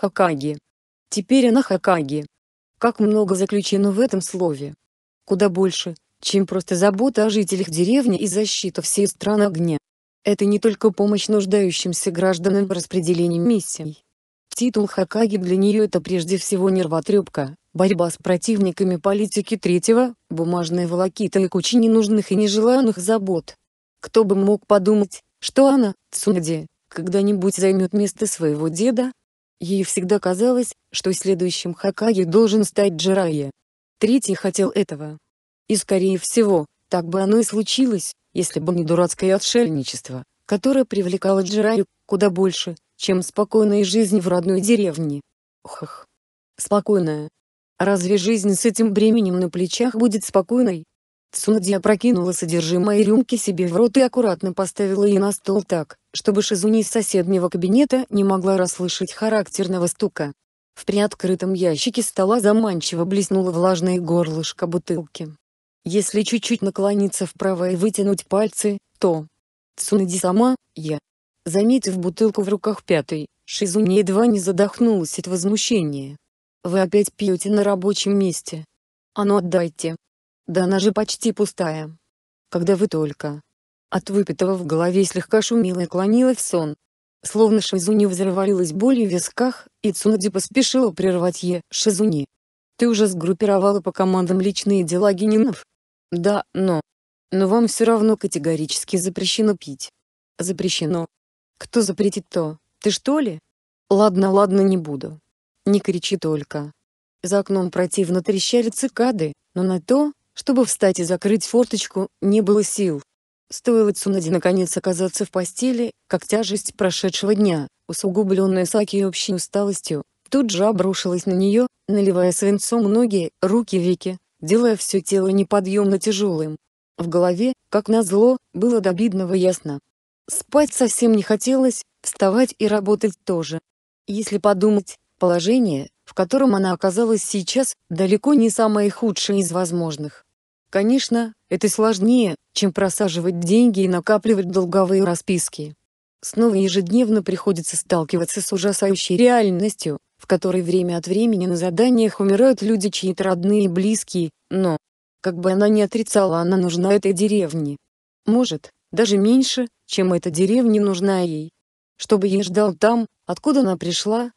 Хакаги. Теперь она Хакаги. Как много заключено в этом слове. Куда больше, чем просто забота о жителях деревни и защита всей страны огня. Это не только помощь нуждающимся гражданам в распределении миссий. Титул Хакаги для нее это прежде всего нервотрепка, борьба с противниками политики третьего, бумажные волокита и кучи ненужных и нежеланных забот. Кто бы мог подумать, что она, Цунди, когда-нибудь займет место своего деда, Ей всегда казалось, что следующим Хакаги должен стать Джирайя. Третий хотел этого. И скорее всего, так бы оно и случилось, если бы не дурацкое отшельничество, которое привлекало Джираю куда больше, чем спокойная жизнь в родной деревне. Хах. Спокойная. Разве жизнь с этим бременем на плечах будет спокойной? Цунадзя прокинула содержимое рюмки себе в рот и аккуратно поставила ее на стол так, чтобы Шизуни из соседнего кабинета не могла расслышать характерного стука. В приоткрытом ящике стола заманчиво блеснуло влажное горлышко бутылки. Если чуть-чуть наклониться вправо и вытянуть пальцы, то... Цунади сама, я. Заметив бутылку в руках пятой, Шизуни едва не задохнулась от возмущения. «Вы опять пьете на рабочем месте. А ну отдайте. Да она же почти пустая. Когда вы только...» От выпитого в голове слегка шумело и клонило в сон. Словно Шизуни взорвалилась болью в висках, и Цунади поспешила прервать Е. Шизуни. «Ты уже сгруппировала по командам личные дела генинов?» «Да, но...» «Но вам все равно категорически запрещено пить». «Запрещено». «Кто запретит то? Ты что ли?» «Ладно, ладно, не буду. Не кричи только». За окном противно трещали цикады, но на то, чтобы встать и закрыть форточку, не было сил. Стоило Цунади наконец оказаться в постели, как тяжесть прошедшего дня, усугубленная саки общей усталостью, тут же обрушилась на нее, наливая свинцом ноги, руки веки, делая все тело неподъемно тяжелым. В голове, как назло, было до обидного ясно. Спать совсем не хотелось, вставать и работать тоже. Если подумать, положение, в котором она оказалась сейчас, далеко не самое худшее из возможных. Конечно, это сложнее, чем просаживать деньги и накапливать долговые расписки. Снова ежедневно приходится сталкиваться с ужасающей реальностью, в которой время от времени на заданиях умирают люди чьи-то родные и близкие, но, как бы она ни отрицала, она нужна этой деревне. Может, даже меньше, чем эта деревня нужна ей. Чтобы ей ждал там, откуда она пришла,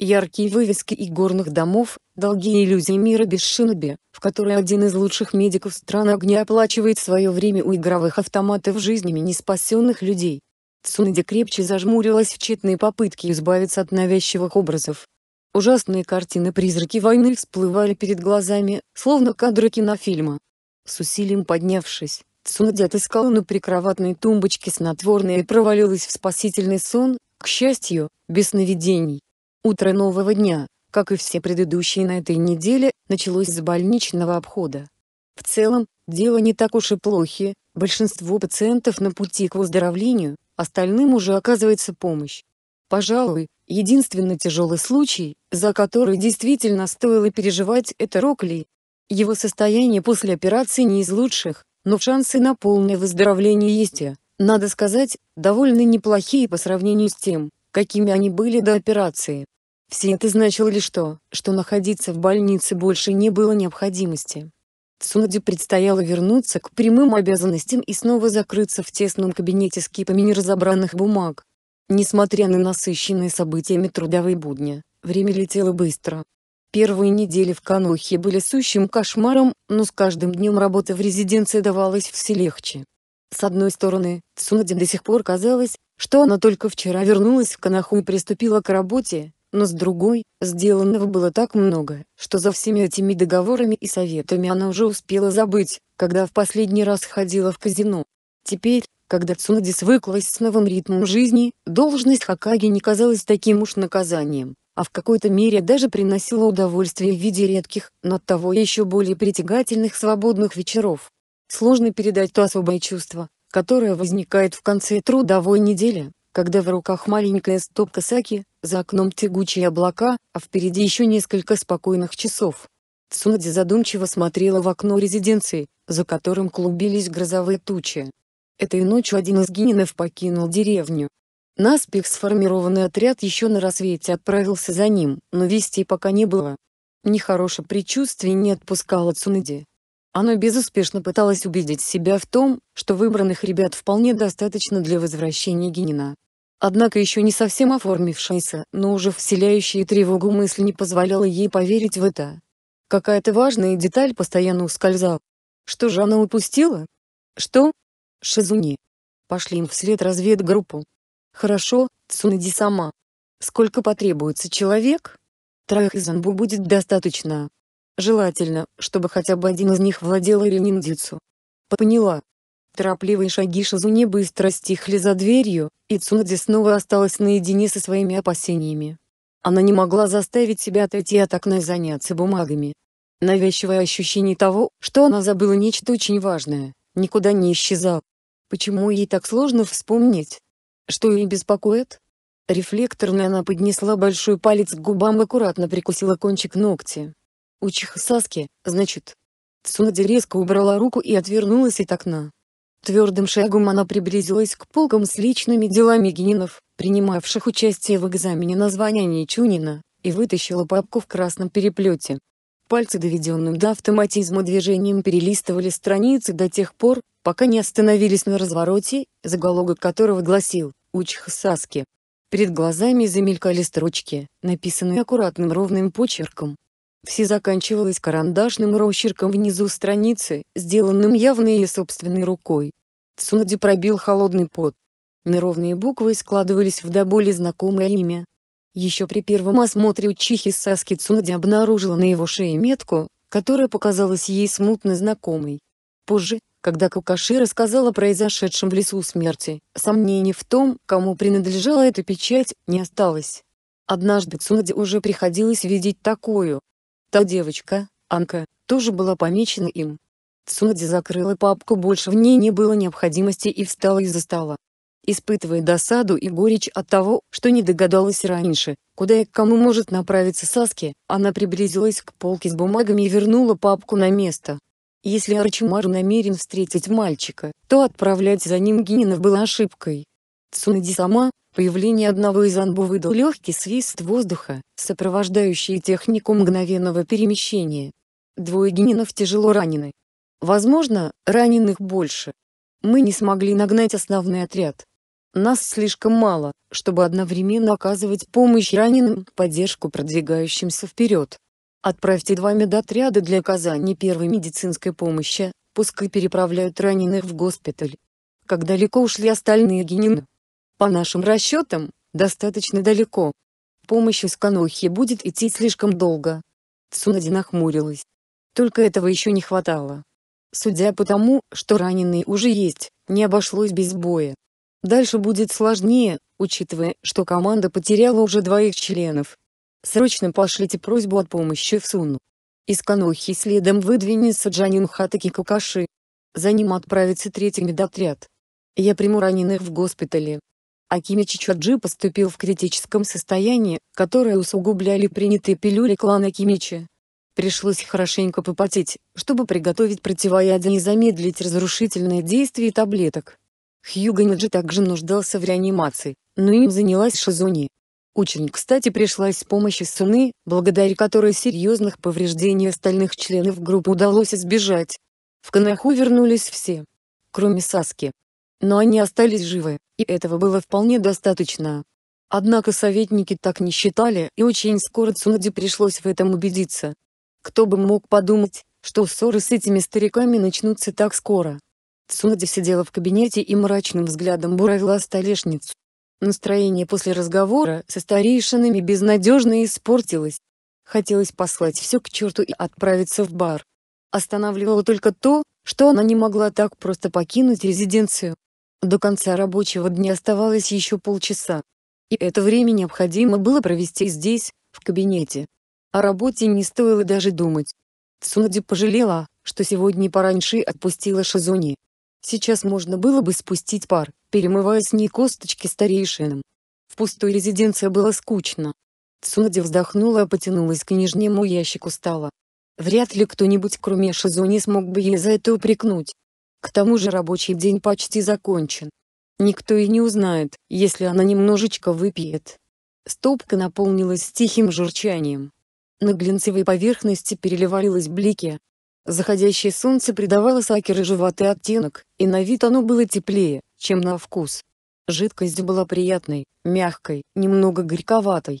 Яркие вывески и горных домов, долгие иллюзии мира без шиноби, в которой один из лучших медиков страны огня оплачивает свое время у игровых автоматов жизнями неспасенных людей. Цунади крепче зажмурилась в тщетной попытки избавиться от навязчивых образов. Ужасные картины призраки войны всплывали перед глазами, словно кадры кинофильма. С усилием поднявшись, Цунади отыскала на прикроватной тумбочке снотворное и провалилась в спасительный сон, к счастью, без сновидений. Утро нового дня, как и все предыдущие на этой неделе, началось с больничного обхода. В целом, дело не так уж и плохи, большинство пациентов на пути к выздоровлению, остальным уже оказывается помощь. Пожалуй, единственный тяжелый случай, за который действительно стоило переживать, это Рокли. Его состояние после операции не из лучших, но шансы на полное выздоровление есть, и, э, надо сказать, довольно неплохие по сравнению с тем, какими они были до операции. Все это значило лишь то, что находиться в больнице больше не было необходимости. Цунаде предстояло вернуться к прямым обязанностям и снова закрыться в тесном кабинете с кипами неразобранных бумаг. Несмотря на насыщенные событиями трудовой будни, время летело быстро. Первые недели в Канохе были сущим кошмаром, но с каждым днем работа в резиденции давалась все легче. С одной стороны, Цунаде до сих пор казалось, что она только вчера вернулась в Канаху и приступила к работе, но с другой, сделанного было так много, что за всеми этими договорами и советами она уже успела забыть, когда в последний раз ходила в казино. Теперь, когда Цунади свыклась с новым ритмом жизни, должность Хакаги не казалась таким уж наказанием, а в какой-то мере даже приносила удовольствие в виде редких, но оттого еще более притягательных свободных вечеров. Сложно передать то особое чувство, которое возникает в конце трудовой недели, когда в руках маленькая стопка саки, за окном тягучие облака, а впереди еще несколько спокойных часов. Цунади задумчиво смотрела в окно резиденции, за которым клубились грозовые тучи. Этой ночью один из гининов покинул деревню. Наспех сформированный отряд еще на рассвете отправился за ним, но вести пока не было. Нехорошее предчувствие не отпускало Цунади. Оно безуспешно пыталось убедить себя в том, что выбранных ребят вполне достаточно для возвращения Генина. Однако еще не совсем оформившаяся, но уже вселяющая тревогу мысль не позволяла ей поверить в это. Какая-то важная деталь постоянно ускользала. Что же она упустила? Что? Шизуни. Пошли им вслед разведгруппу. Хорошо, Цунади сама. Сколько потребуется человек? Троих из Анбу будет достаточно. Желательно, чтобы хотя бы один из них владел ирининдицу. Поняла. Торопливые шаги Шизуни быстро стихли за дверью, и Цунади снова осталась наедине со своими опасениями. Она не могла заставить себя отойти от окна и заняться бумагами. Навязчивое ощущение того, что она забыла нечто очень важное, никуда не исчезало. Почему ей так сложно вспомнить? Что ее беспокоит? Рефлекторно она поднесла большой палец к губам и аккуратно прикусила кончик ногти. У Чихасаски, значит. Цунади резко убрала руку и отвернулась от окна. Твердым шагом она приблизилась к полкам с личными делами генинов, принимавших участие в экзамене на звание Ничунина, и вытащила папку в красном переплете. Пальцы, доведенным до автоматизма движением, перелистывали страницы до тех пор, пока не остановились на развороте, заголовок которого гласил «Учхсаски». Перед глазами замелькали строчки, написанные аккуратным ровным почерком, все заканчивалось карандашным росчерком внизу страницы, сделанным явно ее собственной рукой. Цунади пробил холодный пот. Неровные буквы складывались в до боли знакомое имя. Еще при первом осмотре учихи Саски Цунади обнаружила на его шее метку, которая показалась ей смутно знакомой. Позже, когда Кукаши рассказала о произошедшем в лесу смерти, сомнений в том, кому принадлежала эта печать, не осталось. Однажды Цунади уже приходилось видеть такую, Та девочка, Анка, тоже была помечена им. Цунади закрыла папку, больше в ней не было необходимости и встала из-за стола. Испытывая досаду и горечь от того, что не догадалась раньше, куда и к кому может направиться Саски, она приблизилась к полке с бумагами и вернула папку на место. Если Арчимар намерен встретить мальчика, то отправлять за ним Гинина было ошибкой. Цунади сама, Появление одного из анбу выдал легкий свист воздуха, сопровождающий технику мгновенного перемещения. Двое генинов тяжело ранены. Возможно, раненых больше. Мы не смогли нагнать основной отряд. Нас слишком мало, чтобы одновременно оказывать помощь раненым, поддержку продвигающимся вперед. Отправьте два медотряда для оказания первой медицинской помощи, пускай переправляют раненых в госпиталь. Как далеко ушли остальные генины? По нашим расчетам, достаточно далеко. Помощь из Канохи будет идти слишком долго. Цунади нахмурилась. Только этого еще не хватало. Судя по тому, что раненые уже есть, не обошлось без боя. Дальше будет сложнее, учитывая, что команда потеряла уже двоих членов. Срочно пошлите просьбу о помощи в Суну. Из Канохи следом выдвинется Джанин Хатаки Какаши. За ним отправится третий медотряд. Я приму раненых в госпитале, Акимичи Чаджи поступил в критическом состоянии, которое усугубляли принятые пилюли клана Акимичи. Пришлось хорошенько попотеть, чтобы приготовить противоядие и замедлить разрушительные действия таблеток. Хьюго также нуждался в реанимации, но им занялась Шизуни. Очень кстати пришлась с помощью Суны, благодаря которой серьезных повреждений остальных членов группы удалось избежать. В Канаху вернулись все, кроме Саски, но они остались живы, и этого было вполне достаточно. Однако советники так не считали, и очень скоро Цунади пришлось в этом убедиться. Кто бы мог подумать, что ссоры с этими стариками начнутся так скоро. Цунади сидела в кабинете и мрачным взглядом буравила столешницу. Настроение после разговора со старейшинами безнадежно испортилось. Хотелось послать все к черту и отправиться в бар. Останавливало только то, что она не могла так просто покинуть резиденцию. До конца рабочего дня оставалось еще полчаса. И это время необходимо было провести здесь, в кабинете. О работе не стоило даже думать. Цунади пожалела, что сегодня пораньше отпустила Шизуни. Сейчас можно было бы спустить пар, перемывая с ней косточки старейшинам. В пустой резиденции было скучно. Цунади вздохнула и потянулась к нижнему ящику стола. Вряд ли кто-нибудь кроме Шизуни смог бы ей за это упрекнуть, к тому же рабочий день почти закончен. Никто и не узнает, если она немножечко выпьет. Стопка наполнилась тихим журчанием. На глинцевой поверхности переливались блики. Заходящее солнце придавало саке рыжеватый оттенок, и на вид оно было теплее, чем на вкус. Жидкость была приятной, мягкой, немного горьковатой.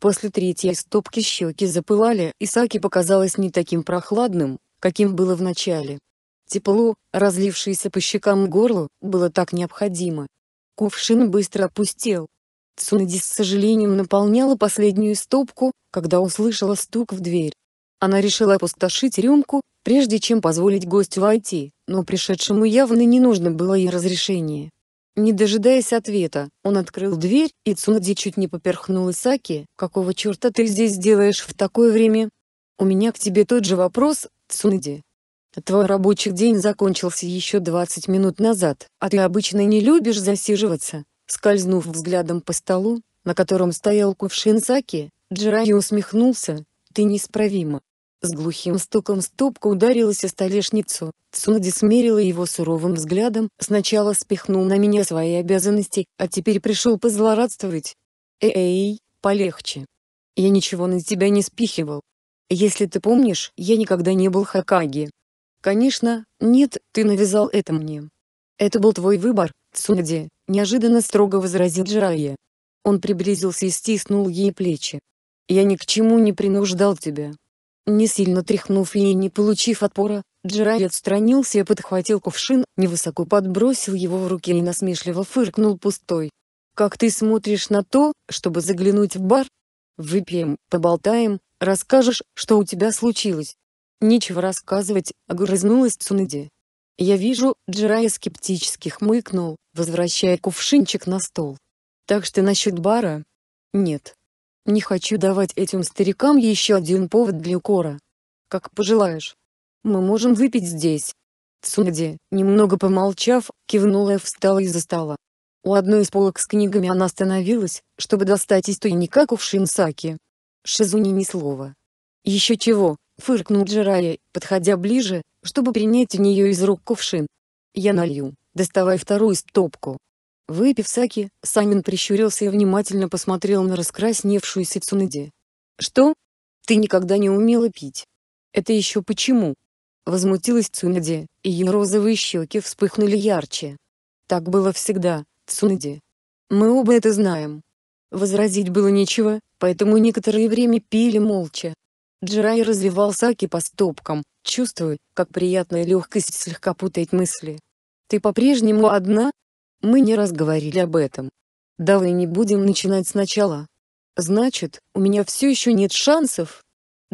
После третьей стопки щеки запылали, и саке показалось не таким прохладным, каким было в начале. Тепло, разлившееся по щекам горлу, было так необходимо. Кувшин быстро опустел. Цунади с сожалением наполняла последнюю стопку, когда услышала стук в дверь. Она решила опустошить рюмку, прежде чем позволить гостю войти, но пришедшему явно не нужно было ей разрешение. Не дожидаясь ответа, он открыл дверь, и Цунади чуть не поперхнула Саки, «Какого черта ты здесь делаешь в такое время?» «У меня к тебе тот же вопрос, Цунади», «А твой рабочий день закончился еще 20 минут назад, а ты обычно не любишь засиживаться. Скользнув взглядом по столу, на котором стоял кувшин саки, Джирай усмехнулся, ты неисправима. С глухим стуком стопка ударилась о столешницу, Цунади смерила его суровым взглядом, сначала спихнул на меня свои обязанности, а теперь пришел позлорадствовать. Эй, полегче. Я ничего на тебя не спихивал. Если ты помнишь, я никогда не был Хакаги, Конечно, нет, ты навязал это мне. Это был твой выбор, Цунади, неожиданно строго возразил Джирая. Он приблизился и стиснул ей плечи. Я ни к чему не принуждал тебя. Не сильно тряхнув и не получив отпора, Джирай отстранился и подхватил кувшин, невысоко подбросил его в руки и насмешливо фыркнул пустой. «Как ты смотришь на то, чтобы заглянуть в бар? Выпьем, поболтаем, расскажешь, что у тебя случилось». Нечего рассказывать, огрызнулась Цунади. Я вижу, Джирая скептически хмыкнул, возвращая кувшинчик на стол. Так что насчет бара? Нет. Не хочу давать этим старикам еще один повод для укора. Как пожелаешь. Мы можем выпить здесь. Цунади, немного помолчав, кивнула и встала из-за стола. У одной из полок с книгами она остановилась, чтобы достать из тайника кувшин саки. Шизуни ни слова. Еще чего, Фыркнул Джирая, подходя ближе, чтобы принять у нее из рук кувшин. «Я налью, доставай вторую стопку». Выпив саки, Самин прищурился и внимательно посмотрел на раскрасневшуюся Цунади. «Что? Ты никогда не умела пить?» «Это еще почему?» Возмутилась Цунади, и ее розовые щеки вспыхнули ярче. «Так было всегда, Цунади. Мы оба это знаем». Возразить было нечего, поэтому некоторое время пили молча, Джирай развивал Саки по стопкам, чувствуя, как приятная легкость слегка путает мысли. «Ты по-прежнему одна?» «Мы не раз говорили об этом. Давай не будем начинать сначала. Значит, у меня все еще нет шансов?»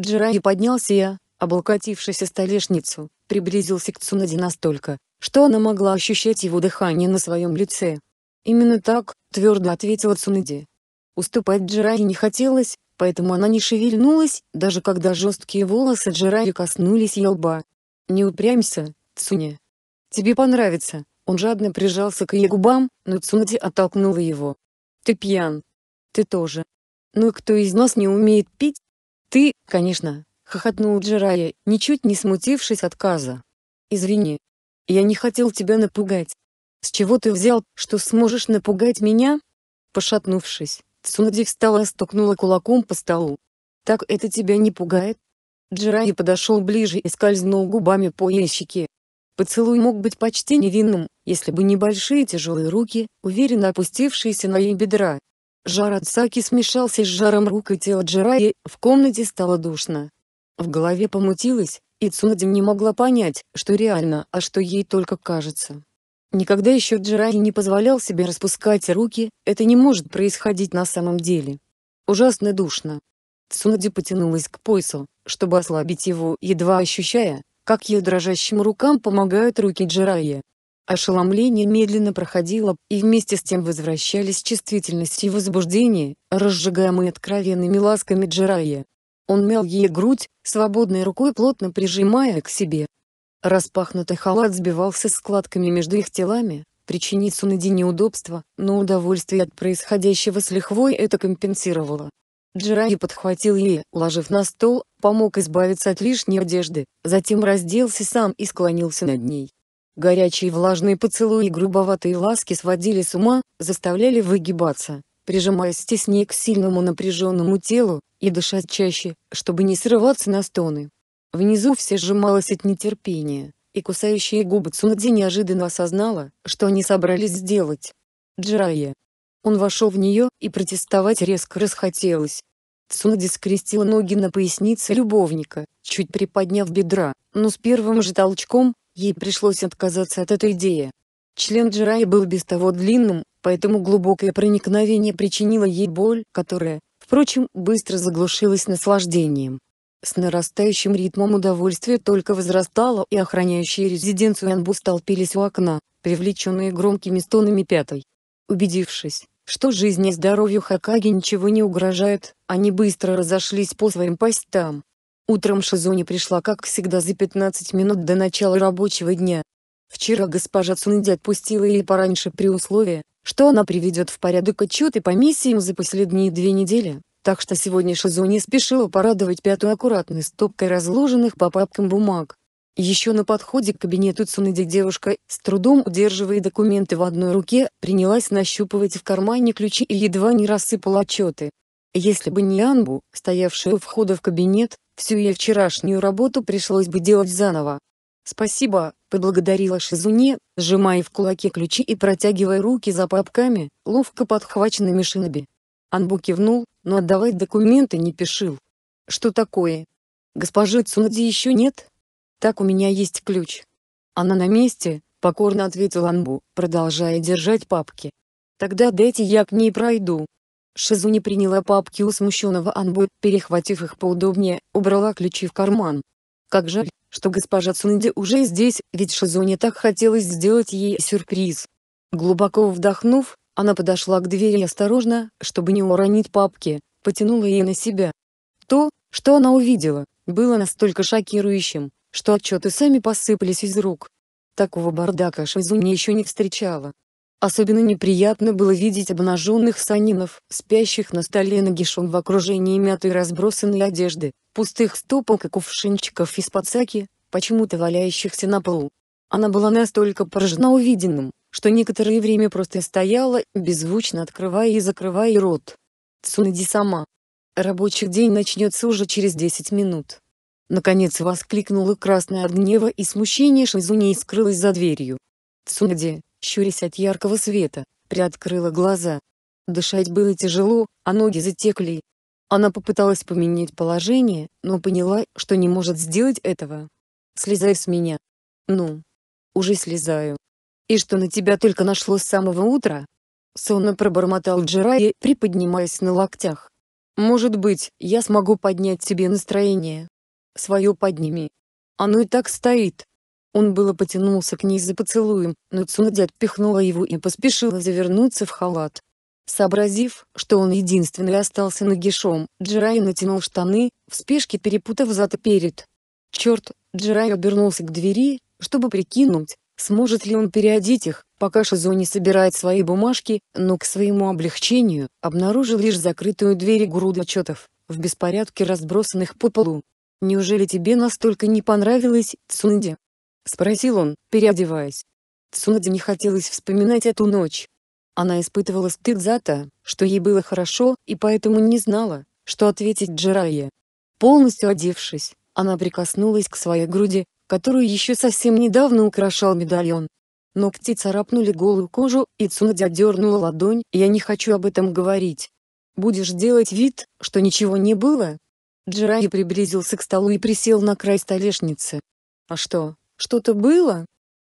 Джирай поднялся я, облокотившись о столешницу, приблизился к Цунади настолько, что она могла ощущать его дыхание на своем лице. «Именно так», — твердо ответила Цунади. Уступать Джирай не хотелось, поэтому она не шевельнулась, даже когда жесткие волосы Джирайи коснулись ее лба. «Не упрямься, Цуни. Тебе понравится». Он жадно прижался к ее губам, но Цунади оттолкнула его. «Ты пьян. Ты тоже. Ну и кто из нас не умеет пить?» «Ты, конечно», — хохотнул Джирая, ничуть не смутившись отказа. «Извини. Я не хотел тебя напугать. С чего ты взял, что сможешь напугать меня?» Пошатнувшись, Цунади встала и стукнула кулаком по столу. «Так это тебя не пугает?» Джираи подошел ближе и скользнул губами по ее щеке. Поцелуй мог быть почти невинным, если бы небольшие тяжелые руки, уверенно опустившиеся на ее бедра. Жар от Саки смешался с жаром рук и тела Джираи, в комнате стало душно. В голове помутилось, и Цунади не могла понять, что реально, а что ей только кажется. Никогда еще Джирай не позволял себе распускать руки, это не может происходить на самом деле. Ужасно душно. Цунади потянулась к поясу, чтобы ослабить его, едва ощущая, как ее дрожащим рукам помогают руки Джирая. Ошеломление медленно проходило, и вместе с тем возвращались чувствительность и возбуждение, разжигаемые откровенными ласками Джирая. Он мял ей грудь, свободной рукой плотно прижимая к себе. Распахнутый халат сбивался складками между их телами, причинить Сунади неудобства, но удовольствие от происходящего с лихвой это компенсировало. Джираги подхватил ее, уложив на стол, помог избавиться от лишней одежды, затем разделся сам и склонился над ней. Горячие влажные поцелуи и грубоватые ласки сводили с ума, заставляли выгибаться, прижимаясь теснее к сильному напряженному телу, и дышать чаще, чтобы не срываться на стоны. Внизу все сжималось от нетерпения, и кусающие губы Цунадзи неожиданно осознала, что они собрались сделать. Джирая. Он вошел в нее, и протестовать резко расхотелось. Цунди скрестила ноги на пояснице любовника, чуть приподняв бедра, но с первым же толчком, ей пришлось отказаться от этой идеи. Член Джирая был без того длинным, поэтому глубокое проникновение причинило ей боль, которая, впрочем, быстро заглушилась наслаждением. С нарастающим ритмом удовольствие только возрастало, и охраняющие резиденцию Анбу столпились у окна, привлеченные громкими стонами пятой. Убедившись, что жизни и здоровью Хакаги ничего не угрожает, они быстро разошлись по своим постам. Утром Шизуни пришла как всегда за 15 минут до начала рабочего дня. Вчера госпожа Цунди отпустила ее пораньше при условии, что она приведет в порядок отчеты по миссиям за последние две недели, так что сегодня Шизу не спешила порадовать пятую аккуратной стопкой разложенных по папкам бумаг. Еще на подходе к кабинету Цунади девушка, с трудом удерживая документы в одной руке, принялась нащупывать в кармане ключи и едва не рассыпала отчеты. Если бы не Анбу, стоявшая у входа в кабинет, всю ей вчерашнюю работу пришлось бы делать заново. «Спасибо», — поблагодарила Шизуне, сжимая в кулаке ключи и протягивая руки за папками, ловко подхваченными Шиноби. Анбу кивнул, но отдавать документы не пешил. Что такое? Госпожи Цунади еще нет? Так у меня есть ключ. Она на месте, покорно ответил Анбу, продолжая держать папки. Тогда дайте я к ней пройду. Шизу не приняла папки у смущенного Анбу, перехватив их поудобнее, убрала ключи в карман. Как жаль, что госпожа Цунди уже здесь, ведь Шизуне так хотелось сделать ей сюрприз. Глубоко вдохнув, она подошла к двери осторожно, чтобы не уронить папки, потянула ее на себя. То, что она увидела, было настолько шокирующим, что отчеты сами посыпались из рук. Такого бардака не еще не встречала. Особенно неприятно было видеть обнаженных санинов, спящих на столе нагишом в окружении мятой разбросанной одежды, пустых стопок и кувшинчиков из-под почему-то валяющихся на полу. Она была настолько поражена увиденным, что некоторое время просто стояла, беззвучно открывая и закрывая рот. Цунади сама. Рабочий день начнется уже через 10 минут. Наконец воскликнула красная от гнева и смущения Шизуни и скрылась за дверью. Цунади, щурясь от яркого света, приоткрыла глаза. Дышать было тяжело, а ноги затекли. Она попыталась поменять положение, но поняла, что не может сделать этого. «Слезай с меня». «Ну?» «Уже слезаю». «И что на тебя только нашло с самого утра?» Сонно пробормотал Джирайя, приподнимаясь на локтях. «Может быть, я смогу поднять тебе настроение?» «Свое подними». «Оно и так стоит». Он было потянулся к ней за поцелуем, но Цунади отпихнула его и поспешила завернуться в халат. Сообразив, что он единственный остался нагишом, Джирай натянул штаны, в спешке перепутав зад и перед. Черт, Джирай обернулся к двери, чтобы прикинуть, Сможет ли он переодеть их, пока не собирает свои бумажки, но к своему облегчению обнаружил лишь закрытую дверь и груду отчетов, в беспорядке разбросанных по полу. «Неужели тебе настолько не понравилось, Цунди?» — спросил он, переодеваясь. Цунди не хотелось вспоминать эту ночь. Она испытывала стыд за то, что ей было хорошо, и поэтому не знала, что ответить Джирае. Полностью одевшись, она прикоснулась к своей груди, которую еще совсем недавно украшал медальон. Ногти царапнули голую кожу, и Цунадзя дернула ладонь, «Я не хочу об этом говорить. Будешь делать вид, что ничего не было?» Джираи приблизился к столу и присел на край столешницы. «А что, что-то было?»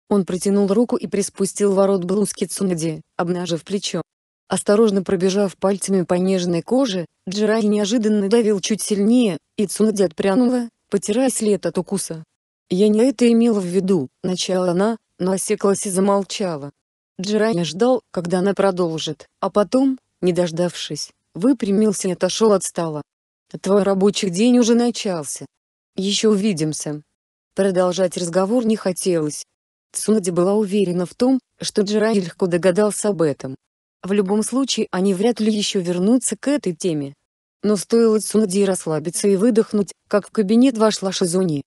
Он протянул руку и приспустил ворот блузки Цунади, обнажив плечо. Осторожно пробежав пальцами по нежной коже, Джирай неожиданно давил чуть сильнее, и Цунади отпрянула, потирая след от укуса. Я не это имела в виду, начала она, но осеклась и замолчала. Джирайя ждал, когда она продолжит, а потом, не дождавшись, выпрямился и отошел от стола. Твой рабочий день уже начался. Еще увидимся. Продолжать разговор не хотелось. Цунади была уверена в том, что Джирай легко догадался об этом. В любом случае они вряд ли еще вернутся к этой теме. Но стоило Цунади расслабиться и выдохнуть, как в кабинет вошла Шизуни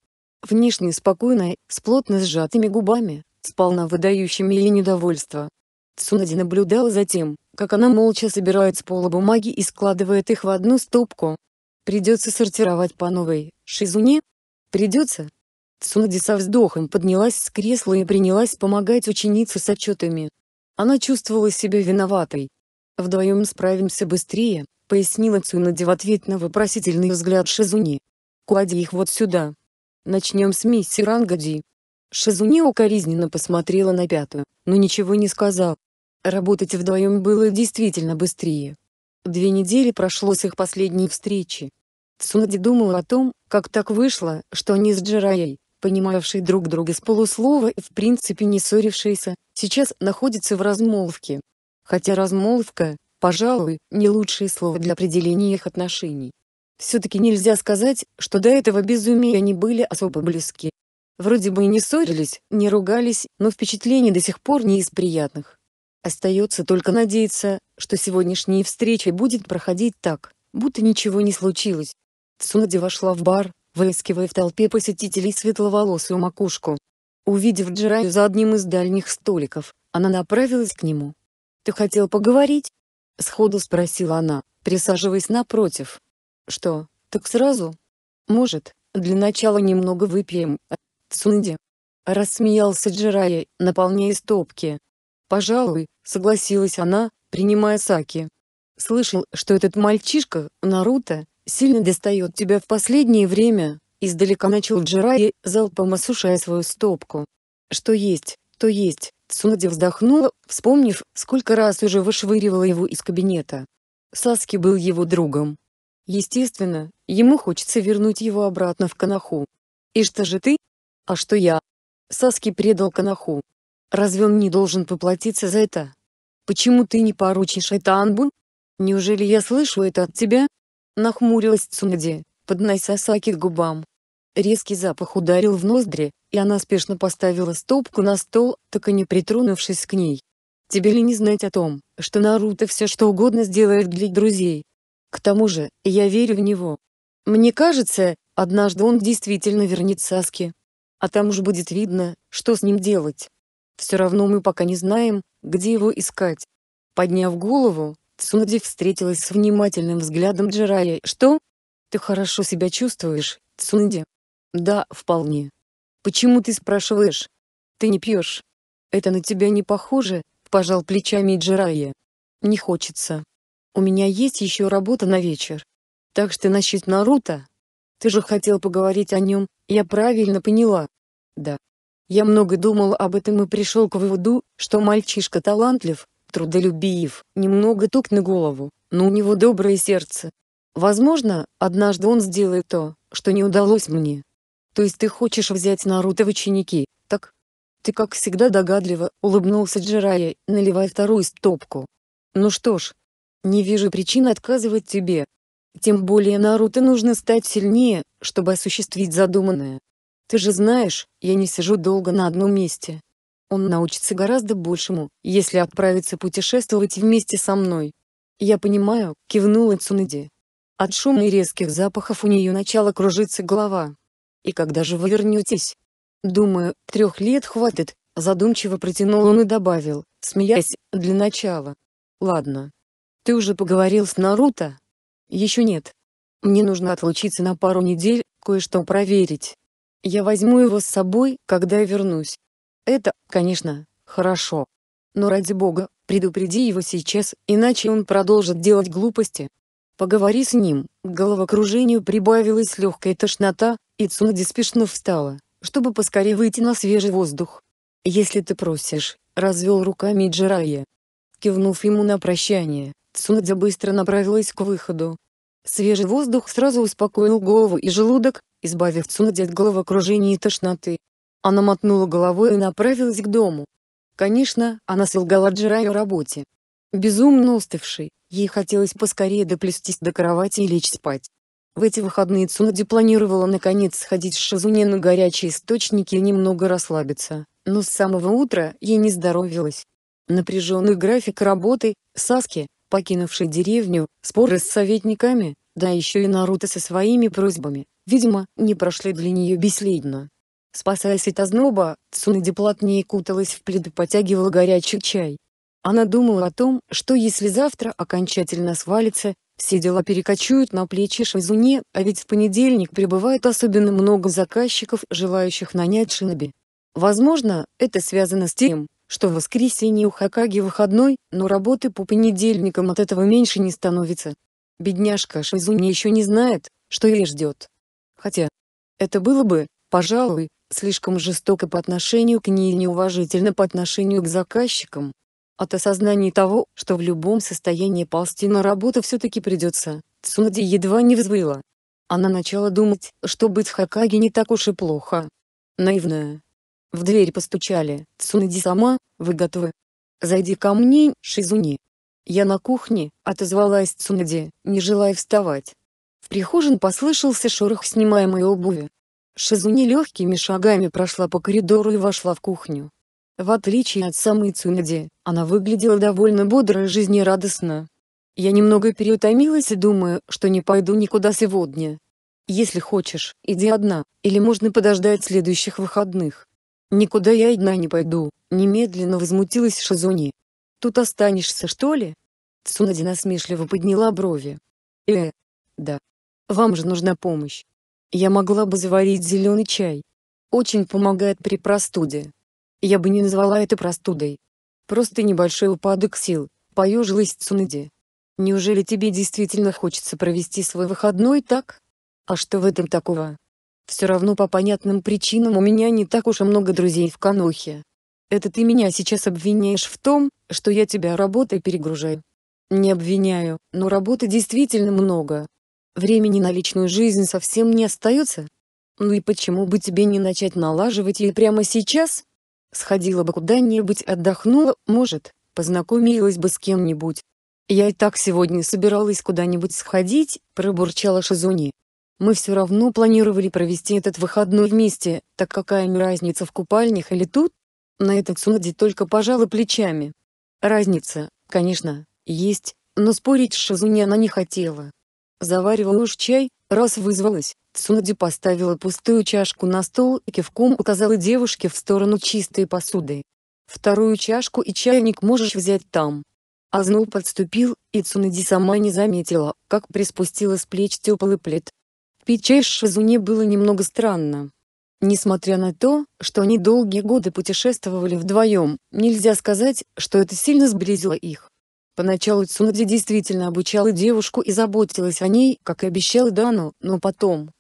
внешне спокойная, с плотно сжатыми губами, сполна выдающими ей недовольство. Цунади наблюдала за тем, как она молча собирает с пола бумаги и складывает их в одну стопку. Придется сортировать по новой, Шизуне? Придется? Цунади со вздохом поднялась с кресла и принялась помогать ученице с отчетами. Она чувствовала себя виноватой. «Вдвоем справимся быстрее», — пояснила Цунади в ответ на вопросительный взгляд Шизуни. «Клади их вот сюда», Начнем с миссии Рангади. Шизуни укоризненно посмотрела на пятую, но ничего не сказал. Работать вдвоем было действительно быстрее. Две недели прошло с их последней встречи. Цунади думал о том, как так вышло, что они с Джираей, понимавшие друг друга с полуслова и в принципе не ссорившиеся, сейчас находятся в размолвке. Хотя размолвка, пожалуй, не лучшее слово для определения их отношений. Все-таки нельзя сказать, что до этого безумия они были особо близки. Вроде бы и не ссорились, не ругались, но впечатление до сих пор не из приятных. Остается только надеяться, что сегодняшняя встреча будет проходить так, будто ничего не случилось. Цунади вошла в бар, выискивая в толпе посетителей светловолосую макушку. Увидев Джираю за одним из дальних столиков, она направилась к нему. «Ты хотел поговорить?» — сходу спросила она, присаживаясь напротив. Что, так сразу? Может, для начала немного выпьем, а, Цунди? Рассмеялся Джирая, наполняя стопки. Пожалуй, согласилась она, принимая саки. Слышал, что этот мальчишка, Наруто, сильно достает тебя в последнее время, издалека начал Джирая, залпом осушая свою стопку. Что есть, то есть, Цунади вздохнула, вспомнив, сколько раз уже вышвыривала его из кабинета. Саски был его другом. Естественно, ему хочется вернуть его обратно в Канаху. И что же ты? А что я? Саски предал Канаху. Разве он не должен поплатиться за это? Почему ты не поручишь это Анбу? Неужели я слышу это от тебя? Нахмурилась Цунади, поднося Сасаки к губам. Резкий запах ударил в ноздри, и она спешно поставила стопку на стол, так и не притронувшись к ней. Тебе ли не знать о том, что Наруто все что угодно сделает для друзей, к тому же, я верю в него. Мне кажется, однажды он действительно вернет Саски. А там уж будет видно, что с ним делать. Все равно мы пока не знаем, где его искать. Подняв голову, Цунади встретилась с внимательным взглядом Джирая. «Что? Ты хорошо себя чувствуешь, Цунади?» «Да, вполне». «Почему ты спрашиваешь?» «Ты не пьешь». «Это на тебя не похоже», — пожал плечами Джирая. «Не хочется». У меня есть еще работа на вечер. Так что насчет Наруто? Ты же хотел поговорить о нем, я правильно поняла? Да. Я много думал об этом и пришел к выводу, что мальчишка талантлив, трудолюбив, немного тук на голову, но у него доброе сердце. Возможно, однажды он сделает то, что не удалось мне. То есть ты хочешь взять Наруто в ученики, так? Ты как всегда догадливо улыбнулся Джирая, наливая вторую стопку. Ну что ж, не вижу причин отказывать тебе. Тем более Наруто нужно стать сильнее, чтобы осуществить задуманное. Ты же знаешь, я не сижу долго на одном месте. Он научится гораздо большему, если отправится путешествовать вместе со мной. Я понимаю, кивнула Цунади. От шума и резких запахов у нее начала кружиться голова. И когда же вы вернетесь? Думаю, трех лет хватит, задумчиво протянул он и добавил, смеясь, для начала. Ладно. Ты уже поговорил с Наруто? Еще нет. Мне нужно отлучиться на пару недель, кое-что проверить. Я возьму его с собой, когда я вернусь. Это, конечно, хорошо. Но ради бога, предупреди его сейчас, иначе он продолжит делать глупости. Поговори с ним. К головокружению прибавилась легкая тошнота, и Цунади спешно встала, чтобы поскорее выйти на свежий воздух. «Если ты просишь», — развел руками джирая, кивнув ему на прощание. Сунадзя быстро направилась к выходу. Свежий воздух сразу успокоил голову и желудок, избавив Цунадзе от головокружения и тошноты. Она мотнула головой и направилась к дому. Конечно, она солгала Джираю о работе. Безумно уставшей, ей хотелось поскорее доплестись до кровати и лечь спать. В эти выходные Цунадзе планировала наконец сходить с Шизуне на горячие источники и немного расслабиться, но с самого утра ей не здоровилось. Напряженный график работы, Саски, покинувший деревню, споры с советниками, да еще и Наруто со своими просьбами, видимо, не прошли для нее бесследно. Спасаясь от озноба, Цунади плотнее куталась в плед и потягивала горячий чай. Она думала о том, что если завтра окончательно свалится, все дела перекочуют на плечи Шизуне, а ведь в понедельник прибывает особенно много заказчиков, желающих нанять шиноби. Возможно, это связано с тем, что в воскресенье у Хакаги выходной, но работы по понедельникам от этого меньше не становится. Бедняжка Шизуни еще не знает, что ее ждет. Хотя, это было бы, пожалуй, слишком жестоко по отношению к ней и неуважительно по отношению к заказчикам. От осознания того, что в любом состоянии ползти на работу все-таки придется, Цунади едва не взвыла. Она начала думать, что быть в Хакаги не так уж и плохо. Наивная, в дверь постучали. Цунади сама, вы готовы? Зайди ко мне, Шизуни». «Я на кухне», — отозвалась Цунади, не желая вставать. В прихожей послышался шорох снимаемой обуви. Шизуни легкими шагами прошла по коридору и вошла в кухню. В отличие от самой Цунади, она выглядела довольно бодро и жизнерадостно. «Я немного переутомилась и думаю, что не пойду никуда сегодня. Если хочешь, иди одна, или можно подождать следующих выходных». «Никуда я одна не пойду», — немедленно возмутилась Шизуни. «Тут останешься, что ли?» Цунади насмешливо подняла брови. «Э, да. Вам же нужна помощь. Я могла бы заварить зеленый чай. Очень помогает при простуде. Я бы не назвала это простудой. Просто небольшой упадок сил», — поежилась Цунади. «Неужели тебе действительно хочется провести свой выходной так? А что в этом такого?» Все равно по понятным причинам у меня не так уж и много друзей в Канохе. Это ты меня сейчас обвиняешь в том, что я тебя работой перегружаю. Не обвиняю, но работы действительно много. Времени на личную жизнь совсем не остается. Ну и почему бы тебе не начать налаживать ее прямо сейчас? Сходила бы куда-нибудь отдохнула, может, познакомилась бы с кем-нибудь. «Я и так сегодня собиралась куда-нибудь сходить», — пробурчала Шизуни. Мы все равно планировали провести этот выходной вместе, так какая им разница в купальнях или тут? На этот Цунади только пожала плечами. Разница, конечно, есть, но спорить с Шизуни она не хотела. Заваривала уж чай, раз вызвалась, Цунади поставила пустую чашку на стол и кивком указала девушке в сторону чистой посуды. «Вторую чашку и чайник можешь взять там». Озноб подступил, и Цунади сама не заметила, как приспустила с плеч теплый плед чай Пичей Шизуне было немного странно. Несмотря на то, что они долгие годы путешествовали вдвоем, нельзя сказать, что это сильно сблизило их. Поначалу Цунади действительно обучала девушку и заботилась о ней, как и обещала Дану, но потом,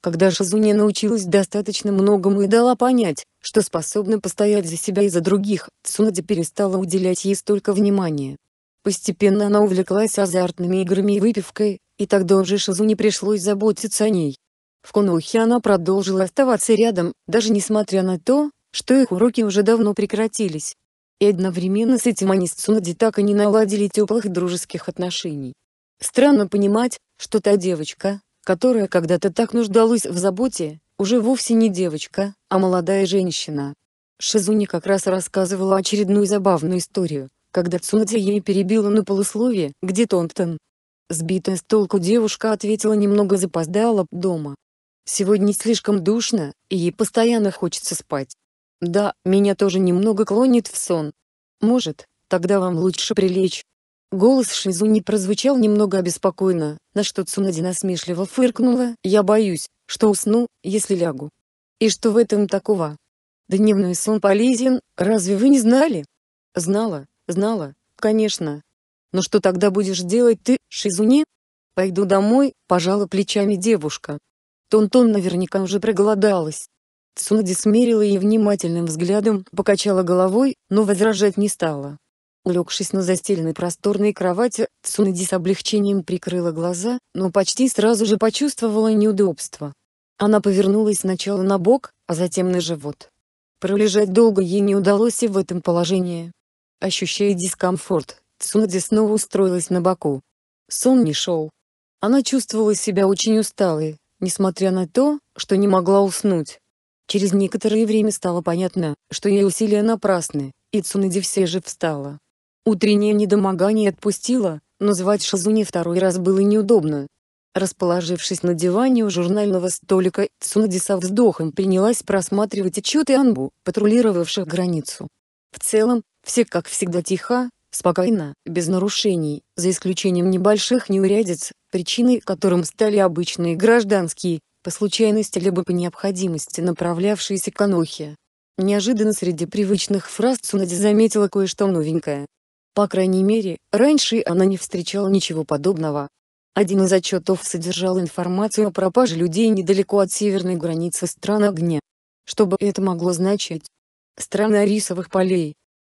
когда Шизуне научилась достаточно многому и дала понять, что способна постоять за себя и за других, Цунади перестала уделять ей столько внимания. Постепенно она увлеклась азартными играми и выпивкой, и тогда уже Шизу не пришлось заботиться о ней. В Конухе она продолжила оставаться рядом, даже несмотря на то, что их уроки уже давно прекратились. И одновременно с этим они с Цунади так и не наладили теплых дружеских отношений. Странно понимать, что та девочка, которая когда-то так нуждалась в заботе, уже вовсе не девочка, а молодая женщина. Шизуни как раз рассказывала очередную забавную историю, когда Цунади ей перебила на полусловие, где Тонтон, Сбитая с толку девушка ответила немного запоздала дома. Сегодня слишком душно, и ей постоянно хочется спать. Да, меня тоже немного клонит в сон. Может, тогда вам лучше прилечь. Голос Шизуни прозвучал немного обеспокоенно, на что Цунади насмешливо фыркнула, я боюсь, что усну, если лягу. И что в этом такого? Дневной сон полезен, разве вы не знали? Знала, знала, конечно, «Ну что тогда будешь делать ты, Шизуни?» «Пойду домой», — пожала плечами девушка. Тонтон тон наверняка уже проголодалась. Цунади смерила ее внимательным взглядом, покачала головой, но возражать не стала. Улегшись на застеленной просторной кровати, Цунади с облегчением прикрыла глаза, но почти сразу же почувствовала неудобство. Она повернулась сначала на бок, а затем на живот. Пролежать долго ей не удалось и в этом положении. Ощущая дискомфорт, Цунди снова устроилась на боку. Сон не шел. Она чувствовала себя очень усталой, несмотря на то, что не могла уснуть. Через некоторое время стало понятно, что ее усилия напрасны, и Цунади все же встала. Утреннее недомогание отпустило, но звать Шизуни второй раз было неудобно. Расположившись на диване у журнального столика, Цунади со вздохом принялась просматривать отчеты Анбу, патрулировавших границу. В целом, все как всегда тихо, спокойно, без нарушений, за исключением небольших неурядиц, причиной которым стали обычные гражданские, по случайности либо по необходимости направлявшиеся к Анохе. Неожиданно среди привычных фраз Цунади заметила кое-что новенькое. По крайней мере, раньше она не встречала ничего подобного. Один из отчетов содержал информацию о пропаже людей недалеко от северной границы стран огня. Что бы это могло значить? Страна рисовых полей,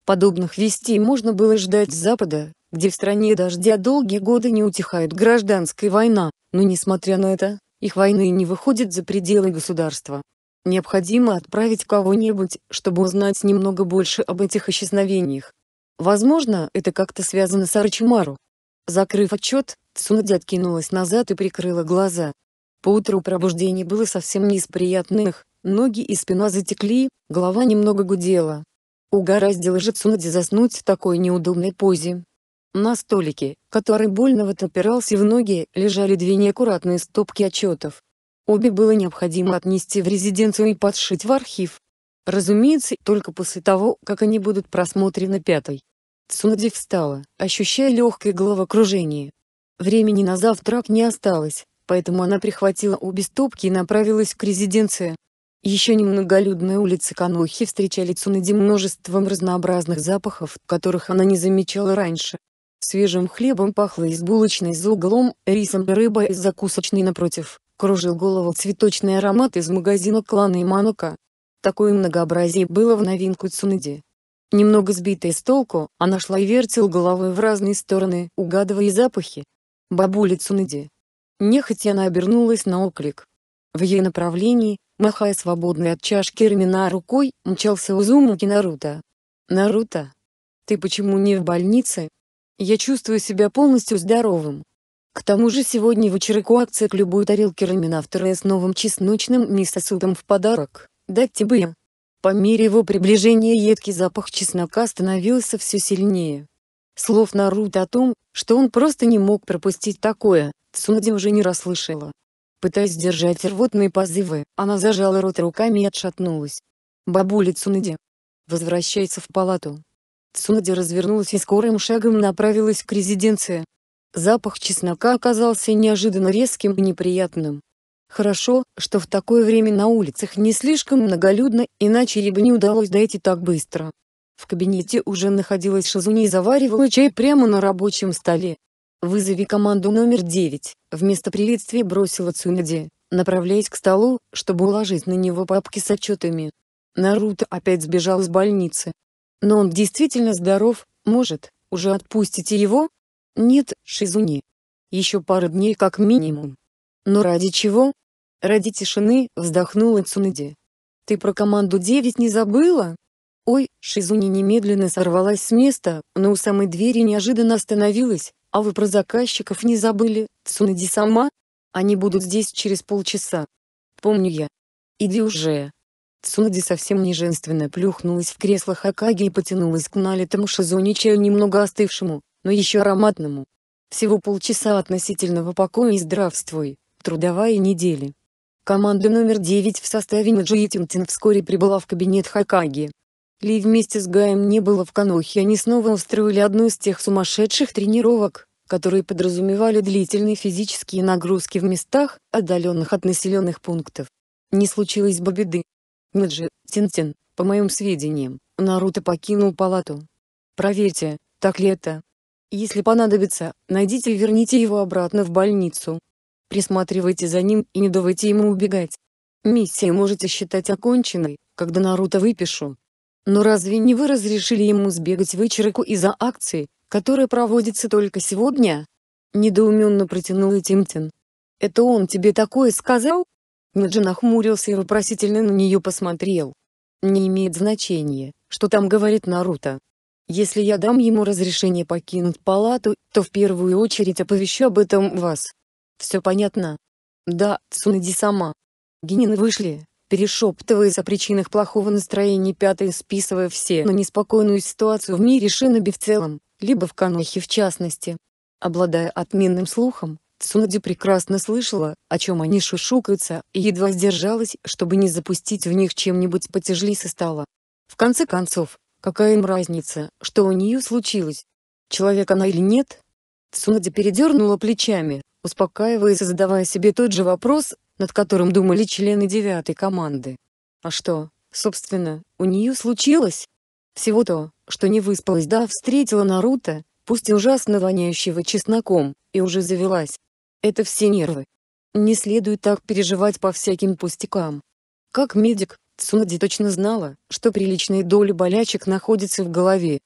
Подобных вестей можно было ждать с Запада, где в стране дождя долгие годы не утихает гражданская война, но несмотря на это, их войны не выходят за пределы государства. Необходимо отправить кого-нибудь, чтобы узнать немного больше об этих исчезновениях. Возможно, это как-то связано с Арчимару. Закрыв отчет, Цунадзи откинулась назад и прикрыла глаза. По утру пробуждение было совсем не из приятных, ноги и спина затекли, голова немного гудела. Угораздило же Цунади заснуть в такой неудобной позе. На столике, который больно вот опирался в ноги, лежали две неаккуратные стопки отчетов. Обе было необходимо отнести в резиденцию и подшить в архив. Разумеется, только после того, как они будут просмотрены пятой. Цунади встала, ощущая легкое головокружение. Времени на завтрак не осталось, поэтому она прихватила обе стопки и направилась к резиденции. Еще немноголюдные улицы Канохи встречали Цунади множеством разнообразных запахов, которых она не замечала раньше. Свежим хлебом пахло из булочной за углом, рисом и рыбой из закусочной напротив, кружил голову цветочный аромат из магазина клана и Такое многообразие было в новинку Цунади. Немного сбитая с толку, она шла и вертела головой в разные стороны, угадывая запахи. Бабуля Цунади. Нехотя она обернулась на оклик. В ее направлении, Махая свободной от чашки ремена рукой, мчался Узумаки Наруто. «Наруто, ты почему не в больнице? Я чувствую себя полностью здоровым». К тому же сегодня в вечерку акция к любой тарелке рамена вторая с новым чесночным мисосутом в подарок. Дайте бы я. По мере его приближения едкий запах чеснока становился все сильнее. Слов Наруто о том, что он просто не мог пропустить такое, Цунади уже не расслышала. Пытаясь сдержать рвотные позывы, она зажала рот руками и отшатнулась. «Бабуля Цунади!» Возвращается в палату. Цунади развернулась и скорым шагом направилась к резиденции. Запах чеснока оказался неожиданно резким и неприятным. Хорошо, что в такое время на улицах не слишком многолюдно, иначе ей бы не удалось дойти так быстро. В кабинете уже находилась Шизуни и заваривала чай прямо на рабочем столе. «Вызови команду номер девять. вместо приветствия бросила Цунади, направляясь к столу, чтобы уложить на него папки с отчетами. Наруто опять сбежал из больницы. Но он действительно здоров, может, уже отпустите его? Нет, Шизуни. Еще пару дней как минимум. Но ради чего? Ради тишины, вздохнула Цунади. Ты про команду девять не забыла? Ой, Шизуни немедленно сорвалась с места, но у самой двери неожиданно остановилась, «А вы про заказчиков не забыли, Цунади сама? Они будут здесь через полчаса». «Помню я». «Иди уже». Цунади совсем не женственно плюхнулась в кресло Хакаги и потянулась к налитому шизоне чаю немного остывшему, но еще ароматному. Всего полчаса относительного покоя и здравствуй, трудовая неделя. Команда номер 9 в составе Наджиитинтин вскоре прибыла в кабинет Хакаги. Ли вместе с Гаем не было в Канохе, они снова устроили одну из тех сумасшедших тренировок, которые подразумевали длительные физические нагрузки в местах, отдаленных от населенных пунктов. Не случилось бы беды. Меджи, Тинтин, по моим сведениям, Наруто покинул палату. Проверьте, так ли это. Если понадобится, найдите и верните его обратно в больницу. Присматривайте за ним и не давайте ему убегать. Миссия можете считать оконченной, когда Наруто выпишу. Но разве не вы разрешили ему сбегать вычерку из-за акции, которая проводится только сегодня? Недоуменно протянул Тимтин. Это он тебе такое сказал? Наджи нахмурился и вопросительно на нее посмотрел. Не имеет значения, что там говорит Наруто. Если я дам ему разрешение покинуть палату, то в первую очередь оповещу об этом вас. Все понятно? Да, Цунади сама. Генины вышли, перешептываясь о причинах плохого настроения пятый списывая все на неспокойную ситуацию в мире шиноби в целом, либо в Канохе в частности. Обладая отменным слухом, Цунади прекрасно слышала, о чем они шушукаются, и едва сдержалась, чтобы не запустить в них чем-нибудь потяжелее со стола. В конце концов, какая им разница, что у нее случилось? Человек она или нет? Цунади передернула плечами, успокаиваясь и задавая себе тот же вопрос, над которым думали члены девятой команды. А что, собственно, у нее случилось? Всего то, что не выспалась да встретила Наруто, пусть и ужасно воняющего чесноком, и уже завелась. Это все нервы. Не следует так переживать по всяким пустякам. Как медик, Цунади точно знала, что приличные доли болячек находятся в голове.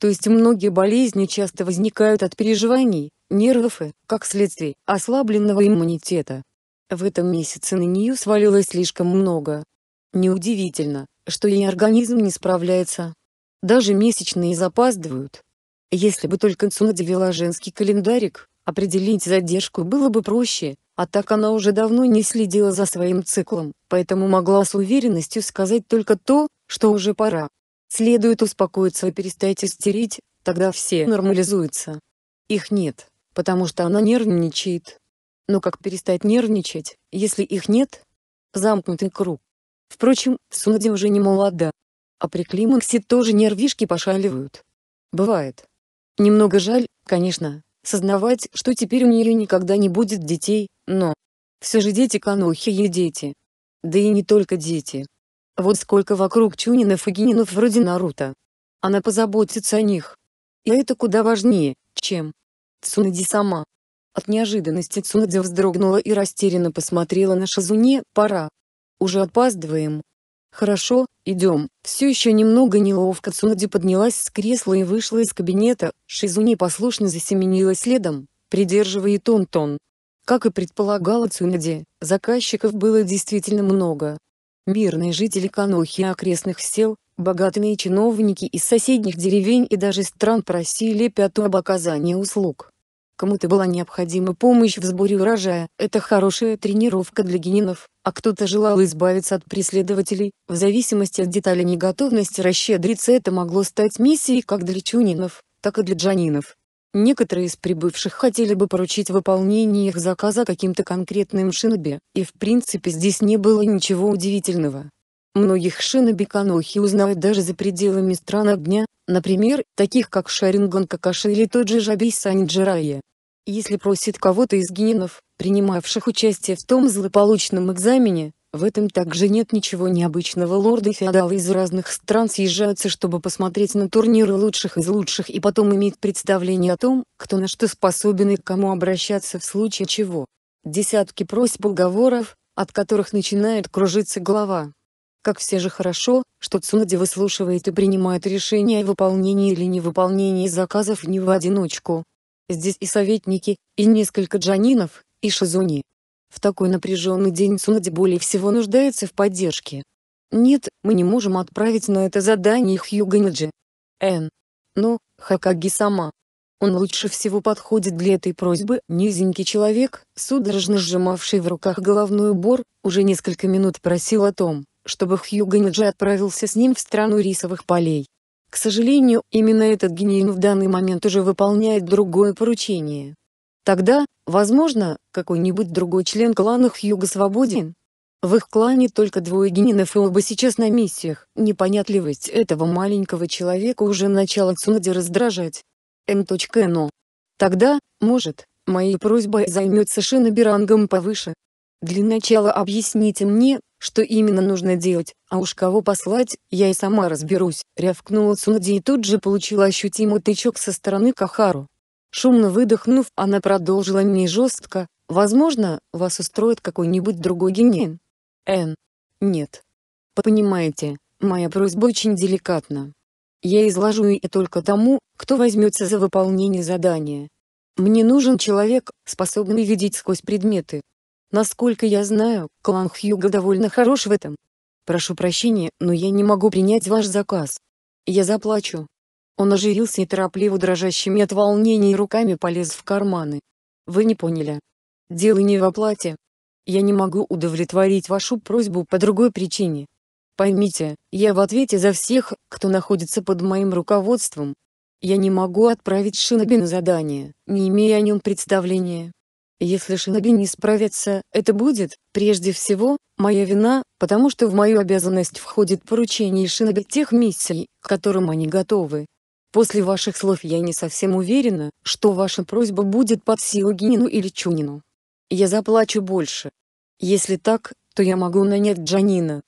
То есть многие болезни часто возникают от переживаний, нервов и, как следствие, ослабленного иммунитета. В этом месяце на нее свалилось слишком много. Неудивительно, что и организм не справляется. Даже месячные запаздывают. Если бы только Цунади вела женский календарик, определить задержку было бы проще, а так она уже давно не следила за своим циклом, поэтому могла с уверенностью сказать только то, что уже пора. Следует успокоиться и перестать истерить, тогда все нормализуются. Их нет, потому что она нервничает, но как перестать нервничать, если их нет? Замкнутый круг. Впрочем, Сунади уже не молода. А при климаксе тоже нервишки пошаливают. Бывает. Немного жаль, конечно, сознавать, что теперь у нее никогда не будет детей, но... Все же дети Канохи и дети. Да и не только дети. Вот сколько вокруг Чунинов и Гининов вроде Наруто. Она позаботится о них. И это куда важнее, чем Цунади сама. От неожиданности Цунадзе вздрогнула и растерянно посмотрела на Шазуне, пора. Уже опаздываем. Хорошо, идем. Все еще немного неловко Цунадзе поднялась с кресла и вышла из кабинета, Шизуне послушно засеменила следом, придерживая Тон-Тон. Как и предполагала Цунади, заказчиков было действительно много. Мирные жители Канохи и окрестных сел, богатые чиновники из соседних деревень и даже стран просили пятую об оказании услуг. Кому-то была необходима помощь в сборе урожая, это хорошая тренировка для генинов, а кто-то желал избавиться от преследователей, в зависимости от деталей неготовности расщедриться это могло стать миссией как для чунинов, так и для джанинов. Некоторые из прибывших хотели бы поручить выполнение их заказа каким-то конкретным шиноби, и в принципе здесь не было ничего удивительного. Многих шиноби Канохи узнают даже за пределами стран огня, Например, таких как Шаринган Какаши или тот же Жабей Санджирая. Если просит кого-то из генинов, принимавших участие в том злополучном экзамене, в этом также нет ничего необычного. Лорды и феодалы из разных стран съезжаются, чтобы посмотреть на турниры лучших из лучших и потом иметь представление о том, кто на что способен и к кому обращаться в случае чего. Десятки просьб уговоров, от которых начинает кружиться голова. Как все же хорошо, что Цунади выслушивает и принимает решения о выполнении или невыполнении заказов не в одиночку. Здесь и советники, и несколько джанинов, и шизуни. В такой напряженный день Цунади более всего нуждается в поддержке. Нет, мы не можем отправить на это задание Хьюганиджи. Н. Но Хакаги сама. Он лучше всего подходит для этой просьбы. Низенький человек, судорожно сжимавший в руках головной убор, уже несколько минут просил о том, чтобы Хьюго Ниджи отправился с ним в страну рисовых полей. К сожалению, именно этот гений в данный момент уже выполняет другое поручение. Тогда, возможно, какой-нибудь другой член клана Хьюга свободен? В их клане только двое генинов и оба сейчас на миссиях, непонятливость этого маленького человека уже начала Цунади раздражать. М.Но. Тогда, может, моей просьбой займется Шинобирангом повыше. Для начала объясните мне, что именно нужно делать, а уж кого послать, я и сама разберусь», — рявкнула Цунади и тут же получила ощутимый тычок со стороны Кахару. Шумно выдохнув, она продолжила мне жестко, «Возможно, вас устроит какой-нибудь другой генин?» Н. Нет. Понимаете, моя просьба очень деликатна. Я изложу ее только тому, кто возьмется за выполнение задания. Мне нужен человек, способный видеть сквозь предметы, Насколько я знаю, клан Хьюга довольно хорош в этом. Прошу прощения, но я не могу принять ваш заказ. Я заплачу. Он ожирился и торопливо дрожащими от волнения руками полез в карманы. Вы не поняли. Дело не в оплате. Я не могу удовлетворить вашу просьбу по другой причине. Поймите, я в ответе за всех, кто находится под моим руководством. Я не могу отправить Шиноби на задание, не имея о нем представления, если Шиноби не справится, это будет, прежде всего, моя вина, потому что в мою обязанность входит поручение Шиноби тех миссий, к которым они готовы. После ваших слов я не совсем уверена, что ваша просьба будет под силу Гинину или Чунину. Я заплачу больше. Если так, то я могу нанять Джанина,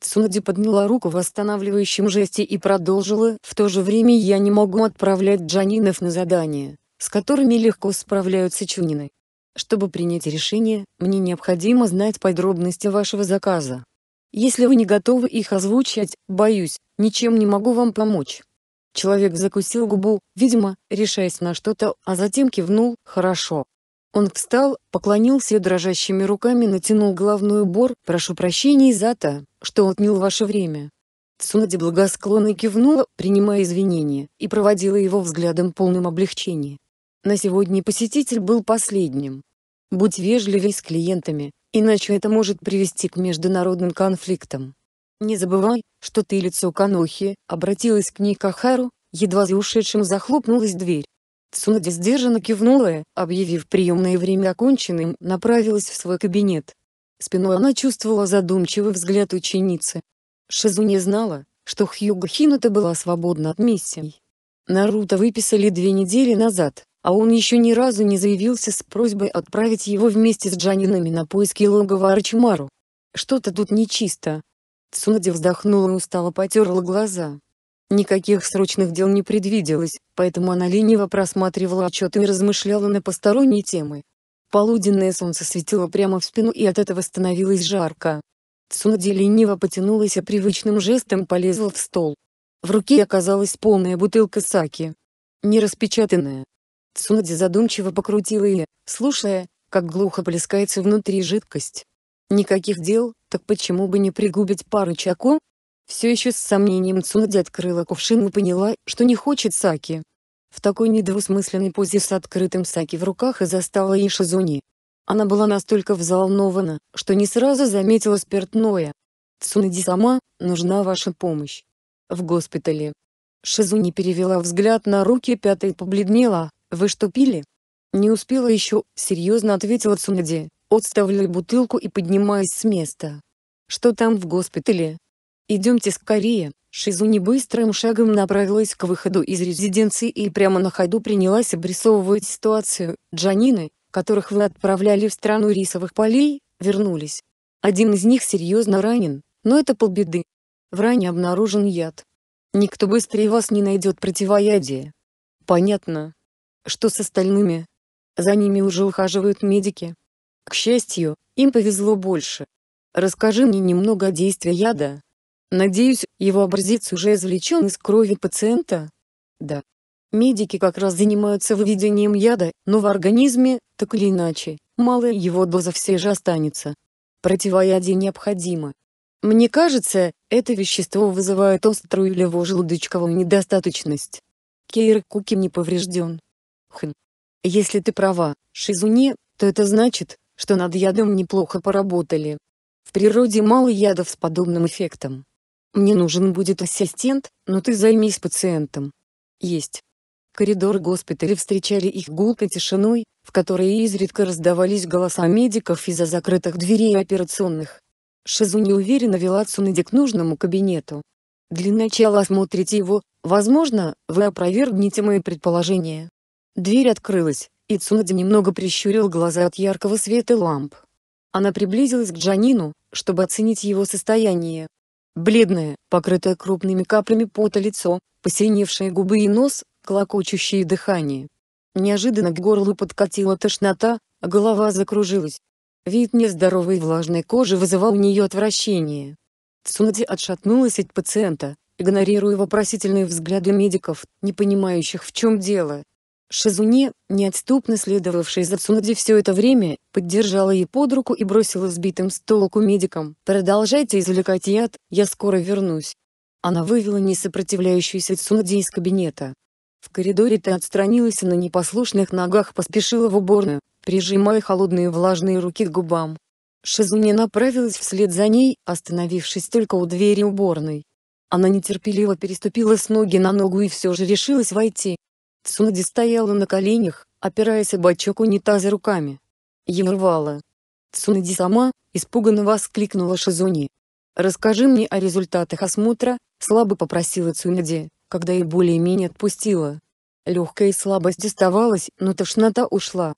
Цунади подняла руку в останавливающем жесте и продолжила, «В то же время я не могу отправлять Джанинов на задания, с которыми легко справляются Чунины. Чтобы принять решение, мне необходимо знать подробности вашего заказа. Если вы не готовы их озвучивать, боюсь, ничем не могу вам помочь. Человек закусил губу, видимо, решаясь на что-то, а затем кивнул «хорошо». Он встал, поклонился дрожащими руками натянул головной убор «прошу прощения за то, что отнял ваше время». Цунади благосклонно кивнула, принимая извинения, и проводила его взглядом полным облегчения. На сегодня посетитель был последним. Будь вежливей с клиентами, иначе это может привести к международным конфликтам. Не забывай, что ты лицо Канохи, обратилась к ней Кахару, едва за ушедшим захлопнулась дверь. Цунади сдержанно кивнула и, объявив приемное время оконченным, направилась в свой кабинет. Спиной она чувствовала задумчивый взгляд ученицы. Шизу не знала, что Хьюга Хината была свободна от миссий. Наруто выписали две недели назад а он еще ни разу не заявился с просьбой отправить его вместе с Джанинами на поиски логова Арчмару. Что-то тут нечисто. Цунади вздохнула и устало потерла глаза. Никаких срочных дел не предвиделось, поэтому она лениво просматривала отчет и размышляла на посторонние темы. Полуденное солнце светило прямо в спину и от этого становилось жарко. Цунади лениво потянулась и привычным жестом полезла в стол. В руке оказалась полная бутылка саки. Не распечатанная, Цунади задумчиво покрутила ее, слушая, как глухо плескается внутри жидкость. Никаких дел, так почему бы не пригубить пару чаку? Все еще с сомнением Цунади открыла кувшин и поняла, что не хочет саки. В такой недвусмысленной позе с открытым саки в руках и застала Ишизуни. Она была настолько взволнована, что не сразу заметила спиртное. «Цунади сама, нужна ваша помощь. В госпитале». Шизуни перевела взгляд на руки пятой и побледнела, «Вы что пили?» Не успела еще, серьезно ответила Цунади, отставляя бутылку и поднимаясь с места. «Что там в госпитале?» «Идемте скорее», Шизуни быстрым шагом направилась к выходу из резиденции и прямо на ходу принялась обрисовывать ситуацию. Джанины, которых вы отправляли в страну рисовых полей, вернулись. Один из них серьезно ранен, но это полбеды. В ране обнаружен яд. Никто быстрее вас не найдет противоядие. Понятно. Что с остальными? За ними уже ухаживают медики. К счастью, им повезло больше. Расскажи мне немного о действии яда. Надеюсь, его образец уже извлечен из крови пациента? Да. Медики как раз занимаются выведением яда, но в организме, так или иначе, малая его доза все же останется. Противоядие необходимо. Мне кажется, это вещество вызывает острую левожелудочковую недостаточность. Кейр Кукин не поврежден. Хм. Если ты права, Шизуне, то это значит, что над ядом неплохо поработали. В природе мало ядов с подобным эффектом. Мне нужен будет ассистент, но ты займись пациентом. Есть. Коридор госпиталя встречали их гулкой тишиной, в которой изредка раздавались голоса медиков из-за закрытых дверей операционных. Шизу уверенно вела Цунади к нужному кабинету. Для начала осмотрите его, возможно, вы опровергнете мои предположения. Дверь открылась, и Цунади немного прищурил глаза от яркого света ламп. Она приблизилась к Джанину, чтобы оценить его состояние. Бледное, покрытое крупными каплями пота лицо, посиневшие губы и нос, клокочущее дыхание. Неожиданно к горлу подкатила тошнота, а голова закружилась. Вид нездоровой влажной кожи вызывал у нее отвращение. Цунади отшатнулась от пациента, игнорируя вопросительные взгляды медиков, не понимающих в чем дело. Шизуне, неотступно следовавший за Цунди все это время, поддержала ей под руку и бросила сбитым с толку медикам. «Продолжайте извлекать яд, я скоро вернусь». Она вывела несопротивляющуюся Цунди из кабинета. В коридоре та отстранилась и на непослушных ногах поспешила в уборную, прижимая холодные влажные руки к губам. Шизуне направилась вслед за ней, остановившись только у двери уборной. Она нетерпеливо переступила с ноги на ногу и все же решилась войти. Цунади стояла на коленях, опираясь о бачок унитаза руками. Ее рвало. Цунади сама, испуганно воскликнула Шизуни. «Расскажи мне о результатах осмотра», — слабо попросила Цунади, когда ее более-менее отпустила. Легкая слабость оставалась, но тошнота ушла.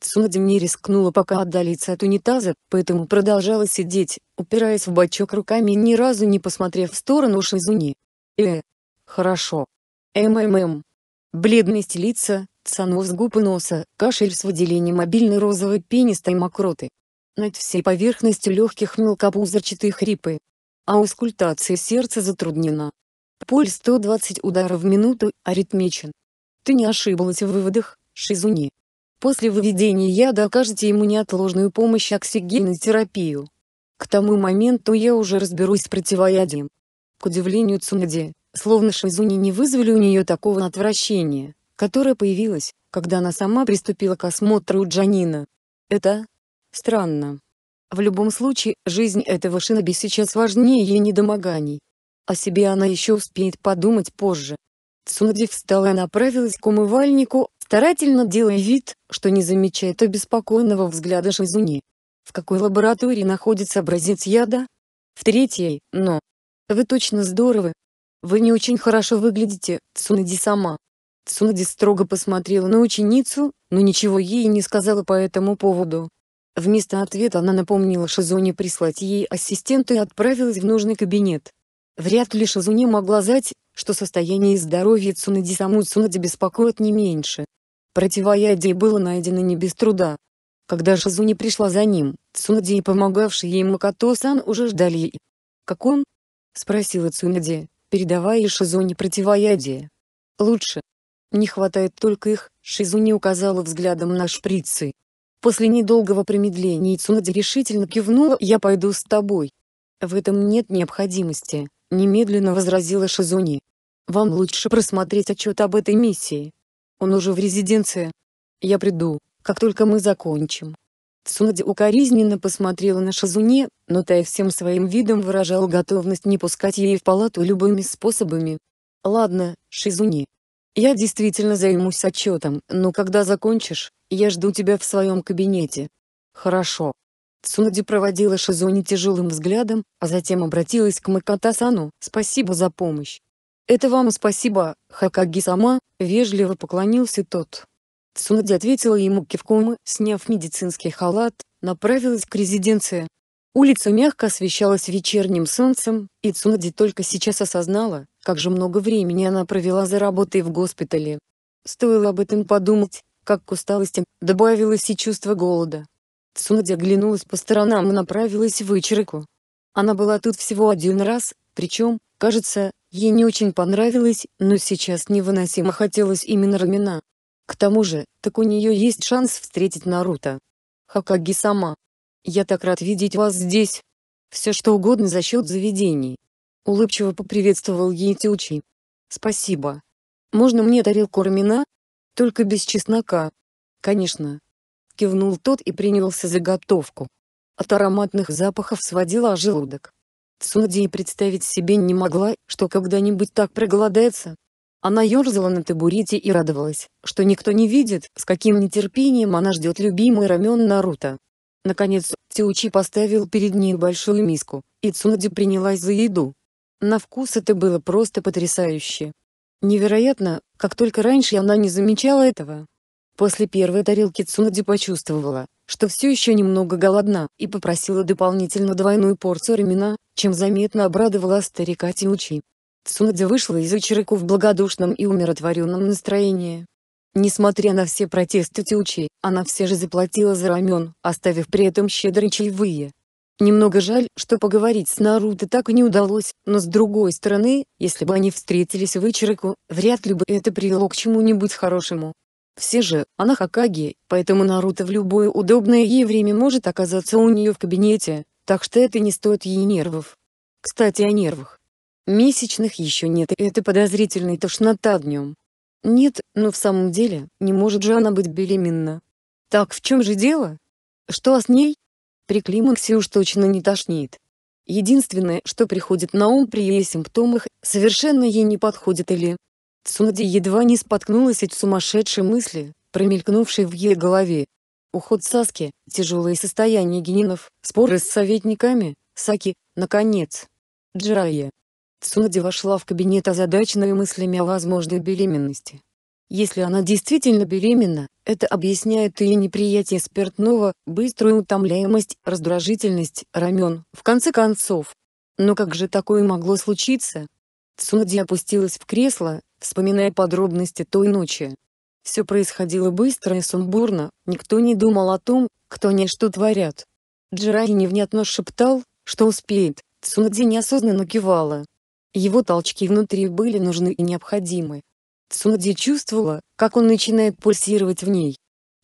Цунади не рискнула пока отдалиться от унитаза, поэтому продолжала сидеть, упираясь в бачок руками и ни разу не посмотрев в сторону Шизуни. «Э, хорошо. Ммм бледность лица, сонос губ и носа, кашель с выделением мобильной розовой пенистой мокроты. Над всей поверхностью легких мелкопузырчатые хрипы. Аускультация сердца затруднена. Пульс 120 ударов в минуту, аритмичен. Ты не ошиблась в выводах, Шизуни. После выведения яда окажете ему неотложную помощь оксигенотерапию. К тому моменту я уже разберусь с противоядием. К удивлению Цунаде, Словно Шизуни не вызвали у нее такого отвращения, которое появилось, когда она сама приступила к осмотру Джанина. Это странно. В любом случае, жизнь этого шиноби сейчас важнее ее недомоганий. О себе она еще успеет подумать позже. Цунди встала и направилась к умывальнику, старательно делая вид, что не замечает обеспокоенного взгляда Шизуни. В какой лаборатории находится образец яда? В третьей, но... Вы точно здоровы, вы не очень хорошо выглядите, Цунади сама. Цунади строго посмотрела на ученицу, но ничего ей не сказала по этому поводу. Вместо ответа она напомнила Шизуне прислать ей ассистента и отправилась в нужный кабинет. Вряд ли Шизуне могла знать, что состояние и здоровье Цунади саму Цунади беспокоит не меньше. Противоядие было найдено не без труда. Когда Шизуни пришла за ним, Цунади и помогавший ей Макото-сан уже ждали. «Как он?» — спросила Цунади, передавая и Шизуне противоядие. Лучше. Не хватает только их, Шизуни указала взглядом на шприцы. После недолгого промедления Цунади решительно кивнула «Я пойду с тобой». «В этом нет необходимости», — немедленно возразила Шизуни. «Вам лучше просмотреть отчет об этой миссии. Он уже в резиденции. Я приду, как только мы закончим». Цунди укоризненно посмотрела на Шазуне, но та всем своим видом выражала готовность не пускать ей в палату любыми способами. «Ладно, Шизуни. Я действительно займусь отчетом, но когда закончишь, я жду тебя в своем кабинете». «Хорошо». Цунади проводила Шизуни тяжелым взглядом, а затем обратилась к маката «Спасибо за помощь». «Это вам спасибо, Хакаги-сама», — вежливо поклонился тот. Цунади ответила ему кивком и, сняв медицинский халат, направилась к резиденции. Улица мягко освещалась вечерним солнцем, и Цунади только сейчас осознала, как же много времени она провела за работой в госпитале. Стоило об этом подумать, как к усталости добавилось и чувство голода. Цунади оглянулась по сторонам и направилась в вычерку. Она была тут всего один раз, причем, кажется, ей не очень понравилось, но сейчас невыносимо хотелось именно рамена. К тому же, так у нее есть шанс встретить Наруто. Хакаги сама. Я так рад видеть вас здесь. Все что угодно за счет заведений. Улыбчиво поприветствовал ей Тючи. Спасибо. Можно мне тарелку рамена? Только без чеснока. Конечно. Кивнул тот и принялся за готовку. От ароматных запахов сводила желудок. Цунади представить себе не могла, что когда-нибудь так проголодается, она ерзала на табурете и радовалась, что никто не видит, с каким нетерпением она ждет любимый рамен Наруто. Наконец, Тиучи поставил перед ней большую миску, и Цунади принялась за еду. На вкус это было просто потрясающе. Невероятно, как только раньше она не замечала этого. После первой тарелки Цунади почувствовала, что все еще немного голодна, и попросила дополнительно двойную порцию рамена, чем заметно обрадовала старика Тиучи. Цунадзе вышла из Ичирику в благодушном и умиротворенном настроении. Несмотря на все протесты Тючи, она все же заплатила за рамен, оставив при этом щедрые чаевые. Немного жаль, что поговорить с Наруто так и не удалось, но с другой стороны, если бы они встретились в Ичирику, вряд ли бы это привело к чему-нибудь хорошему. Все же, она Хакаги, поэтому Наруто в любое удобное ей время может оказаться у нее в кабинете, так что это не стоит ей нервов. Кстати о нервах. Месячных еще нет и это подозрительная тошнота днем. Нет, но ну в самом деле, не может же она быть беременна. Так в чем же дело? Что с ней? При климаксе уж точно не тошнит. Единственное, что приходит на ум при ее симптомах, совершенно ей не подходит или... Цунади едва не споткнулась от сумасшедшей мысли, промелькнувшей в ее голове. Уход Саски, тяжелое состояние генинов, споры с советниками, Саки, наконец. Джирая. Цунади вошла в кабинет озадаченная мыслями о возможной беременности. Если она действительно беременна, это объясняет ее неприятие спиртного, быструю утомляемость, раздражительность рамен, в конце концов. Но как же такое могло случиться? Цунади опустилась в кресло, вспоминая подробности той ночи. Все происходило быстро и сумбурно, никто не думал о том, кто они что творят. Джираи невнятно шептал, что успеет, Цунади неосознанно кивала. Его толчки внутри были нужны и необходимы. Цунади чувствовала, как он начинает пульсировать в ней.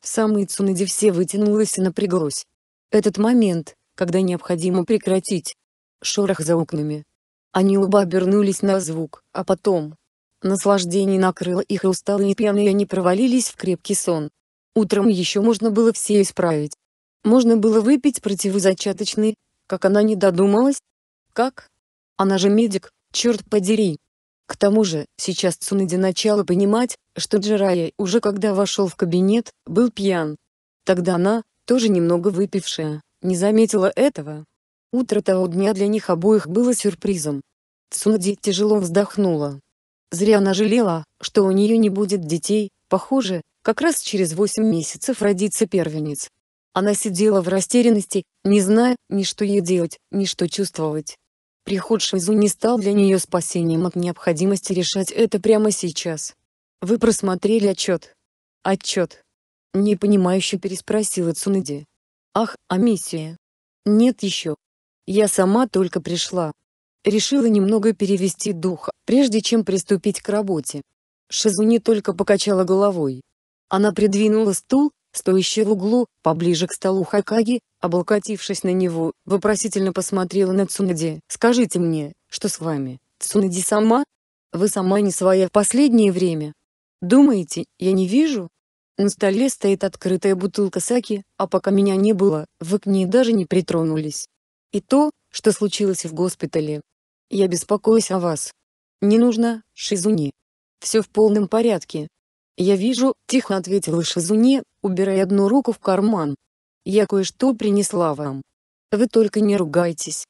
Самый Цунади все вытянулось и напряглось. Этот момент, когда необходимо прекратить. Шорох за окнами. Они оба обернулись на звук, а потом... Наслаждение накрыло их и усталые и пьяные они провалились в крепкий сон. Утром еще можно было все исправить. Можно было выпить противозачаточный, как она не додумалась. Как? Она же медик. Черт подери! К тому же, сейчас Цунади начала понимать, что Джирая уже когда вошел в кабинет, был пьян. Тогда она, тоже немного выпившая, не заметила этого. Утро того дня для них обоих было сюрпризом. Цунади тяжело вздохнула. Зря она жалела, что у нее не будет детей, похоже, как раз через 8 месяцев родится первенец. Она сидела в растерянности, не зная, ни что ей делать, ни что чувствовать. Приход Шизу не стал для нее спасением от необходимости решать это прямо сейчас. «Вы просмотрели отчет?» «Отчет?» Непонимающе переспросила Цунади. «Ах, а миссия?» «Нет еще. Я сама только пришла. Решила немного перевести дух, прежде чем приступить к работе». Шизу не только покачала головой. Она придвинула стул, стоящая в углу, поближе к столу Хакаги, облокотившись на него, вопросительно посмотрела на Цунади. «Скажите мне, что с вами, Цунади сама? Вы сама не своя в последнее время? Думаете, я не вижу?» На столе стоит открытая бутылка саки, а пока меня не было, вы к ней даже не притронулись. И то, что случилось в госпитале. Я беспокоюсь о вас. Не нужно, Шизуни. Все в полном порядке, «Я вижу», — тихо ответила Шизуне, убирая одну руку в карман. «Я кое-что принесла вам. Вы только не ругайтесь.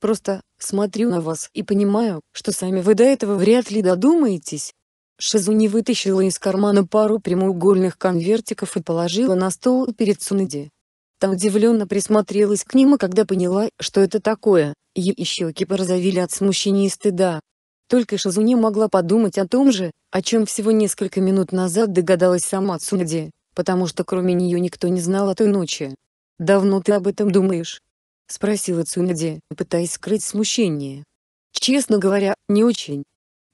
Просто, смотрю на вас и понимаю, что сами вы до этого вряд ли додумаетесь». Шизуни вытащила из кармана пару прямоугольных конвертиков и положила на стол перед Сунади. Та удивленно присмотрелась к ним и когда поняла, что это такое, ее щеки порозовели от смущения и стыда, только Шизуни могла подумать о том же, о чем всего несколько минут назад догадалась сама Цунади, потому что кроме нее никто не знал о той ночи. «Давно ты об этом думаешь?» — спросила Цунади, пытаясь скрыть смущение. «Честно говоря, не очень.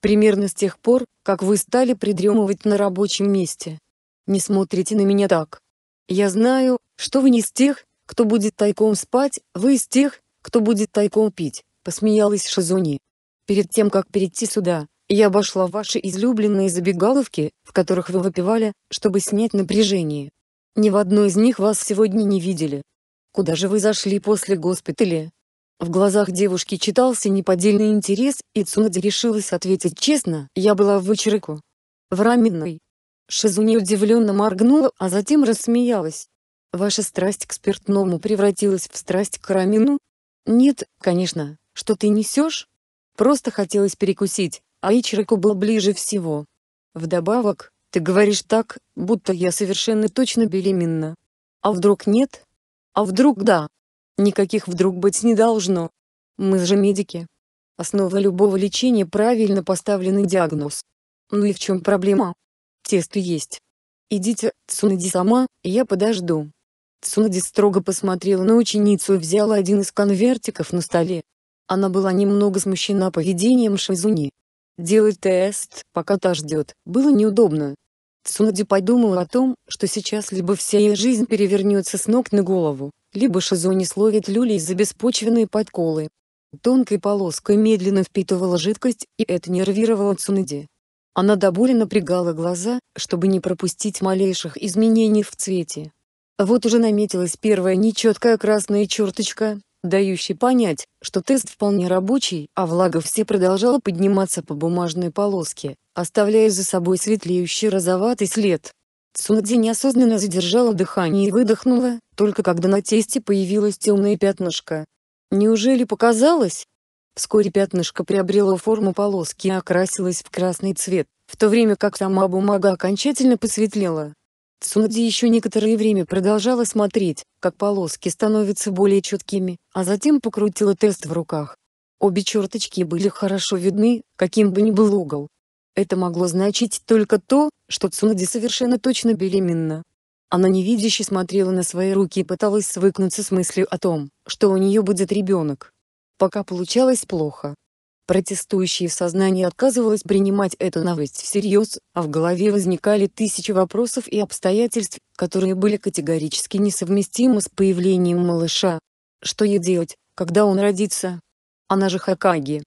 Примерно с тех пор, как вы стали придремывать на рабочем месте. Не смотрите на меня так. Я знаю, что вы не из тех, кто будет тайком спать, вы из тех, кто будет тайком пить», — посмеялась Шизуни. Перед тем, как перейти сюда, я обошла ваши излюбленные забегаловки, в которых вы выпивали, чтобы снять напряжение. Ни в одной из них вас сегодня не видели. Куда же вы зашли после госпиталя? В глазах девушки читался неподдельный интерес, и Цунади решилась ответить честно, я была в вычерку. В раменной. Шизуни удивленно моргнула, а затем рассмеялась. Ваша страсть к спиртному превратилась в страсть к рамену? Нет, конечно, что ты несешь? Просто хотелось перекусить, а Ичраку был ближе всего. Вдобавок, ты говоришь так, будто я совершенно точно беременна. А вдруг нет? А вдруг да? Никаких вдруг быть не должно. Мы же медики. Основа любого лечения правильно поставленный диагноз. Ну и в чем проблема? Тесты есть. Идите, Цунади сама, я подожду. Цунади строго посмотрела на ученицу и взяла один из конвертиков на столе, она была немного смущена поведением Шизуни. Делать тест, пока та ждет, было неудобно. Цунади подумала о том, что сейчас либо вся ее жизнь перевернется с ног на голову, либо Шизуни словит люли за беспочвенные подколы. Тонкой полоской медленно впитывала жидкость, и это нервировало Цунади. Она до боли напрягала глаза, чтобы не пропустить малейших изменений в цвете. Вот уже наметилась первая нечеткая красная черточка, дающий понять, что тест вполне рабочий, а влага все продолжала подниматься по бумажной полоске, оставляя за собой светлеющий розоватый след. Цунди неосознанно задержала дыхание и выдохнула, только когда на тесте появилось темное пятнышко. Неужели показалось? Вскоре пятнышко приобрело форму полоски и окрасилось в красный цвет, в то время как сама бумага окончательно посветлела. Цунди еще некоторое время продолжала смотреть, как полоски становятся более четкими, а затем покрутила тест в руках. Обе черточки были хорошо видны, каким бы ни был угол. Это могло значить только то, что Цунди совершенно точно беременна. Она невидяще смотрела на свои руки и пыталась свыкнуться с мыслью о том, что у нее будет ребенок. Пока получалось плохо, Протестующие сознание отказывалось принимать эту новость всерьез, а в голове возникали тысячи вопросов и обстоятельств, которые были категорически несовместимы с появлением малыша. Что ей делать, когда он родится? Она же Хакаги.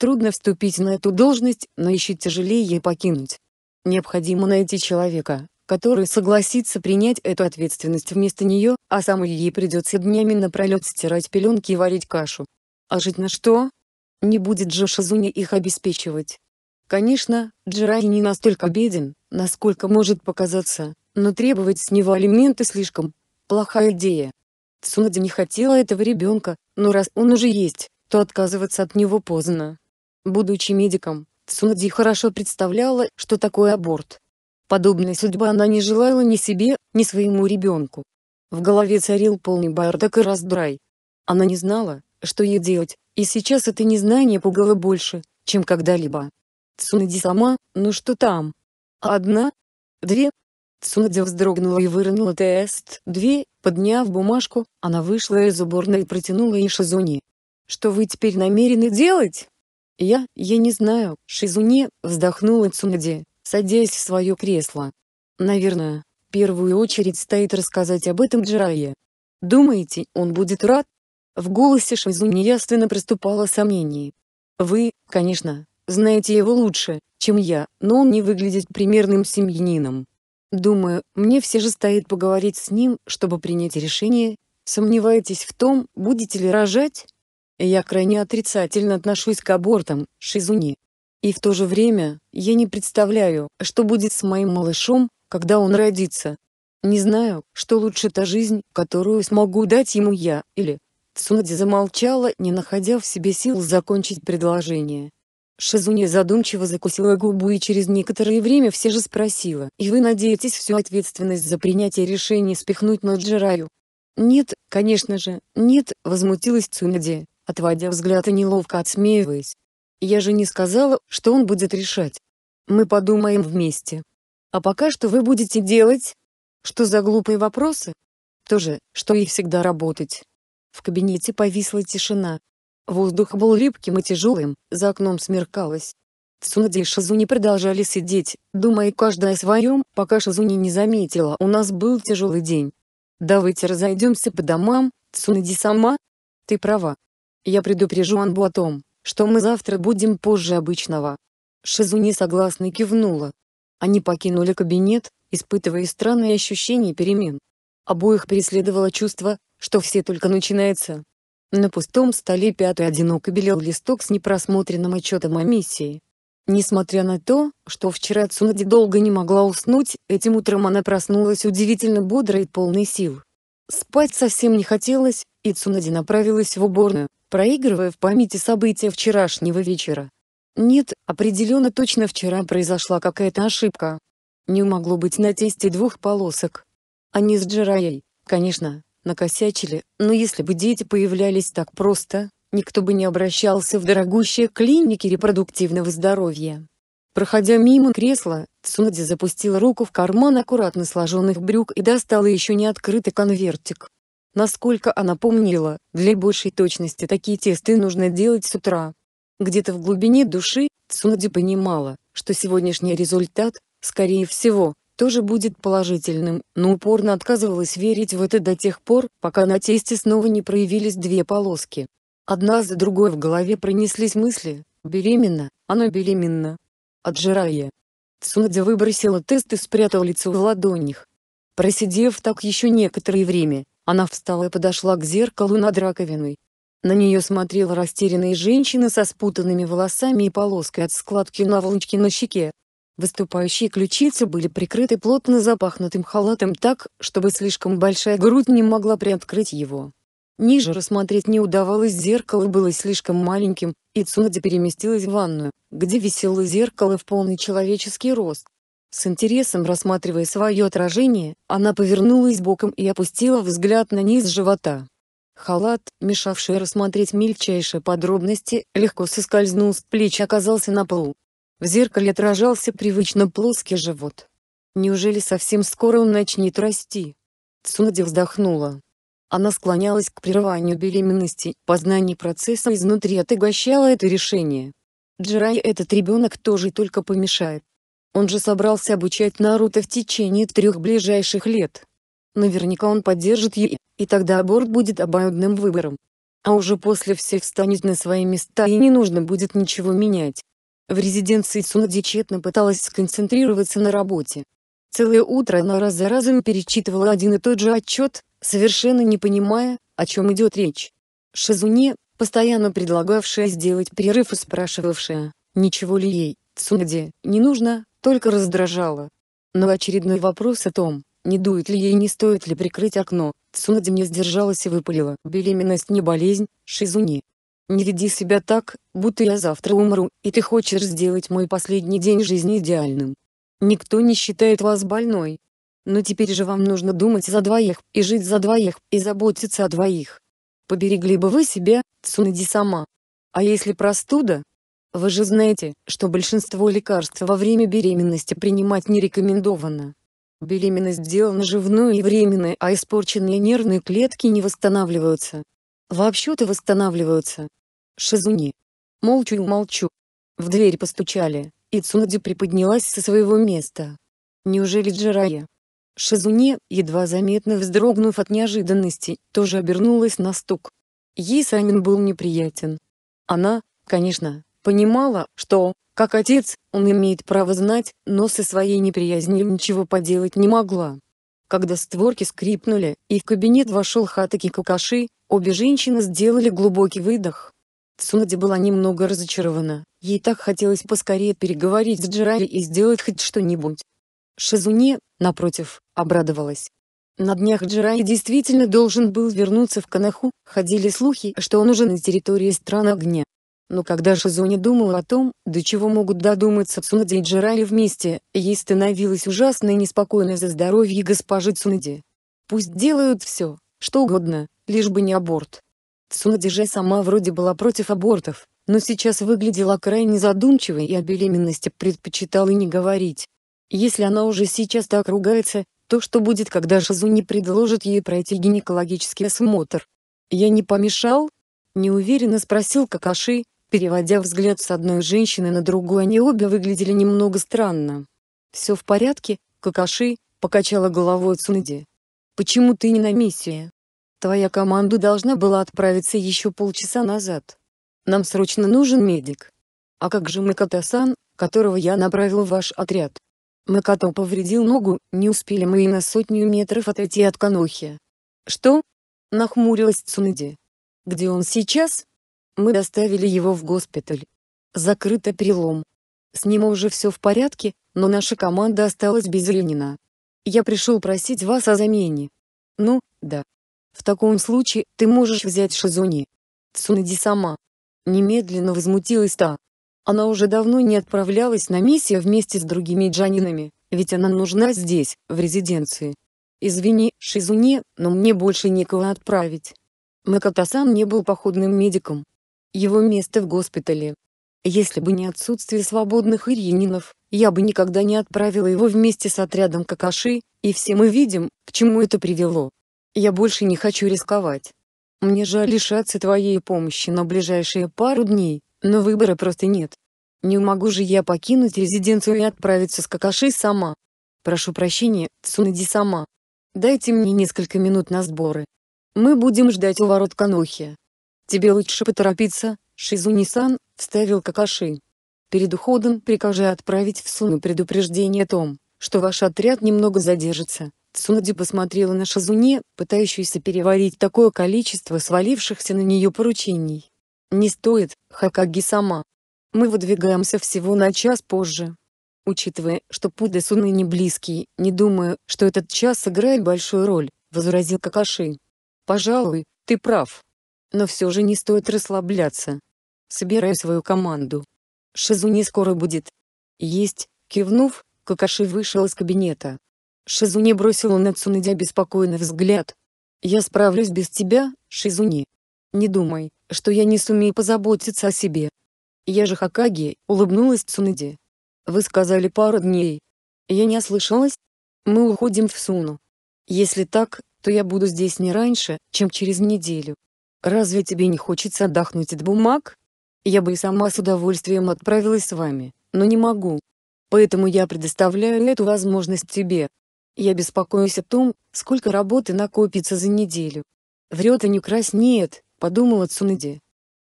Трудно вступить на эту должность, но еще тяжелее ей покинуть. Необходимо найти человека, который согласится принять эту ответственность вместо нее, а самой ей придется днями напролет стирать пеленки и варить кашу. А жить на что? Не будет же Шизуни их обеспечивать. Конечно, Джирай не настолько беден, насколько может показаться, но требовать с него алименты слишком плохая идея. Цунади не хотела этого ребенка, но раз он уже есть, то отказываться от него поздно. Будучи медиком, Цунади хорошо представляла, что такое аборт. Подобной судьбы она не желала ни себе, ни своему ребенку. В голове царил полный бардак и раздрай. Она не знала, что ей делать, и сейчас это незнание пугало больше, чем когда-либо. Цунади сама, ну что там? Одна? Две? Цунади вздрогнула и выронила тест. Две, подняв бумажку, она вышла из уборной и протянула ей Шизуни. «Что вы теперь намерены делать?» «Я, я не знаю», — Шизуни, вздохнула Цунади, садясь в свое кресло. «Наверное, в первую очередь стоит рассказать об этом Джирае. Думаете, он будет рад?» В голосе Шизун неясно приступало сомнение. «Вы, конечно, знаете его лучше, чем я, но он не выглядит примерным семьянином. Думаю, мне все же стоит поговорить с ним, чтобы принять решение. Сомневаетесь в том, будете ли рожать?» Я крайне отрицательно отношусь к абортам, Шизуни. И в то же время, я не представляю, что будет с моим малышом, когда он родится. Не знаю, что лучше та жизнь, которую смогу дать ему я, или Цунади замолчала, не находя в себе сил закончить предложение. Шизуни задумчиво закусила губу и через некоторое время все же спросила, «И вы надеетесь всю ответственность за принятие решения спихнуть на Джираю?» «Нет, конечно же, нет», — возмутилась Цунади, отводя взгляд и неловко отсмеиваясь. «Я же не сказала, что он будет решать. Мы подумаем вместе. А пока что вы будете делать?» «Что за глупые вопросы?» «То же, что и всегда работать». В кабинете повисла тишина. Воздух был липким и тяжелым, за окном смеркалось. Цунади и Шизуни продолжали сидеть, думая каждая о своем, пока Шизуни не заметила «У нас был тяжелый день». «Давайте разойдемся по домам, Цунади сама?» «Ты права. Я предупрежу Анбу о том, что мы завтра будем позже обычного». Шизуни согласно кивнула. Они покинули кабинет, испытывая странные ощущения перемен. Обоих преследовало чувство, что все только начинается. На пустом столе пятый одиноко белел листок с непросмотренным отчетом о миссии. Несмотря на то, что вчера Цунади долго не могла уснуть, этим утром она проснулась удивительно бодрой и полной сил. Спать совсем не хотелось, и Цунади направилась в уборную, проигрывая в памяти события вчерашнего вечера. Нет, определенно точно вчера произошла какая-то ошибка. Не могло быть на тесте двух полосок. Они с Джираей, конечно, накосячили, но если бы дети появлялись так просто, никто бы не обращался в дорогущие клиники репродуктивного здоровья. Проходя мимо кресла, Цунади запустил руку в карман аккуратно сложенных брюк и достала еще не открытый конвертик. Насколько она помнила, для большей точности такие тесты нужно делать с утра. Где-то в глубине души, Цунади понимала, что сегодняшний результат, скорее всего, тоже будет положительным, но упорно отказывалась верить в это до тех пор, пока на тесте снова не проявились две полоски. Одна за другой в голове пронеслись мысли «беременна, она беременна». Отжирая. Цунадзе выбросила тест и спрятала лицо в ладонях. Просидев так еще некоторое время, она встала и подошла к зеркалу над раковиной. На нее смотрела растерянная женщина со спутанными волосами и полоской от складки на наволочки на щеке, Выступающие ключицы были прикрыты плотно запахнутым халатом так, чтобы слишком большая грудь не могла приоткрыть его. Ниже рассмотреть не удавалось зеркало было слишком маленьким, и Цунади переместилась в ванную, где висело зеркало в полный человеческий рост. С интересом рассматривая свое отражение, она повернулась боком и опустила взгляд на низ живота. Халат, мешавший рассмотреть мельчайшие подробности, легко соскользнул с плеч и оказался на полу, в зеркале отражался привычно плоский живот. Неужели совсем скоро он начнет расти? Цунади вздохнула. Она склонялась к прерыванию беременности, познание процесса изнутри отягощало это решение. Джирай этот ребенок тоже только помешает. Он же собрался обучать Наруто в течение трех ближайших лет. Наверняка он поддержит ей, и тогда аборт будет обоюдным выбором. А уже после все встанет на свои места и не нужно будет ничего менять. В резиденции Сунди тщетно пыталась сконцентрироваться на работе. Целое утро она раз за разом перечитывала один и тот же отчет, совершенно не понимая, о чем идет речь. Шизуне, постоянно предлагавшая сделать перерыв и спрашивавшая, ничего ли ей, Цунди, не нужно, только раздражала. Но очередной вопрос о том, не дует ли ей, не стоит ли прикрыть окно, Цунди не сдержалась и выпалила. Беременность не болезнь, Шизуни. Не веди себя так, будто я завтра умру, и ты хочешь сделать мой последний день жизни идеальным. Никто не считает вас больной. Но теперь же вам нужно думать за двоих, и жить за двоих, и заботиться о двоих. Поберегли бы вы себя, Цунади сама. А если простуда? Вы же знаете, что большинство лекарств во время беременности принимать не рекомендовано. Беременность дело наживное и временное, а испорченные нервные клетки не восстанавливаются. Вообще-то восстанавливаются, Шизуни. Молчу, и молчу. В дверь постучали, и Цунади приподнялась со своего места. Неужели Джирая? Шизуни, едва заметно вздрогнув от неожиданности, тоже обернулась на стук. Ей Санин был неприятен. Она, конечно, понимала, что, как отец, он имеет право знать, но со своей неприязнью ничего поделать не могла. Когда створки скрипнули, и в кабинет вошел Хатаки Какаши, обе женщины сделали глубокий выдох. Сунади была немного разочарована, ей так хотелось поскорее переговорить с Джираи и сделать хоть что-нибудь. Шизуне, напротив, обрадовалась. На днях Джираи действительно должен был вернуться в Канаху, ходили слухи, что он уже на территории стран огня. Но когда Шизуни думала о том, до чего могут додуматься Цунади и Джираи вместе, ей становилось ужасно и неспокойно за здоровье госпожи Цунади. Пусть делают все, что угодно, лишь бы не аборт. Судя сама вроде была против абортов, но сейчас выглядела крайне задумчивой и о беременности предпочитала не говорить. Если она уже сейчас так ругается, то что будет, когда Шизу не предложит ей пройти гинекологический осмотр? «Я не помешал?» – неуверенно спросил Какаши, переводя взгляд с одной женщины на другую, они обе выглядели немного странно. «Все в порядке, Какаши», – покачала головой Цунади. «Почему ты не на миссии?» Твоя команда должна была отправиться еще полчаса назад. Нам срочно нужен медик. А как же макота которого я направил в ваш отряд? Макато повредил ногу, не успели мы и на сотню метров отойти от Канохи. Что? Нахмурилась Цунади. Где он сейчас? Мы доставили его в госпиталь. Закрыто перелом. С ним уже все в порядке, но наша команда осталась без Ленина. Я пришел просить вас о замене. Ну, да, в таком случае ты можешь взять Шизуни. Цунади сама. Немедленно возмутилась та. Она уже давно не отправлялась на миссию вместе с другими джанинами, ведь она нужна здесь, в резиденции. Извини, Шизуни, но мне больше некого отправить. Макатасан не был походным медиком. Его место в госпитале. Если бы не отсутствие свободных ирьянинов, я бы никогда не отправила его вместе с отрядом Какаши, и все мы видим, к чему это привело. Я больше не хочу рисковать. Мне жаль лишаться твоей помощи на ближайшие пару дней, но выбора просто нет. Не могу же я покинуть резиденцию и отправиться с Какаши сама. Прошу прощения, Цунади сама. Дайте мне несколько минут на сборы. Мы будем ждать у ворот Канохи. Тебе лучше поторопиться, Шизунисан, вставил Какаши. Перед уходом прикажи отправить в Суну предупреждение о том, что ваш отряд немного задержится. Судя посмотрела на Шазуне, пытающуюся переварить такое количество свалившихся на нее поручений. «Не стоит, Хакаги сама. Мы выдвигаемся всего на час позже». «Учитывая, что Пуда Суны не близкий, не думаю, что этот час сыграет большую роль», — возразил Какаши. «Пожалуй, ты прав. Но все же не стоит расслабляться. Собираю свою команду. Шизуни скоро будет». «Есть», — кивнув, Какаши вышел из кабинета. Шизуни бросила на Цунэдя беспокойный взгляд. «Я справлюсь без тебя, Шизуни. Не думай, что я не сумею позаботиться о себе». «Я же Хакаги», — улыбнулась Цунэди. «Вы сказали пару дней. Я не ослышалась? Мы уходим в Суну. Если так, то я буду здесь не раньше, чем через неделю. Разве тебе не хочется отдохнуть от бумаг? Я бы и сама с удовольствием отправилась с вами, но не могу. Поэтому я предоставляю эту возможность тебе. Я беспокоюсь о том, сколько работы накопится за неделю. Врет и не краснеет, подумала Цунади.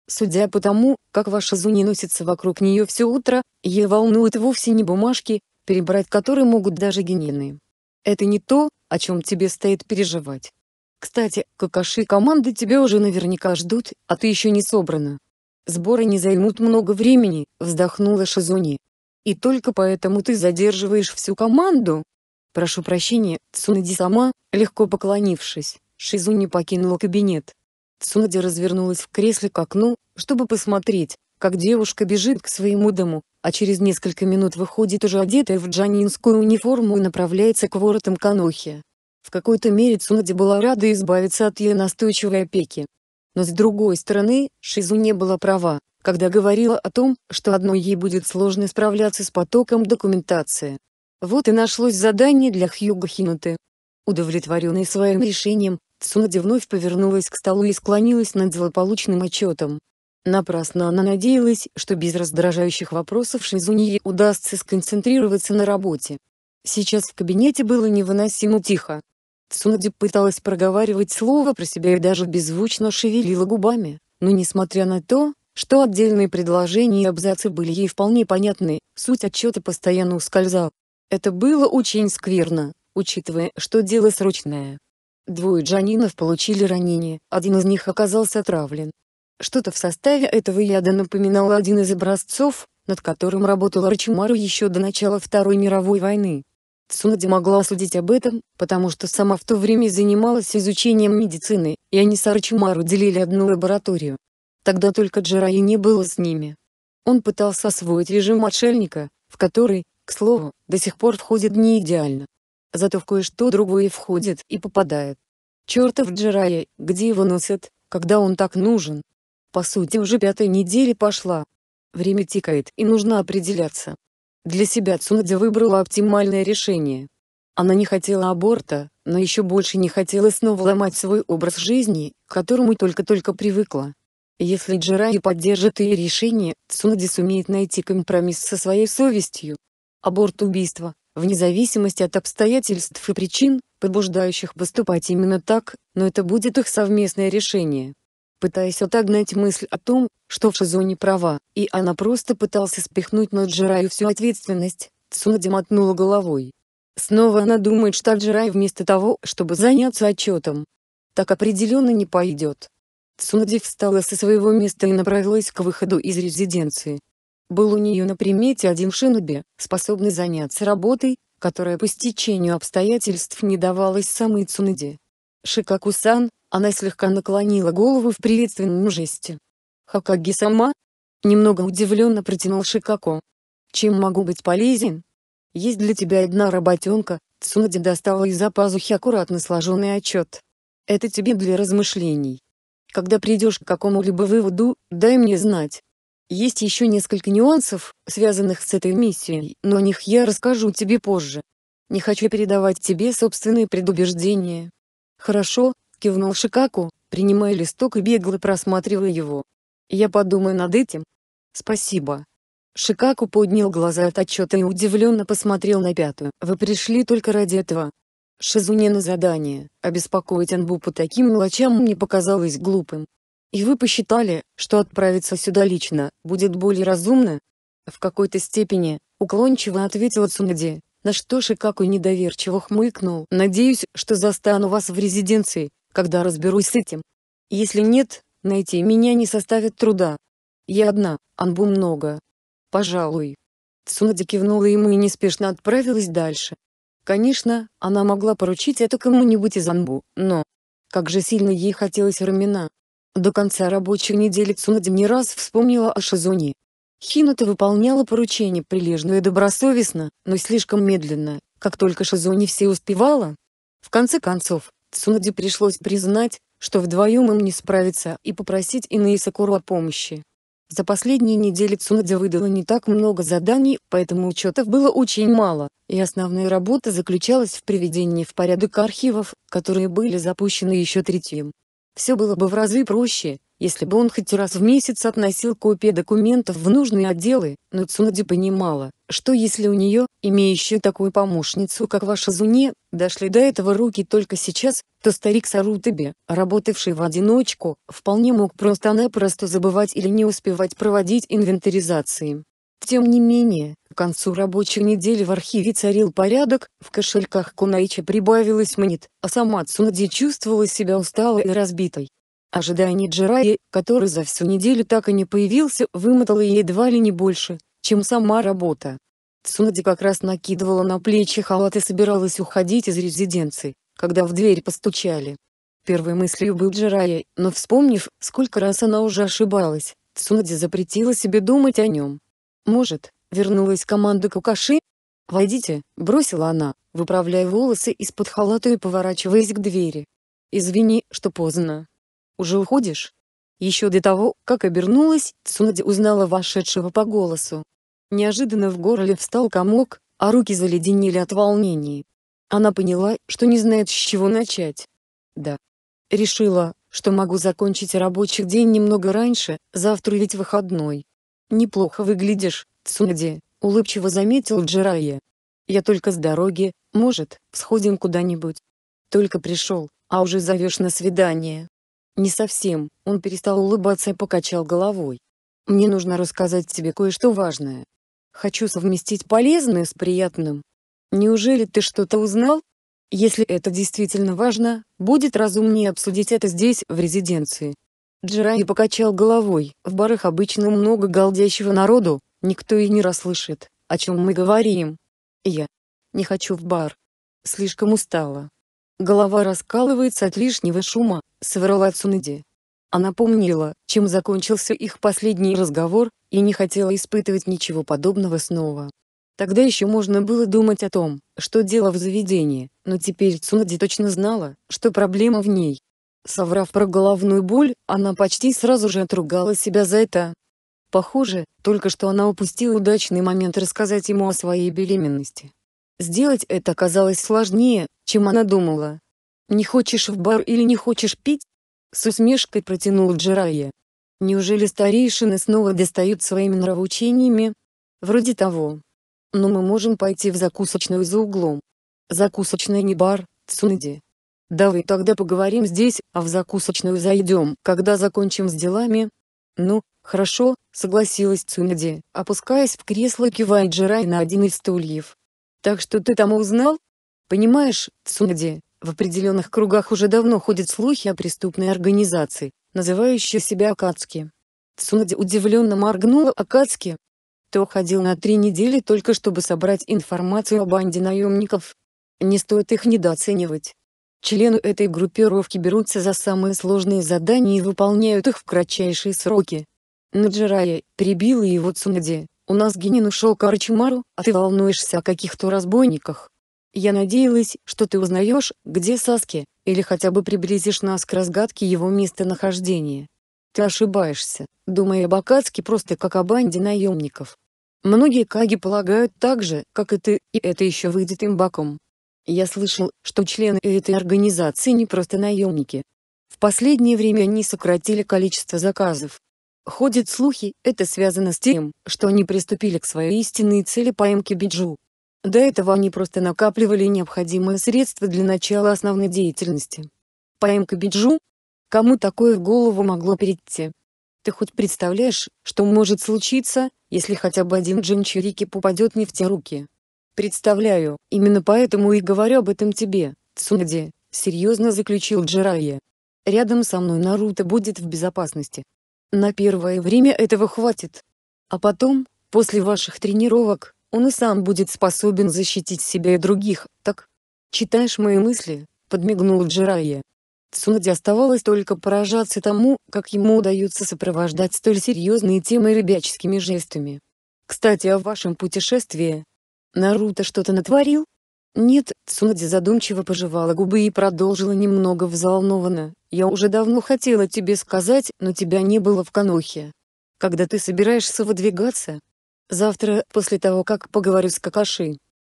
Судя по тому, как ваша Зуни носится вокруг нее все утро, ей волнуют вовсе не бумажки, перебрать которые могут даже генины. Это не то, о чем тебе стоит переживать. Кстати, какаши команды тебя уже наверняка ждут, а ты еще не собрана. Сборы не займут много времени, вздохнула Шизуни. И только поэтому ты задерживаешь всю команду, «Прошу прощения, Цунади-сама», легко поклонившись, Шизу не покинула кабинет. Цунади развернулась в кресле к окну, чтобы посмотреть, как девушка бежит к своему дому, а через несколько минут выходит уже одетая в джанинскую униформу и направляется к воротам Канохи. В какой-то мере Цунади была рада избавиться от ее настойчивой опеки. Но с другой стороны, Шизу не была права, когда говорила о том, что одной ей будет сложно справляться с потоком документации. Вот и нашлось задание для Хьюга Хинуте. Удовлетворенный своим решением, Цунади вновь повернулась к столу и склонилась над злополучным отчетом. Напрасно она надеялась, что без раздражающих вопросов Шизуни ей удастся сконцентрироваться на работе. Сейчас в кабинете было невыносимо тихо. Цунади пыталась проговаривать слово про себя и даже беззвучно шевелила губами, но несмотря на то, что отдельные предложения и абзацы были ей вполне понятны, суть отчета постоянно ускользала. Это было очень скверно, учитывая, что дело срочное. Двое джанинов получили ранения, один из них оказался отравлен. Что-то в составе этого яда напоминало один из образцов, над которым работал Арчимару еще до начала Второй мировой войны. Цунади могла судить об этом, потому что сама в то время занималась изучением медицины, и они с Арчимару делили одну лабораторию. Тогда только Джараи не было с ними. Он пытался освоить режим отшельника, в который, к слову, до сих пор входит не идеально. Зато в кое-что другое входит и попадает. Чертов Джирая, где его носят, когда он так нужен? По сути уже пятая неделя пошла. Время тикает и нужно определяться. Для себя Цунадзе выбрала оптимальное решение. Она не хотела аборта, но еще больше не хотела снова ломать свой образ жизни, к которому только-только привыкла. Если Джираи поддержит ее решение, Цунади сумеет найти компромисс со своей совестью. Аборт убийства, вне зависимости от обстоятельств и причин, побуждающих поступать именно так, но это будет их совместное решение. Пытаясь отогнать мысль о том, что в Шизо права, и она просто пытался спихнуть на Джираю всю ответственность, Цунади мотнула головой. Снова она думает, что Джирай вместо того, чтобы заняться отчетом. Так определенно не пойдет. Цунади встала со своего места и направилась к выходу из резиденции. Был у нее на примете один шиноби, способный заняться работой, которая по стечению обстоятельств не давалась самой Цунаде. Шикакусан, она слегка наклонила голову в приветственном жесте. Хакаги сама? Немного удивленно протянул Шикако. Чем могу быть полезен? Есть для тебя одна работенка, Цунади достала из-за пазухи аккуратно сложенный отчет. Это тебе для размышлений. Когда придешь к какому-либо выводу, дай мне знать. Есть еще несколько нюансов, связанных с этой миссией, но о них я расскажу тебе позже. Не хочу передавать тебе собственные предубеждения. Хорошо, кивнул Шикаку, принимая листок и бегло просматривая его. Я подумаю над этим. Спасибо. Шикаку поднял глаза от отчета и удивленно посмотрел на пятую. Вы пришли только ради этого. Шизуне на задание, обеспокоить Анбу по таким мелочам мне показалось глупым. И вы посчитали, что отправиться сюда лично будет более разумно? В какой-то степени, уклончиво ответила Цунади, на что Шикаку недоверчиво хмыкнул. Надеюсь, что застану вас в резиденции, когда разберусь с этим. Если нет, найти меня не составит труда. Я одна, анбу много. Пожалуй. Цунади кивнула ему и неспешно отправилась дальше. Конечно, она могла поручить это кому-нибудь из анбу, но... Как же сильно ей хотелось Рамина. До конца рабочей недели Цунади не раз вспомнила о Шизуни. Хината выполняла поручение прилежно и добросовестно, но слишком медленно, как только Шизуни все успевала. В конце концов, Цунади пришлось признать, что вдвоем им не справиться и попросить Инаи Сакуру о помощи. За последние недели Цунади выдала не так много заданий, поэтому учетов было очень мало, и основная работа заключалась в приведении в порядок архивов, которые были запущены еще третьим. Все было бы в разы проще, если бы он хоть раз в месяц относил копии документов в нужные отделы, но Цунади понимала, что если у нее, имеющая такую помощницу как ваша Зуне, дошли до этого руки только сейчас, то старик Сарутаби, работавший в одиночку, вполне мог просто-напросто забывать или не успевать проводить инвентаризации. Тем не менее, к концу рабочей недели в архиве царил порядок, в кошельках Кунаича прибавилось монет, а сама Цунади чувствовала себя усталой и разбитой. Ожидание Джирая, который за всю неделю так и не появился, вымотало ей едва ли не больше, чем сама работа. Цунади как раз накидывала на плечи халат и собиралась уходить из резиденции, когда в дверь постучали. Первой мыслью был Джирая, но вспомнив, сколько раз она уже ошибалась, Цунади запретила себе думать о нем. «Может, вернулась команда Кукаши?» «Войдите», — бросила она, выправляя волосы из-под халата и поворачиваясь к двери. «Извини, что поздно. Уже уходишь?» Еще до того, как обернулась, Цунади узнала вошедшего по голосу. Неожиданно в горле встал комок, а руки заледенели от волнений. Она поняла, что не знает, с чего начать. «Да». Решила, что могу закончить рабочий день немного раньше, завтра ведь выходной. «Неплохо выглядишь, Цунади», — улыбчиво заметил Джирайя. «Я только с дороги, может, сходим куда-нибудь?» «Только пришел, а уже зовешь на свидание». «Не совсем», — он перестал улыбаться и покачал головой. «Мне нужно рассказать тебе кое-что важное. Хочу совместить полезное с приятным. Неужели ты что-то узнал?» Если это действительно важно, будет разумнее обсудить это здесь, в резиденции, Джирай покачал головой, в барах обычно много галдящего народу, никто и не расслышит, о чем мы говорим. Я не хочу в бар. Слишком устала. Голова раскалывается от лишнего шума, соврала Цунади. Она помнила, чем закончился их последний разговор, и не хотела испытывать ничего подобного снова. Тогда еще можно было думать о том, что дело в заведении, но теперь Цунади точно знала, что проблема в ней. Соврав про головную боль, она почти сразу же отругала себя за это. Похоже, только что она упустила удачный момент рассказать ему о своей беременности. Сделать это казалось сложнее, чем она думала. «Не хочешь в бар или не хочешь пить?» С усмешкой протянул Джирайя. «Неужели старейшины снова достают своими нравоучениями?» «Вроде того. Но мы можем пойти в закусочную за углом». «Закусочная не бар, Цунади», Давай тогда поговорим здесь, а в закусочную зайдем, когда закончим с делами. Ну, хорошо, согласилась Цунади, опускаясь в кресло кивает Джирай на один из стульев. Так что ты там узнал? Понимаешь, Цунади, в определенных кругах уже давно ходят слухи о преступной организации, называющей себя Акацки. Цунади удивленно моргнула Акацки. То ходил на три недели только чтобы собрать информацию о банде наемников. Не стоит их недооценивать. Члены этой группировки берутся за самые сложные задания и выполняют их в кратчайшие сроки. Наджирая, перебила его Цунади, у нас Генин ушел к Арчимару, а ты волнуешься о каких-то разбойниках. Я надеялась, что ты узнаешь, где Саски, или хотя бы приблизишь нас к разгадке его местонахождения. Ты ошибаешься, думая об Акацке просто как о банде наемников. Многие каги полагают так же, как и ты, и это еще выйдет им боком. Я слышал, что члены этой организации не просто наемники. В последнее время они сократили количество заказов. Ходят слухи, это связано с тем, что они приступили к своей истинной цели поимки Биджу. До этого они просто накапливали необходимые средства для начала основной деятельности. Поимка Биджу? Кому такое в голову могло прийти? Ты хоть представляешь, что может случиться, если хотя бы один джинчурики попадет не в те руки? представляю, именно поэтому и говорю об этом тебе, Цунади, серьезно заключил Джирайя. Рядом со мной Наруто будет в безопасности. На первое время этого хватит. А потом, после ваших тренировок, он и сам будет способен защитить себя и других, так? Читаешь мои мысли? Подмигнул Джирайя. Цунади оставалось только поражаться тому, как ему удается сопровождать столь серьезные темы ребяческими жестами. «Кстати о вашем путешествии», Наруто что-то натворил? Нет, Цунади задумчиво пожевала губы и продолжила немного взволнованно. Я уже давно хотела тебе сказать, но тебя не было в Канохе. Когда ты собираешься выдвигаться? Завтра, после того как поговорю с Какаши.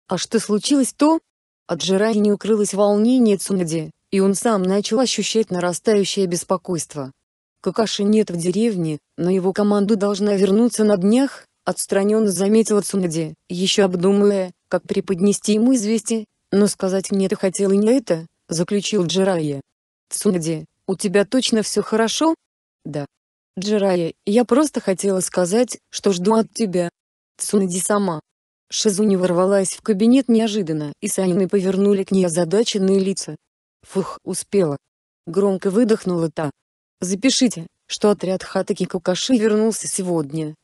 А что случилось-то? От Жираи не укрылось волнение Цунади, и он сам начал ощущать нарастающее беспокойство. Какаши нет в деревне, но его команда должна вернуться на днях, Отстраненно заметила Цунади, еще обдумывая, как преподнести ему известие, но сказать мне ты хотел и не это, заключил Джирайя. Цунади, у тебя точно все хорошо? Да. Джирайя, я просто хотела сказать, что жду от тебя. Цунади сама. Шизуни ворвалась в кабинет неожиданно, и Санины повернули к ней озадаченные лица. Фух, успела. Громко выдохнула та. Запишите, что отряд Хатаки Кукаши вернулся сегодня,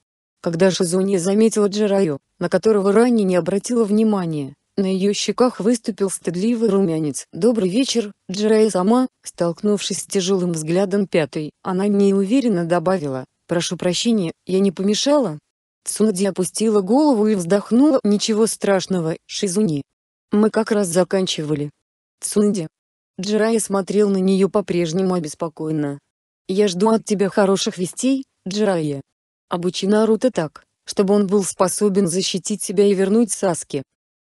когда Шизуни заметила Джираю, на которого ранее не обратила внимания, на ее щеках выступил стыдливый румянец. «Добрый вечер, Джирая сама», столкнувшись с тяжелым взглядом пятой, она неуверенно добавила, «Прошу прощения, я не помешала?» Цунади опустила голову и вздохнула, «Ничего страшного, Шизуни. Мы как раз заканчивали». «Цунади». Джирая смотрел на нее по-прежнему обеспокоенно. «Я жду от тебя хороших вестей, Джирая». Обучи Наруто так, чтобы он был способен защитить себя и вернуть Саски.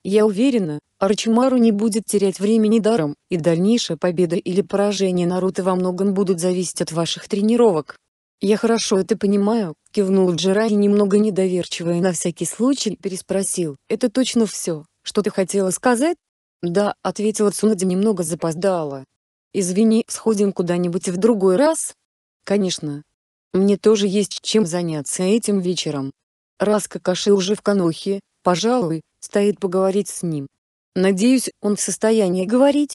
Я уверена, Арчимару не будет терять времени даром, и дальнейшая победа или поражение Наруто во многом будут зависеть от ваших тренировок. Я хорошо это понимаю, кивнул Джираи немного недоверчиво и на всякий случай переспросил, это точно все, что ты хотела сказать? Да, ответила Цунади немного запоздала. Извини, сходим куда-нибудь в другой раз? Конечно, мне тоже есть чем заняться этим вечером. Раз Какаши уже в Канохе, пожалуй, стоит поговорить с ним. Надеюсь, он в состоянии говорить?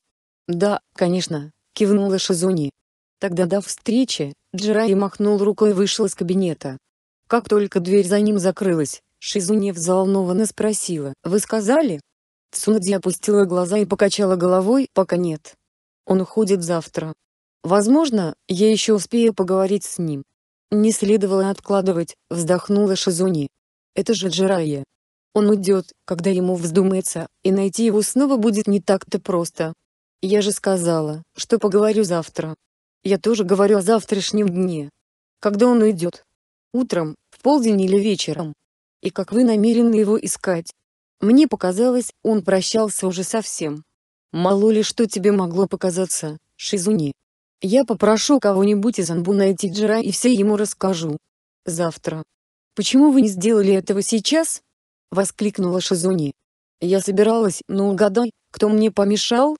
Да, конечно, кивнула Шизуни. Тогда до встречи, Джирай махнул рукой и вышел из кабинета. Как только дверь за ним закрылась, Шизуни взволнованно спросила, «Вы сказали?» Цунади опустила глаза и покачала головой, пока нет. Он уходит завтра. Возможно, я еще успею поговорить с ним. Не следовало откладывать, вздохнула Шизуни. Это же Джирайя. Он уйдет, когда ему вздумается, и найти его снова будет не так-то просто. Я же сказала, что поговорю завтра. Я тоже говорю о завтрашнем дне. Когда он уйдет? Утром, в полдень или вечером? И как вы намерены его искать? Мне показалось, он прощался уже совсем. Мало ли что тебе могло показаться, Шизуни. Я попрошу кого-нибудь из Анбу найти Джира и все ему расскажу. Завтра. Почему вы не сделали этого сейчас? Воскликнула Шизуни. Я собиралась, но угадай, кто мне помешал?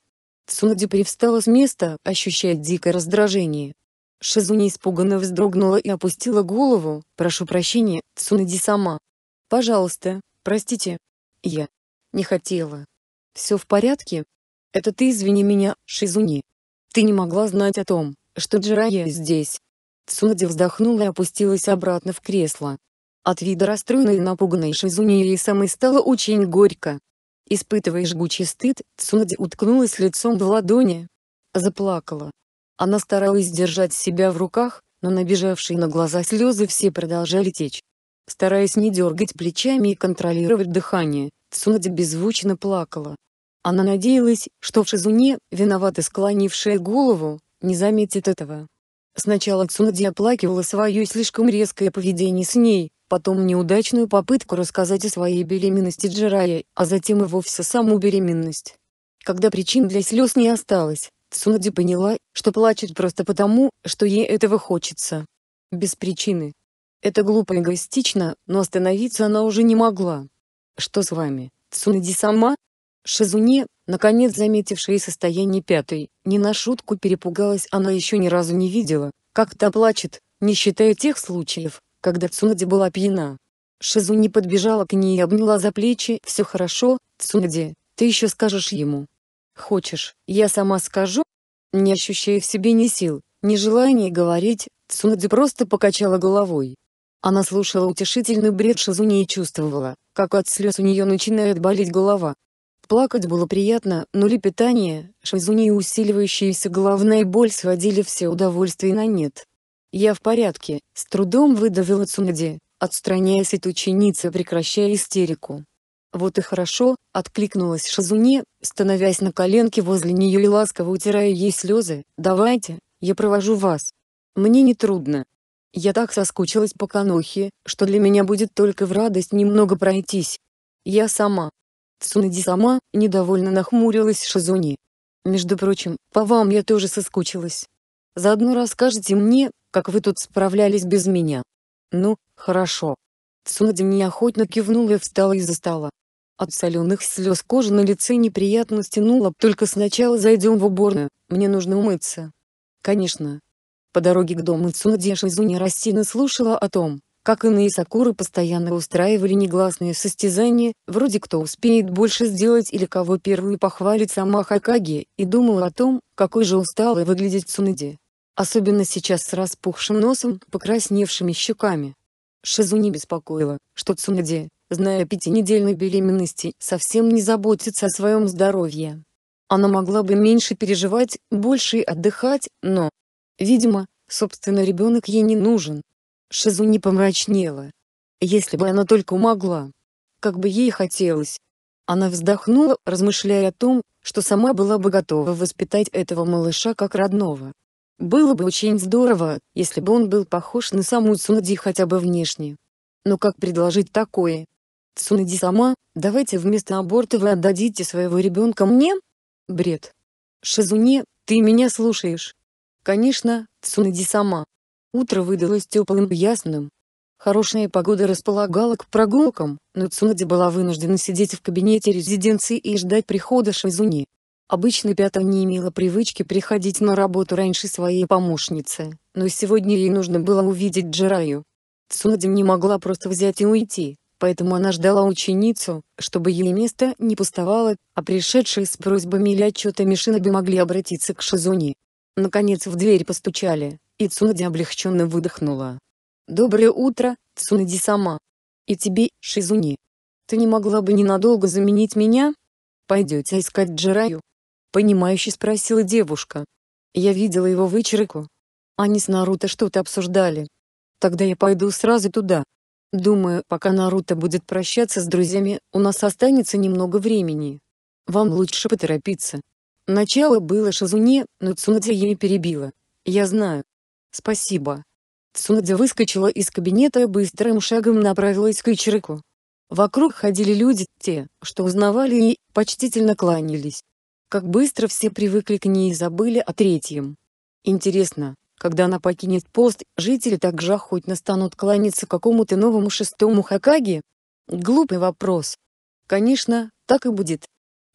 Цунади привстала с места, ощущая дикое раздражение. Шизуни испуганно вздрогнула и опустила голову. «Прошу прощения, Цунади сама. Пожалуйста, простите. Я не хотела. Все в порядке? Это ты извини меня, Шизуни. Ты не могла знать о том, что Джирая здесь. Цунади вздохнула и опустилась обратно в кресло. От вида расстроенной и напуганной Шизуни ей самой стало очень горько. Испытывая жгучий стыд, Цунади уткнулась лицом в ладони. Заплакала. Она старалась держать себя в руках, но набежавшие на глаза слезы все продолжали течь. Стараясь не дергать плечами и контролировать дыхание, Цунади беззвучно плакала. Она надеялась, что в Шизуне, виновато склонившая голову, не заметит этого. Сначала Цунади оплакивала свое слишком резкое поведение с ней, потом неудачную попытку рассказать о своей беременности Джирая, а затем и вовсе саму беременность. Когда причин для слез не осталось, Цунади поняла, что плачет просто потому, что ей этого хочется. Без причины. Это глупо и эгоистично, но остановиться она уже не могла. «Что с вами, Цунади сама?» Шизуни, наконец заметившая состояние пятой, не на шутку перепугалась, она еще ни разу не видела, как та плачет, не считая тех случаев, когда Цунади была пьяна. Шизуни подбежала к ней и обняла за плечи, «Все хорошо, Цунади, ты еще скажешь ему». «Хочешь, я сама скажу?» Не ощущая в себе ни сил, ни желания говорить, Цунади просто покачала головой. Она слушала утешительный бред Шизуни и чувствовала, как от слез у нее начинает болеть голова. Плакать было приятно, но лепетание, шизуни и усиливающаяся головная боль сводили все удовольствия на нет. «Я в порядке», — с трудом выдавила Цунади, отстраняясь от ученицы, прекращая истерику. «Вот и хорошо», — откликнулась Шазуне, становясь на коленке возле нее и ласково утирая ей слезы, «давайте, я провожу вас. Мне не трудно. Я так соскучилась по Канохе, что для меня будет только в радость немного пройтись. Я сама, Цунади сама недовольно нахмурилась Шизуни. «Между прочим, по вам я тоже соскучилась. Заодно расскажете мне, как вы тут справлялись без меня». «Ну, хорошо». Цунади неохотно кивнула и встала из-за стола. От соленых слез кожа на лице неприятно стянула, только сначала зайдем в уборную, мне нужно умыться. Конечно. По дороге к дому Цунади Шизуни рассеянно слушала о том, как иные сакуры постоянно устраивали негласные состязания, вроде кто успеет больше сделать или кого первую похвалит сама Хакаги, и думала о том, какой же усталой выглядит Цунади. Особенно сейчас с распухшим носом, покрасневшими щеками. Шизуни беспокоила, что Цунади, зная о пятинедельной беременности, совсем не заботится о своем здоровье. Она могла бы меньше переживать, больше отдыхать, но... Видимо, собственно ребенок ей не нужен, Шизу не помрачнела. Если бы она только могла. Как бы ей хотелось. Она вздохнула, размышляя о том, что сама была бы готова воспитать этого малыша как родного. Было бы очень здорово, если бы он был похож на саму Цунади хотя бы внешне. Но как предложить такое? Цунади сама, давайте вместо аборта вы отдадите своего ребенка мне? Бред. Шизуне, ты меня слушаешь? Конечно, Цунади сама, Утро выдалось теплым и ясным. Хорошая погода располагала к прогулкам, но Цунади была вынуждена сидеть в кабинете резиденции и ждать прихода Шизуни. Обычно Пята не имела привычки приходить на работу раньше своей помощницы, но сегодня ей нужно было увидеть Джираю. Цунади не могла просто взять и уйти, поэтому она ждала ученицу, чтобы ей место не пустовало, а пришедшие с просьбами или отчетами Шиноби могли обратиться к Шизуни. Наконец в дверь постучали, и Цунади облегченно выдохнула. «Доброе утро, Цунади-сама!» «И тебе, Шизуни!» «Ты не могла бы ненадолго заменить меня?» «Пойдете искать Джираю?» Понимающе спросила девушка. Я видела его вычерку. Они с Наруто что-то обсуждали. Тогда я пойду сразу туда. Думаю, пока Наруто будет прощаться с друзьями, у нас останется немного времени. Вам лучше поторопиться. Начало было Шизуне, но Цунади ее перебила. Я знаю, «Спасибо». Цунадзе выскочила из кабинета и быстрым шагом направилась к Ичирику. Вокруг ходили люди, те, что узнавали и почтительно кланялись. Как быстро все привыкли к ней и забыли о третьем. Интересно, когда она покинет пост, жители так же охотно станут кланяться какому-то новому шестому Хакаге? Глупый вопрос. Конечно, так и будет.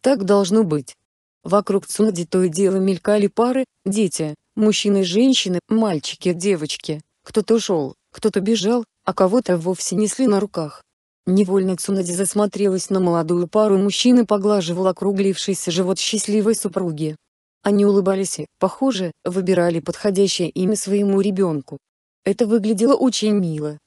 Так должно быть. Вокруг Цунади то и дело мелькали пары, дети, Мужчины, женщины, мальчики, девочки. Кто-то ушел, кто-то бежал, а кого-то вовсе несли на руках. Невольно Цунади засмотрелась на молодую пару мужчин и поглаживал округлившийся живот счастливой супруги. Они улыбались и, похоже, выбирали подходящее имя своему ребенку. Это выглядело очень мило.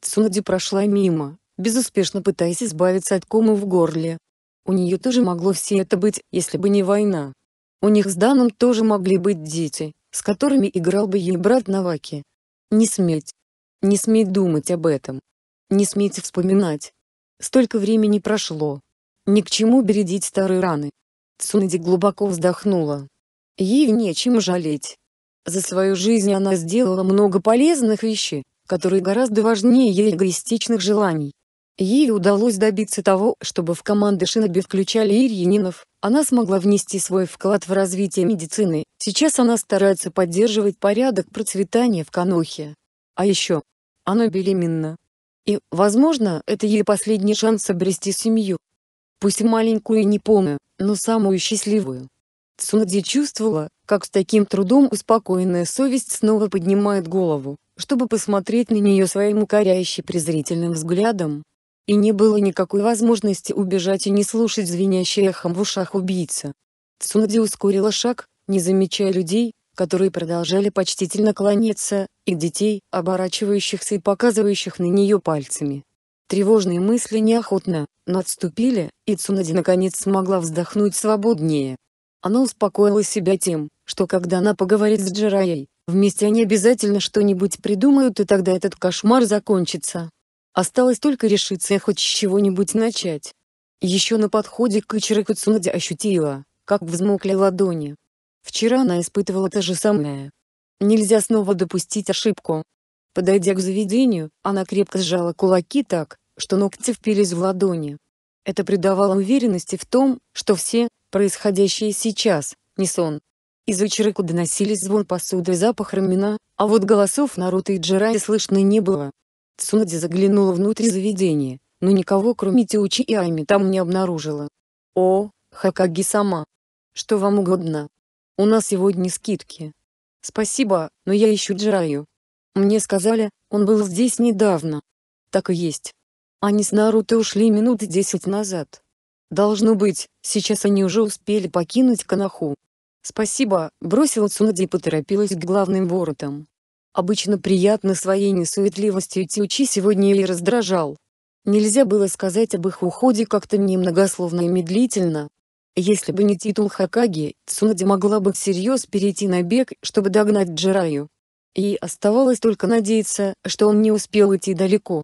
Цунади прошла мимо, безуспешно пытаясь избавиться от комы в горле. У нее тоже могло все это быть, если бы не война. У них с Даном тоже могли быть дети, с которыми играл бы ей брат Наваки. Не сметь. Не смей думать об этом. Не смейте вспоминать. Столько времени прошло. Ни к чему бередить старые раны. Цунади глубоко вздохнула. Ей нечем жалеть. За свою жизнь она сделала много полезных вещей, которые гораздо важнее ей эгоистичных желаний. Ей удалось добиться того, чтобы в команды Шиноби включали Ирьянинов, она смогла внести свой вклад в развитие медицины, сейчас она старается поддерживать порядок процветания в Канохе. А еще, она беременна. И, возможно, это ей последний шанс обрести семью. Пусть маленькую и не но самую счастливую. Цунади чувствовала, как с таким трудом успокоенная совесть снова поднимает голову, чтобы посмотреть на нее своим укоряющим, презрительным взглядом, и не было никакой возможности убежать и не слушать звенящий эхом в ушах убийца. Цунади ускорила шаг, не замечая людей, которые продолжали почтительно кланяться, и детей, оборачивающихся и показывающих на нее пальцами. Тревожные мысли неохотно, но отступили, и Цунади наконец смогла вздохнуть свободнее. Она успокоила себя тем, что когда она поговорит с Джираей, вместе они обязательно что-нибудь придумают и тогда этот кошмар закончится. Осталось только решиться и хоть с чего-нибудь начать. Еще на подходе к Ичироку Цунаде ощутила, как взмокли ладони. Вчера она испытывала то же самое. Нельзя снова допустить ошибку. Подойдя к заведению, она крепко сжала кулаки так, что ногти впились в ладони. Это придавало уверенности в том, что все, происходящее сейчас, не сон. Из Ичироку доносились звон посуды и запах рамена, а вот голосов Наруто и Джираи слышно не было. Цунади заглянула внутрь заведения, но никого кроме Теучи и Айми там не обнаружила. «О, Хакаги сама! Что вам угодно? У нас сегодня скидки. Спасибо, но я ищу Джираю. Мне сказали, он был здесь недавно. Так и есть. Они с Наруто ушли минут десять назад. Должно быть, сейчас они уже успели покинуть Канаху. Спасибо, бросила Цунади и поторопилась к главным воротам обычно приятно своей несуетливостью Тиучи сегодня и раздражал. Нельзя было сказать об их уходе как-то немногословно и медлительно. Если бы не титул Хакаги, Цунади могла бы всерьез перейти на бег, чтобы догнать Джираю. И оставалось только надеяться, что он не успел идти далеко.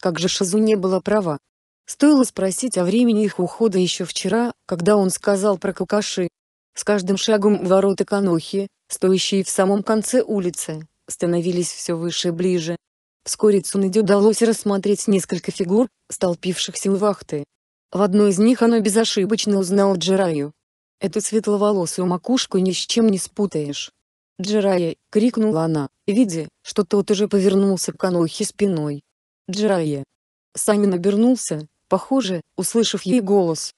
Как же Шизу не была права. Стоило спросить о времени их ухода еще вчера, когда он сказал про кукаши. С каждым шагом ворота Канохи, стоящие в самом конце улицы, становились все выше и ближе. Вскоре Цунэде удалось рассмотреть несколько фигур, столпившихся у вахты. В одной из них оно безошибочно узнала Джираю. Эту светловолосую макушку ни с чем не спутаешь. «Джирая!» — крикнула она, видя, что тот уже повернулся к Анохе спиной. «Джирая!» Самин обернулся, похоже, услышав ей голос.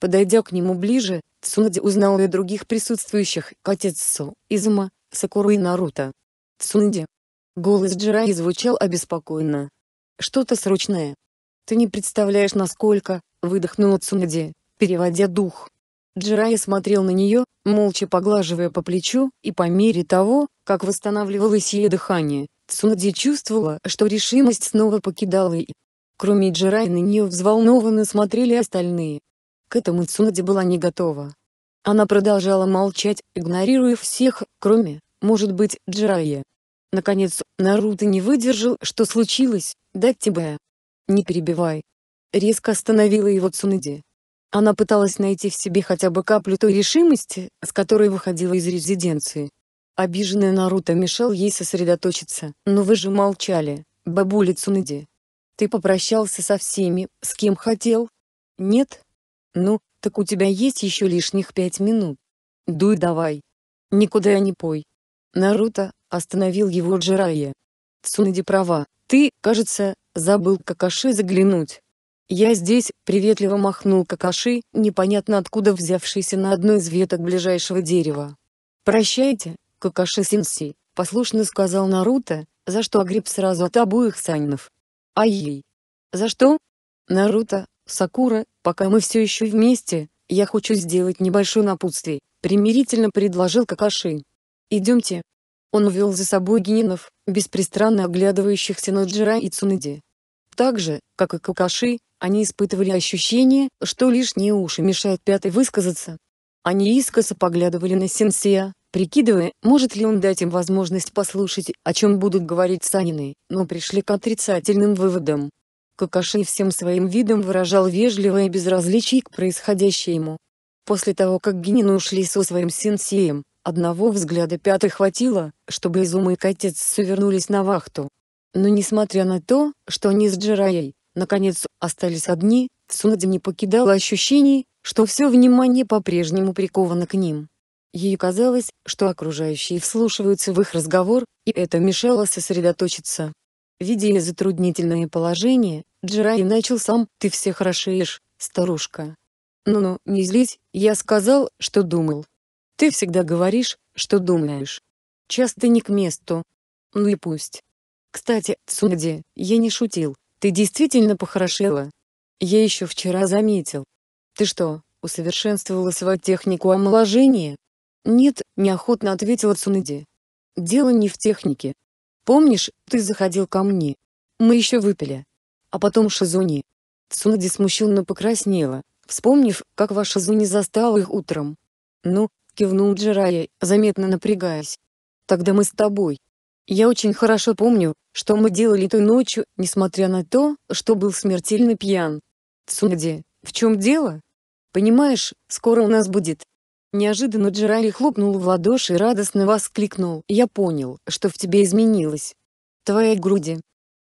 Подойдя к нему ближе, Цунади узнал и других присутствующих, Катецу, Изума, Сакуру и Наруто. Цунди. Голос Джираи звучал обеспокоенно. Что-то срочное. Ты не представляешь, насколько, выдохнула Цунди, переводя дух. Джирая смотрел на нее, молча поглаживая по плечу, и по мере того, как восстанавливалось ее дыхание, Цунди чувствовала, что решимость снова покидала ее. Кроме Джирая на нее взволнованно смотрели остальные. К этому Цунди была не готова. Она продолжала молчать, игнорируя всех, кроме может быть, Джирая. Наконец, Наруто не выдержал, что случилось, дать тебе. Не перебивай. Резко остановила его Цунади. Она пыталась найти в себе хотя бы каплю той решимости, с которой выходила из резиденции. Обиженная Наруто мешал ей сосредоточиться. «Но вы же молчали, бабуля Цунади. Ты попрощался со всеми, с кем хотел? Нет? Ну, так у тебя есть еще лишних пять минут. Дуй давай. Никуда я не пой. Наруто, остановил его Джирайя. Цунади права, ты, кажется, забыл Какаши заглянуть. Я здесь, приветливо махнул Какаши, непонятно откуда взявшийся на одной из веток ближайшего дерева. Прощайте, Какаши-сенсей, послушно сказал Наруто, за что огреб сразу от обоих санинов. Ай-ей. За что? Наруто, Сакура, пока мы все еще вместе, я хочу сделать небольшое напутствие, примирительно предложил Какаши. «Идемте». Он увел за собой генинов, беспристрастно оглядывающихся на Джира и Цунади. Так же, как и Какаши, они испытывали ощущение, что лишние уши мешают пятой высказаться. Они искоса поглядывали на Сенсия, прикидывая, может ли он дать им возможность послушать, о чем будут говорить Санины, но пришли к отрицательным выводам. Какаши всем своим видом выражал вежливое безразличие к происходящему. После того, как Генин ушли со своим сенсеем, Одного взгляда пятой хватило, чтобы Изума и Котец вернулись на вахту. Но несмотря на то, что они с Джираей, наконец, остались одни, Цунадзи не покидало ощущений, что все внимание по-прежнему приковано к ним. Ей казалось, что окружающие вслушиваются в их разговор, и это мешало сосредоточиться. Видя затруднительное положение, Джирай начал сам «Ты все хорошеешь, старушка». «Ну-ну, не злись, я сказал, что думал». Ты всегда говоришь, что думаешь. Часто не к месту. Ну и пусть. Кстати, Цунди, я не шутил, ты действительно похорошела. Я еще вчера заметил. Ты что, усовершенствовала свою технику омоложения? Нет, неохотно ответила Цунди. Дело не в технике. Помнишь, ты заходил ко мне? Мы еще выпили. А потом Шизуни. Цунди смущенно покраснела, вспомнив, как ваша Зуни застала их утром. Ну, кивнул Джирая, заметно напрягаясь. Тогда мы с тобой. Я очень хорошо помню, что мы делали той ночью, несмотря на то, что был смертельно пьян. Цунди, в чем дело? Понимаешь, скоро у нас будет Неожиданно Джерали хлопнул в ладоши и радостно воскликнул. «Я понял, что в тебе изменилось. Твои груди.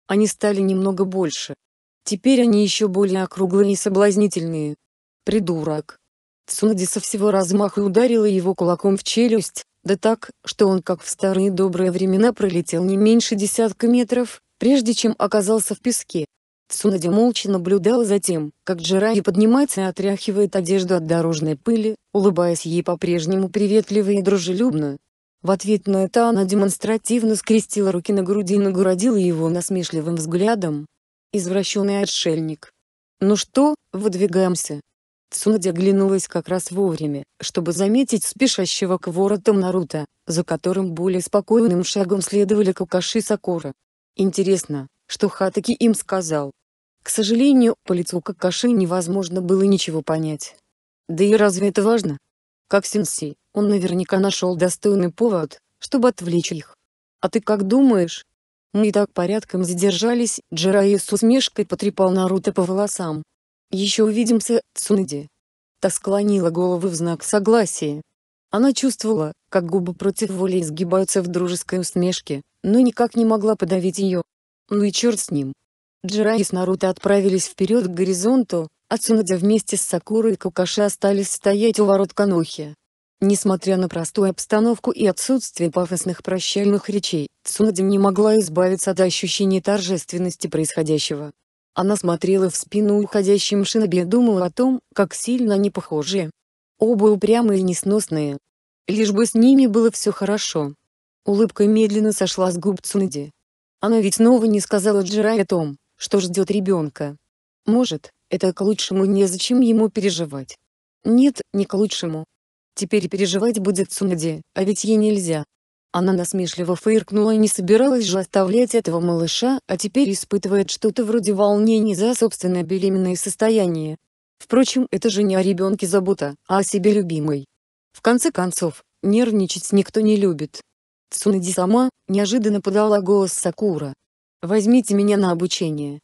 Они стали немного больше. Теперь они еще более округлые и соблазнительные. Придурок. Цунди со всего размаха ударила его кулаком в челюсть, да так, что он как в старые добрые времена пролетел не меньше десятка метров, прежде чем оказался в песке. Цунади молча наблюдала за тем, как Джираи поднимается и отряхивает одежду от дорожной пыли, улыбаясь ей по-прежнему приветливо и дружелюбно. В ответ на это она демонстративно скрестила руки на груди и нагородила его насмешливым взглядом. Извращенный отшельник. «Ну что, выдвигаемся?» Цунадзи оглянулась как раз вовремя, чтобы заметить спешащего к воротам Наруто, за которым более спокойным шагом следовали и Сакура. Интересно, что Хатаки им сказал. К сожалению, по лицу Какаши невозможно было ничего понять. Да и разве это важно? Как сенсей, он наверняка нашел достойный повод, чтобы отвлечь их. А ты как думаешь? Мы и так порядком задержались, Джирайя с усмешкой потрепал Наруто по волосам. «Еще увидимся, Цунади». Та склонила голову в знак согласия. Она чувствовала, как губы против воли изгибаются в дружеской усмешке, но никак не могла подавить ее. Ну и черт с ним. Джира и Наруто отправились вперед к горизонту, а Цунадзя вместе с Сакурой и Кукаши остались стоять у ворот Канохи. Несмотря на простую обстановку и отсутствие пафосных прощальных речей, Цунадзя не могла избавиться от ощущения торжественности происходящего. Она смотрела в спину уходящим шиноби и думала о том, как сильно они похожи. Оба упрямые и несносные. Лишь бы с ними было все хорошо. Улыбка медленно сошла с губ Цунади. Она ведь снова не сказала Джирай о том, что ждет ребенка. Может, это к лучшему незачем ему переживать. Нет, не к лучшему. Теперь переживать будет Цунади, а ведь ей нельзя. Она насмешливо фыркнула и не собиралась же оставлять этого малыша, а теперь испытывает что-то вроде волнений за собственное беременное состояние. Впрочем, это же не о ребенке забота, а о себе любимой. В конце концов, нервничать никто не любит. Цунади сама, неожиданно подала голос Сакура. «Возьмите меня на обучение.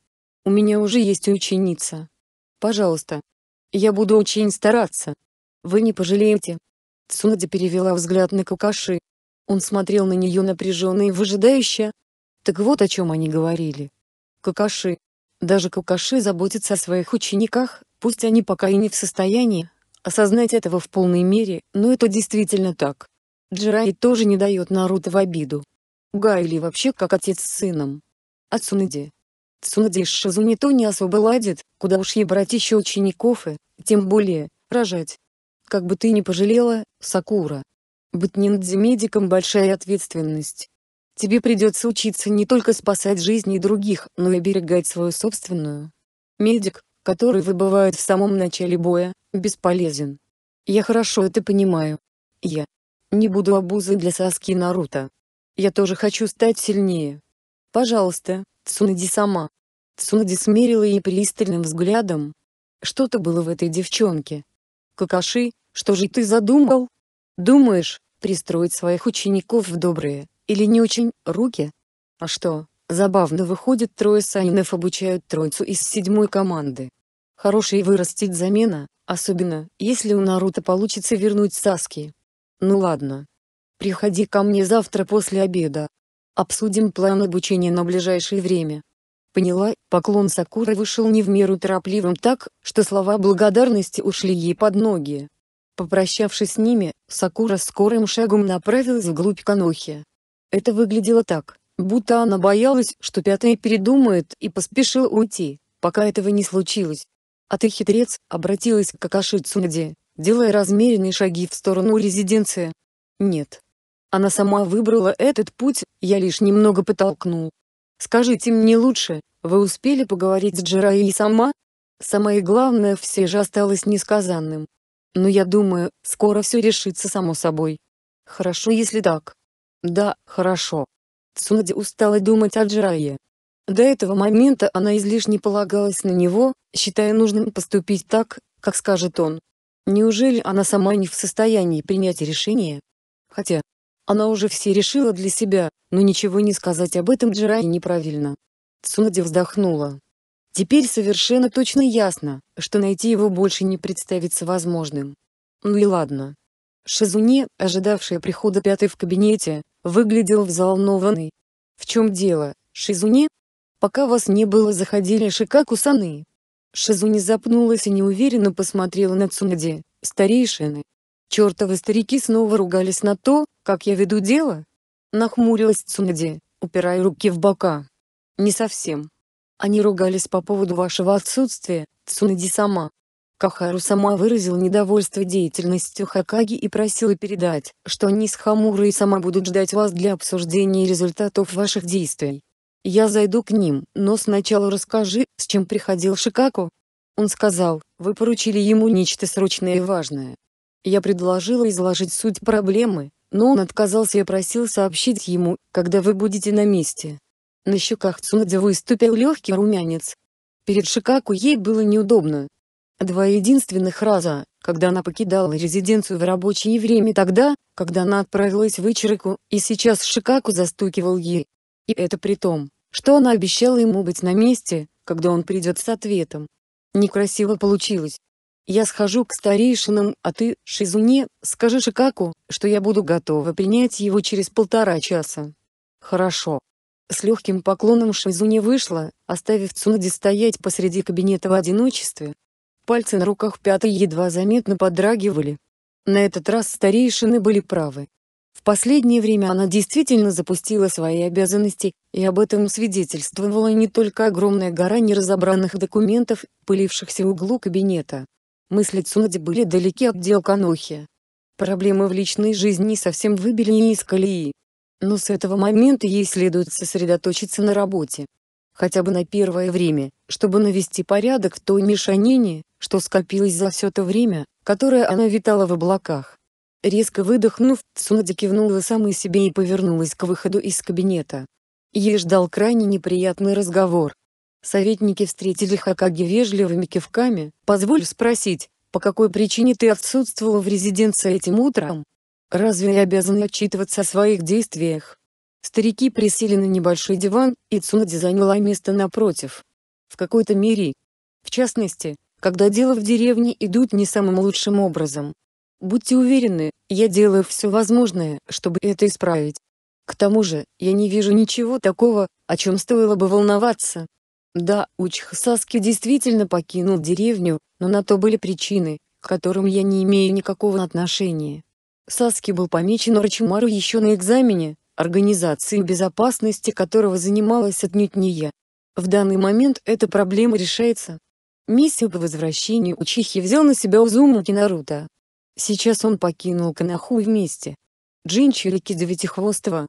У меня уже есть ученица. Пожалуйста. Я буду очень стараться. Вы не пожалеете». Цунади перевела взгляд на Какаши, он смотрел на нее напряженно и выжидающе. Так вот о чем они говорили. Какаши. Даже Какаши заботится о своих учениках, пусть они пока и не в состоянии осознать этого в полной мере, но это действительно так. Джирай тоже не дает Наруто в обиду. Гайли вообще как отец с сыном. А Цунади? Цунади с Шизуми то не особо ладит, куда уж ей брать еще учеников и, тем более, рожать. Как бы ты ни пожалела, Сакура, быть ниндзя-медиком – большая ответственность. Тебе придется учиться не только спасать жизни других, но и берегать свою собственную. Медик, который выбывает в самом начале боя, бесполезен. Я хорошо это понимаю. Я не буду обузой для Саски Наруто. Я тоже хочу стать сильнее. Пожалуйста, Цунади сама. Цунади смерила ей пристальным взглядом. Что-то было в этой девчонке. Какаши, что же ты задумал? Думаешь, пристроить своих учеников в добрые, или не очень, руки? А что, забавно выходит трое Сайнов обучают троицу из седьмой команды. Хороший вырастить замена, особенно, если у Наруто получится вернуть Саски. Ну ладно. Приходи ко мне завтра после обеда. Обсудим план обучения на ближайшее время. Поняла, поклон Сакуры вышел не в меру торопливым так, что слова благодарности ушли ей под ноги. Попрощавшись с ними, Сакура скорым шагом направилась вглубь Канохи. Это выглядело так, будто она боялась, что пятая передумает и поспешила уйти, пока этого не случилось. «А ты хитрец», — обратилась к Акаши Цунаде, делая размеренные шаги в сторону резиденции. «Нет. Она сама выбрала этот путь, я лишь немного потолкнул. Скажите мне лучше, вы успели поговорить с Джираи сама?» Самое главное все же осталось несказанным, но ну, я думаю, скоро все решится само собой. Хорошо, если так. Да, хорошо. Цунади устала думать о Джирае. До этого момента она излишне полагалась на него, считая нужным поступить так, как скажет он. Неужели она сама не в состоянии принять решение? Хотя, она уже все решила для себя, но ничего не сказать об этом Джирае неправильно. Цунади вздохнула. Теперь совершенно точно ясно, что найти его больше не представится возможным. Ну и ладно. Шизуне, ожидавшая прихода пятой в кабинете, выглядел взволнованный. «В чем дело, Шизуне? «Пока вас не было, заходили Шикаку-саны». Шизуни запнулась и неуверенно посмотрела на Цунади, старейшины. «Чертовы старики снова ругались на то, как я веду дело?» Нахмурилась Цунади, упирая руки в бока. «Не совсем. Они ругались по поводу вашего отсутствия, Цунади-сама. Кахару сама выразил недовольство деятельностью Хакаги и просил передать, что они с Хамурой сама будут ждать вас для обсуждения результатов ваших действий. Я зайду к ним, но сначала расскажи, с чем приходил Шикаку. Он сказал, вы поручили ему нечто срочное и важное. Я предложила изложить суть проблемы, но он отказался и просил сообщить ему, когда вы будете на месте. На щеках Цунадзе выступил легкий румянец. Перед Шикаку ей было неудобно. Два единственных раза, когда она покидала резиденцию в рабочее время тогда, когда она отправилась в Ичироку, и сейчас Шикаку застукивал ей. И это при том, что она обещала ему быть на месте, когда он придет с ответом. Некрасиво получилось. Я схожу к старейшинам, а ты, Шизуне, скажи Шикаку, что я буду готова принять его через полтора часа. Хорошо. С легким поклоном Шизуня вышла, оставив Цунади стоять посреди кабинета в одиночестве. Пальцы на руках пятой едва заметно подрагивали. На этот раз старейшины были правы. В последнее время она действительно запустила свои обязанности, и об этом свидетельствовала не только огромная гора неразобранных документов, пылившихся в углу кабинета. Мысли Цунади были далеки от дел Канохи. Проблемы в личной жизни совсем выбили ее из колеи. Но с этого момента ей следует сосредоточиться на работе. Хотя бы на первое время, чтобы навести порядок в той мешанине, что скопилось за все то время, которое она витала в облаках. Резко выдохнув, Цунади кивнула самой себе и повернулась к выходу из кабинета. Ей ждал крайне неприятный разговор. Советники встретили Хакаги вежливыми кивками, позволь спросить, по какой причине ты отсутствовала в резиденции этим утром, Разве я обязан отчитываться о своих действиях? Старики присели на небольшой диван, и Цунади заняла место напротив. В какой-то мере. В частности, когда дела в деревне идут не самым лучшим образом. Будьте уверены, я делаю все возможное, чтобы это исправить. К тому же, я не вижу ничего такого, о чем стоило бы волноваться. Да, Учхасаски действительно покинул деревню, но на то были причины, к которым я не имею никакого отношения. Саски был помечен Орчимару еще на экзамене, организации безопасности которого занималась отнюдь не я. В данный момент эта проблема решается. Миссию по возвращению Учихи взял на себя Узумаки Наруто. Сейчас он покинул Канаху вместе. Джинчурики Девятихвостого.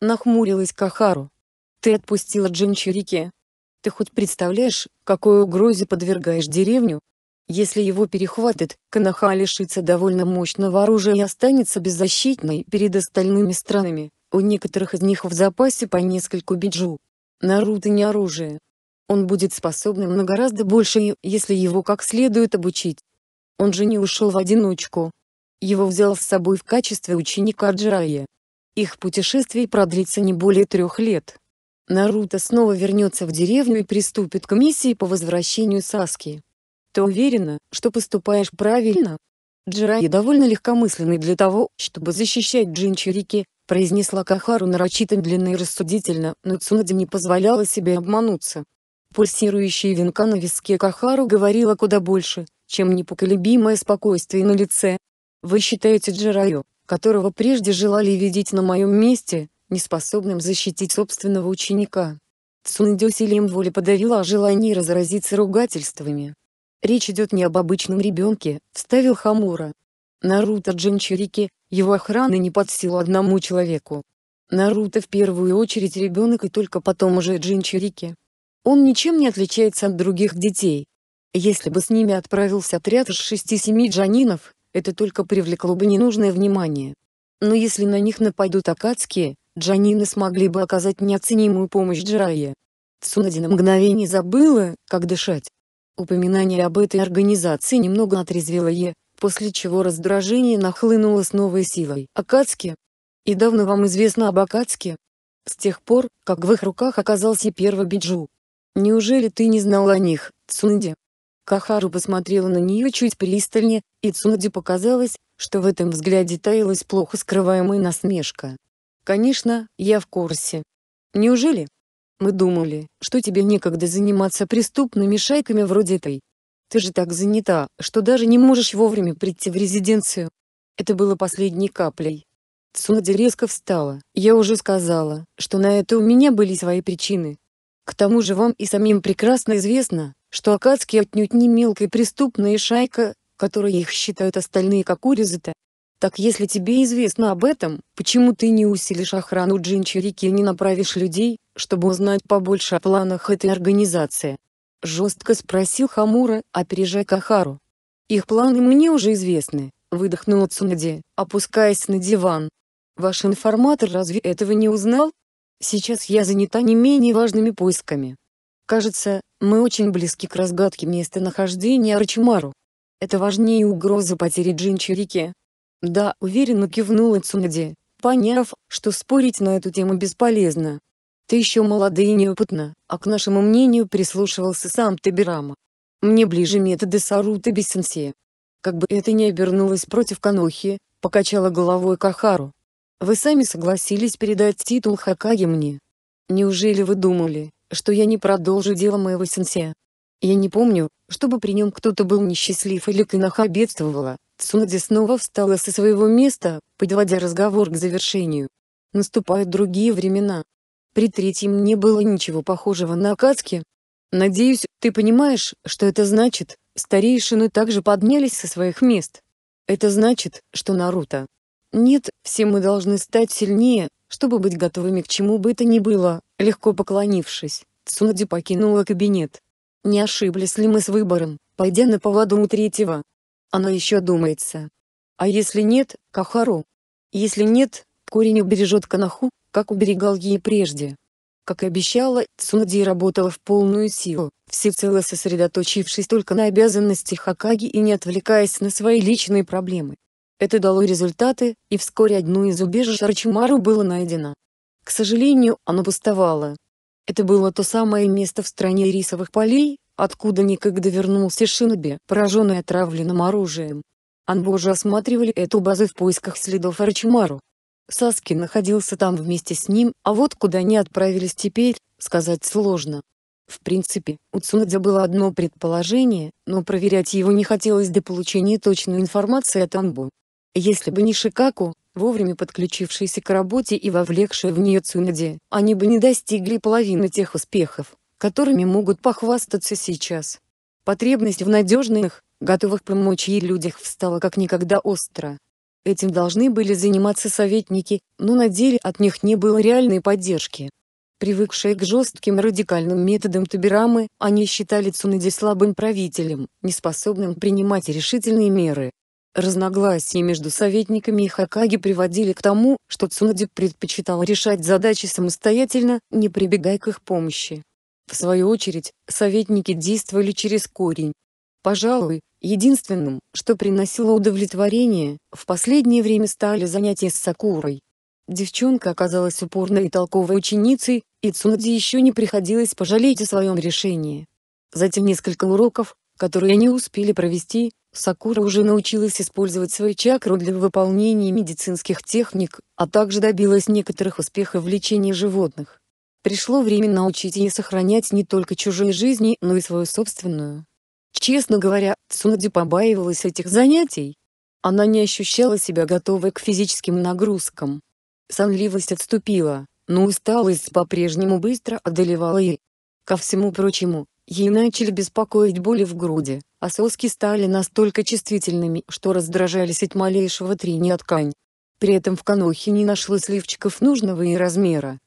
Нахмурилась Кахару. Ты отпустила Джинчурики. Ты хоть представляешь, какой угрозе подвергаешь деревню? Если его перехватят, Канаха лишится довольно мощного оружия и останется беззащитной перед остальными странами, у некоторых из них в запасе по нескольку биджу. Наруто не оружие. Он будет способным на гораздо большее, если его как следует обучить. Он же не ушел в одиночку. Его взял с собой в качестве ученика Джирая. Их путешествие продлится не более трех лет. Наруто снова вернется в деревню и приступит к миссии по возвращению Саски. Ты уверена, что поступаешь правильно? Джирайя довольно легкомысленный для того, чтобы защищать Джинчирики, произнесла Кахару нарочито длинно и рассудительно, но Цунади не позволяла себе обмануться. Пульсирующая венка на виске Кахару говорила куда больше, чем непоколебимое спокойствие на лице. «Вы считаете Джираю, которого прежде желали видеть на моем месте, неспособным защитить собственного ученика?» Цунади усилием воли подавила желание разразиться ругательствами. Речь идет не об обычном ребенке, вставил Хамура. Наруто Джинчирики его охраны не под силу одному человеку. Наруто в первую очередь ребенок и только потом уже Джинчирики. Он ничем не отличается от других детей. Если бы с ними отправился отряд из шести-семи джанинов, это только привлекло бы ненужное внимание. Но если на них нападут акадские, джанины смогли бы оказать неоценимую помощь Джирае. Цунади на мгновение забыла, как дышать. Упоминание об этой организации немного отрезвило Е, после чего раздражение нахлынуло с новой силой. Акацки. И давно вам известно об Акацке? С тех пор, как в их руках оказался первый Биджу. Неужели ты не знал о них, Цунди? Кахару посмотрела на нее чуть пристальнее, и Цунди показалось, что в этом взгляде таилась плохо скрываемая насмешка. «Конечно, я в курсе. Неужели?» Мы думали, что тебе некогда заниматься преступными шайками вроде этой. Ты же так занята, что даже не можешь вовремя прийти в резиденцию. Это было последней каплей. Цунади резко встала. Я уже сказала, что на это у меня были свои причины. К тому же вам и самим прекрасно известно, что Акацки отнюдь не мелкая преступная шайка, которой их считают остальные как Уризата. Так если тебе известно об этом, почему ты не усилишь охрану Джинчирики и не направишь людей, чтобы узнать побольше о планах этой организации? Жестко спросил Хамура, опережая Кахару. Их планы мне уже известны, выдохнула Цунади, опускаясь на диван. Ваш информатор разве этого не узнал? Сейчас я занята не менее важными поисками. Кажется, мы очень близки к разгадке местонахождения Рачимару. Это важнее угрозы потери Джинчирики, «Да», — уверенно кивнула Цунади, поняв, что спорить на эту тему бесполезно. «Ты еще молода и неопытна, а к нашему мнению прислушивался сам Табирама. Мне ближе методы Сарута Бессенсея». Как бы это ни обернулось против Канохи, покачала головой Кахару. «Вы сами согласились передать титул Хакаги мне. Неужели вы думали, что я не продолжу дело моего сенсея? Я не помню, чтобы при нем кто-то был несчастлив или Канаха бедствовала, Цунди снова встала со своего места, подводя разговор к завершению. Наступают другие времена. При третьем не было ничего похожего на Акацки. Надеюсь, ты понимаешь, что это значит, старейшины также поднялись со своих мест. Это значит, что Наруто. Нет, все мы должны стать сильнее, чтобы быть готовыми к чему бы это ни было, легко поклонившись, Цунади покинула кабинет. Не ошиблись ли мы с выбором, пойдя на поводу у третьего? Оно еще думается. А если нет, Кахару? Если нет, корень убережет Канаху, как уберегал ей прежде. Как и обещала, Цунади работала в полную силу, всецело сосредоточившись только на обязанности Хакаги и не отвлекаясь на свои личные проблемы. Это дало результаты, и вскоре одно из убежищ Арчимару было найдено. К сожалению, оно пустовало. Это было то самое место в стране рисовых полей, откуда никогда вернулся Шиноби, пораженный отравленным оружием. Анбожи осматривали эту базу в поисках следов Арчимару. Саски находился там вместе с ним, а вот куда они отправились теперь, сказать сложно. В принципе, у Цунадзе было одно предположение, но проверять его не хотелось до получения точной информации от Анбу. Если бы не Шикаку, вовремя подключившийся к работе и вовлекший в нее Цунаде, они бы не достигли половины тех успехов, которыми могут похвастаться сейчас. Потребность в надежных, готовых помочь ей людях встала как никогда остро. Этим должны были заниматься советники, но на деле от них не было реальной поддержки. Привыкшие к жестким радикальным методам Табирамы, они считали Цунади слабым правителем, неспособным принимать решительные меры. Разногласия между советниками и Хакаги приводили к тому, что Цунади предпочитал решать задачи самостоятельно, не прибегая к их помощи. В свою очередь, советники действовали через корень. Пожалуй, единственным, что приносило удовлетворение, в последнее время стали занятия с Сакурой. Девчонка оказалась упорной и толковой ученицей, и Цунади еще не приходилось пожалеть о своем решении. За те несколько уроков, которые они успели провести, Сакура уже научилась использовать свои чакру для выполнения медицинских техник, а также добилась некоторых успехов в лечении животных пришло время научить ее сохранять не только чужие жизни, но и свою собственную. Честно говоря, Цунади побаивалась этих занятий. Она не ощущала себя готовой к физическим нагрузкам. Сонливость отступила, но усталость по-прежнему быстро одолевала ее. Ко всему прочему, ей начали беспокоить боли в груди, а соски стали настолько чувствительными, что раздражались от малейшего трения ткань. При этом в канохе не нашлось лифчиков нужного и размера,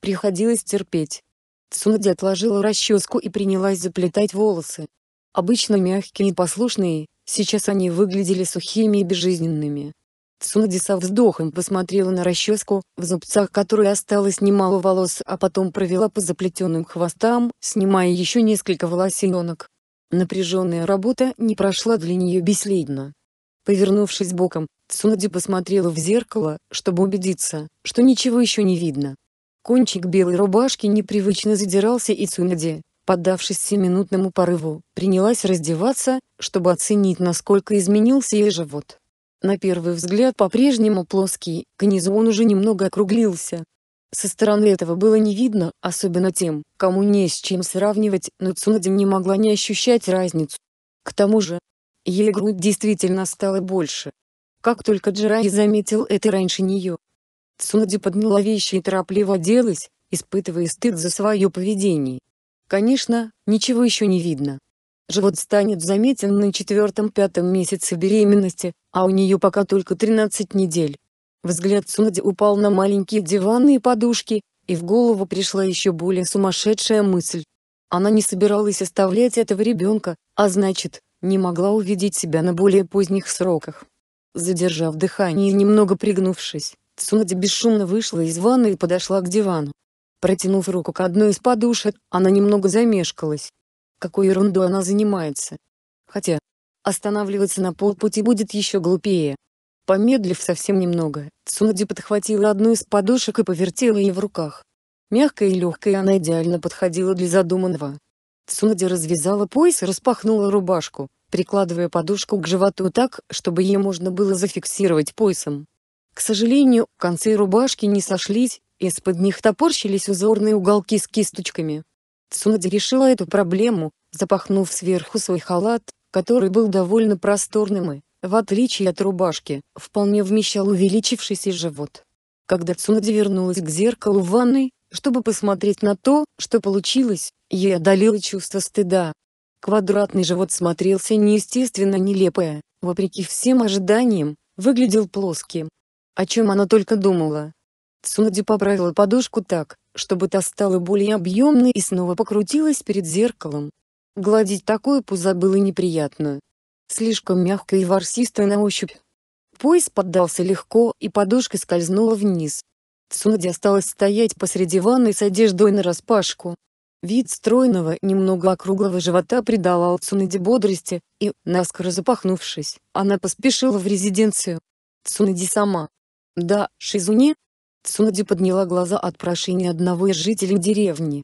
Приходилось терпеть. Цунди отложила расческу и принялась заплетать волосы. Обычно мягкие и послушные, сейчас они выглядели сухими и безжизненными. Цунди со вздохом посмотрела на расческу, в зубцах которой осталось немало волос, а потом провела по заплетенным хвостам, снимая еще несколько волосенок. Напряженная работа не прошла для нее бесследно. Повернувшись боком, Цунади посмотрела в зеркало, чтобы убедиться, что ничего еще не видно. Кончик белой рубашки непривычно задирался и Цунади, поддавшись семинутному порыву, принялась раздеваться, чтобы оценить насколько изменился ее живот. На первый взгляд по-прежнему плоский, к низу он уже немного округлился. Со стороны этого было не видно, особенно тем, кому не с чем сравнивать, но Цунади не могла не ощущать разницу. К тому же, ее грудь действительно стала больше. Как только Джирай заметил это раньше нее, Цунади подняла вещи и торопливо оделась, испытывая стыд за свое поведение. Конечно, ничего еще не видно. Живот станет заметен на четвертом-пятом месяце беременности, а у нее пока только 13 недель. Взгляд Цунади упал на маленькие диванные подушки, и в голову пришла еще более сумасшедшая мысль. Она не собиралась оставлять этого ребенка, а значит, не могла увидеть себя на более поздних сроках. Задержав дыхание и немного пригнувшись, Цунади бесшумно вышла из ванны и подошла к дивану. Протянув руку к одной из подушек, она немного замешкалась. Какой ерундой она занимается. Хотя, останавливаться на полпути будет еще глупее. Помедлив совсем немного, Цунади подхватила одну из подушек и повертела ее в руках. Мягкая и легкая она идеально подходила для задуманного. Цунади развязала пояс и распахнула рубашку, прикладывая подушку к животу так, чтобы ее можно было зафиксировать поясом. К сожалению, концы рубашки не сошлись, из-под них топорщились узорные уголки с кисточками. Цунади решила эту проблему, запахнув сверху свой халат, который был довольно просторным и, в отличие от рубашки, вполне вмещал увеличившийся живот. Когда Цунади вернулась к зеркалу в ванной, чтобы посмотреть на то, что получилось, ей одолело чувство стыда. Квадратный живот смотрелся неестественно нелепо, вопреки всем ожиданиям, выглядел плоским о чем она только думала. Цунади поправила подушку так, чтобы та стала более объемной и снова покрутилась перед зеркалом. Гладить такое пузо было неприятно. Слишком мягкая и ворсистая на ощупь. Пояс поддался легко, и подушка скользнула вниз. Цунади осталась стоять посреди ванной с одеждой нараспашку. Вид стройного, немного округлого живота придавал Цунади бодрости, и, наскоро запахнувшись, она поспешила в резиденцию. Цунади сама да, Шизуне. Цунади подняла глаза от прошения одного из жителей деревни.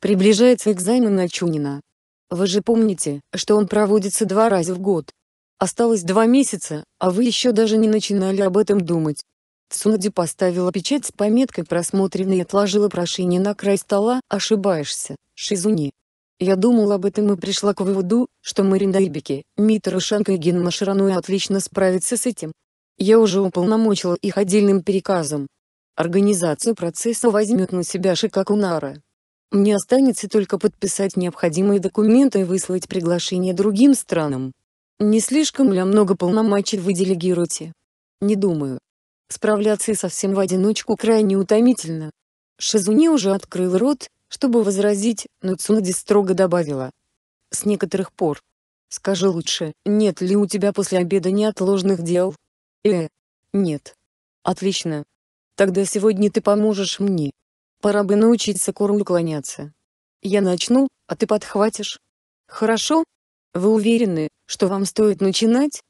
Приближается экзамен чунина. Вы же помните, что он проводится два раза в год. Осталось два месяца, а вы еще даже не начинали об этом думать. Цунади поставила печать с пометкой просмотренной и отложила прошение на край стола. Ошибаешься, Шизуни. Я думал об этом и пришла к выводу, что Марин Дайбеки, Митра Шанка и Генма Шарануэ отлично справятся с этим. Я уже уполномочила их отдельным переказом. Организацию процесса возьмет на себя Шикакунара. Мне останется только подписать необходимые документы и выслать приглашение другим странам. Не слишком ли много полномочий вы делегируете? Не думаю. Справляться совсем в одиночку крайне утомительно. Шизуни уже открыл рот, чтобы возразить, но Цунади строго добавила. С некоторых пор. Скажи лучше, нет ли у тебя после обеда неотложных дел? Э, нет. Отлично. Тогда сегодня ты поможешь мне. Пора бы научиться кору уклоняться. Я начну, а ты подхватишь. Хорошо? Вы уверены, что вам стоит начинать?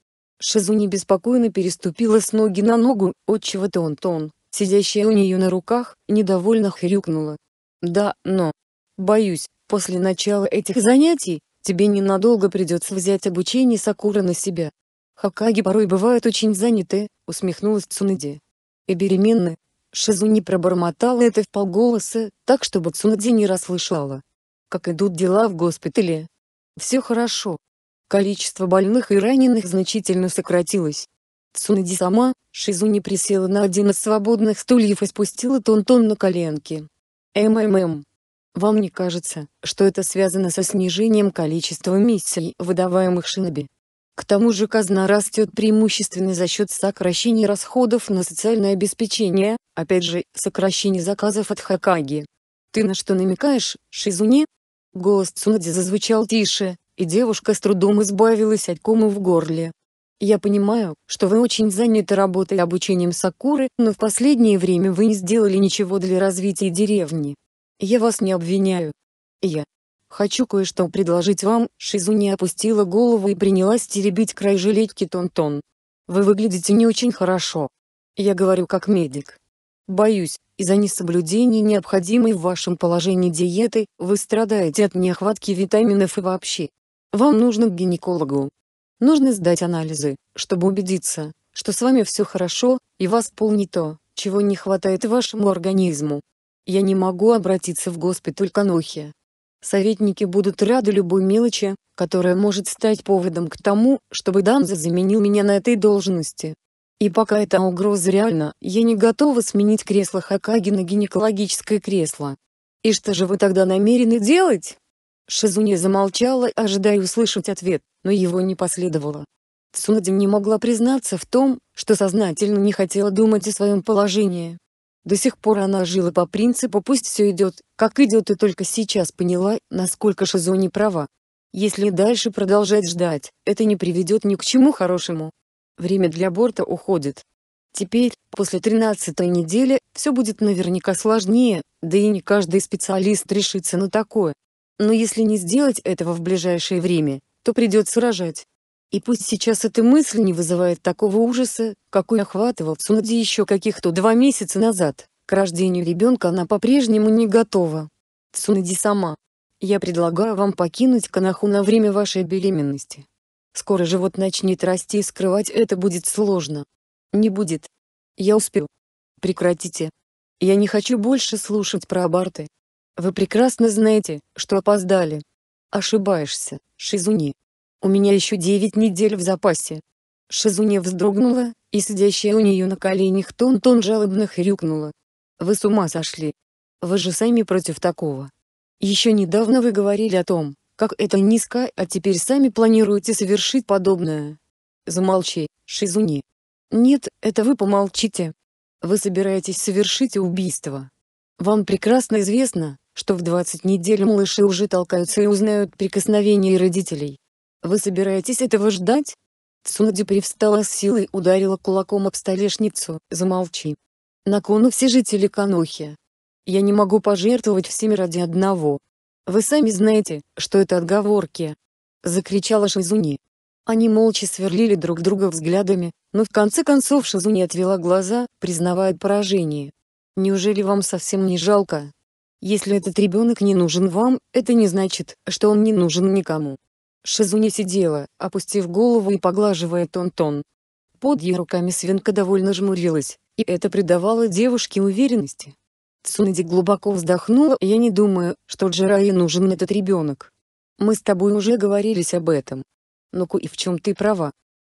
Шизуни беспокойно переступила с ноги на ногу, отчего Тон-Тон, сидящая у нее на руках, недовольно хрюкнула. Да, но... Боюсь, после начала этих занятий, тебе ненадолго придется взять обучение Сакуры на себя. Хакаги порой бывают очень заняты, усмехнулась Цунэди. И беременны. Шизуни пробормотала это в полголоса, так чтобы Цунэди не расслышала. Как идут дела в госпитале? Все хорошо. Количество больных и раненых значительно сократилось. Цунэди сама, Шизуни присела на один из свободных стульев и спустила тон-тон на коленки. МММ. Вам не кажется, что это связано со снижением количества миссий, выдаваемых шиноби? К тому же казна растет преимущественно за счет сокращения расходов на социальное обеспечение, опять же, сокращение заказов от Хакаги. «Ты на что намекаешь, Шизуни?» Голос Цунади зазвучал тише, и девушка с трудом избавилась от комы в горле. «Я понимаю, что вы очень заняты работой и обучением Сакуры, но в последнее время вы не сделали ничего для развития деревни. Я вас не обвиняю. Я Хочу кое-что предложить вам, Шизуни опустила голову и принялась теребить край жилетки Тон-Тон. Вы выглядите не очень хорошо. Я говорю как медик. Боюсь, из-за несоблюдения необходимой в вашем положении диеты, вы страдаете от нехватки витаминов и вообще. Вам нужно к гинекологу. Нужно сдать анализы, чтобы убедиться, что с вами все хорошо, и вас полни то, чего не хватает вашему организму. Я не могу обратиться в госпиталь Канохи, Советники будут рады любой мелочи, которая может стать поводом к тому, чтобы Данза заменил меня на этой должности. И пока эта угроза реальна, я не готова сменить кресло Хакаги на гинекологическое кресло. И что же вы тогда намерены делать? Шизуне замолчала, ожидая услышать ответ, но его не последовало. Цунади не могла признаться в том, что сознательно не хотела думать о своем положении. До сих пор она жила по принципу «пусть все идет, как идет» и только сейчас поняла, насколько Шизо не права. Если дальше продолжать ждать, это не приведет ни к чему хорошему. Время для борта уходит. Теперь, после 13-й недели, все будет наверняка сложнее, да и не каждый специалист решится на такое. Но если не сделать этого в ближайшее время, то придется рожать. И пусть сейчас эта мысль не вызывает такого ужаса, какой охватывал в Сунде еще каких-то два месяца назад, к рождению ребенка она по-прежнему не готова. Цунади сама. Я предлагаю вам покинуть Канаху на время вашей беременности. Скоро живот начнет расти и скрывать это будет сложно. Не будет. Я успею. Прекратите. Я не хочу больше слушать про аборты. Вы прекрасно знаете, что опоздали. Ошибаешься, Шизуни. У меня еще девять недель в запасе. Шизуня вздрогнула, и сидящая у нее на коленях Тон-Тон жалобно хрюкнула. «Вы с ума сошли! Вы же сами против такого! Еще недавно вы говорили о том, как это низко, а теперь сами планируете совершить подобное!» «Замолчи, Шизуни!» «Нет, это вы помолчите! Вы собираетесь совершить убийство! Вам прекрасно известно, что в 20 недель малыши уже толкаются и узнают прикосновения родителей. «Вы собираетесь этого ждать?» Цунади привстала с силой ударила кулаком об столешницу, замолчи. На кону все жители Канохи. Я не могу пожертвовать всеми ради одного. Вы сами знаете, что это отговорки. Закричала Шизуни. Они молча сверлили друг друга взглядами, но в конце концов Шизуни отвела глаза, признавая поражение. Неужели вам совсем не жалко? Если этот ребенок не нужен вам, это не значит, что он не нужен никому. Шизуни сидела, опустив голову и поглаживая тон-тон. Под ее руками свинка довольно жмурилась, и это придавало девушке уверенности. Цунади глубоко вздохнула, я не думаю, что Джирае нужен этот ребенок. Мы с тобой уже говорились об этом. Но ну Куи в чем ты права.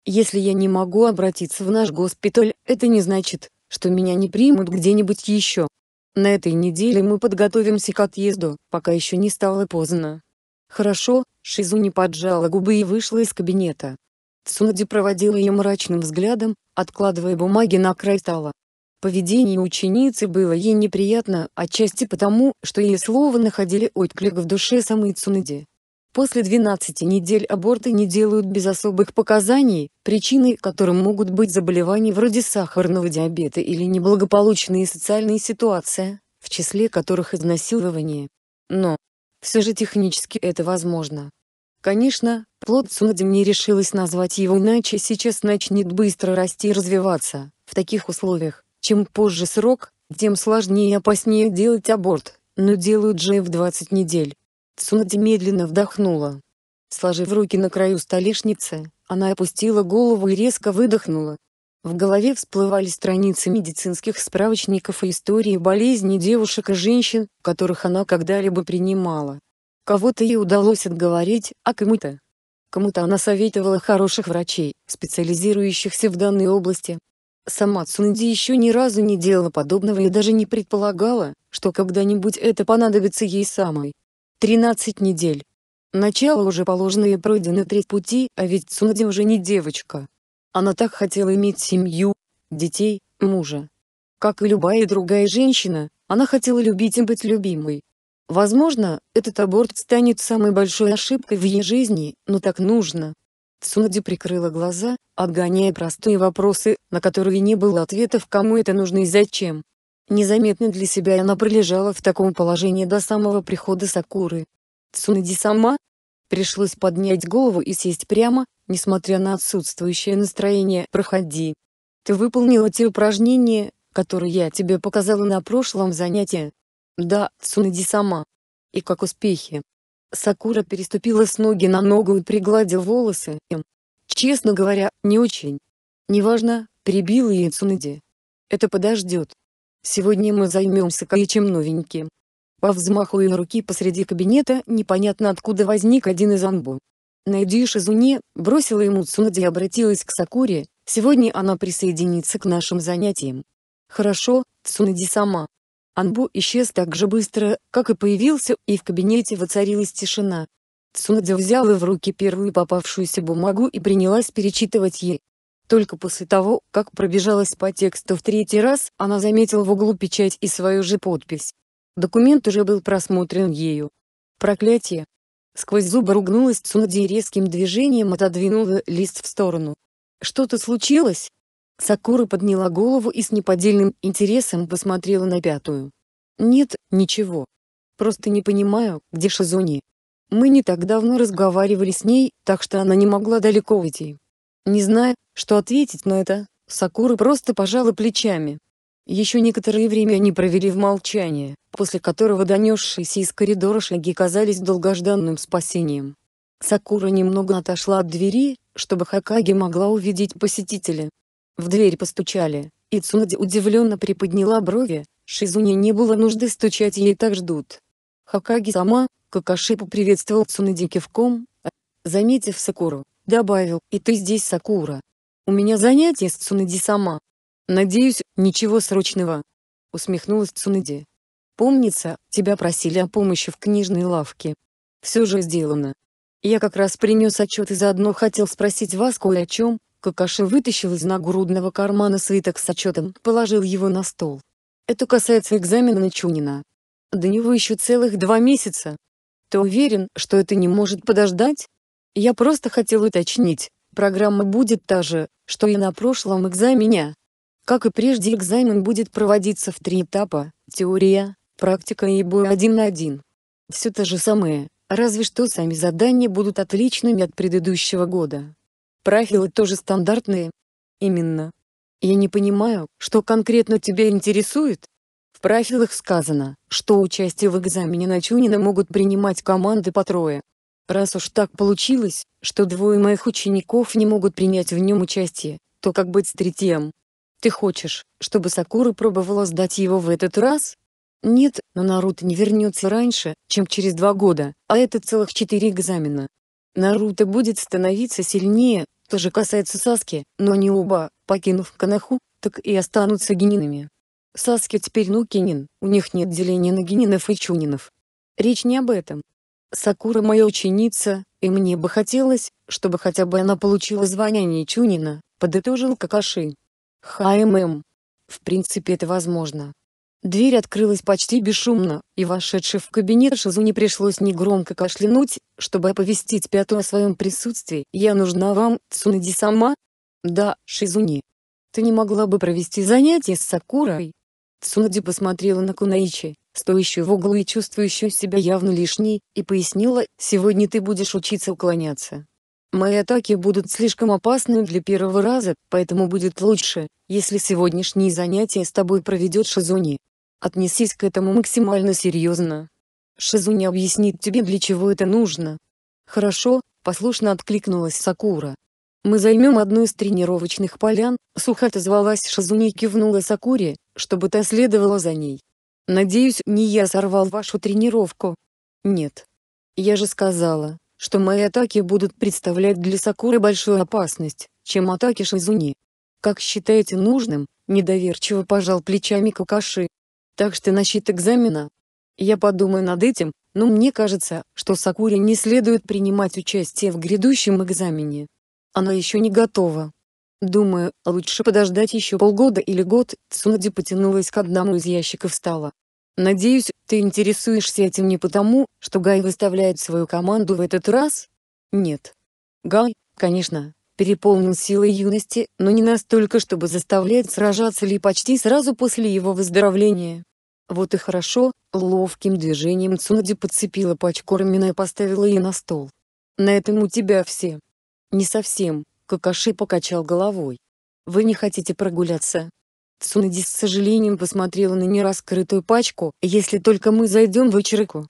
Если я не могу обратиться в наш госпиталь, это не значит, что меня не примут где-нибудь еще. На этой неделе мы подготовимся к отъезду, пока еще не стало поздно. Хорошо, Шизу не поджала губы и вышла из кабинета. Цунади проводила ее мрачным взглядом, откладывая бумаги на край стола. Поведение ученицы было ей неприятно, отчасти потому, что ее слова находили отклик в душе самой Цунади. После 12 недель аборты не делают без особых показаний, причиной которым могут быть заболевания вроде сахарного диабета или неблагополучные социальные ситуации, в числе которых изнасилование. Но, все же технически это возможно. Конечно, плод Цунадзим не решилась назвать его иначе сейчас начнет быстро расти и развиваться. В таких условиях, чем позже срок, тем сложнее и опаснее делать аборт, но делают же и в 20 недель. Цунадзи медленно вдохнула. Сложив руки на краю столешницы, она опустила голову и резко выдохнула, в голове всплывали страницы медицинских справочников и истории болезней девушек и женщин, которых она когда-либо принимала. Кого-то ей удалось отговорить, а кому-то... Кому-то она советовала хороших врачей, специализирующихся в данной области. Сама Цунди еще ни разу не делала подобного и даже не предполагала, что когда-нибудь это понадобится ей самой. 13 недель. Начало уже положено и пройдено треть пути, а ведь Цунди уже не девочка. Она так хотела иметь семью, детей, мужа. Как и любая другая женщина, она хотела любить и быть любимой. Возможно, этот аборт станет самой большой ошибкой в ее жизни, но так нужно. Цунади прикрыла глаза, отгоняя простые вопросы, на которые не было ответов кому это нужно и зачем. Незаметно для себя она пролежала в таком положении до самого прихода Сакуры. Цунади сама? Пришлось поднять голову и сесть прямо, несмотря на отсутствующее настроение, проходи. Ты выполнила те упражнения, которые я тебе показала на прошлом занятии. Да, Цунади сама. И как успехи? Сакура переступила с ноги на ногу и пригладил волосы. Им. Честно говоря, не очень. Неважно, перебила ее Цунади. Это подождет. Сегодня мы займемся кое-чем новеньким. По взмаху ее руки посреди кабинета непонятно откуда возник один из анбу. «Найди Шизуне», бросила ему Цунади и обратилась к Сакуре, «сегодня она присоединится к нашим занятиям». «Хорошо, Цунади сама». Анбу исчез так же быстро, как и появился, и в кабинете воцарилась тишина. Цунади взяла в руки первую попавшуюся бумагу и принялась перечитывать ей. Только после того, как пробежалась по тексту в третий раз, она заметила в углу печать и свою же подпись. Документ уже был просмотрен ею. Проклятие, Сквозь зубы ругнулась Цунади и резким движением отодвинула лист в сторону. «Что-то случилось?» Сакура подняла голову и с неподдельным интересом посмотрела на пятую. «Нет, ничего. Просто не понимаю, где Шизуни. Мы не так давно разговаривали с ней, так что она не могла далеко уйти». Не зная, что ответить на это, Сакура просто пожала плечами. Еще некоторое время они провели в молчании, после которого донесшиеся из коридора шаги казались долгожданным спасением. Сакура немного отошла от двери, чтобы Хакаги могла увидеть посетителя. В дверь постучали, и Цунади удивленно приподняла брови, Шизуне не было нужды стучать, ей так ждут. Хакаги сама, Какаши поприветствовал Цунади кивком, а, заметив Сакуру, добавил «И ты здесь, Сакура. У меня занятие с Цунади сама, «Надеюсь, ничего срочного», — усмехнулась Цунади. «Помнится, тебя просили о помощи в книжной лавке. Все же сделано. Я как раз принес отчет и заодно хотел спросить вас кое о чем». Какаши вытащил из нагрудного кармана свиток с отчетом, положил его на стол. «Это касается экзамена на Чунина. До него еще целых два месяца. Ты уверен, что это не может подождать? Я просто хотел уточнить, программа будет та же, что и на прошлом экзамене». Как и прежде экзамен будет проводиться в три этапа – теория, практика и бой один на один. Все то же самое, разве что сами задания будут отличными от предыдущего года. Правила тоже стандартные. Именно. Я не понимаю, что конкретно тебя интересует? В правилах сказано, что участие в экзамене на Чунина могут принимать команды по трое. Раз уж так получилось, что двое моих учеников не могут принять в нем участие, то как быть с третьим? Ты хочешь, чтобы Сакура пробовала сдать его в этот раз? Нет, но Наруто не вернется раньше, чем через два года, а это целых четыре экзамена. Наруто будет становиться сильнее, тоже касается Саски, но они оба, покинув Канаху, так и останутся генинами. Саски теперь нукинин, у них нет деления на генинов и чунинов. Речь не об этом. Сакура моя ученица, и мне бы хотелось, чтобы хотя бы она получила звание Нечунина, подытожил Какаши. ХММ. В принципе это возможно. Дверь открылась почти бесшумно, и вошедший в кабинет Шизу не пришлось ни громко кашлянуть, чтобы оповестить Пяту о своем присутствии. «Я нужна вам, Цунади сама?» «Да, Шизуни. Ты не могла бы провести занятие с Сакурой?» Цунади посмотрела на Кунаичи, стоящую в углу и чувствующую себя явно лишней, и пояснила, «Сегодня ты будешь учиться уклоняться. Мои атаки будут слишком опасны для первого раза, поэтому будет лучше, если сегодняшние занятия с тобой проведет Шизуни. Отнесись к этому максимально серьезно. Шизуни объяснит тебе для чего это нужно. Хорошо, послушно откликнулась Сакура. Мы займем одну из тренировочных полян, сухо отозвалась Шизуни и кивнула Сакуре, чтобы та следовала за ней. Надеюсь, не я сорвал вашу тренировку. Нет. Я же сказала, что мои атаки будут представлять для Сакуры большую опасность, чем атаки Шизуни. Как считаете нужным, недоверчиво пожал плечами Какаши. Так что насчет экзамена. Я подумаю над этим, но мне кажется, что Сакуре не следует принимать участие в грядущем экзамене. Она еще не готова. Думаю, лучше подождать еще полгода или год, Цунади потянулась к одному из ящиков стола. Надеюсь, ты интересуешься этим не потому, что Гай выставляет свою команду в этот раз? Нет. Гай, конечно, переполнен силой юности, но не настолько, чтобы заставлять сражаться Ли почти сразу после его выздоровления. Вот и хорошо, ловким движением Цунади подцепила пачку рамен и поставила ее на стол. На этом у тебя все. Не совсем, Какаши покачал головой. Вы не хотите прогуляться? Цунади с сожалением посмотрела на нераскрытую пачку, если только мы зайдем в Ичирику.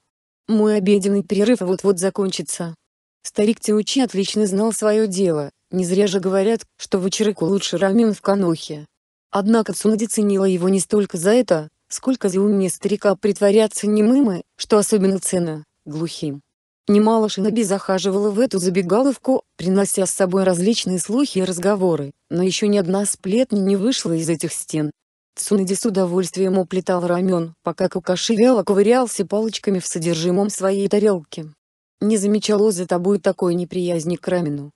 Мой обеденный перерыв вот-вот закончится. Старик Тиучи отлично знал свое дело, не зря же говорят, что в Ичирику лучше рамен в Канохе. Однако Цунади ценила его не столько за это, сколько за умение старика притворяться немым и, что особенно ценно, глухим. Немало шиноби захаживало в эту забегаловку, принося с собой различные слухи и разговоры, но еще ни одна сплетня не вышла из этих стен. Цунади с удовольствием уплетал рамен, пока Кукаши вяло ковырялся палочками в содержимом своей тарелки. Не замечало за тобой такой неприязни к рамену.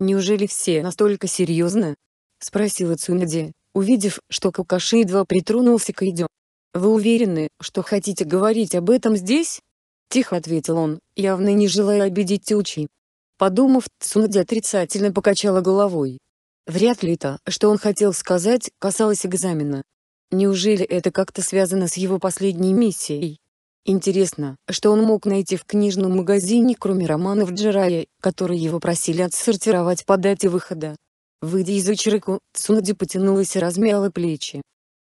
«Неужели все настолько серьезно?» — спросила Цунади, увидев, что Кукаши едва притронулся к еде. «Вы уверены, что хотите говорить об этом здесь?» Тихо ответил он, явно не желая обидеть Тючи. Подумав, Цунади отрицательно покачала головой. Вряд ли то, что он хотел сказать, касалось экзамена. Неужели это как-то связано с его последней миссией? Интересно, что он мог найти в книжном магазине кроме романов Джирая, которые его просили отсортировать по дате выхода. Выйдя из очерку, Цунади потянулась и размяла плечи.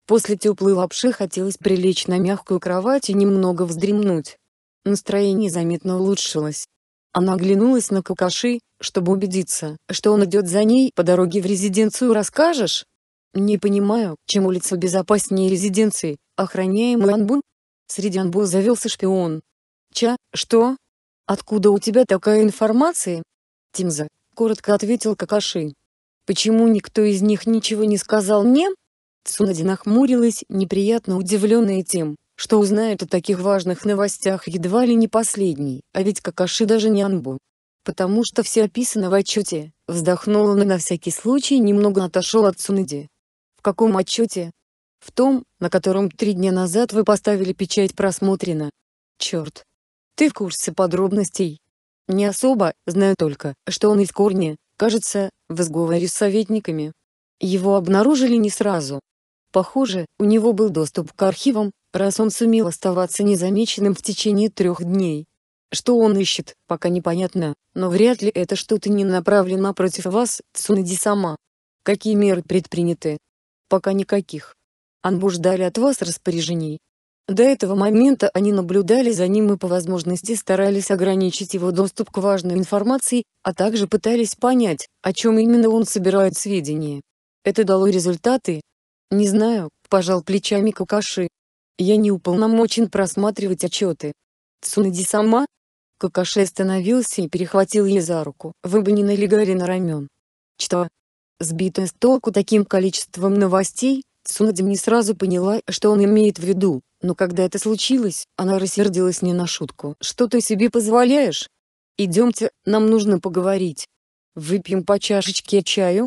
После теплой лапши хотелось прилечь на мягкую кровать и немного вздремнуть. Настроение заметно улучшилось. Она оглянулась на Кокоши, чтобы убедиться, что он идет за ней по дороге в резиденцию «Расскажешь?» «Не понимаю, чем улица безопаснее резиденции, охраняемой Анбун? Среди Анбу завелся шпион. «Ча, что? Откуда у тебя такая информация?» Тимза, коротко ответил Какаши. «Почему никто из них ничего не сказал мне?» Цунади нахмурилась, неприятно удивленная тем, что узнает о таких важных новостях едва ли не последний, а ведь Какаши даже не Анбу. Потому что все описано в отчете, вздохнул он и на всякий случай немного отошел от Цуныди. В каком отчете? В том, на котором три дня назад вы поставили печать просмотрено. Черт. Ты в курсе подробностей? Не особо, знаю только, что он из корня, кажется, в сговоре с советниками. Его обнаружили не сразу. Похоже, у него был доступ к архивам, раз он сумел оставаться незамеченным в течение трех дней. Что он ищет, пока непонятно, но вряд ли это что-то не направлено против вас, Цунади сама. Какие меры предприняты? Пока никаких. Анбу ждали от вас распоряжений. До этого момента они наблюдали за ним и по возможности старались ограничить его доступ к важной информации, а также пытались понять, о чем именно он собирает сведения. Это дало результаты? Не знаю, пожал плечами Какаши, я не уполномочен просматривать отчеты. Цунади сама? Какаши остановился и перехватил ее за руку. Вы бы не налегали на рамен. Что? Сбитая с толку таким количеством новостей, Цунади не сразу поняла, что он имеет в виду, но когда это случилось, она рассердилась не на шутку. «Что ты себе позволяешь? Идемте, нам нужно поговорить. Выпьем по чашечке чаю?»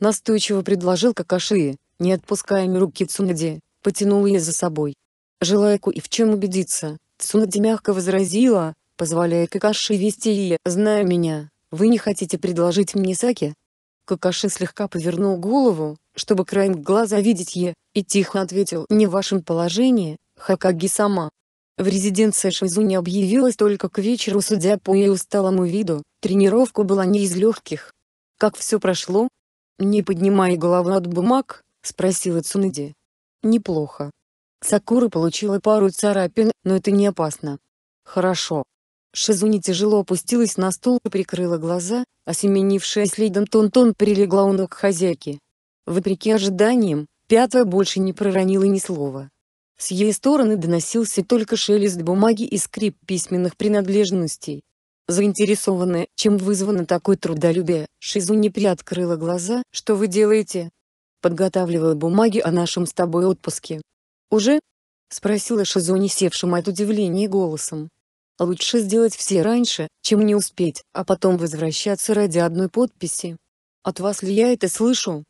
Настойчиво предложил Какаши, не отпуская руки Цунади, потянул ее за собой желая кое в чем убедиться, Цунади мягко возразила, позволяя Какаши вести ее, зная меня, вы не хотите предложить мне саки. Какаши слегка повернул голову, чтобы краем глаза видеть е, и тихо ответил «Не в вашем положении, Хакаги сама». В резиденции Шизуни объявилась только к вечеру судя по ее усталому виду, тренировка была не из легких. «Как все прошло?» «Не поднимая головы от бумаг», — спросила Цунади. «Неплохо», Сакура получила пару царапин, но это не опасно. Хорошо. Шизуни тяжело опустилась на стул и прикрыла глаза, а семенившая следом Тон-Тон прилегла у ног хозяйки. Вопреки ожиданиям, пятая больше не проронила ни слова. С ее стороны доносился только шелест бумаги и скрип письменных принадлежностей. Заинтересованная, чем вызвано такое трудолюбие, Шизуни приоткрыла глаза. «Что вы делаете?» «Подготавливаю бумаги о нашем с тобой отпуске», «Уже?» — спросила Шизони севшим от удивления голосом. «Лучше сделать все раньше, чем не успеть, а потом возвращаться ради одной подписи. От вас ли я это слышу?»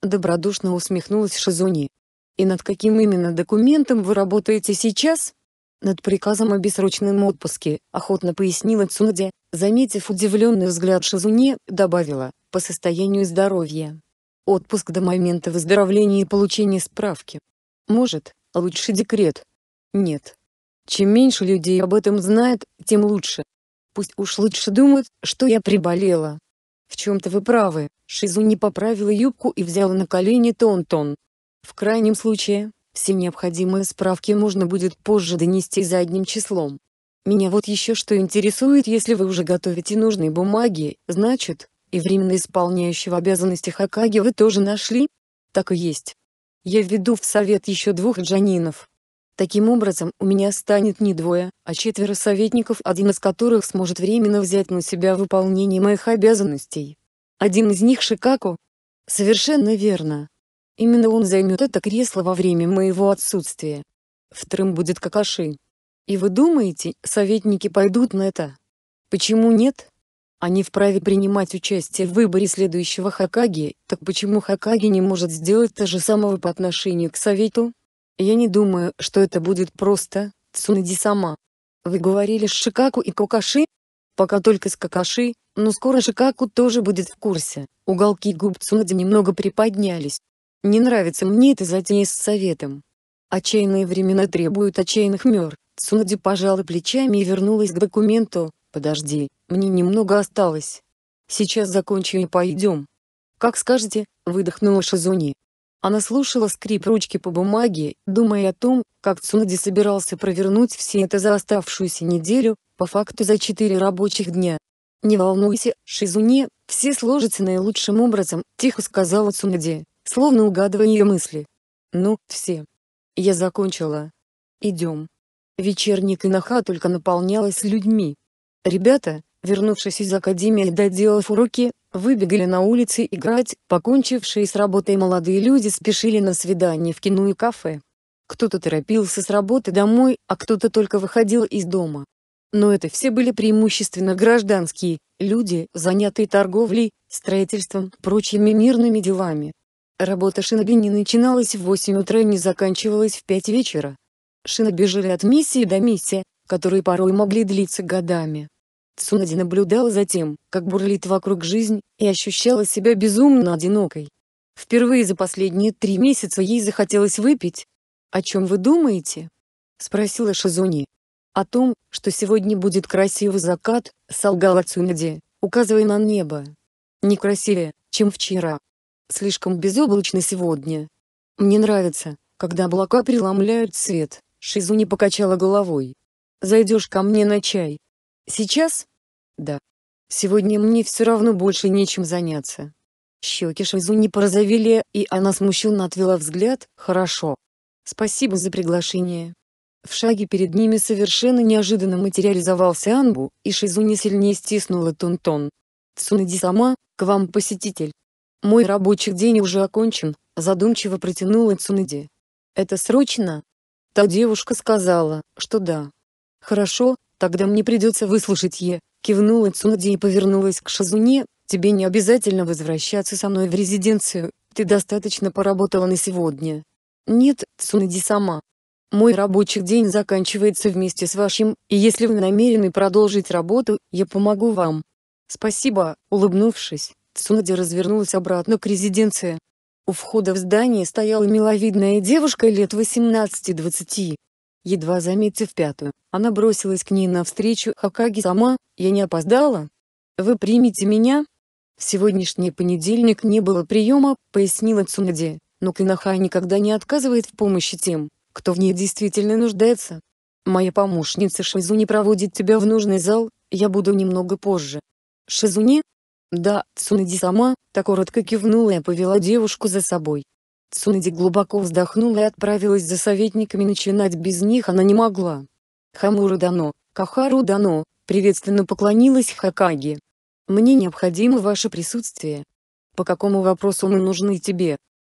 Добродушно усмехнулась Шизуни. «И над каким именно документом вы работаете сейчас?» «Над приказом о бессрочном отпуске», — охотно пояснила Цунадя, заметив удивленный взгляд Шизуни, добавила, «по состоянию здоровья. Отпуск до момента выздоровления и получения справки. Может, Лучше декрет. Нет. Чем меньше людей об этом знает, тем лучше. Пусть уж лучше думают, что я приболела. В чем-то вы правы, Шизу не поправила юбку и взяла на колени Тонтон. В крайнем случае, все необходимые справки можно будет позже донести задним числом. Меня вот еще что интересует, если вы уже готовите нужные бумаги, значит, и временно исполняющего обязанности Хакаги вы тоже нашли? Так и есть. Я введу в совет еще двух джанинов. Таким образом, у меня станет не двое, а четверо советников, один из которых сможет временно взять на себя выполнение моих обязанностей. Один из них Шикаку? Совершенно верно. Именно он займет это кресло во время моего отсутствия. Вторым будет Какаши. И вы думаете, советники пойдут на это? Почему нет? Они а вправе принимать участие в выборе следующего Хакаги, так почему Хакаги не может сделать то же самого по отношению к Совету? Я не думаю, что это будет просто, Цунади сама. Вы говорили с Шикаку и Кокаши? Пока только с Кокаши, но скоро Шикаку тоже будет в курсе. Уголки губ Цунади немного приподнялись. Не нравится мне эта затея с советом. Отчаянные времена требуют отчаянных мер. Цунади пожала плечами и вернулась к документу, «Подожди, мне немного осталось. Сейчас закончу и пойдем». «Как скажете», — выдохнула Шизуни. Она слушала скрип ручки по бумаге, думая о том, как Цунади собирался провернуть все это за оставшуюся неделю, по факту за четыре рабочих дня. «Не волнуйся, Шизуни, все сложится наилучшим образом», — тихо сказала Цунади, словно угадывая ее мысли. «Ну, все. Я закончила. Идем». Вечерник Иноха только наполнялась людьми. Ребята, вернувшись из академии и доделав уроки, выбегали на улицы играть, покончившие с работой молодые люди спешили на свидание в кино и кафе. Кто-то торопился с работы домой, а кто-то только выходил из дома. Но это все были преимущественно гражданские, люди, занятые торговлей, строительством, прочими мирными делами. Работа шиноби не начиналась в 8 утра и не заканчивалась в 5 вечера. Шиноби жили от миссии до миссии, которые порой могли длиться годами. Цунади наблюдала за тем, как бурлит вокруг жизнь, и ощущала себя безумно одинокой. Впервые за последние три месяца ей захотелось выпить. «О чем вы думаете?» — спросила Шизуни. «О том, что сегодня будет красивый закат», — солгала Цунади, указывая на небо. «Не красивее, чем вчера. Слишком безоблачно сегодня. Мне нравится, когда облака преломляют свет», — Шизуни покачала головой. «Зайдешь ко мне на чай?» Сейчас? Да. Сегодня мне все равно больше нечем заняться. Щеки Шизу не порозовели, и она смущенно отвела взгляд. Хорошо. Спасибо за приглашение. В шаге перед ними совершенно неожиданно материализовался Анбу, и Шизу не сильнее стиснула Тунтон. Цунади сама, к вам посетитель. Мой рабочий день уже окончен, задумчиво протянула Цунади. Это срочно? Та девушка сказала, что да. Хорошо, «Тогда мне придется выслушать Е», — кивнула Цунади и повернулась к Шазуне, «тебе не обязательно возвращаться со мной в резиденцию, ты достаточно поработала на сегодня». «Нет, Цунади сама. Мой рабочий день заканчивается вместе с вашим, и если вы намерены продолжить работу, я помогу вам». «Спасибо», — улыбнувшись, Цунади развернулась обратно к резиденции. У входа в здание стояла миловидная девушка лет 18-20, Едва заметив пятую, она бросилась к ней навстречу Хакаги сама, я не опоздала? Вы примете меня? В сегодняшний понедельник не было приема, пояснила Цунади. но Кинаха никогда не отказывает в помощи тем, кто в ней действительно нуждается. Моя помощница Шизуни проводит тебя в нужный зал, я буду немного позже. Шизуни? Да, Цунади сама, так коротко кивнула и повела девушку за собой. Цунади глубоко вздохнула и отправилась за советниками начинать без них она не могла. Хамуру дано, Кахару дано, приветственно поклонилась Хакаги. «Мне необходимо ваше присутствие. По какому вопросу мы нужны тебе?»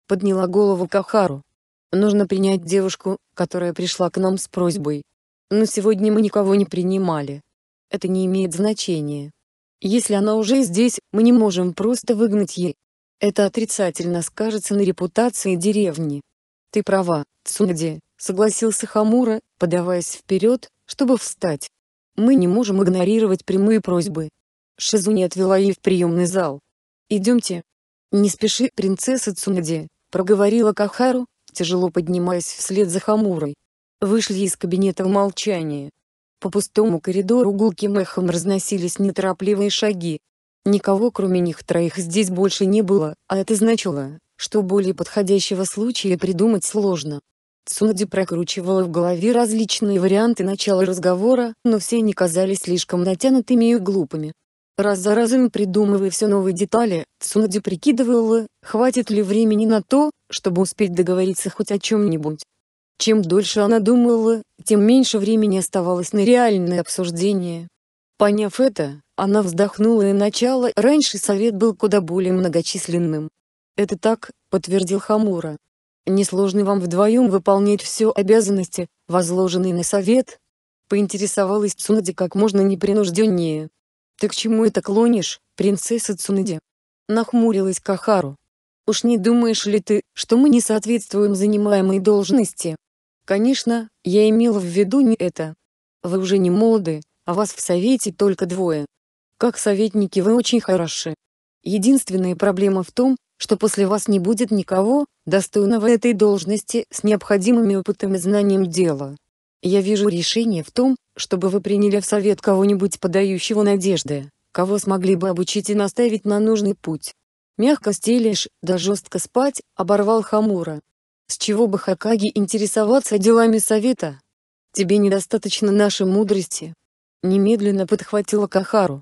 Подняла голову Кахару. «Нужно принять девушку, которая пришла к нам с просьбой. Но сегодня мы никого не принимали. Это не имеет значения. Если она уже здесь, мы не можем просто выгнать ей. Это отрицательно скажется на репутации деревни. Ты права, Цунди, согласился Хамура, подаваясь вперед, чтобы встать. Мы не можем игнорировать прямые просьбы. Шизуни отвела ее в приемный зал. Идемте. Не спеши, принцесса Цунади, проговорила Кахару, тяжело поднимаясь вслед за Хамурой. Вышли из кабинета в молчании. По пустому коридору гулким эхом разносились неторопливые шаги, Никого кроме них троих здесь больше не было, а это значило, что более подходящего случая придумать сложно. Цунади прокручивала в голове различные варианты начала разговора, но все они казались слишком натянутыми и глупыми. Раз за разом придумывая все новые детали, Цунади прикидывала, хватит ли времени на то, чтобы успеть договориться хоть о чем-нибудь. Чем дольше она думала, тем меньше времени оставалось на реальное обсуждение. Поняв это, она вздохнула и начала. Раньше совет был куда более многочисленным. «Это так», — подтвердил Хамура. «Несложно вам вдвоем выполнять все обязанности, возложенные на совет?» Поинтересовалась Цунади как можно непринужденнее. «Ты к чему это клонишь, принцесса Цунади?» Нахмурилась Кахару. «Уж не думаешь ли ты, что мы не соответствуем занимаемой должности?» «Конечно, я имела в виду не это. Вы уже не молоды, а вас в совете только двое. Как советники вы очень хороши. Единственная проблема в том, что после вас не будет никого, достойного этой должности с необходимыми опытом и знанием дела. Я вижу решение в том, чтобы вы приняли в совет кого-нибудь подающего надежды, кого смогли бы обучить и наставить на нужный путь. Мягко стелишь, да жестко спать, оборвал Хамура. С чего бы Хакаги интересоваться делами совета? Тебе недостаточно нашей мудрости. Немедленно подхватила Кахару.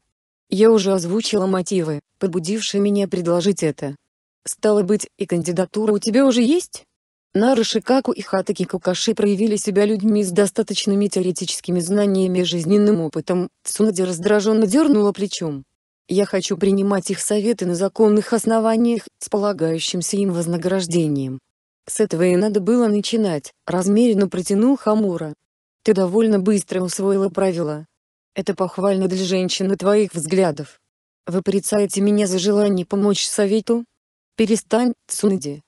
Я уже озвучила мотивы, побудившие меня предложить это. Стало быть, и кандидатура у тебя уже есть? Нара Шикаку и Хатаки Кукаши проявили себя людьми с достаточными теоретическими знаниями и жизненным опытом, Цунади раздраженно дернула плечом. Я хочу принимать их советы на законных основаниях, с полагающимся им вознаграждением. С этого и надо было начинать, размеренно протянул Хамура. Ты довольно быстро усвоила правила, это похвально для женщины твоих взглядов. Вы порицаете меня за желание помочь совету? Перестань, Цунади.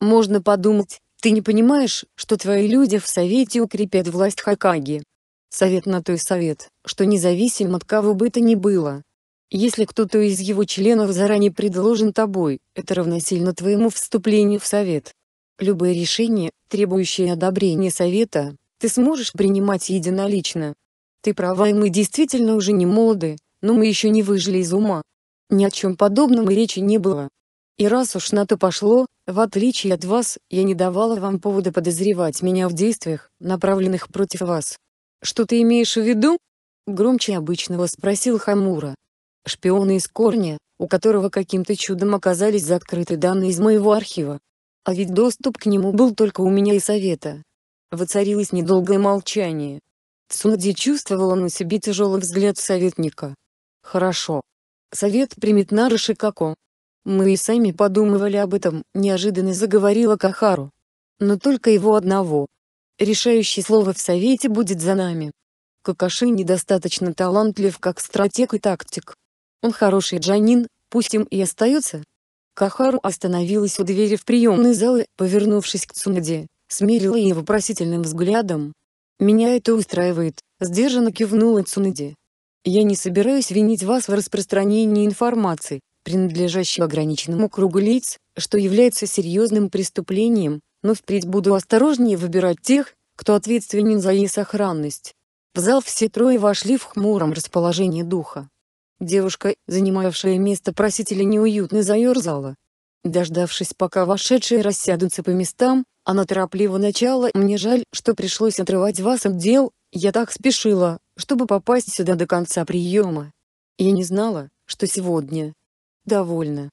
Можно подумать, ты не понимаешь, что твои люди в совете укрепят власть Хакаги. Совет на той совет, что независим от кого бы то ни было. Если кто-то из его членов заранее предложен тобой, это равносильно твоему вступлению в совет. Любое решение, требующее одобрения совета, ты сможешь принимать единолично, ты права и мы действительно уже не молоды, но мы еще не выжили из ума. Ни о чем подобном и речи не было. И раз уж на то пошло, в отличие от вас, я не давала вам повода подозревать меня в действиях, направленных против вас. Что ты имеешь в виду? Громче обычного спросил Хамура. Шпионы из корня, у которого каким-то чудом оказались закрыты данные из моего архива. А ведь доступ к нему был только у меня и совета. Воцарилось недолгое молчание. Судья чувствовала на себе тяжелый взгляд советника. «Хорошо. Совет примет Нара Шикако». «Мы и сами подумывали об этом», — неожиданно заговорила Кахару. «Но только его одного. Решающее слово в совете будет за нами. Какаши недостаточно талантлив как стратег и тактик. Он хороший джанин, пусть им и остается». Кахару остановилась у двери в приемной залы, повернувшись к Цунаде, смирила ее вопросительным взглядом, «Меня это устраивает», — сдержанно кивнула Цунади. «Я не собираюсь винить вас в распространении информации, принадлежащей ограниченному кругу лиц, что является серьезным преступлением, но впредь буду осторожнее выбирать тех, кто ответственен за ее сохранность». В зал все трое вошли в хмуром расположении духа. Девушка, занимавшая место просителя неуютно заерзала, Дождавшись, пока вошедшие рассядутся по местам, она а торопливо начала «Мне жаль, что пришлось отрывать вас от дел, я так спешила, чтобы попасть сюда до конца приема. Я не знала, что сегодня. Довольно.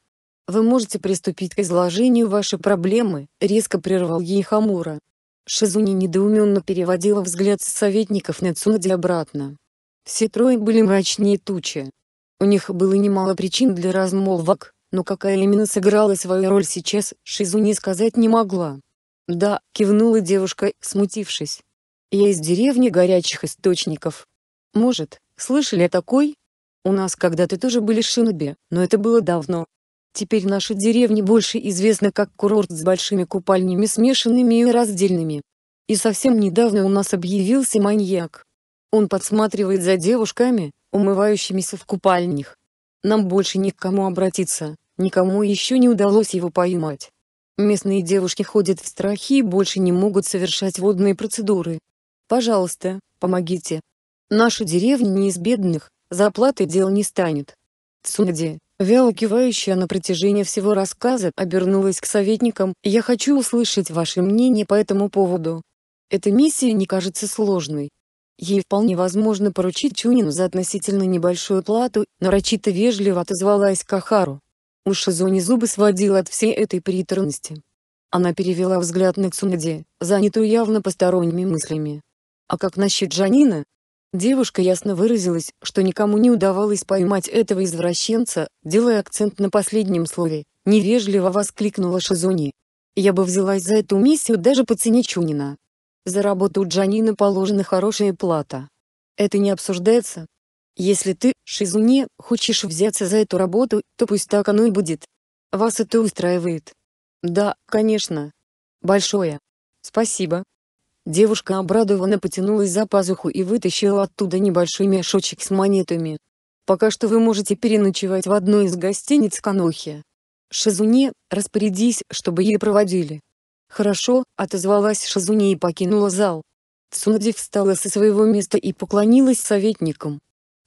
Вы можете приступить к изложению вашей проблемы, резко прервал ей Хамура. Шизуни недоуменно переводила взгляд с советников на Цунади обратно. Все трое были мрачнее тучи. У них было немало причин для размолвок, но какая именно сыграла свою роль сейчас, Шизуни сказать не могла. «Да», — кивнула девушка, смутившись. «Я из деревни горячих источников. Может, слышали о такой? У нас когда-то тоже были шиноби, но это было давно. Теперь наша деревня больше известна как курорт с большими купальнями смешанными и раздельными. И совсем недавно у нас объявился маньяк. Он подсматривает за девушками, умывающимися в купальнях, нам больше ни к кому обратиться, никому еще не удалось его поймать. Местные девушки ходят в страхе и больше не могут совершать водные процедуры. Пожалуйста, помогите. Наша деревня не из бедных, за оплатой дел не станет. Цунади, вяло кивающая на протяжении всего рассказа, обернулась к советникам, я хочу услышать ваше мнение по этому поводу. Эта миссия не кажется сложной, Ей вполне возможно поручить Чунину за относительно небольшую плату, нарочито вежливо отозвалась Кахару. У Изуни зубы сводил от всей этой приторности. Она перевела взгляд на Цунаде, занятую явно посторонними мыслями. А как насчет Джанина? Девушка ясно выразилась, что никому не удавалось поймать этого извращенца, делая акцент на последнем слове, невежливо воскликнула Шизуни. «Я бы взялась за эту миссию даже по цене Чунина». За работу Джанина положена хорошая плата. Это не обсуждается. Если ты, Шизуне, хочешь взяться за эту работу, то пусть так оно и будет. Вас это устраивает? Да, конечно. Большое. Спасибо. Девушка обрадованно потянулась за пазуху и вытащила оттуда небольшой мешочек с монетами. Пока что вы можете переночевать в одной из гостиниц Канохи. Шизуне, распорядись, чтобы ее проводили. «Хорошо», — отозвалась Шазуни и покинула зал. Цунади встала со своего места и поклонилась советникам.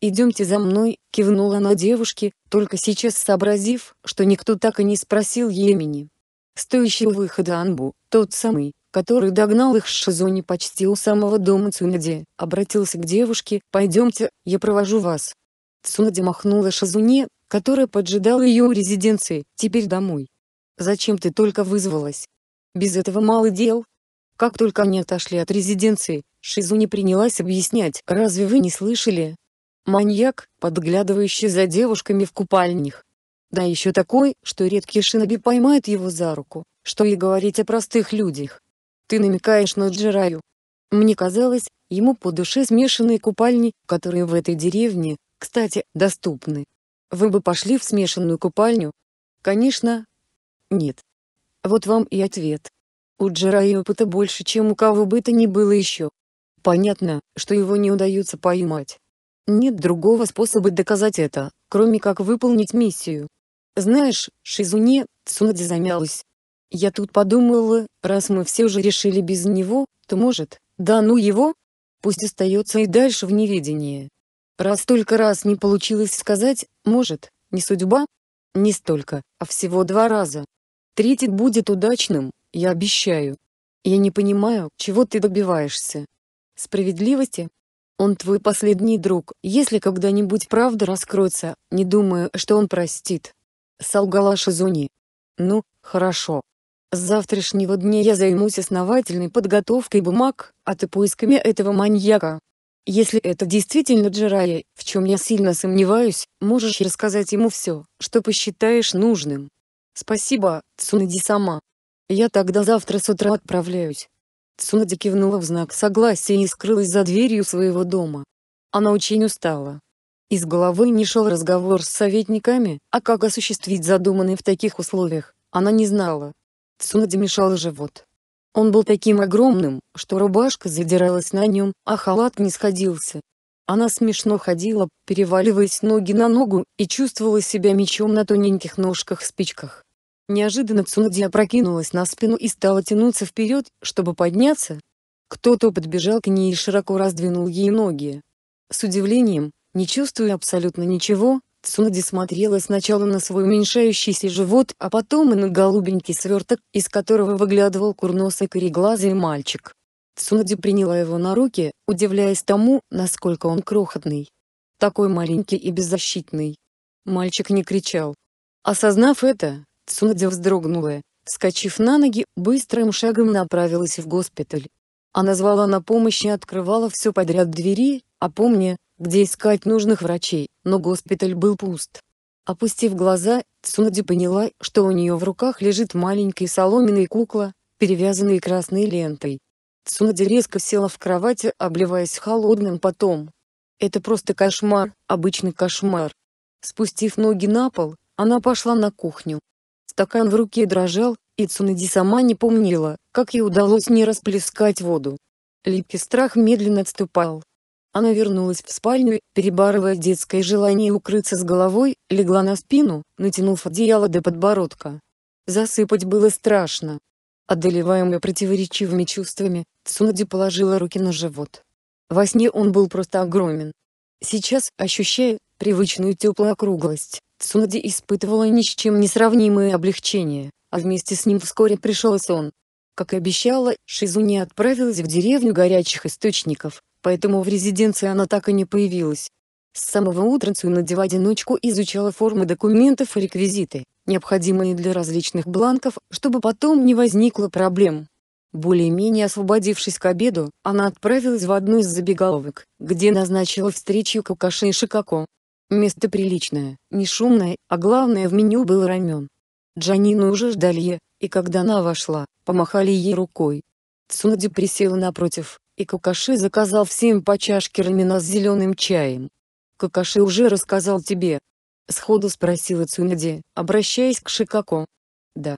«Идемте за мной», — кивнула она девушке, только сейчас сообразив, что никто так и не спросил Емени. Стоящий у выхода Анбу, тот самый, который догнал их с Шизуни почти у самого дома Цунади, обратился к девушке «Пойдемте, я провожу вас». Цунади махнула Шизуни, которая поджидала ее у резиденции, «Теперь домой». «Зачем ты только вызвалась?» Без этого мало дел. Как только они отошли от резиденции, Шизу не принялась объяснять, разве вы не слышали? Маньяк, подглядывающий за девушками в купальнях. Да еще такой, что редкий шиноби поймает его за руку, что и говорить о простых людях. Ты намекаешь на Джираю. Мне казалось, ему по душе смешанные купальни, которые в этой деревне, кстати, доступны. Вы бы пошли в смешанную купальню? Конечно. Нет. Вот вам и ответ. У Джерая опыта больше, чем у кого бы то ни было еще. Понятно, что его не удается поймать. Нет другого способа доказать это, кроме как выполнить миссию. Знаешь, Шизуне, Цунади замялась. Я тут подумала, раз мы все же решили без него, то может, да ну его? Пусть остается и дальше в неведении. Раз только раз не получилось сказать, может, не судьба? Не столько, а всего два раза. Третий будет удачным, я обещаю. Я не понимаю, чего ты добиваешься. Справедливости? Он твой последний друг, если когда-нибудь правда раскроется, не думаю, что он простит. Солгала Шизуни. Ну, хорошо. С завтрашнего дня я займусь основательной подготовкой бумаг, а ты поисками этого маньяка. Если это действительно Джирая, в чем я сильно сомневаюсь, можешь рассказать ему все, что посчитаешь нужным. «Спасибо, Цунади сама. Я тогда завтра с утра отправляюсь». Цунади кивнула в знак согласия и скрылась за дверью своего дома. Она очень устала. Из головы не шел разговор с советниками, а как осуществить задуманный в таких условиях, она не знала. Цунади мешал живот. Он был таким огромным, что рубашка задиралась на нем, а халат не сходился. Она смешно ходила, переваливаясь ноги на ногу, и чувствовала себя мечом на тоненьких ножках-спичках. Неожиданно Цунади опрокинулась на спину и стала тянуться вперед, чтобы подняться. Кто-то подбежал к ней и широко раздвинул ей ноги. С удивлением, не чувствуя абсолютно ничего, Цунади смотрела сначала на свой уменьшающийся живот, а потом и на голубенький сверток, из которого выглядывал курносый кореглазый мальчик. Цунади приняла его на руки, удивляясь тому, насколько он крохотный. Такой маленький и беззащитный. Мальчик не кричал. Осознав это, Цунади вздрогнула, вскочив на ноги, быстрым шагом направилась в госпиталь. Она звала на помощь и открывала все подряд двери, а помня, где искать нужных врачей, но госпиталь был пуст. Опустив глаза, Цунади поняла, что у нее в руках лежит маленькая соломенная кукла, перевязанная красной лентой. Цунади резко села в кровати, обливаясь холодным потом. Это просто кошмар, обычный кошмар. Спустив ноги на пол, она пошла на кухню. Стакан в руке дрожал, и Цунади сама не помнила, как ей удалось не расплескать воду. Липкий страх медленно отступал. Она вернулась в спальню, перебарывая детское желание укрыться с головой, легла на спину, натянув одеяло до подбородка. Засыпать было страшно, Одолеваемый противоречивыми чувствами, Цунади положила руки на живот. Во сне он был просто огромен. Сейчас, ощущая привычную теплую округлость, Цунади испытывала ни с чем не сравнимое облегчение, а вместе с ним вскоре пришел сон. Как и обещала, Шизуни отправилась в деревню горячих источников, поэтому в резиденции она так и не появилась. С самого утра Цунади в одиночку изучала формы документов и реквизиты, необходимые для различных бланков, чтобы потом не возникло проблем. Более-менее освободившись к обеду, она отправилась в одну из забегаловок, где назначила встречу Какаши и Шикако. Место приличное, не шумное, а главное в меню был рамен. Джанину уже ждали, и когда она вошла, помахали ей рукой. Цунади присела напротив, и Какаши заказал всем по чашке рамена с зеленым чаем. Какаши уже рассказал тебе, Сходу спросила Цунади, обращаясь к Шикако. Да.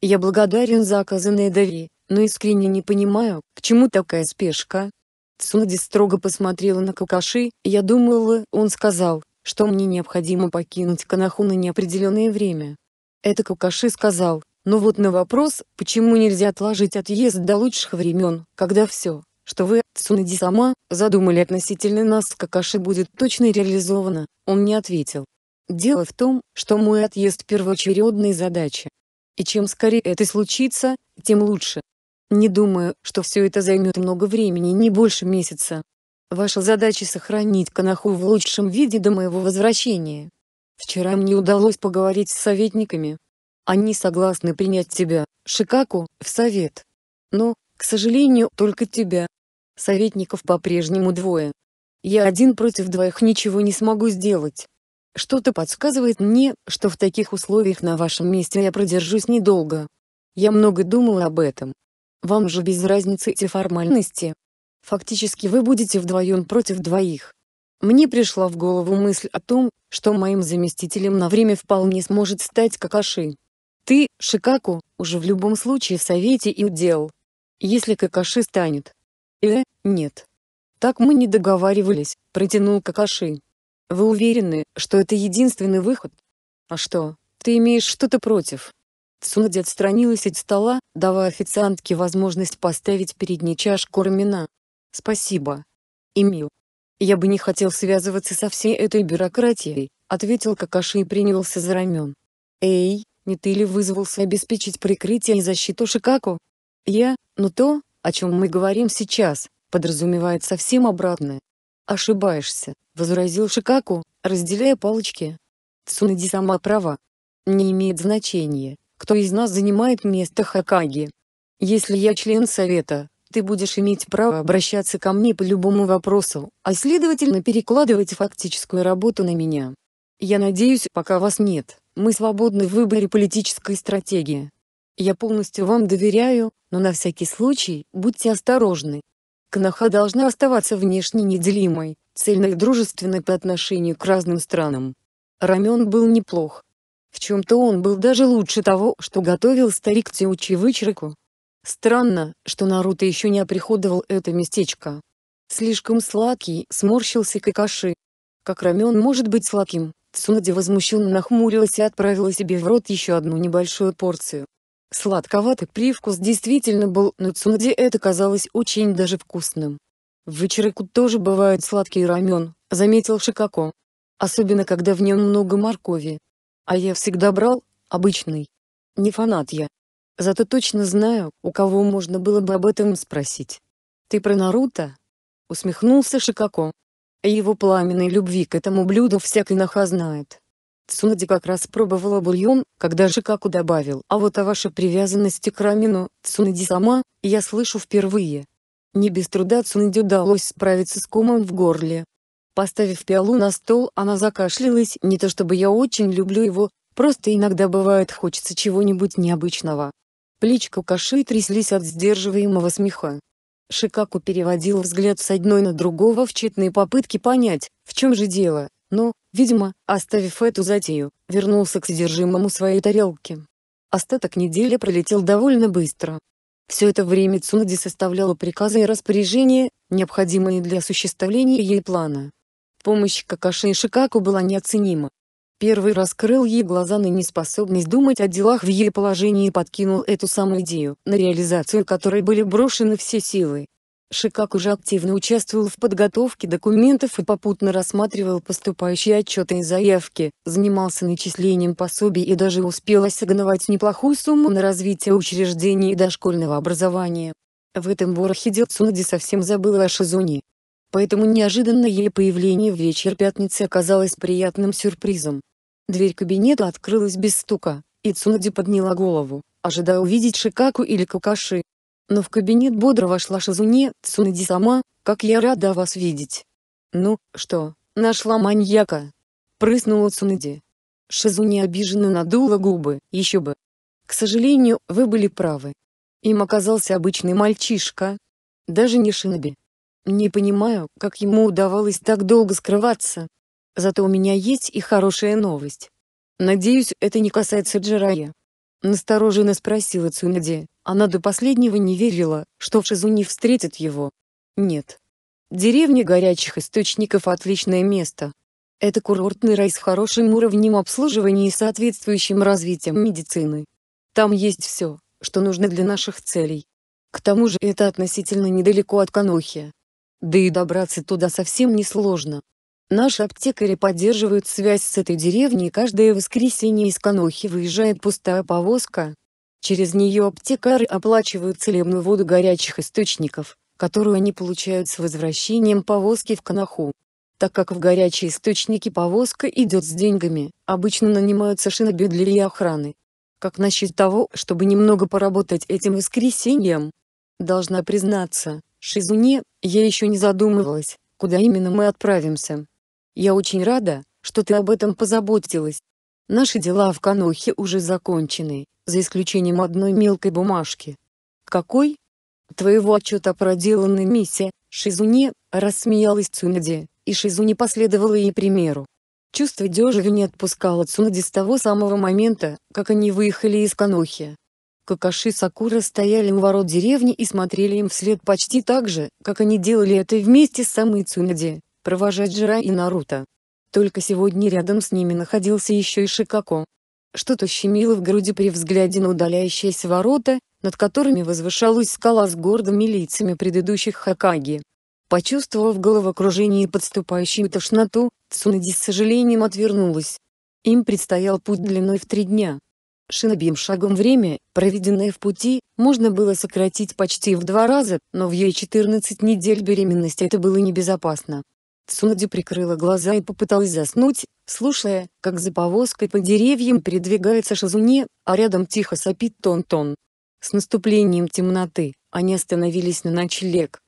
Я благодарен за оказанное доверие, но искренне не понимаю, к чему такая спешка. Цунади строго посмотрела на Какаши, я думала, он сказал, что мне необходимо покинуть Канаху на неопределенное время. Это Какаши сказал, но вот на вопрос, почему нельзя отложить отъезд до лучших времен, когда все, что вы, Цунади сама, задумали относительно нас с Какаши будет точно реализовано, он не ответил. Дело в том, что мой отъезд первоочередная задача. И чем скорее это случится, тем лучше. Не думаю, что все это займет много времени, не больше месяца. Ваша задача сохранить Канаху в лучшем виде до моего возвращения. Вчера мне удалось поговорить с советниками. Они согласны принять тебя, Шикаку, в совет. Но, к сожалению, только тебя. Советников по-прежнему двое. Я один против двоих ничего не смогу сделать. Что-то подсказывает мне, что в таких условиях на вашем месте я продержусь недолго. Я много думал об этом. Вам же без разницы эти формальности. Фактически вы будете вдвоем против двоих. Мне пришла в голову мысль о том, что моим заместителем на время вполне сможет стать Какаши. Ты, Шикаку, уже в любом случае в совете и удел. Если Какаши станет. Э, нет. Так мы не договаривались, протянул Какаши. Вы уверены, что это единственный выход? А что, ты имеешь что-то против? Цунади отстранилась от стола, давая официантке возможность поставить перед ней чашку рамена. «Спасибо. Имью. Я бы не хотел связываться со всей этой бюрократией», — ответил Какаши и принялся за рамен. «Эй, не ты ли вызвался обеспечить прикрытие и защиту Шикаку?» «Я, но ну то, о чем мы говорим сейчас, подразумевает совсем обратное. «Ошибаешься», — возразил Шикаку, разделяя палочки. «Цунади сама права. Не имеет значения, кто из нас занимает место Хакаги. Если я член совета, ты будешь иметь право обращаться ко мне по любому вопросу, а следовательно перекладывать фактическую работу на меня. Я надеюсь, пока вас нет, мы свободны в выборе политической стратегии. Я полностью вам доверяю, но на всякий случай, будьте осторожны, Канаха должна оставаться внешне неделимой, цельной и дружественной по отношению к разным странам. Рамен был неплох. В чем-то он был даже лучше того, что готовил старик Тиучи Вычраку. Странно, что Наруто еще не оприходовал это местечко. Слишком сладкий, сморщился Какаши. Как рамен может быть сладким? Цунади возмущенно нахмурилась и отправила себе в рот еще одну небольшую порцию. Сладковатый привкус действительно был, но Цунди это казалось очень даже вкусным. В Вечерику тоже бывают сладкие рамен, заметил Шикако. Особенно когда в нем много моркови. А я всегда брал, обычный. Не фанат я. Зато точно знаю, у кого можно было бы об этом спросить. «Ты про Наруто?» Усмехнулся Шикако. Его пламенной любви к этому блюду всякий наха знает. Цунади как раз пробовала бульон, когда Шикаку добавил, а вот о вашей привязанности к Рамину, Цунади сама, я слышу впервые. Не без труда Цунади удалось справиться с комом в горле. Поставив пиалу на стол, она закашлялась, не то чтобы я очень люблю его, просто иногда бывает хочется чего-нибудь необычного. Плечко Каши тряслись от сдерживаемого смеха. Шикаку переводил взгляд с одной на другого в тщетной попытки понять, в чем же дело, но, видимо, оставив эту затею, вернулся к содержимому своей тарелки. Остаток недели пролетел довольно быстро. Все это время Цунади составляла приказы и распоряжения, необходимые для осуществления ей плана. Помощь Какаши и Шикаку была неоценима. Первый раскрыл ей глаза на неспособность думать о делах в ее положении и подкинул эту самую идею, на реализацию которой были брошены все силы, Шикак уже активно участвовал в подготовке документов и попутно рассматривал поступающие отчеты и заявки, занимался начислением пособий и даже успел ассигновать неплохую сумму на развитие учреждений и дошкольного образования. В этом ворохе дел Цунади совсем забыла о Шизуне. Поэтому неожиданное ей появление в вечер пятницы оказалось приятным сюрпризом. Дверь кабинета открылась без стука, и Цунади подняла голову, ожидая увидеть Шикаку или Какаши, но в кабинет бодро вошла Шизуне. Цунади сама, как я рада вас видеть. Ну, что, нашла маньяка? Прыснула Цунади. Шизуне обиженно надула губы, еще бы. К сожалению, вы были правы. Им оказался обычный мальчишка. Даже не шиноби. Не понимаю, как ему удавалось так долго скрываться. Зато у меня есть и хорошая новость. Надеюсь, это не касается Джирая. Настороженно спросила Цунади, она до последнего не верила, что в Шизу не встретит его. Нет. Деревня горячих источников – отличное место. Это курортный рай с хорошим уровнем обслуживания и соответствующим развитием медицины. Там есть все, что нужно для наших целей. К тому же это относительно недалеко от Канохи. Да и добраться туда совсем несложно. Наши аптекари поддерживают связь с этой деревней и каждое воскресенье из Канохи выезжает пустая повозка, Через нее аптекары оплачивают целебную воду горячих источников, которую они получают с возвращением повозки в Канаху. Так как в горячие источники повозка идет с деньгами, обычно нанимаются шиноби для охраны. Как насчет того, чтобы немного поработать этим воскресеньем? Должна признаться, Шизуне, я еще не задумывалась, куда именно мы отправимся. Я очень рада, что ты об этом позаботилась. Наши дела в Канохе уже закончены, за исключением одной мелкой бумажки. «Какой?» «Твоего отчета о проделанной миссии, Шизуне», — рассмеялась Цунади, и Шизуне последовала ей примеру. Чувство Дежавю не отпускало Цунади с того самого момента, как они выехали из Канохи. Какаши Сакура стояли у ворот деревни и смотрели им вслед почти так же, как они делали это вместе с самой Цунади, провожать Джира и Наруто. Только сегодня рядом с ними находился еще и Шикако. Что-то щемило в груди при взгляде на удаляющиеся ворота, над которыми возвышалась скала с гордыми лицами предыдущих Хакаги. Почувствовав головокружение и подступающую тошноту, Цунади с сожалением отвернулась. Им предстоял путь длиной в три дня. Шинобим шагом время, проведенное в пути, можно было сократить почти в два раза, но в ее 14 недель беременности это было небезопасно. Сунди прикрыла глаза и попыталась заснуть, слушая, как за повозкой по деревьям передвигается Шазуне, а рядом тихо сопит Тон-Тон. С наступлением темноты они остановились на ночлег.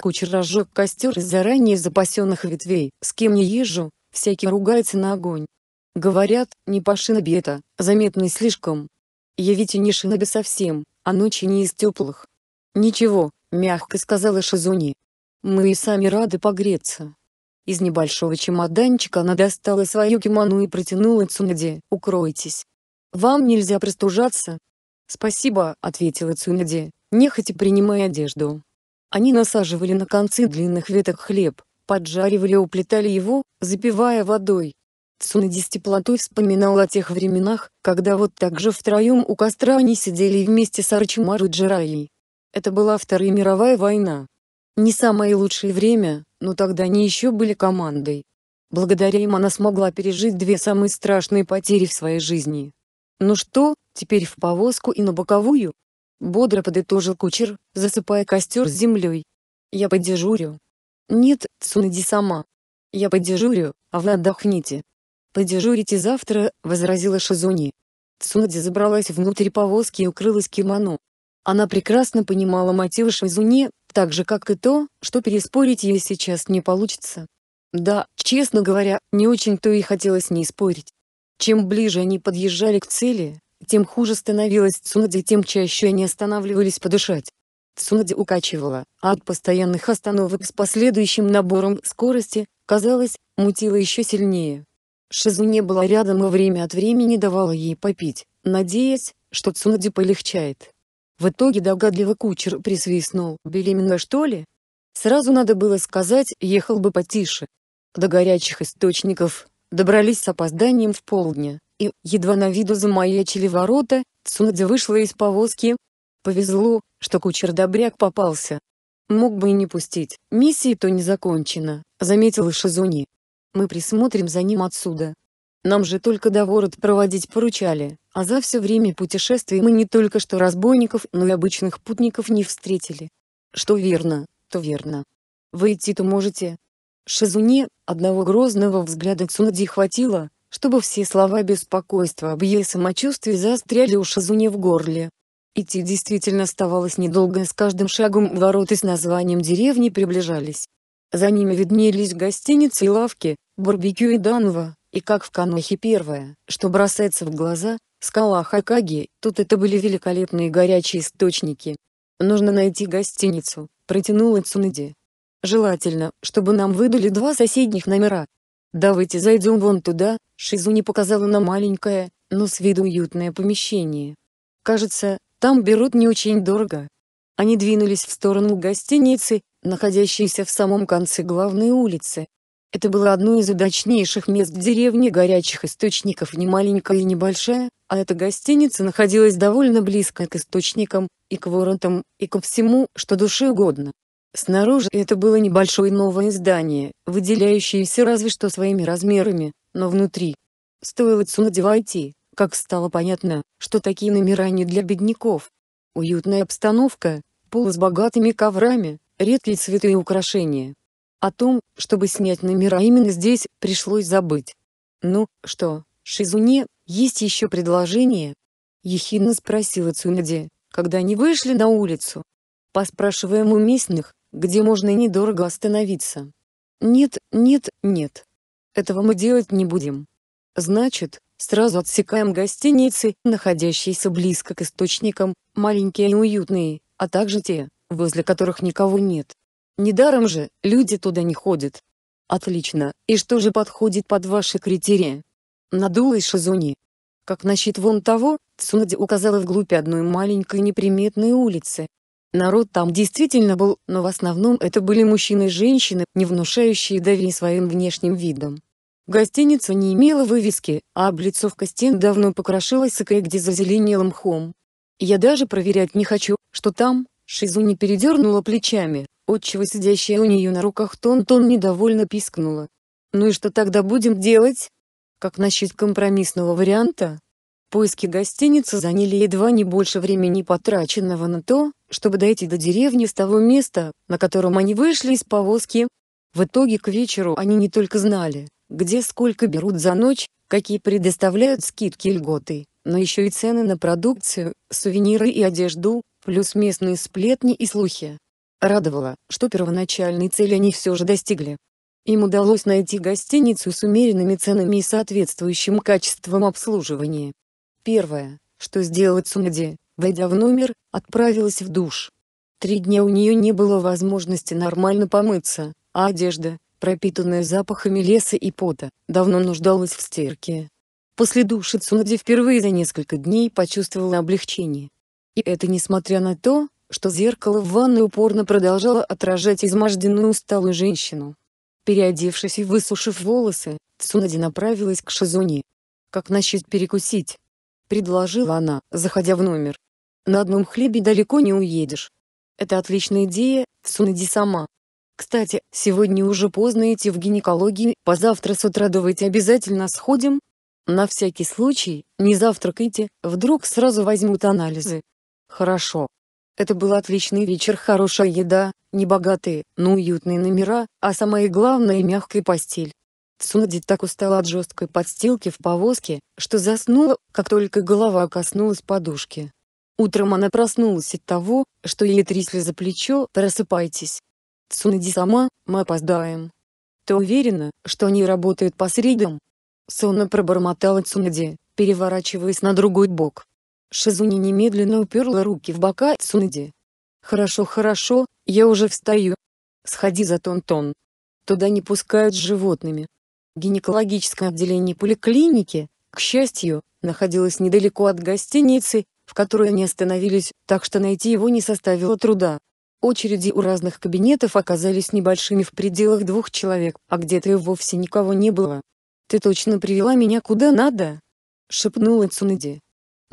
Кучер разжег костер из заранее запасенных ветвей, с кем не езжу, всякий ругается на огонь. Говорят, не по шиноби это, заметно слишком. Я ведь и не шиноби совсем, а ночи не из теплых. Ничего, мягко сказала Шизуни. Мы и сами рады погреться. Из небольшого чемоданчика она достала свою кимоно и протянула Цунади: «Укройтесь. Вам нельзя простужаться?» «Спасибо», — ответила Цунаде, нехотя принимая одежду. Они насаживали на концы длинных веток хлеб, поджаривали и уплетали его, запивая водой. Цунади с теплотой вспоминал о тех временах, когда вот так же втроем у костра они сидели вместе с Арчимару Джираей. Это была Вторая мировая война. Не самое лучшее время, но тогда они еще были командой. Благодаря им она смогла пережить две самые страшные потери в своей жизни. «Ну что, теперь в повозку и на боковую?» Бодро подытожил кучер, засыпая костер с землей. «Я подежурю». «Нет, Цунади сама. Я подежурю, а вы отдохните». «Подежурите завтра», — возразила Шизуни. Цунади забралась внутрь повозки и укрылась кимоно. Она прекрасно понимала мотивы Шизуни, так же как и то, что переспорить ей сейчас не получится. Да, честно говоря, не очень-то и хотелось не спорить. Чем ближе они подъезжали к цели, тем хуже становилось Цунади, тем чаще они останавливались подышать. Цунади укачивала, а от постоянных остановок с последующим набором скорости, казалось, мутила еще сильнее. Шизу не было рядом и время от времени давала ей попить, надеясь, что Цунади полегчает. В итоге догадливый кучер присвистнул. «Беременна, что ли?» Сразу надо было сказать, ехал бы потише. До горячих источников добрались с опозданием в полдня, и, едва на виду замаячили ворота, Цунадзе вышла из повозки. Повезло, что кучер-добряк попался. «Мог бы и не пустить, миссия-то не закончена», — заметила Шизуни. «Мы присмотрим за ним отсюда. Нам же только до ворот проводить поручали». А за все время путешествий мы не только что разбойников, но и обычных путников не встретили. Что верно, то верно. Вы то можете. Шизуне, одного грозного взгляда Цунади хватило, чтобы все слова беспокойства об ее самочувствии застряли у Шизуне в горле. Идти действительно оставалось недолго с каждым шагом вороты с названием деревни приближались. За ними виднелись гостиницы и лавки, барбекю и данва, и как в Канохе первое, что бросается в глаза, Скала Хакаги, тут это были великолепные горячие источники. Нужно найти гостиницу, протянула Цунади. Желательно, чтобы нам выдали два соседних номера. Давайте зайдем вон туда, Шизуни показала на маленькое, но с виду уютное помещение. Кажется, там берут не очень дорого. Они двинулись в сторону гостиницы, находящейся в самом конце главной улицы, это было одно из удачнейших мест в деревне горячих источников не маленькая и небольшая, а эта гостиница находилась довольно близко к источникам, и к воротам, и ко всему, что душе угодно. Снаружи это было небольшое новое здание, выделяющееся разве что своими размерами, но внутри. Стоило Цунаде войти, как стало понятно, что такие номера не для бедняков. Уютная обстановка, пол с богатыми коврами, редкие цветы и украшения, о том, чтобы снять номера именно здесь, пришлось забыть. «Ну, что, Шизуне, есть еще предложение?» Ехидно спросила Цунаде, когда они вышли на улицу. «Поспрашиваем у местных, где можно недорого остановиться». «Нет, нет, нет. Этого мы делать не будем. Значит, сразу отсекаем гостиницы, находящиеся близко к источникам, маленькие и уютные, а также те, возле которых никого нет. Недаром же люди туда не ходят. Отлично, и что же подходит под ваши критерии? Надулась Шизуни. Как насчет вон того, Цунади указала вглубь одной маленькой неприметной улицы. Народ там действительно был, но в основном это были мужчины и женщины, не внушающие доверия своим внешним видом. Гостиница не имела вывески, а облицовка стен давно покрашилась и кое-где зазеленела мхом. Я даже проверять не хочу, что там, Шизуни передернула плечами. Отчего сидящая у нее на руках Тон-Тон недовольно пискнула. «Ну и что тогда будем делать? Как насчет компромиссного варианта?» Поиски гостиницы заняли едва не больше времени потраченного на то, чтобы дойти до деревни с того места, на котором они вышли из повозки. В итоге к вечеру они не только знали, где сколько берут за ночь, какие предоставляют скидки и льготы, но еще и цены на продукцию, сувениры и одежду, плюс местные сплетни и слухи. Радовало, что первоначальной цели они все же достигли. Им удалось найти гостиницу с умеренными ценами и соответствующим качеством обслуживания. Первое, что сделала Цунади, войдя в номер, отправилась в душ. Три дня у нее не было возможности нормально помыться, а одежда, пропитанная запахами леса и пота, давно нуждалась в стирке. После души Цунади впервые за несколько дней почувствовала облегчение. И это несмотря на то, что зеркало в ванной упорно продолжало отражать изможденную усталую женщину. Переодевшись и высушив волосы, Цунади направилась к Шизуни. «Как насчет перекусить?» — предложила она, заходя в номер. «На одном хлебе далеко не уедешь. Это отличная идея, Цунади сама. Кстати, сегодня уже поздно идти в гинекологию, позавтра с утра давайте обязательно сходим. На всякий случай, не завтракайте, вдруг сразу возьмут анализы». «Хорошо», это был отличный вечер, хорошая еда, небогатые, но уютные номера, а самое главное мягкая постель. Цунади так устала от жесткой подстилки в повозке, что заснула, как только голова коснулась подушки. Утром она проснулась от того, что ей трясли за плечо «Просыпайтесь». Цунади сама, мы опоздаем. Ты уверена, что они работают по средам? Сонно пробормотала Цунади, переворачиваясь на другой бок. Шизуни немедленно уперла руки в бока Цунади. «Хорошо, хорошо, я уже встаю. Сходи за Тон-Тон. Туда не пускают с животными». Гинекологическое отделение поликлиники, к счастью, находилось недалеко от гостиницы, в которой они остановились, так что найти его не составило труда. Очереди у разных кабинетов оказались небольшими в пределах двух человек, а где-то и вовсе никого не было. «Ты точно привела меня куда надо?» — шепнула Цунади.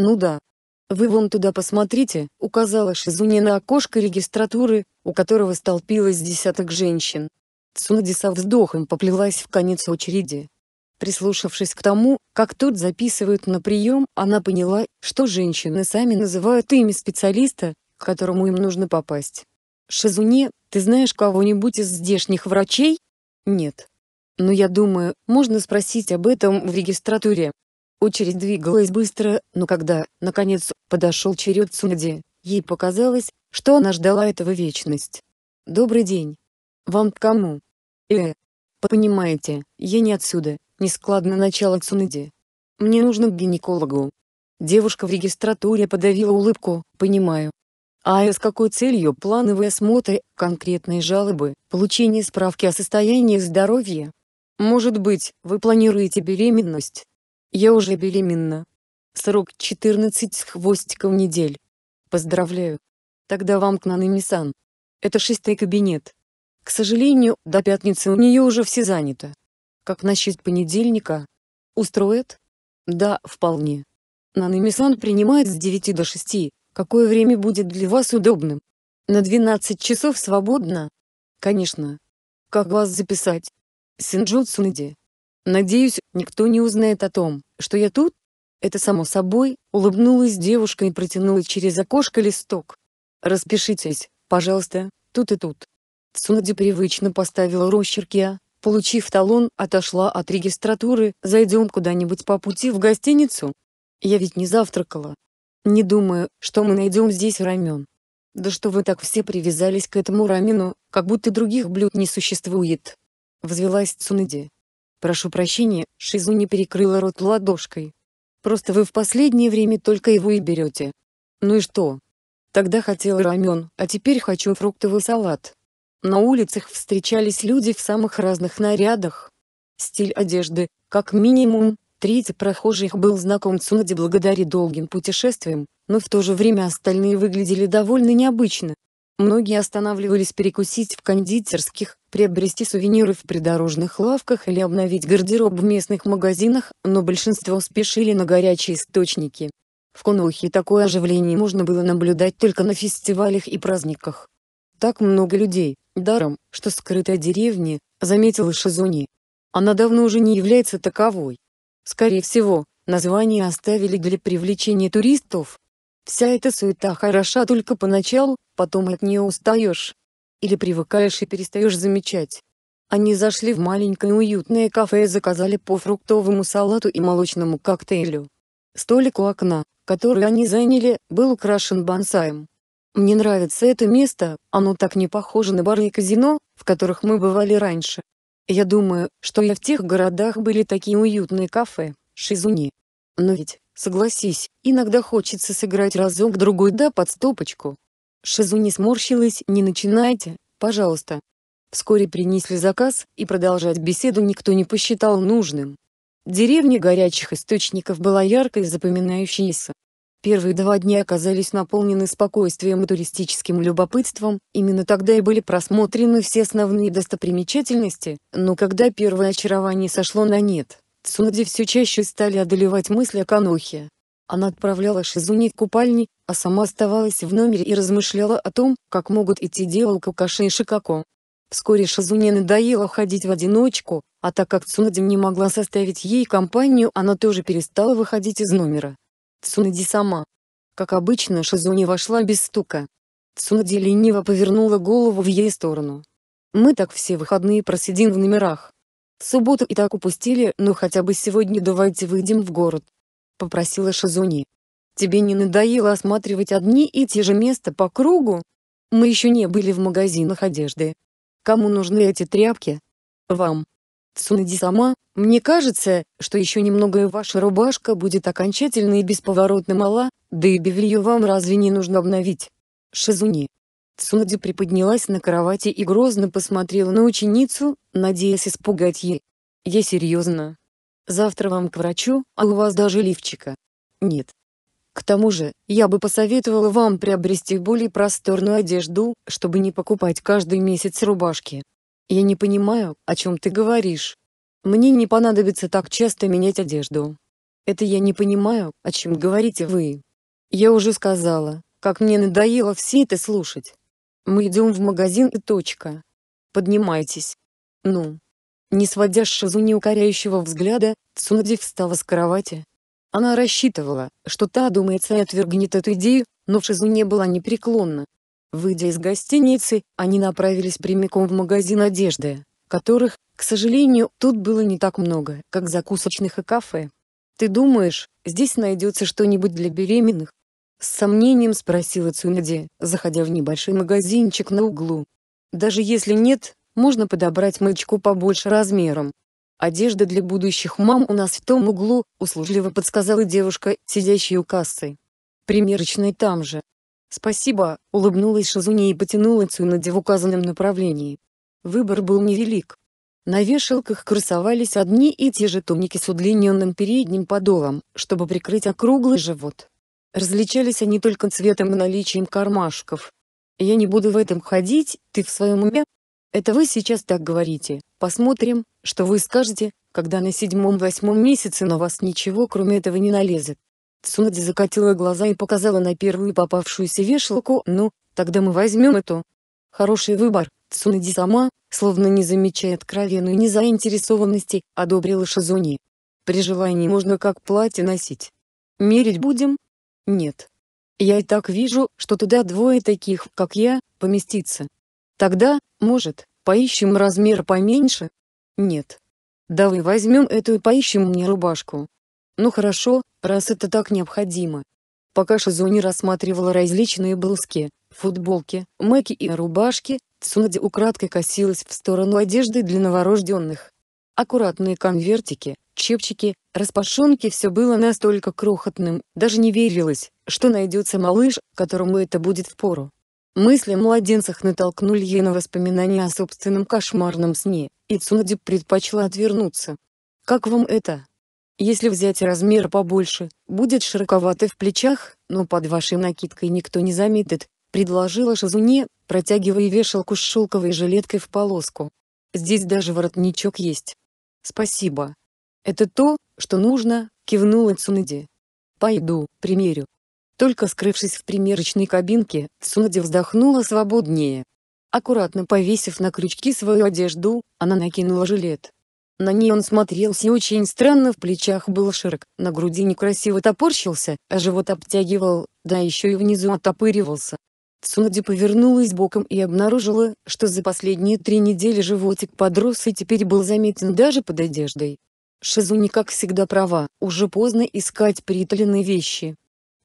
Ну да. Вы вон туда посмотрите, указала Шизуне на окошко регистратуры, у которого столпилось десяток женщин. Цунади со вздохом поплелась в конец очереди. Прислушавшись к тому, как тут записывают на прием, она поняла, что женщины сами называют имя специалиста, к которому им нужно попасть. «Шизуне, ты знаешь кого-нибудь из здешних врачей?» «Нет». «Но «Ну, я думаю, можно спросить об этом в регистратуре. Очередь двигалась быстро, но когда, наконец, подошел черед Цунади, ей показалось, что она ждала этого вечность. «Добрый день. Вам к кому?» «Э, понимаете, я не отсюда», — нескладно начало Цунади. «Мне нужно к гинекологу». Девушка в регистратуре подавила улыбку, понимаю. А с какой целью плановые осмотры, конкретные жалобы, получение справки о состоянии здоровья? Может быть, вы планируете беременность? Я уже беременна. Срок 14 с хвостиком недель. Поздравляю. Тогда вам к Нанами-сан. Это шестой кабинет. К сожалению, до пятницы у нее уже все занято. Как насчет понедельника? Устроит? Да, вполне. Нанами-сан принимает с 9 до 6. Какое время будет для вас удобным? На 12 часов свободно? Конечно. Как вас записать? Синджутсунади. Надеюсь, никто не узнает о том, что я тут. Это само собой, улыбнулась девушка и протянула через окошко листок. Распишитесь, пожалуйста, тут и тут. Цунади привычно поставила росчерки, а, получив талон, отошла от регистратуры. Зайдем куда-нибудь по пути в гостиницу. Я ведь не завтракала. Не думаю, что мы найдем здесь рамен. Да что вы так все привязались к этому рамену, как будто других блюд не существует. Взвелась Цунади. Прошу прощения, Шизу не перекрыла рот ладошкой. Просто вы в последнее время только его и берете. Ну и что? Тогда хотел рамен, а теперь хочу фруктовый салат. На улицах встречались люди в самых разных нарядах. Стиль одежды, как минимум, треть прохожих был знаком Цунади благодаря долгим путешествиям, но в то же время остальные выглядели довольно необычно, Многие останавливались перекусить в кондитерских, приобрести сувениры в придорожных лавках или обновить гардероб в местных магазинах, но большинство спешили на горячие источники. В Конухе такое оживление можно было наблюдать только на фестивалях и праздниках. Так много людей, даром, что скрытая деревня, заметила Шизуни. Она давно уже не является таковой. Скорее всего, название оставили для привлечения туристов, Вся эта суета хороша только поначалу, потом от нее устаешь. Или привыкаешь и перестаешь замечать. Они зашли в маленькое уютное кафе и заказали по фруктовому салату и молочному коктейлю. Столик у окна, который они заняли, был украшен бонсаем. Мне нравится это место, оно так не похоже на бары и казино, в которых мы бывали раньше. Я думаю, что и в тех городах были такие уютные кафе, Шизуни. Но ведь, Согласись, иногда хочется сыграть разок-другой да под стопочку. Шизу не сморщилась, не начинайте, пожалуйста. Вскоре принесли заказ, и продолжать беседу никто не посчитал нужным. Деревня горячих источников была яркой и запоминающейся. Первые два дня оказались наполнены спокойствием и туристическим любопытством, именно тогда и были просмотрены все основные достопримечательности, но когда первое очарование сошло на нет, Цунди все чаще стали одолевать мысли о Канохе. Она отправляла Шизуни к купальне, а сама оставалась в номере и размышляла о том, как могут идти дела у Какаши и Шикако. Вскоре Шизуне надоело ходить в одиночку, а так как Цунади не могла составить ей компанию, она тоже перестала выходить из номера. Цунади сама. Как обычно, Шизуни вошла без стука. Цунади лениво повернула голову в ей сторону. «Мы так все выходные просидим в номерах субботу и так упустили, но ну, хотя бы сегодня давайте выйдем в город. Попросила Шизуни. Тебе не надоело осматривать одни и те же места по кругу? Мы еще не были в магазинах одежды. Кому нужны эти тряпки? Вам. Цунади сама, мне кажется, что еще немного и ваша рубашка будет окончательно и бесповоротно мала, да и белье вам разве не нужно обновить? Шизуни. Цунади приподнялась на кровати и грозно посмотрела на ученицу, надеясь испугать ей. «Я серьезно. Завтра вам к врачу, а у вас даже лифчика. Нет. К тому же, я бы посоветовала вам приобрести более просторную одежду, чтобы не покупать каждый месяц рубашки. Я не понимаю, о чем ты говоришь. Мне не понадобится так часто менять одежду. Это я не понимаю, о чем говорите вы. Я уже сказала, как мне надоело все это слушать. Мы идем в магазин и точка. Поднимайтесь. Ну. Не сводя с Шизуни укоряющего взгляда, Цунади встала с кровати. Она рассчитывала, что та думается и отвергнет эту идею, но Шизу не была непреклонна. Выйдя из гостиницы, они направились прямиком в магазин одежды, которых, к сожалению, тут было не так много, как закусочных и кафе. «Ты думаешь, здесь найдется что-нибудь для беременных?» С сомнением спросила Цунади, заходя в небольшой магазинчик на углу. Даже если нет, можно подобрать мычку побольше размером. Одежда для будущих мам у нас в том углу, услужливо подсказала девушка, сидящая у кассы. Примерочной там же. Спасибо, улыбнулась Шизуни и потянула Цунади в указанном направлении. Выбор был невелик. На вешалках красовались одни и те же туники с удлиненным передним подолом, чтобы прикрыть округлый живот. Различались они только цветом и наличием кармашков. «Я не буду в этом ходить, ты в своем уме?» «Это вы сейчас так говорите. Посмотрим, что вы скажете, когда на седьмом-восьмом месяце на вас ничего кроме этого не налезет». Цунади закатила глаза и показала на первую попавшуюся вешалку «Ну, тогда мы возьмем эту». «Хороший выбор», Цунади сама, словно не замечая откровенную незаинтересованности, одобрила Шизуни. «При желании можно как платье носить. Мерить будем?» Нет. Я и так вижу, что туда двое таких, как я, поместится. Тогда, может, поищем размер поменьше? Нет. Давай возьмем эту и поищем мне рубашку. Ну хорошо, раз это так необходимо. Пока Шизуни рассматривала различные блузки, футболки, мэки и рубашки, Цунади украдкой косилась в сторону одежды для новорожденных. Аккуратные конвертики, чепчики, распашонки все было настолько крохотным, даже не верилось, что найдется малыш, которому это будет впору. Мысли о младенцах натолкнули ее на воспоминания о собственном кошмарном сне, и Цунади предпочла отвернуться. «Как вам это?» «Если взять размер побольше, будет широковато в плечах, но под вашей накидкой никто не заметит», — предложила Шизуне, протягивая вешалку с шелковой жилеткой в полоску. «Здесь даже воротничок есть». «Спасибо», «Это то, что нужно», — кивнула Цунади. «Пойду, примерю». Только скрывшись в примерочной кабинке, Цунади вздохнула свободнее. Аккуратно повесив на крючки свою одежду, она накинула жилет. На ней он смотрелся очень странно, в плечах был широк, на груди некрасиво топорщился, а живот обтягивал, да еще и внизу отопыривался. Цунади повернулась боком и обнаружила, что за последние три недели животик подрос и теперь был заметен даже под одеждой. Шизуни, как всегда, права, уже поздно искать приталенные вещи.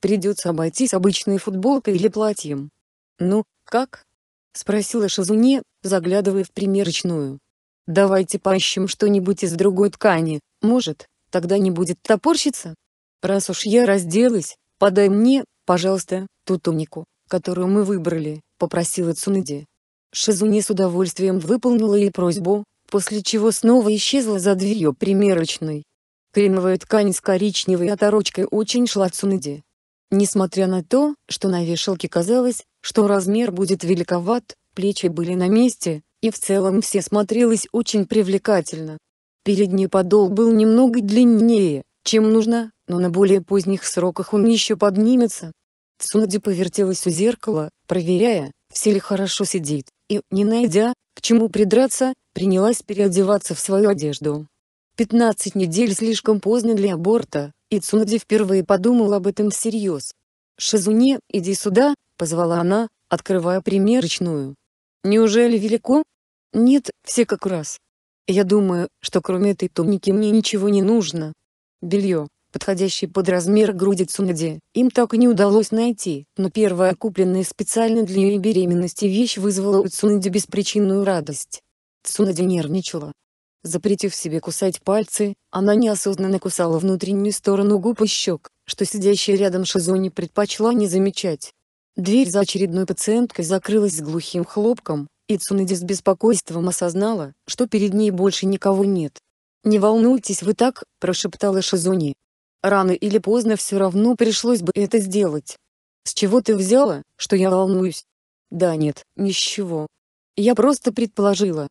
Придется обойтись обычной футболкой или платьем. «Ну, как?» — спросила Шизуни, заглядывая в примерочную. «Давайте поищем что-нибудь из другой ткани, может, тогда не будет топорщиться? Раз уж я разделась, подай мне, пожалуйста, ту тунику, которую мы выбрали», — попросила Цуныди. Шизуни с удовольствием выполнила ее просьбу, после чего снова исчезла за дверью примерочной. Кремовая ткань с коричневой оторочкой очень шла Цунэде. Несмотря на то, что на вешалке казалось, что размер будет великоват, плечи были на месте, и в целом все смотрелось очень привлекательно. Передний подол был немного длиннее, чем нужно, но на более поздних сроках он еще поднимется. Цунади повертелась у зеркала, проверяя, все ли хорошо сидит, и, не найдя, к чему придраться, принялась переодеваться в свою одежду. 15 недель слишком поздно для аборта, и Цунади впервые подумал об этом всерьез. «Шизуне, иди сюда», — позвала она, открывая примерочную. «Неужели велико?» «Нет, все как раз. Я думаю, что кроме этой туники мне ничего не нужно. Белье, подходящее под размер груди Цунади, им так и не удалось найти, но первая купленная специально для ее беременности вещь вызвала у Цунади беспричинную радость. Цунади нервничала. Запретив себе кусать пальцы, она неосознанно кусала внутреннюю сторону губ и щек, что сидящая рядом Шизуни предпочла не замечать. Дверь за очередной пациенткой закрылась с глухим хлопком, и Цунади с беспокойством осознала, что перед ней больше никого нет. «Не волнуйтесь вы так», – прошептала Шизуни. «Рано или поздно все равно пришлось бы это сделать. С чего ты взяла, что я волнуюсь?» «Да нет, ничего. Я просто предположила,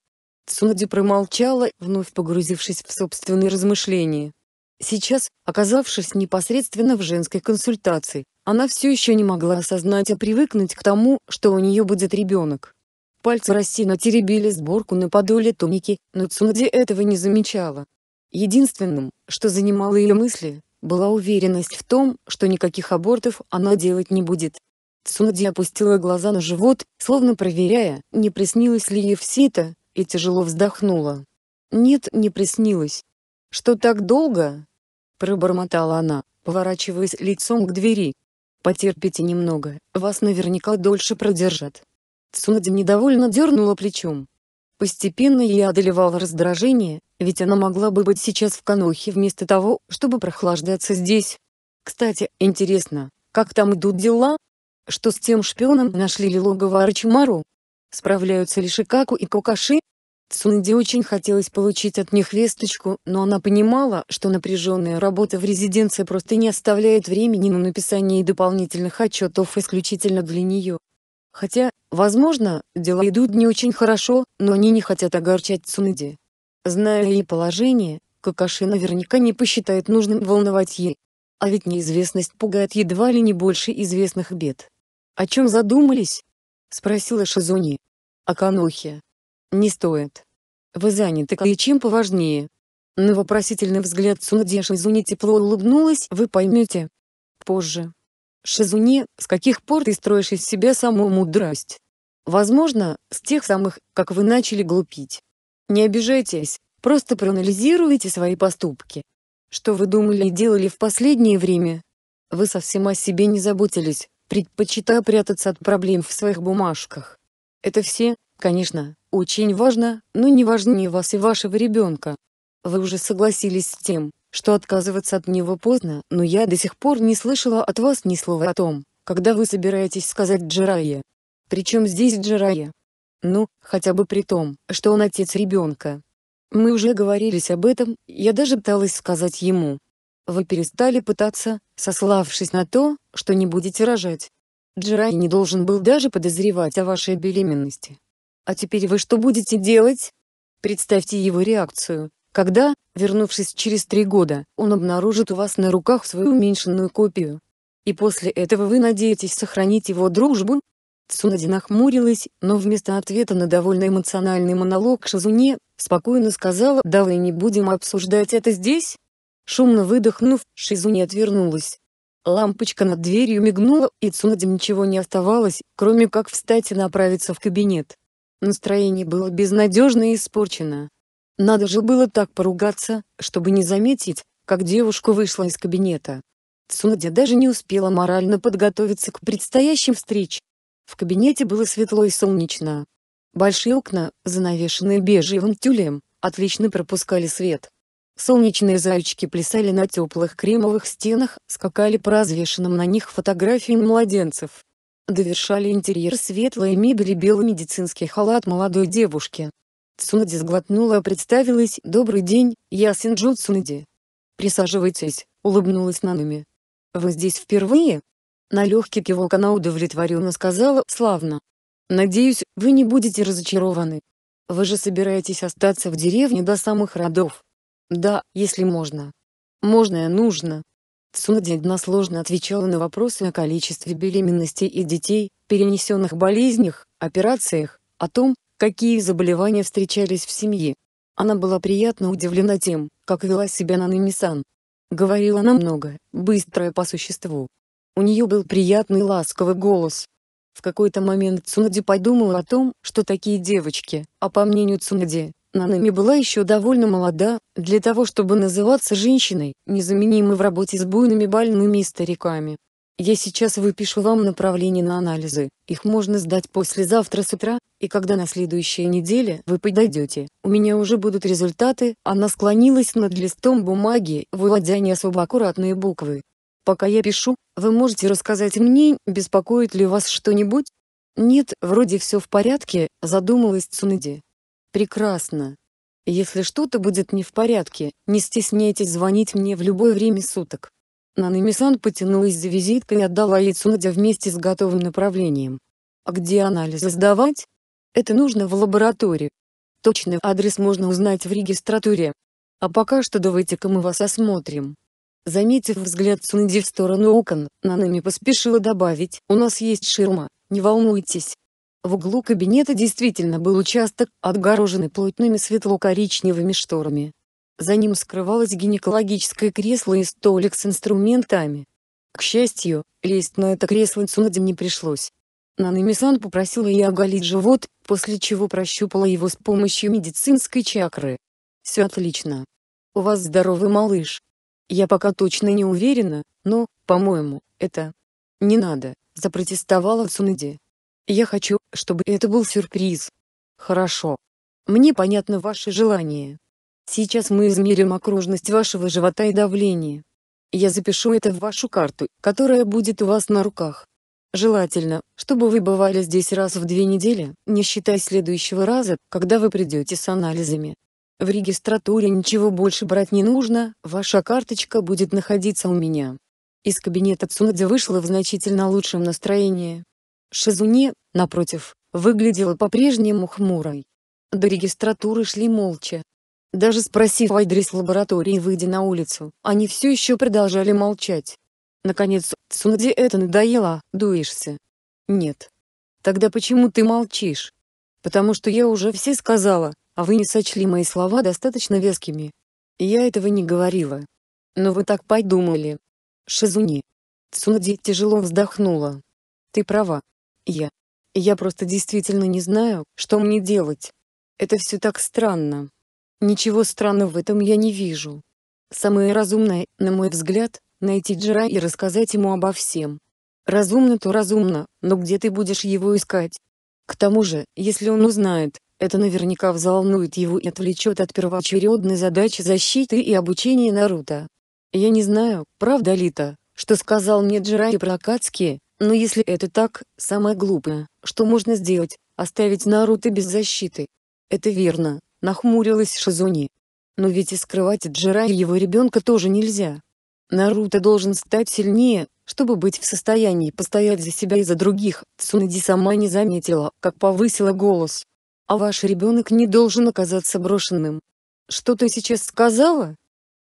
Цунади промолчала, вновь погрузившись в собственные размышления. Сейчас, оказавшись непосредственно в женской консультации, она все еще не могла осознать и а привыкнуть к тому, что у нее будет ребенок. Пальцы рассеянно теребили сборку на подоле туники, но Цунади этого не замечала. Единственным, что занимало ее мысли, была уверенность в том, что никаких абортов она делать не будет. Цунади опустила глаза на живот, словно проверяя, не приснилось ли ей все это, и тяжело вздохнула. «Нет, не приснилось». «Что так долго?» — пробормотала она, поворачиваясь лицом к двери. «Потерпите немного, вас наверняка дольше продержат». Цунади недовольно дернула плечом. Постепенно ей одолевало раздражение, ведь она могла бы быть сейчас в Канохе вместо того, чтобы прохлаждаться здесь. Кстати, интересно, как там идут дела? Что с тем шпионом нашли ли логово Арчимару? Справляются ли Шикаку и Кокаши? Цунди очень хотелось получить от них весточку, но она понимала, что напряженная работа в резиденции просто не оставляет времени на написание дополнительных отчетов исключительно для нее. Хотя, возможно, дела идут не очень хорошо, но они не хотят огорчать Цунэди. Зная ее положение, Какаши наверняка не посчитает нужным волновать ей. А ведь неизвестность пугает едва ли не больше известных бед. О чем задумались, Спросила Шизуни. А канухи? Не стоит. Вы заняты кое-чем поважнее. На вопросительный взгляд Цунде Шизуни тепло улыбнулась, вы поймете. Позже. Шизуни, с каких пор ты строишь из себя саму мудрость? Возможно, с тех самых, как вы начали глупить. Не обижайтесь, просто проанализируйте свои поступки. Что вы думали и делали в последнее время? Вы совсем о себе не заботились, предпочитая прятаться от проблем в своих бумажках. Это все, конечно, очень важно, но не важнее вас и вашего ребенка. Вы уже согласились с тем, что отказываться от него поздно, но я до сих пор не слышала от вас ни слова о том, когда вы собираетесь сказать Джирае. Причем здесь Джирае? Ну, хотя бы при том, что он отец ребенка. Мы уже говорились об этом, я даже пыталась сказать ему, вы перестали пытаться, сославшись на то, что не будете рожать. Джирай не должен был даже подозревать о вашей беременности. А теперь вы что будете делать? Представьте его реакцию, когда, вернувшись через три года, он обнаружит у вас на руках свою уменьшенную копию. И после этого вы надеетесь сохранить его дружбу? Цунади нахмурилась, но вместо ответа на довольно эмоциональный монолог Шизуне, спокойно сказала «Давай не будем обсуждать это здесь, Шумно выдохнув, Шизуни отвернулась. Лампочка над дверью мигнула, и Цунаде ничего не оставалось, кроме как встать и направиться в кабинет. Настроение было безнадежно испорчено. Надо же было так поругаться, чтобы не заметить, как девушка вышла из кабинета. Цунаде даже не успела морально подготовиться к предстоящим встреч. В кабинете было светло и солнечно. Большие окна, занавешенные бежевым тюлем, отлично пропускали свет. Солнечные зайчики плясали на теплых кремовых стенах, скакали по развешенным на них фотографиям младенцев. Довершали интерьер светлая мебель и белый медицинский халат молодой девушки. Цунади сглотнула и представилась «Добрый день, я Синджу Цунади». «Присаживайтесь», — улыбнулась Нанами. «Вы здесь впервые?» На легкий кивок она удовлетворенно сказала «Славно». «Надеюсь, вы не будете разочарованы. Вы же собираетесь остаться в деревне до самых родов». Да, если можно. Можно и нужно. Цунади односложно отвечала на вопросы о количестве беременностей и детей, перенесенных болезнях, операциях, о том, какие заболевания встречались в семье. Она была приятно удивлена тем, как вела себя Нанами-сан. Говорила она много, быстро по существу. У нее был приятный ласковый голос. В какой-то момент Цунади подумала о том, что такие девочки, а по мнению Цунади, Нанами была еще довольно молода, для того чтобы называться женщиной, незаменимой в работе с буйными больными и стариками. Я сейчас выпишу вам направление на анализы, их можно сдать послезавтра с утра, и когда на следующей неделе вы подойдете, у меня уже будут результаты, она склонилась над листом бумаги, выводя не особо аккуратные буквы. Пока я пишу, вы можете рассказать мне, беспокоит ли вас что-нибудь? Нет, вроде все в порядке, задумалась Цунади. Прекрасно. Если что-то будет не в порядке, не стесняйтесь звонить мне в любое время суток. Нанамисан потянулась за визиткой и отдала Яцунадя вместе с готовым направлением. А где анализы сдавать? Это нужно в лаборатории. Точный адрес можно узнать в регистратуре. А пока что давайте-ка мы вас осмотрим. Заметив взгляд Цунди в сторону окон, Нанами поспешила добавить, у нас есть ширма, не волнуйтесь. В углу кабинета действительно был участок, отгороженный плотными светло-коричневыми шторами. За ним скрывалось гинекологическое кресло и столик с инструментами. К счастью, лезть на это кресло Цунадзе не пришлось. Нанамисан попросила ее оголить живот, после чего прощупала его с помощью медицинской чакры. «Все отлично. У вас здоровый малыш. Я пока точно не уверена, но, по-моему, это...» «Не надо», — запротестовала Цунаде. Я хочу, чтобы это был сюрприз. Хорошо. Мне понятно ваше желание. Сейчас мы измерим окружность вашего живота и давление. Я запишу это в вашу карту, которая будет у вас на руках. Желательно, чтобы вы бывали здесь раз в две недели, не считая следующего раза, когда вы придете с анализами. В регистратуре ничего больше брать не нужно, ваша карточка будет находиться у меня. Из кабинета Цунадзе вышла в значительно лучшем настроении, Шизуни, напротив, выглядела по-прежнему хмурой. До регистратуры шли молча. Даже спросив адрес лаборатории и выйдя на улицу, они все еще продолжали молчать. Наконец, Цунади это надоело, дуешься. Нет. Тогда почему ты молчишь? Потому что я уже все сказала, а вы не сочли мои слова достаточно вескими. Я этого не говорила. Но вы так подумали. Шизуни. Цунади тяжело вздохнула. Ты права, я... Я просто действительно не знаю, что мне делать. Это все так странно. Ничего странного в этом я не вижу. Самое разумное, на мой взгляд, найти Джира и рассказать ему обо всем. Разумно то разумно, но где ты будешь его искать? К тому же, если он узнает, это наверняка взволнует его и отвлечет от первоочередной задачи защиты и обучения Наруто. Я не знаю, правда ли то, что сказал мне Джирай про Акацки, но если это так, самое глупое, что можно сделать, оставить Наруто без защиты. Это верно, нахмурилась Шизуни. Но ведь и скрывать от Джира и его ребенка тоже нельзя. Наруто должен стать сильнее, чтобы быть в состоянии постоять за себя и за других, Цунади сама не заметила, как повысила голос. А ваш ребенок не должен оказаться брошенным. Что ты сейчас сказала?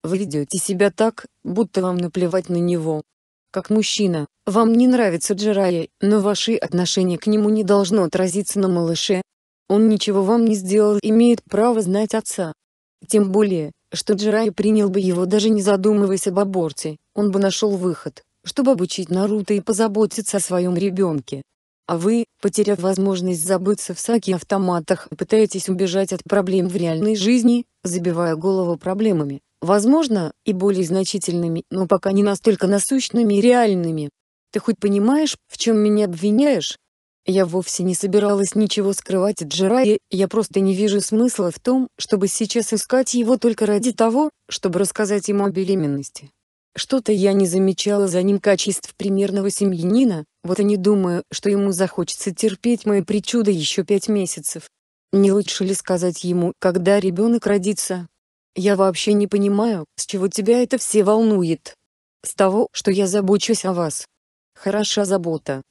Вы ведете себя так, будто вам наплевать на него. Как мужчина, вам не нравится Джирая, но ваши отношения к нему не должно отразиться на малыше. Он ничего вам не сделал и имеет право знать отца. Тем более, что Джирая принял бы его даже не задумываясь об аборте, он бы нашел выход, чтобы обучить Наруто и позаботиться о своем ребенке. А вы, потеряв возможность забыться в саке автоматах, пытаетесь убежать от проблем в реальной жизни, забивая голову проблемами возможно, и более значительными, но пока не настолько насущными и реальными. Ты хоть понимаешь, в чем меня обвиняешь? Я вовсе не собиралась ничего скрывать от Джирайи, я просто не вижу смысла в том, чтобы сейчас искать его только ради того, чтобы рассказать ему о беременности. Что-то я не замечала за ним качеств примерного семьянина, вот и не думаю, что ему захочется терпеть мои причуды еще пять месяцев. Не лучше ли сказать ему, когда ребенок родится, я вообще не понимаю, с чего тебя это все волнует. С того, что я забочусь о вас. Хороша забота.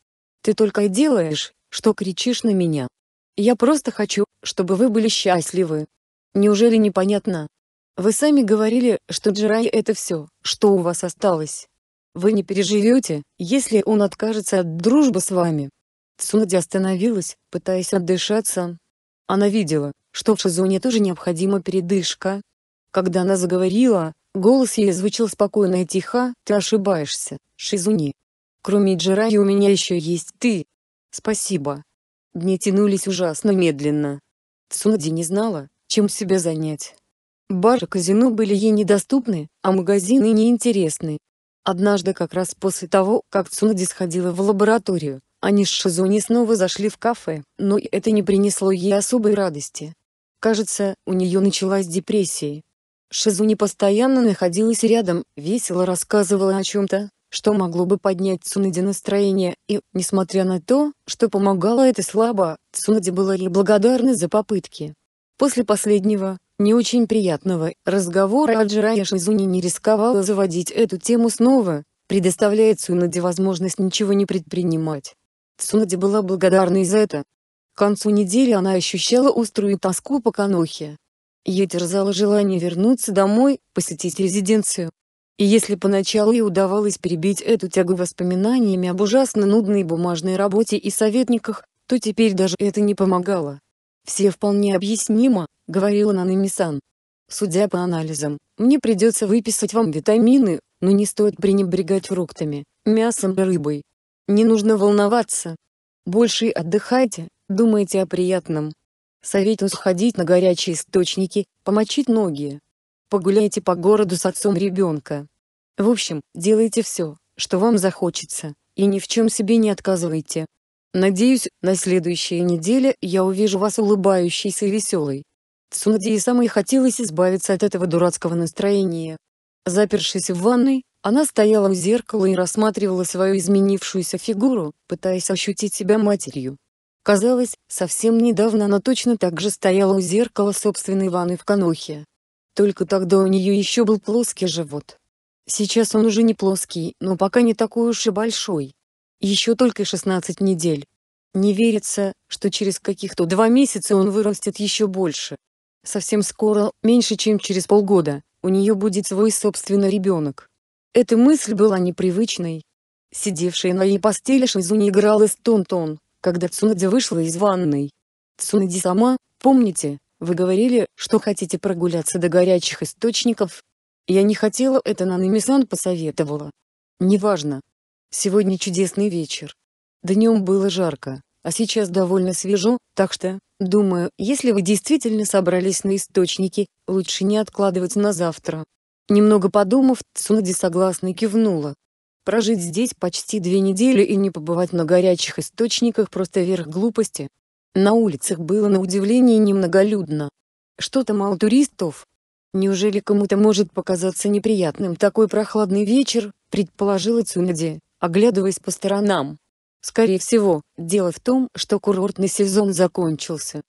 Ты только и делаешь, что кричишь на меня. Я просто хочу, чтобы вы были счастливы. Неужели непонятно? Вы сами говорили, что Джирай это все, что у вас осталось. Вы не переживете, если он откажется от дружбы с вами. Цунади остановилась, пытаясь отдышаться. Она видела, что в Шизуне тоже необходима передышка, когда она заговорила, голос ее звучал спокойно и тихо, «Ты ошибаешься, Шизуни. Кроме Джираи у меня еще есть ты. Спасибо». Дни тянулись ужасно медленно. Цунади не знала, чем себя занять. Бары казино были ей недоступны, а магазины неинтересны. Однажды как раз после того, как Цунади сходила в лабораторию, они с Шизуни снова зашли в кафе, но это не принесло ей особой радости. Кажется, у нее началась депрессия. Шизуни постоянно находилась рядом, весело рассказывала о чем-то, что могло бы поднять Цунади настроение, и, несмотря на то, что помогало это слабо, Цунади была ей благодарна за попытки. После последнего, не очень приятного, разговора Аджирая Шизуни не рисковала заводить эту тему снова, предоставляя Цунади возможность ничего не предпринимать. Цунади была благодарна и за это. К концу недели она ощущала острую тоску по Канохе, ее терзало желание вернуться домой, посетить резиденцию. И если поначалу ей удавалось перебить эту тягу воспоминаниями об ужасно нудной бумажной работе и советниках, то теперь даже это не помогало. «Все вполне объяснимо», — говорила Нанами-сан. «Судя по анализам, мне придется выписать вам витамины, но не стоит пренебрегать фруктами, мясом и рыбой. Не нужно волноваться. Больше отдыхайте, думайте о приятном, Советую сходить на горячие источники, помочить ноги. Погуляйте по городу с отцом ребенка. В общем, делайте все, что вам захочется, и ни в чем себе не отказывайте. Надеюсь, на следующей неделе я увижу вас улыбающейся и веселой. Цунаде самой хотелось избавиться от этого дурацкого настроения. Запершись в ванной, она стояла у зеркала и рассматривала свою изменившуюся фигуру, пытаясь ощутить себя матерью. Казалось, совсем недавно она точно так же стояла у зеркала собственной ванны в Канохе. Только тогда у нее еще был плоский живот. Сейчас он уже не плоский, но пока не такой уж и большой. Еще только 16 недель. Не верится, что через каких-то два месяца он вырастет еще больше. Совсем скоро, меньше чем через полгода, у нее будет свой собственный ребенок. Эта мысль была непривычной. Сидевшая на ей постели Шизу не играла с Тон-Тон, когда Цунади вышла из ванной. «Цунади сама, помните, вы говорили, что хотите прогуляться до горячих источников?» «Я не хотела, это на Намисан посоветовала». «Неважно. Сегодня чудесный вечер. Днем было жарко, а сейчас довольно свежо, так что, думаю, если вы действительно собрались на источники, лучше не откладывать на завтра». Немного подумав, Цунади согласно кивнула. Прожить здесь почти две недели и не побывать на горячих источниках просто верх глупости. На улицах было на удивление немноголюдно. Что-то мало туристов. Неужели кому-то может показаться неприятным такой прохладный вечер, предположила Цунади, оглядываясь по сторонам. Скорее всего, дело в том, что курортный сезон закончился.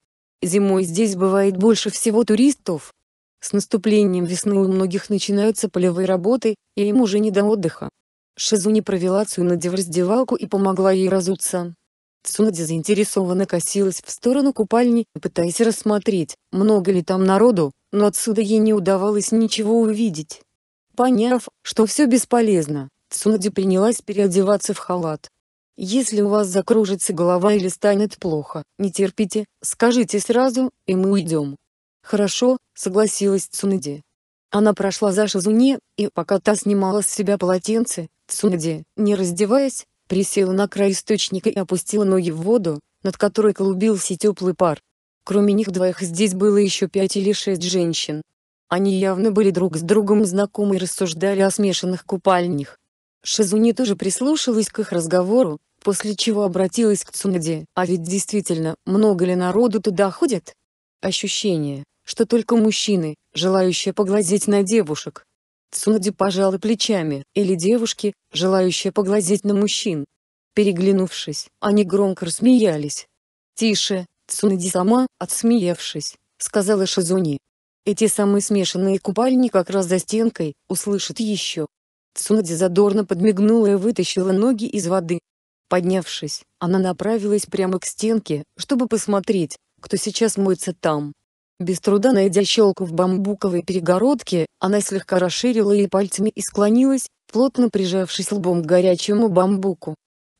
Зимой здесь бывает больше всего туристов. С наступлением весны у многих начинаются полевые работы, и им уже не до отдыха. Шизуни провела Цунади в раздевалку и помогла ей разуться. Цунади заинтересованно косилась в сторону купальни, пытаясь рассмотреть, много ли там народу, но отсюда ей не удавалось ничего увидеть. Поняв, что все бесполезно, Цунади принялась переодеваться в халат. «Если у вас закружится голова или станет плохо, не терпите, скажите сразу, и мы уйдем». «Хорошо», — согласилась Цунади. Она прошла за Шизуни, и пока та снимала с себя полотенце, Цунади, не раздеваясь, присела на край источника и опустила ноги в воду, над которой клубился теплый пар. Кроме них двоих здесь было еще пять или шесть женщин. Они явно были друг с другом знакомы и рассуждали о смешанных купальнях. Шизуни тоже прислушалась к их разговору, после чего обратилась к Цунади. «А ведь действительно, много ли народу туда ходит?» Ощущение, что только мужчины, желающие поглазеть на девушек, Цунади пожала плечами, или девушки, желающие поглазеть на мужчин. Переглянувшись, они громко рассмеялись. «Тише!» — Цунади сама, отсмеявшись, сказала Шизуни. «Эти самые смешанные купальни как раз за стенкой, услышат еще». Цунади задорно подмигнула и вытащила ноги из воды. Поднявшись, она направилась прямо к стенке, чтобы посмотреть, кто сейчас моется там. Без труда найдя щелку в бамбуковой перегородке, она слегка расширила ее пальцами и склонилась, плотно прижавшись лбом к горячему бамбуку.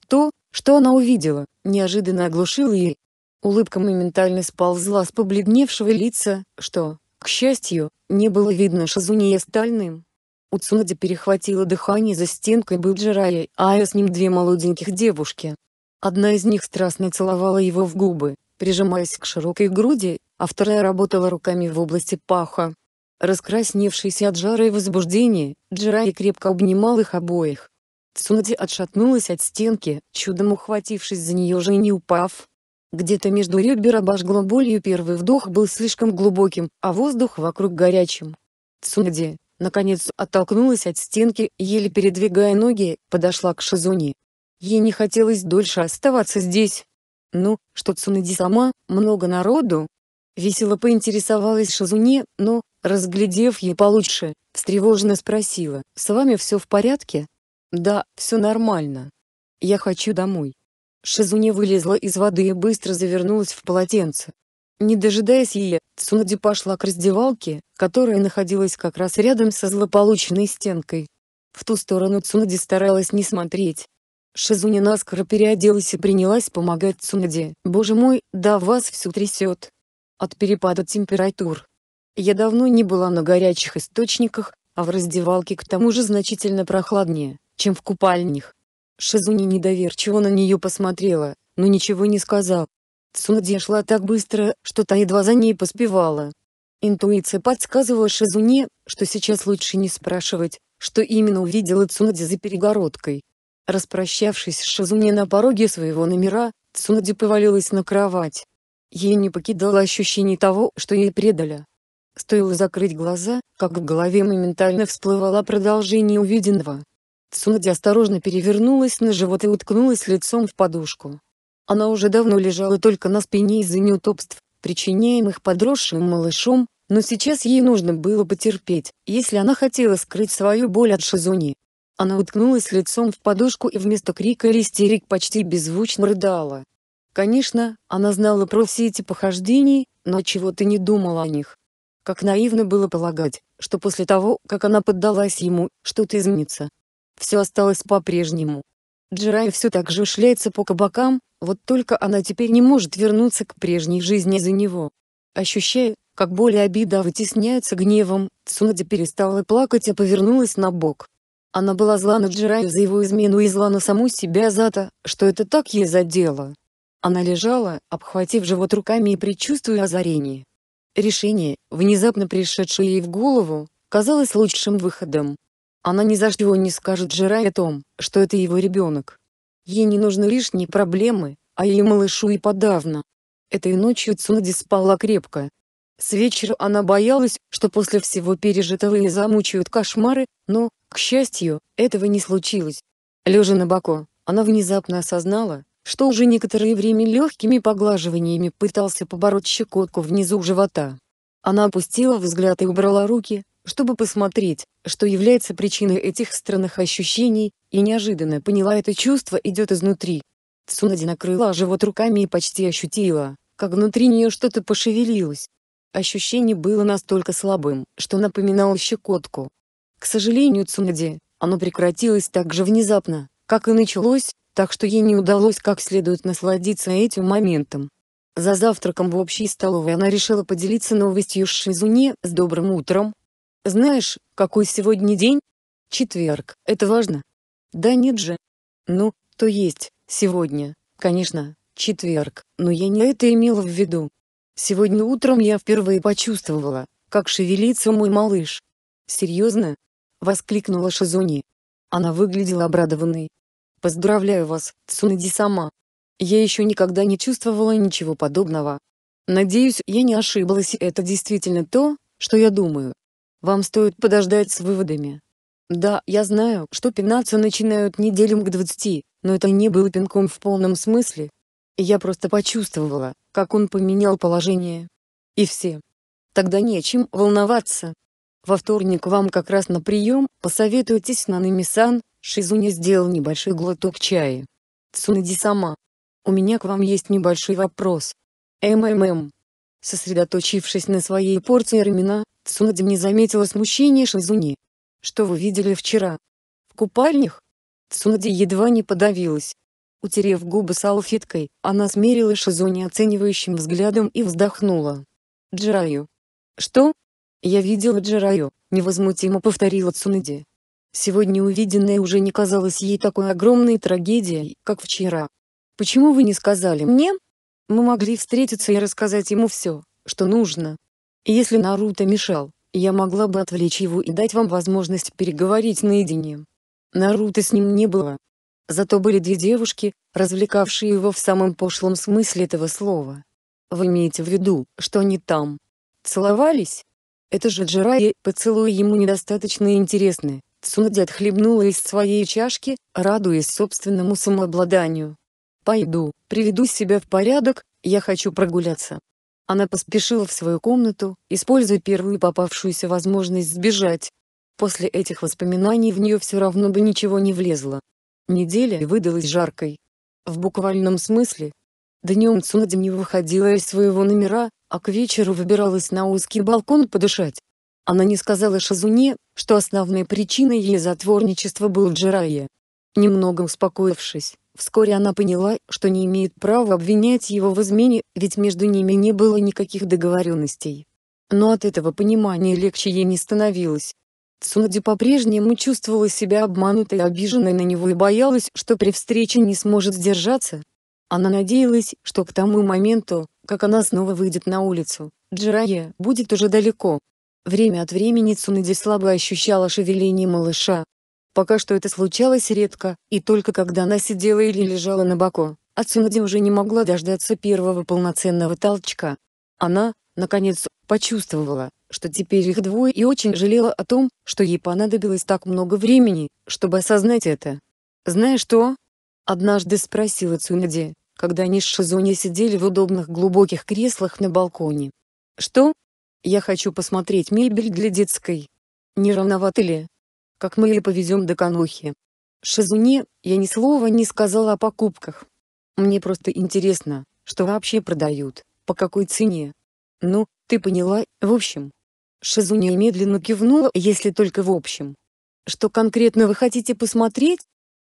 То, что она увидела, неожиданно оглушило ее. Улыбка моментально сползла с побледневшего лица, что, к счастью, не было видно Шизуни остальным. У Цунади перехватило дыхание за стенкой был Джирая, а я с ним две молоденьких девушки. Одна из них страстно целовала его в губы, прижимаясь к широкой груди, а вторая работала руками в области паха. Раскрасневшийся от жары и возбуждения, Джирай крепко обнимал их обоих. Цунади отшатнулась от стенки, чудом ухватившись за нее же и не упав. Где-то между ребер обожгло болью первый вдох был слишком глубоким, а воздух вокруг горячим. Цунади, наконец, оттолкнулась от стенки, еле передвигая ноги, подошла к Шизуни. Ей не хотелось дольше оставаться здесь. Ну, что Цунади сама, много народу, Весело поинтересовалась Шазуне, но, разглядев ей получше, встревоженно спросила, «С вами все в порядке?» «Да, все нормально. Я хочу домой». Шизуне вылезла из воды и быстро завернулась в полотенце. Не дожидаясь ее, Цунади пошла к раздевалке, которая находилась как раз рядом со злополучной стенкой. В ту сторону Цунади старалась не смотреть. Шизуне наскоро переоделась и принялась помогать Цунади. «Боже мой, да вас все трясет!» от перепада температур. Я давно не была на горячих источниках, а в раздевалке к тому же значительно прохладнее, чем в купальнях. Шизуни недоверчиво на нее посмотрела, но ничего не сказал. Цунади шла так быстро, что та едва за ней поспевала. Интуиция подсказывала Шизуне, что сейчас лучше не спрашивать, что именно увидела Цунади за перегородкой. Распрощавшись с Шизуне на пороге своего номера, Цунади повалилась на кровать. Ее не покидало ощущение того, что ей предали. Стоило закрыть глаза, как в голове моментально всплывало продолжение увиденного. Цунади осторожно перевернулась на живот и уткнулась лицом в подушку. Она уже давно лежала только на спине из-за неудобств, причиняемых подросшим малышом, но сейчас ей нужно было потерпеть, если она хотела скрыть свою боль от Шизуни. Она уткнулась лицом в подушку и вместо крика или истерик почти беззвучно рыдала. Конечно, она знала про все эти похождения, но чего-то не думала о них. Как наивно было полагать, что после того, как она поддалась ему, что-то изменится. Все осталось по-прежнему. Джирай все так же шляется по кабакам, вот только она теперь не может вернуться к прежней жизни за него. Ощущая, как боль и обида вытесняются гневом, Цунади перестала плакать и повернулась на бок. Она была зла на Джираю за его измену и зла на саму себя за то, что это так ей задело. Она лежала, обхватив живот руками и предчувствуя озарение. Решение, внезапно пришедшее ей в голову, казалось лучшим выходом. Она ни за что не скажет Жирай о том, что это его ребенок. Ей не нужны лишние проблемы, а ее малышу и подавно. Этой ночью Цунади спала крепко. С вечера она боялась, что после всего пережитого ее замучают кошмары, но, к счастью, этого не случилось. Лежа на боку, она внезапно осознала, что уже некоторое время легкими поглаживаниями пытался побороть щекотку внизу живота. Она опустила взгляд и убрала руки, чтобы посмотреть, что является причиной этих странных ощущений, и неожиданно поняла это чувство идет изнутри. Цунади накрыла живот руками и почти ощутила, как внутри нее что-то пошевелилось. Ощущение было настолько слабым, что напоминало щекотку. К сожалению Цунади, оно прекратилось так же внезапно, как и началось, так что ей не удалось как следует насладиться этим моментом. За завтраком в общей столовой она решила поделиться новостью Шизуне с добрым утром. «Знаешь, какой сегодня день?» «Четверг, это важно?» «Да нет же». «Ну, то есть, сегодня, конечно, четверг, но я не это имела в виду. Сегодня утром я впервые почувствовала, как шевелится мой малыш». «Серьезно?» — воскликнула Шизуни. Она выглядела обрадованной, Поздравляю вас, Цунади-сама. Я еще никогда не чувствовала ничего подобного. Надеюсь, я не ошиблась и это действительно то, что я думаю. Вам стоит подождать с выводами. Да, я знаю, что пинаться начинают неделям к 20, но это не было пинком в полном смысле. Я просто почувствовала, как он поменял положение. И все. Тогда нечем волноваться. Во вторник вам как раз на прием, посоветуйтесь с Нанами сан Шизуни сделал небольшой глоток чая. Цунади-сама. У меня к вам есть небольшой вопрос. МММ. Сосредоточившись на своей порции рамена, Цунади не заметила смущения Шизуни. Что вы видели вчера? В купальнях? Цунади едва не подавилась. Утерев губы салфеткой, она смерила Шизуни оценивающим взглядом и вздохнула. Джираю. Что? Я видела Джираю, невозмутимо повторила Цунади. Сегодня увиденное уже не казалось ей такой огромной трагедией, как вчера. «Почему вы не сказали мне?» Мы могли встретиться и рассказать ему все, что нужно. Если Наруто мешал, я могла бы отвлечь его и дать вам возможность переговорить наедине. Наруто с ним не было. Зато были две девушки, развлекавшие его в самом пошлом смысле этого слова. Вы имеете в виду, что они там? Целовались? Это же Джирайя, поцелуи ему недостаточно интересны, Сунади отхлебнула из своей чашки, радуясь собственному самообладанию. «Пойду, приведу себя в порядок, я хочу прогуляться». Она поспешила в свою комнату, используя первую попавшуюся возможность сбежать. После этих воспоминаний в нее все равно бы ничего не влезло. Неделя выдалась жаркой. В буквальном смысле. Днем Цунади не выходила из своего номера, а к вечеру выбиралась на узкий балкон подышать. Она не сказала Шазуне, что основной причиной ее затворничества был Джирайя. Немного успокоившись, вскоре она поняла, что не имеет права обвинять его в измене, ведь между ними не было никаких договоренностей. Но от этого понимания легче ей не становилось. Цунади по-прежнему чувствовала себя обманутой и обиженной на него и боялась, что при встрече не сможет сдержаться. Она надеялась, что к тому моменту, как она снова выйдет на улицу, Джирая будет уже далеко. Время от времени Цунади слабо ощущала шевеление малыша. Пока что это случалось редко, и только когда она сидела или лежала на боку, а Цунади уже не могла дождаться первого полноценного толчка. Она, наконец, почувствовала, что теперь их двое и очень жалела о том, что ей понадобилось так много времени, чтобы осознать это. «Знаешь что?» — однажды спросила Цунади, когда они с Шизуни сидели в удобных глубоких креслах на балконе. «Что?» Я хочу посмотреть мебель для детской. Не рановато ли? Как мы ее повезем до конухи? Шизуне, я ни слова не сказала о покупках. Мне просто интересно, что вообще продают, по какой цене. Ну, ты поняла, в общем. Шизуне медленно кивнула, если только в общем. Что конкретно вы хотите посмотреть?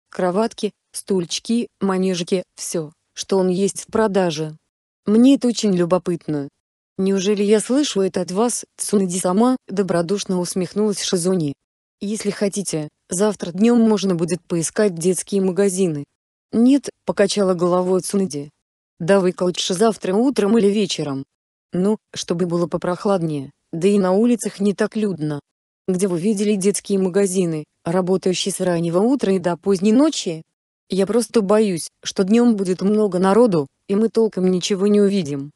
Кроватки, стульчики, манежики, все, что он есть в продаже. Мне это очень любопытно, «Неужели я слышу это от вас, Цунади сама?» — добродушно усмехнулась Шизуни. «Если хотите, завтра днем можно будет поискать детские магазины». «Нет», — покачала головой Цунади. Да ка завтра утром или вечером. Ну, чтобы было попрохладнее, да и на улицах не так людно. Где вы видели детские магазины, работающие с раннего утра и до поздней ночи? Я просто боюсь, что днем будет много народу, и мы толком ничего не увидим.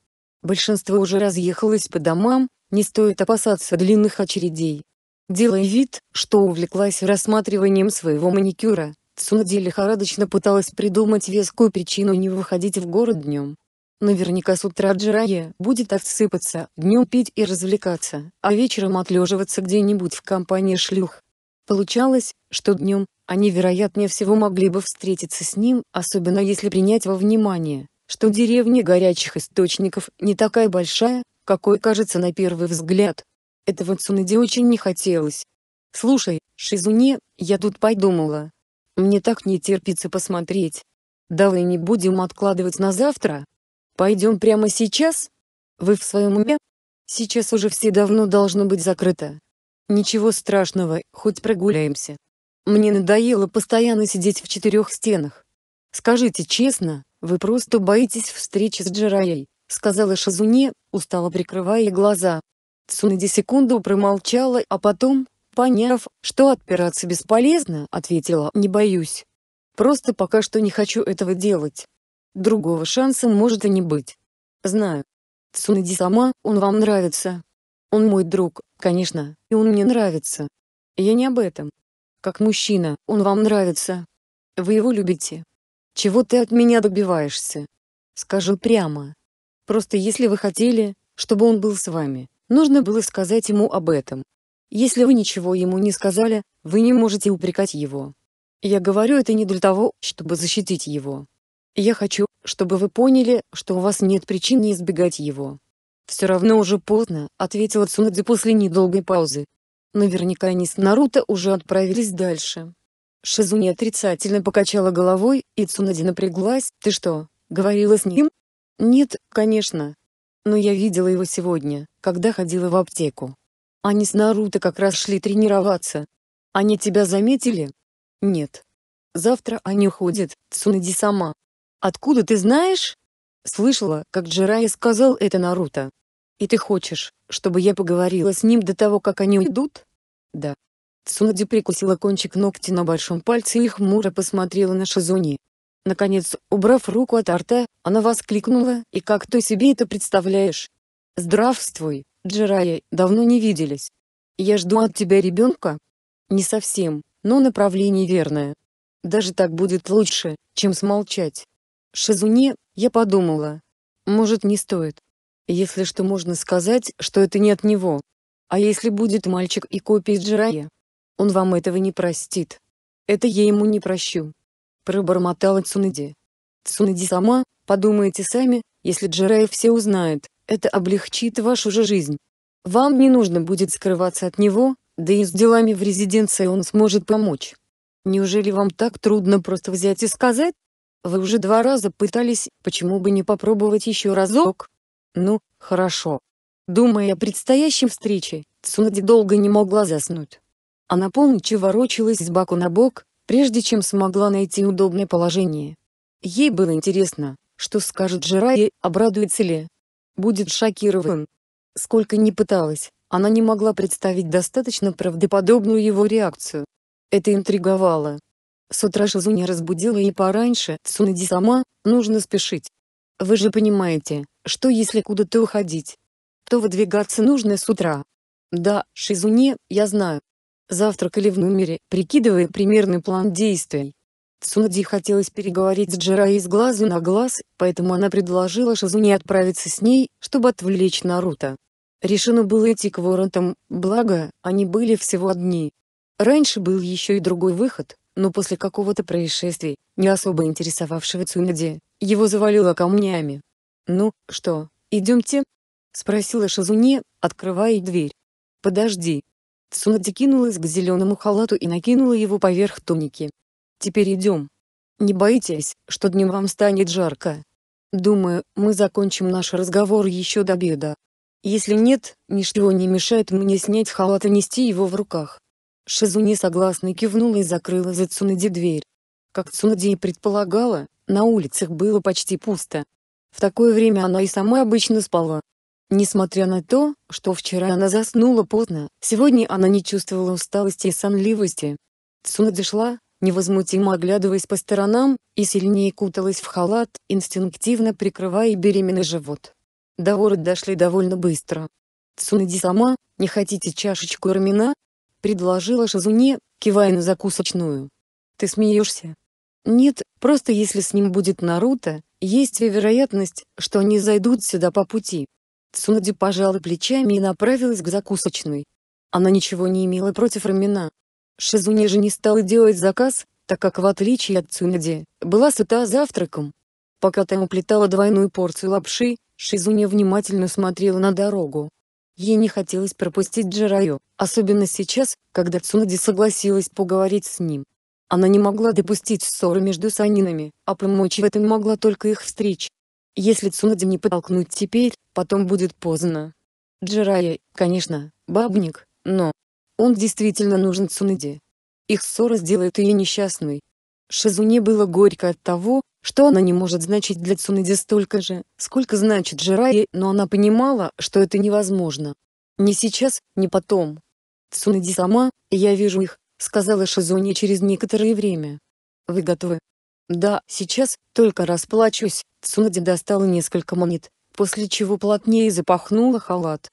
Большинство уже разъехалось по домам, не стоит опасаться длинных очередей. Делая вид, что увлеклась рассматриванием своего маникюра, Цунади лихорадочно пыталась придумать вескую причину не выходить в город днем. Наверняка с утра Джирая будет отсыпаться, днем пить и развлекаться, а вечером отлеживаться где-нибудь в компании шлюх. Получалось, что днем, они вероятнее всего могли бы встретиться с ним, особенно если принять во внимание, что деревня горячих источников не такая большая, какой кажется на первый взгляд. Этого Цунэде очень не хотелось. «Слушай, Шизуне, я тут подумала. Мне так не терпится посмотреть. Давай не будем откладывать на завтра. Пойдем прямо сейчас? Вы в своем уме? Сейчас уже все давно должно быть закрыто. Ничего страшного, хоть прогуляемся. Мне надоело постоянно сидеть в четырех стенах. Скажите честно, «Вы просто боитесь встречи с Джираей», — сказала Шазуне, устало прикрывая глаза. Цунади секунду промолчала, а потом, поняв, что отпираться бесполезно, ответила «не боюсь. Просто пока что не хочу этого делать. Другого шанса может и не быть. Знаю. Цунади сама, он вам нравится. Он мой друг, конечно, и он мне нравится. Я не об этом. Как мужчина, он вам нравится. Вы его любите. Чего ты от меня добиваешься? Скажу прямо. Просто если вы хотели, чтобы он был с вами, нужно было сказать ему об этом. Если вы ничего ему не сказали, вы не можете упрекать его. Я говорю это не для того, чтобы защитить его. Я хочу, чтобы вы поняли, что у вас нет причин не избегать его. «Все равно уже поздно», — ответила Цунадзе после недолгой паузы. Наверняка они с Наруто уже отправились дальше. Шизуни отрицательно покачала головой, и Цунади напряглась. «Ты что, говорила с ним?» «Нет, конечно. Но я видела его сегодня, когда ходила в аптеку. Они с Наруто как раз шли тренироваться. Они тебя заметили?» «Нет. Завтра они уходят, Цунади сама». «Откуда ты знаешь?» «Слышала, как Джирая сказал это Наруто. И ты хочешь, чтобы я поговорила с ним до того, как они уйдут?» «Да». Цунади прикусила кончик ногти на большом пальце и хмуро посмотрела на Шизуни. Наконец, убрав руку от арта, она воскликнула, «И как ты себе это представляешь?» «Здравствуй, Джирая, давно не виделись. Я жду от тебя ребенка?» «Не совсем, но направление верное. Даже так будет лучше, чем смолчать». «Шизуни», я подумала. «Может, не стоит. Если что, можно сказать, что это не от него. А если будет мальчик и копия Джирая?» Он вам этого не простит. Это я ему не прощу. Пробормотала Цунади. Цунади сама, подумайте сами, если Джираев все узнает, это облегчит вашу же жизнь. Вам не нужно будет скрываться от него, да и с делами в резиденции он сможет помочь. Неужели вам так трудно просто взять и сказать? Вы уже два раза пытались, почему бы не попробовать еще разок? Ну, хорошо. Думая о предстоящей встрече, Цунади долго не могла заснуть. Она а полночи ворочалась с баку на бок, прежде чем смогла найти удобное положение. Ей было интересно, что скажет Жирай, обрадуется ли. Будет шокирован. Сколько ни пыталась, она не могла представить достаточно правдоподобную его реакцию. Это интриговало. С утра Шизуни разбудила и пораньше Цунади сама, нужно спешить. Вы же понимаете, что если куда-то уходить, то выдвигаться нужно с утра. Да, Шизуни, я знаю, Завтракали в номере, прикидывая примерный план действий. Цунади хотелось переговорить с Джирай с глазу на глаз, поэтому она предложила Шизуне отправиться с ней, чтобы отвлечь Наруто. Решено было идти к воротам, благо, они были всего одни. Раньше был еще и другой выход, но после какого-то происшествия, не особо интересовавшего Цунади, его завалило камнями. «Ну, что, идемте?» — спросила Шизуне, открывая дверь. «Подожди, Цунати кинулась к зеленому халату и накинула его поверх туники. «Теперь идем. Не боитесь, что днем вам станет жарко. Думаю, мы закончим наш разговор еще до обеда. Если нет, ничего не мешает мне снять халат и нести его в руках». Шизуни согласно кивнула и закрыла за Цунади дверь. Как Цунади и предполагала, на улицах было почти пусто. В такое время она и сама обычно спала, Несмотря на то, что вчера она заснула поздно, сегодня она не чувствовала усталости и сонливости. Цуна дошла, невозмутимо оглядываясь по сторонам, и сильнее куталась в халат, инстинктивно прикрывая беременный живот. До ворот дошли довольно быстро. Цунади сама, не хотите чашечку рамена? Предложила Шизуне, кивая на закусочную. Ты смеешься? Нет, просто если с ним будет Наруто, есть вероятность, что они зайдут сюда по пути. Сунади пожала плечами и направилась к закусочной. Она ничего не имела против рамена. Шизуни же не стала делать заказ, так как в отличие от Цунади, была сыта завтраком. Пока та уплетала двойную порцию лапши, Шизуни внимательно смотрела на дорогу. Ей не хотелось пропустить Джираю, особенно сейчас, когда Цунади согласилась поговорить с ним. Она не могла допустить ссоры между Санинами, а помочь в этом могла только их встреча. Если Цунади не подтолкнуть теперь, потом будет поздно. Джирая, конечно, бабник, но... Он действительно нужен Цунади. Их ссора сделает ее несчастной. Шизуне было горько от того, что она не может значить для Цунади столько же, сколько значит Джирая, но она понимала, что это невозможно. Не сейчас, не потом. Цунади сама, я вижу их, сказала Шизуне через некоторое время. Вы готовы? Да, сейчас только расплачусь. Цунади достала несколько монет, после чего плотнее запахнула халат.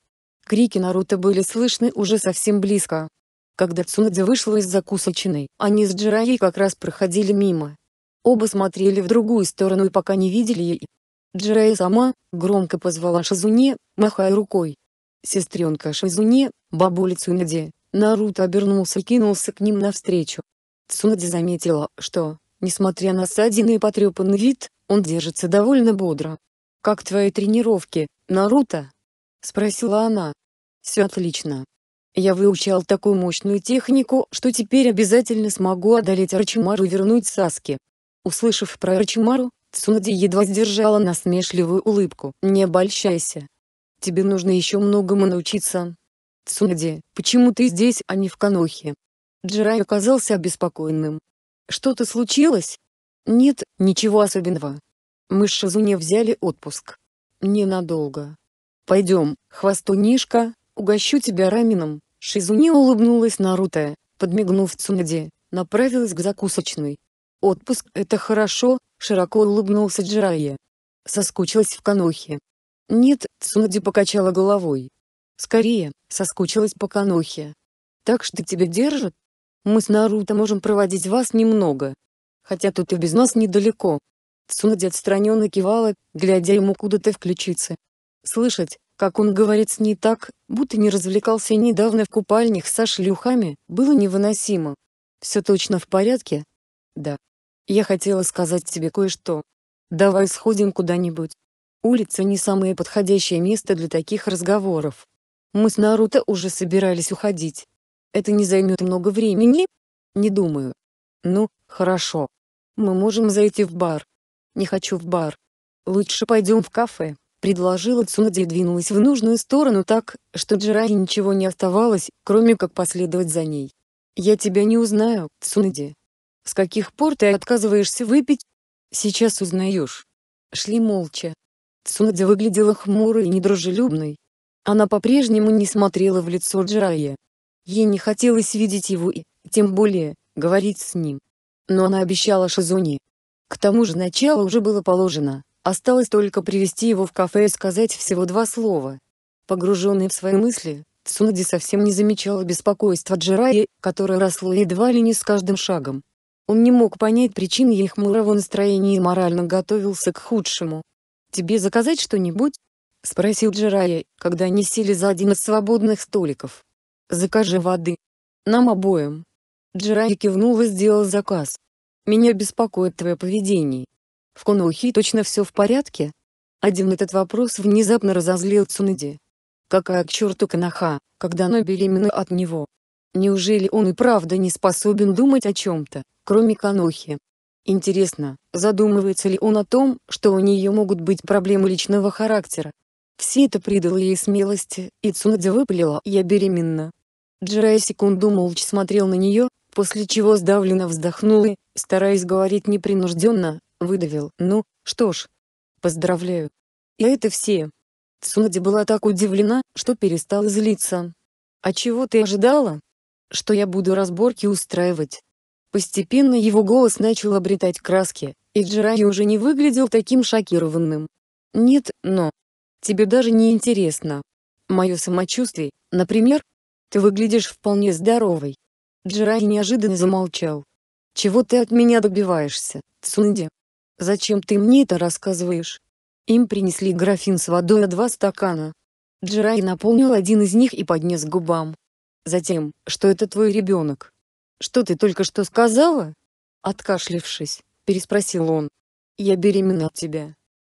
Крики Наруто были слышны уже совсем близко. Когда Цунади вышла из закусочной, они с Джираей как раз проходили мимо. Оба смотрели в другую сторону и пока не видели ей. Джирая сама, громко позвала Шизуне, махая рукой. Сестренка Шизуне, бабуля Цунади, Наруто обернулся и кинулся к ним навстречу. Цунади заметила, что Несмотря на ссадины и потрепанный вид, он держится довольно бодро. «Как твои тренировки, Наруто?» — спросила она. «Все отлично. Я выучал такую мощную технику, что теперь обязательно смогу одолеть Арчимару и вернуть Саски». Услышав про Арчимару, Цунади едва сдержала насмешливую улыбку. «Не обольщайся. Тебе нужно еще многому научиться». «Цунади, почему ты здесь, а не в Канохе?» Джирай оказался обеспокоенным. Что-то случилось? Нет, ничего особенного. Мы с Шизуне взяли отпуск. Ненадолго. Пойдем, хвостунишка, угощу тебя раменом. Шизуне улыбнулась Наруто, подмигнув Цунаде, направилась к закусочной. Отпуск — это хорошо, широко улыбнулся Джирайя. Соскучилась в Канохе. Нет, Цунаде покачала головой. Скорее, соскучилась по Канохе. Так что тебя держат? Мы с Наруто можем проводить вас немного. Хотя тут и без нас недалеко. Цунади отстраненно кивала, глядя ему куда-то включиться. Слышать, как он говорит с ней так, будто не развлекался недавно в купальнях со шлюхами, было невыносимо. Все точно в порядке? Да. Я хотела сказать тебе кое-что. Давай сходим куда-нибудь. Улица не самое подходящее место для таких разговоров. Мы с Наруто уже собирались уходить, это не займет много времени? Не думаю. Ну, хорошо. Мы можем зайти в бар. Не хочу в бар. Лучше пойдем в кафе, предложила Цунади и двинулась в нужную сторону так, что Джираи ничего не оставалось, кроме как последовать за ней. Я тебя не узнаю, Цунади. С каких пор ты отказываешься выпить? Сейчас узнаешь. Шли молча. Цунади выглядела хмурой и недружелюбной. Она по-прежнему не смотрела в лицо Джирайя. Ей не хотелось видеть его и, тем более, говорить с ним. Но она обещала Шизуни. К тому же начало уже было положено, осталось только привести его в кафе и сказать всего два слова. Погруженный в свои мысли, Цунади совсем не замечала беспокойства Джирайи, которое росло едва ли не с каждым шагом. Он не мог понять причин ей хмурого настроения и морально готовился к худшему. «Тебе заказать что-нибудь?» — спросил Джирайя, когда они сели за один из свободных столиков. Закажи воды. Нам обоим. Джираи кивнул и сделал заказ. Меня беспокоит твое поведение. В Конухи точно все в порядке? Один этот вопрос внезапно разозлил Цунади. Какая к черту Канаха, когда она беременна от него? Неужели он и правда не способен думать о чем-то, кроме Канохи? Интересно, задумывается ли он о том, что у нее могут быть проблемы личного характера? Все это придало ей смелости, и Цунади выпалила «Я беременна». Джирай секунду молча смотрел на нее, после чего сдавленно вздохнул и, стараясь говорить непринужденно, выдавил «Ну, что ж, поздравляю». И это все. Цунади была так удивлена, что перестала злиться. «А чего ты ожидала? Что я буду разборки устраивать?» Постепенно его голос начал обретать краски, и Джирай уже не выглядел таким шокированным. «Нет, но... Тебе даже не интересно. Мое самочувствие, например, ты выглядишь вполне здоровой. Джирай неожиданно замолчал. Чего ты от меня добиваешься, Цунди? Зачем ты мне это рассказываешь? Им принесли графин с водой и два стакана. Джирай наполнил один из них и поднес к губам. Затем, что это твой ребенок. Что ты только что сказала? Откашлившись, переспросил он. Я беременна от тебя.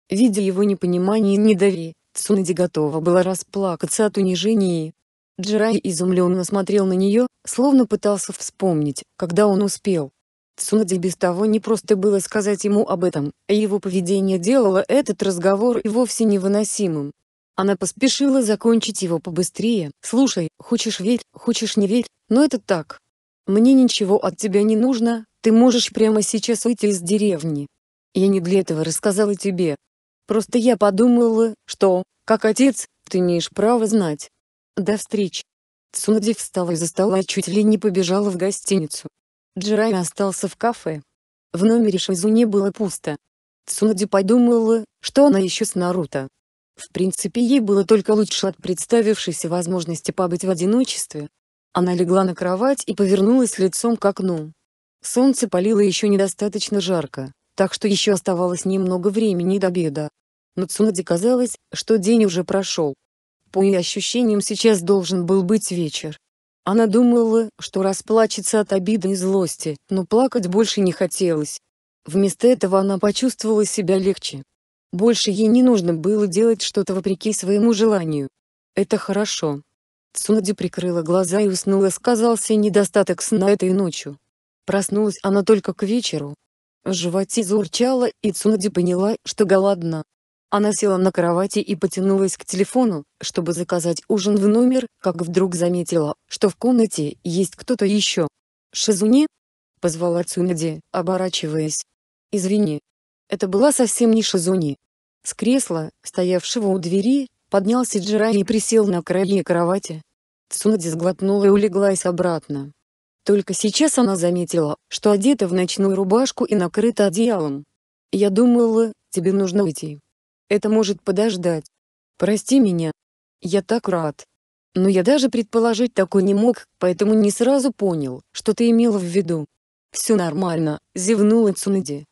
Видя его непонимание и недоверие, Цунади готова была расплакаться от унижения, Джирай изумленно смотрел на нее, словно пытался вспомнить, когда он успел. Цунади без того не просто было сказать ему об этом, а его поведение делало этот разговор и вовсе невыносимым. Она поспешила закончить его побыстрее. «Слушай, хочешь верь, хочешь не верь, но это так. Мне ничего от тебя не нужно, ты можешь прямо сейчас уйти из деревни. Я не для этого рассказала тебе. Просто я подумала, что, как отец, ты имеешь право знать, до встречи. Цунади встала из-за стола и чуть ли не побежала в гостиницу. Джирай остался в кафе. В номере Шизу не было пусто. Цунади подумала, что она еще с Наруто. В принципе ей было только лучше от представившейся возможности побыть в одиночестве. Она легла на кровать и повернулась лицом к окну. Солнце палило еще недостаточно жарко, так что еще оставалось немного времени до обеда. Но Цунади казалось, что день уже прошел по ее ощущениям сейчас должен был быть вечер. Она думала, что расплачется от обиды и злости, но плакать больше не хотелось. Вместо этого она почувствовала себя легче. Больше ей не нужно было делать что-то вопреки своему желанию. Это хорошо. Цунади прикрыла глаза и уснула, сказался недостаток сна этой ночью. Проснулась она только к вечеру. В животе заурчало, и Цунади поняла, что голодна. Она села на кровати и потянулась к телефону, чтобы заказать ужин в номер, как вдруг заметила, что в комнате есть кто-то еще. «Шизуни?» — позвала Цунади, оборачиваясь. «Извини. Это была совсем не Шизуни». С кресла, стоявшего у двери, поднялся Джира и присел на краю кровати. Цунади сглотнула и улеглась обратно. Только сейчас она заметила, что одета в ночную рубашку и накрыта одеялом. «Я думала, тебе нужно уйти», это может подождать. Прости меня. Я так рад. Но я даже предположить такое не мог, поэтому не сразу понял, что ты имела в виду. Все нормально, зевнула Цунади.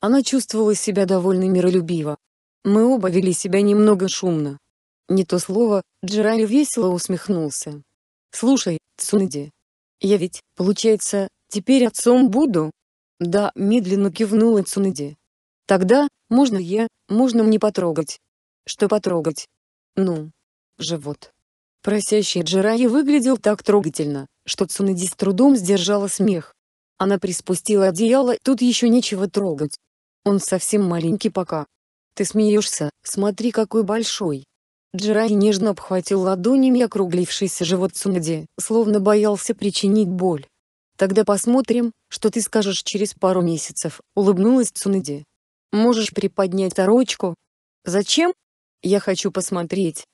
Она чувствовала себя довольно миролюбиво. Мы оба вели себя немного шумно. Не то слово, Джирай весело усмехнулся. Слушай, Цунади, я ведь, получается, теперь отцом буду? Да, медленно кивнула Цунади. Тогда, можно я, можно мне потрогать. Что потрогать? Ну, живот. Просящий Джираи выглядел так трогательно, что Цунади с трудом сдержала смех. Она приспустила одеяло, тут еще нечего трогать. Он совсем маленький пока. Ты смеешься, смотри какой большой. Джираи нежно обхватил ладонями округлившийся живот Цунади, словно боялся причинить боль. «Тогда посмотрим, что ты скажешь через пару месяцев», — улыбнулась Цунади. Можешь приподнять сорочку? Зачем? Я хочу посмотреть.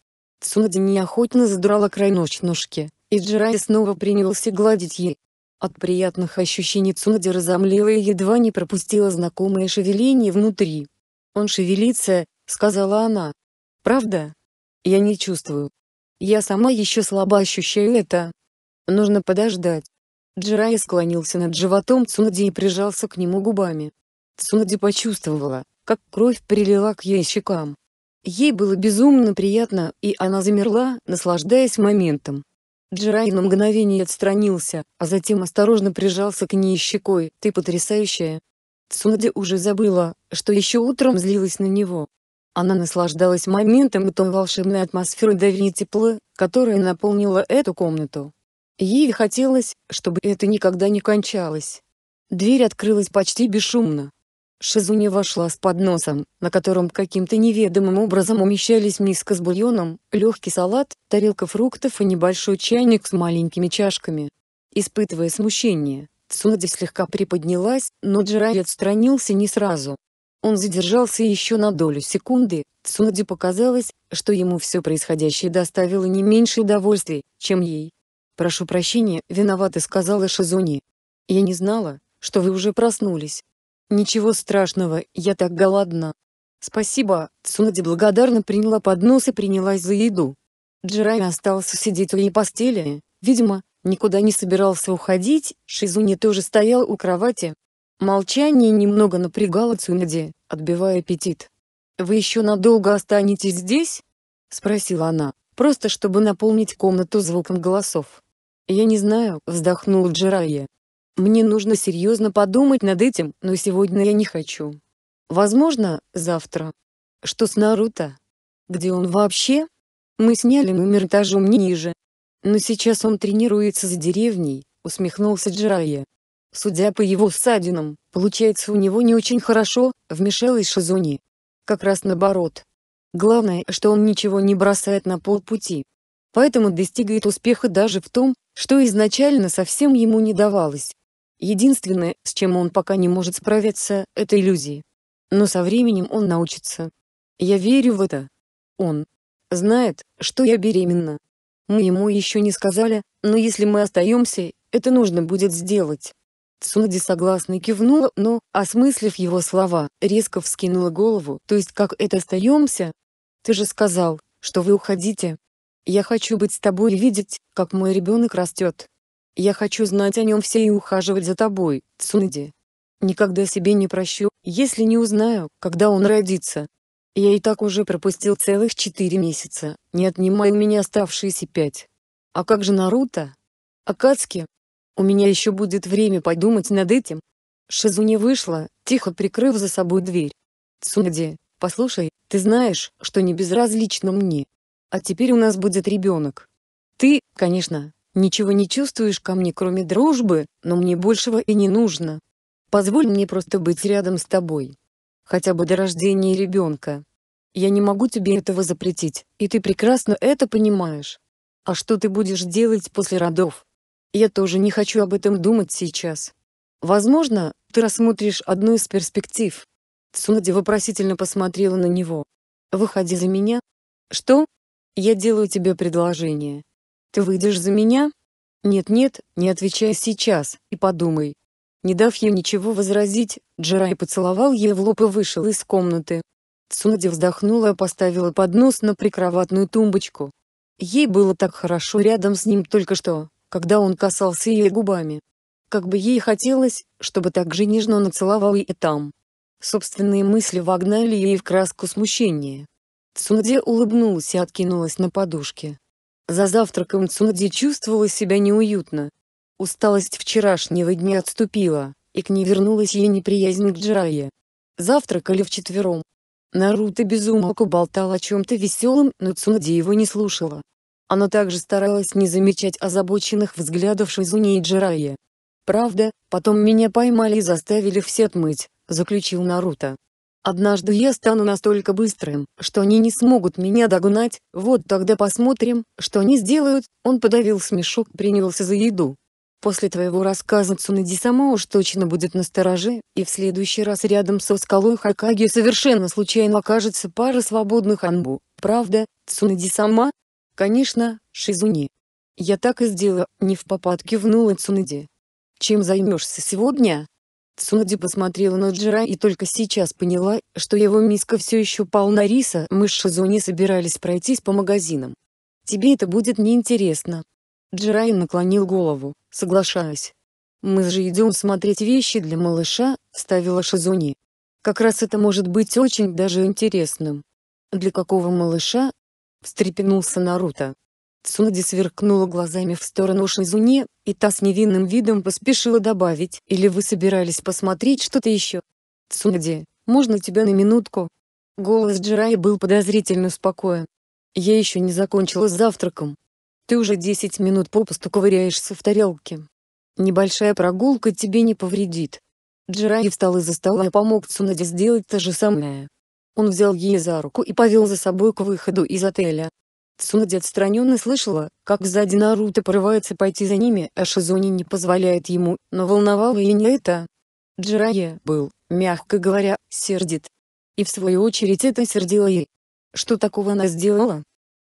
Цунади неохотно задрала край ножки, и Джирай снова принялся гладить ей. От приятных ощущений Цунади разомлела и едва не пропустила знакомое шевеление внутри. «Он шевелится», — сказала она. «Правда? Я не чувствую. Я сама еще слабо ощущаю это. Нужно подождать». Джирай склонился над животом Цунади и прижался к нему губами. Цунади почувствовала, как кровь прилила к ее щекам. Ей было безумно приятно, и она замерла, наслаждаясь моментом. Джирай на мгновение отстранился, а затем осторожно прижался к ней щекой. «Ты потрясающая!» Цунади уже забыла, что еще утром злилась на него. Она наслаждалась моментом и той волшебной атмосферой доверия тепла, которая наполнила эту комнату. Ей хотелось, чтобы это никогда не кончалось. Дверь открылась почти бесшумно. Шизуни вошла с подносом, на котором каким-то неведомым образом умещались миска с бульоном, легкий салат, тарелка фруктов и небольшой чайник с маленькими чашками. Испытывая смущение, Цунади слегка приподнялась, но Джирай отстранился не сразу. Он задержался еще на долю секунды, Цунади показалось, что ему все происходящее доставило не меньше удовольствия, чем ей. «Прошу прощения, виновата», — сказала Шизуни. «Я не знала, что вы уже проснулись». «Ничего страшного, я так голодна». «Спасибо», Цунади благодарно приняла поднос и принялась за еду. Джирай остался сидеть у ее постели, видимо, никуда не собирался уходить, Шизуни тоже стоял у кровати. Молчание немного напрягало Цунади, отбивая аппетит. «Вы еще надолго останетесь здесь?» — спросила она, просто чтобы наполнить комнату звуком голосов. «Я не знаю», — вздохнул Джирайя. Мне нужно серьезно подумать над этим, но сегодня я не хочу. Возможно, завтра. Что с Наруто? Где он вообще? Мы сняли номер этажом ниже. Но сейчас он тренируется за деревней, усмехнулся Джирая. Судя по его ссадинам, получается у него не очень хорошо, вмешалась Шизуни. Как раз наоборот. Главное, что он ничего не бросает на полпути. Поэтому достигает успеха даже в том, что изначально совсем ему не давалось. Единственное, с чем он пока не может справиться, это иллюзии. Но со временем он научится. Я верю в это. Он знает, что я беременна. Мы ему еще не сказали, но если мы остаемся, это нужно будет сделать. Цунади согласно кивнула, но, осмыслив его слова, резко вскинула голову. То есть как это остаемся? Ты же сказал, что вы уходите. Я хочу быть с тобой и видеть, как мой ребенок растет. Я хочу знать о нем все и ухаживать за тобой, Цунади. Никогда себе не прощу, если не узнаю, когда он родится. Я и так уже пропустил целых четыре месяца, не отнимая у меня оставшиеся пять. А как же Наруто? Акацки? У меня еще будет время подумать над этим. Шизуне вышла, тихо прикрыв за собой дверь. Цунади, послушай, ты знаешь, что не безразлично мне. А теперь у нас будет ребенок. Ты, конечно, Ничего не чувствуешь ко мне, кроме дружбы, но мне большего и не нужно. Позволь мне просто быть рядом с тобой. Хотя бы до рождения ребенка. Я не могу тебе этого запретить, и ты прекрасно это понимаешь. А что ты будешь делать после родов? Я тоже не хочу об этом думать сейчас. Возможно, ты рассмотришь одну из перспектив. Цунади вопросительно посмотрела на него. Выходи за меня. Что? Я делаю тебе предложение. Ты выйдешь за меня? Нет-нет, не отвечай сейчас, и подумай. Не дав ей ничего возразить, Джирай поцеловал ей в лоб и вышел из комнаты. Цунади вздохнула и поставила поднос на прикроватную тумбочку. Ей было так хорошо рядом с ним только что, когда он касался ее губами. Как бы ей хотелось, чтобы так же нежно он и там. Собственные мысли вогнали ей в краску смущения. Цунади улыбнулась и откинулась на подушке. За завтраком Цунди чувствовала себя неуютно. Усталость вчерашнего дня отступила, и к ней вернулась ей неприязнь к Джирае. Завтракали вчетвером. Наруто безумолку болтал о чем-то веселом, но Цунди его не слушала. Она также старалась не замечать озабоченных взглядов Шизуни и Джирае. «Правда, потом меня поймали и заставили все отмыть», — заключил Наруто. Однажды я стану настолько быстрым, что они не смогут меня догнать, вот тогда посмотрим, что они сделают, он подавил смешок принялся за еду. После твоего рассказа Цунади сама уж точно будет настороже, и в следующий раз рядом со скалой Хакаги совершенно случайно окажется пара свободных анбу, правда, Цунади сама? Конечно, Шизуни. Я так и сделала, не в попад кивнула Цунади. Чем займешься сегодня? Цунади посмотрела на Джира и только сейчас поняла, что его миска все еще полна риса, мы с Шизуни собирались пройтись по магазинам. «Тебе это будет неинтересно». Джирайн наклонил голову, соглашаясь. «Мы же идем смотреть вещи для малыша», — вставила Шизуни. «Как раз это может быть очень даже интересным». «Для какого малыша?» — встрепенулся Наруто. Цунади сверкнула глазами в сторону Шизуни, и та с невинным видом поспешила добавить, «Или вы собирались посмотреть что-то еще?» «Цунади, можно тебя на минутку?» Голос Джирай был подозрительно спокоен. «Я еще не закончила с завтраком. Ты уже десять минут попусту ковыряешься в тарелке. Небольшая прогулка тебе не повредит». Джирай встал из-за стола и помог Цунади сделать то же самое. Он взял ей за руку и повел за собой к выходу из отеля. Цунади отстраненно слышала, как сзади Наруто порывается пойти за ними, а Шизуни не позволяет ему, но волновало и не это. Джирайя был, мягко говоря, сердит. И в свою очередь это сердило ей. Что такого она сделала?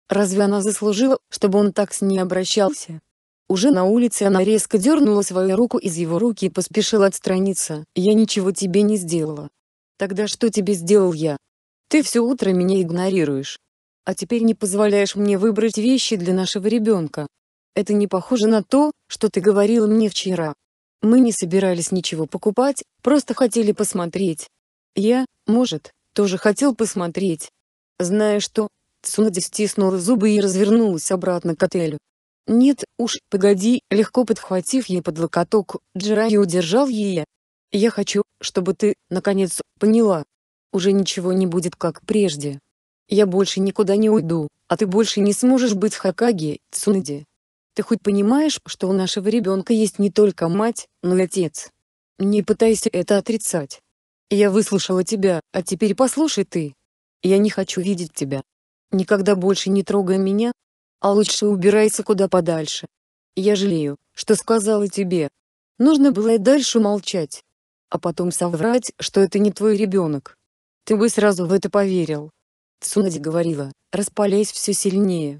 Разве она заслужила, чтобы он так с ней обращался? Уже на улице она резко дернула свою руку из его руки и поспешила отстраниться. «Я ничего тебе не сделала». «Тогда что тебе сделал я? Ты все утро меня игнорируешь» а теперь не позволяешь мне выбрать вещи для нашего ребенка. Это не похоже на то, что ты говорила мне вчера. Мы не собирались ничего покупать, просто хотели посмотреть. Я, может, тоже хотел посмотреть. Зная что, Цунади стиснула зубы и развернулась обратно к отелю. «Нет, уж, погоди», легко подхватив ей под локоток, Джирай удержал ее. «Я хочу, чтобы ты, наконец, поняла. Уже ничего не будет как прежде. Я больше никуда не уйду, а ты больше не сможешь быть Хакаги, Цунади. Ты хоть понимаешь, что у нашего ребенка есть не только мать, но и отец? Не пытайся это отрицать. Я выслушала тебя, а теперь послушай ты. Я не хочу видеть тебя. Никогда больше не трогай меня, а лучше убирайся куда подальше. Я жалею, что сказала тебе. Нужно было и дальше молчать. А потом соврать, что это не твой ребенок. Ты бы сразу в это поверил. Цунади говорила, распаляясь все сильнее.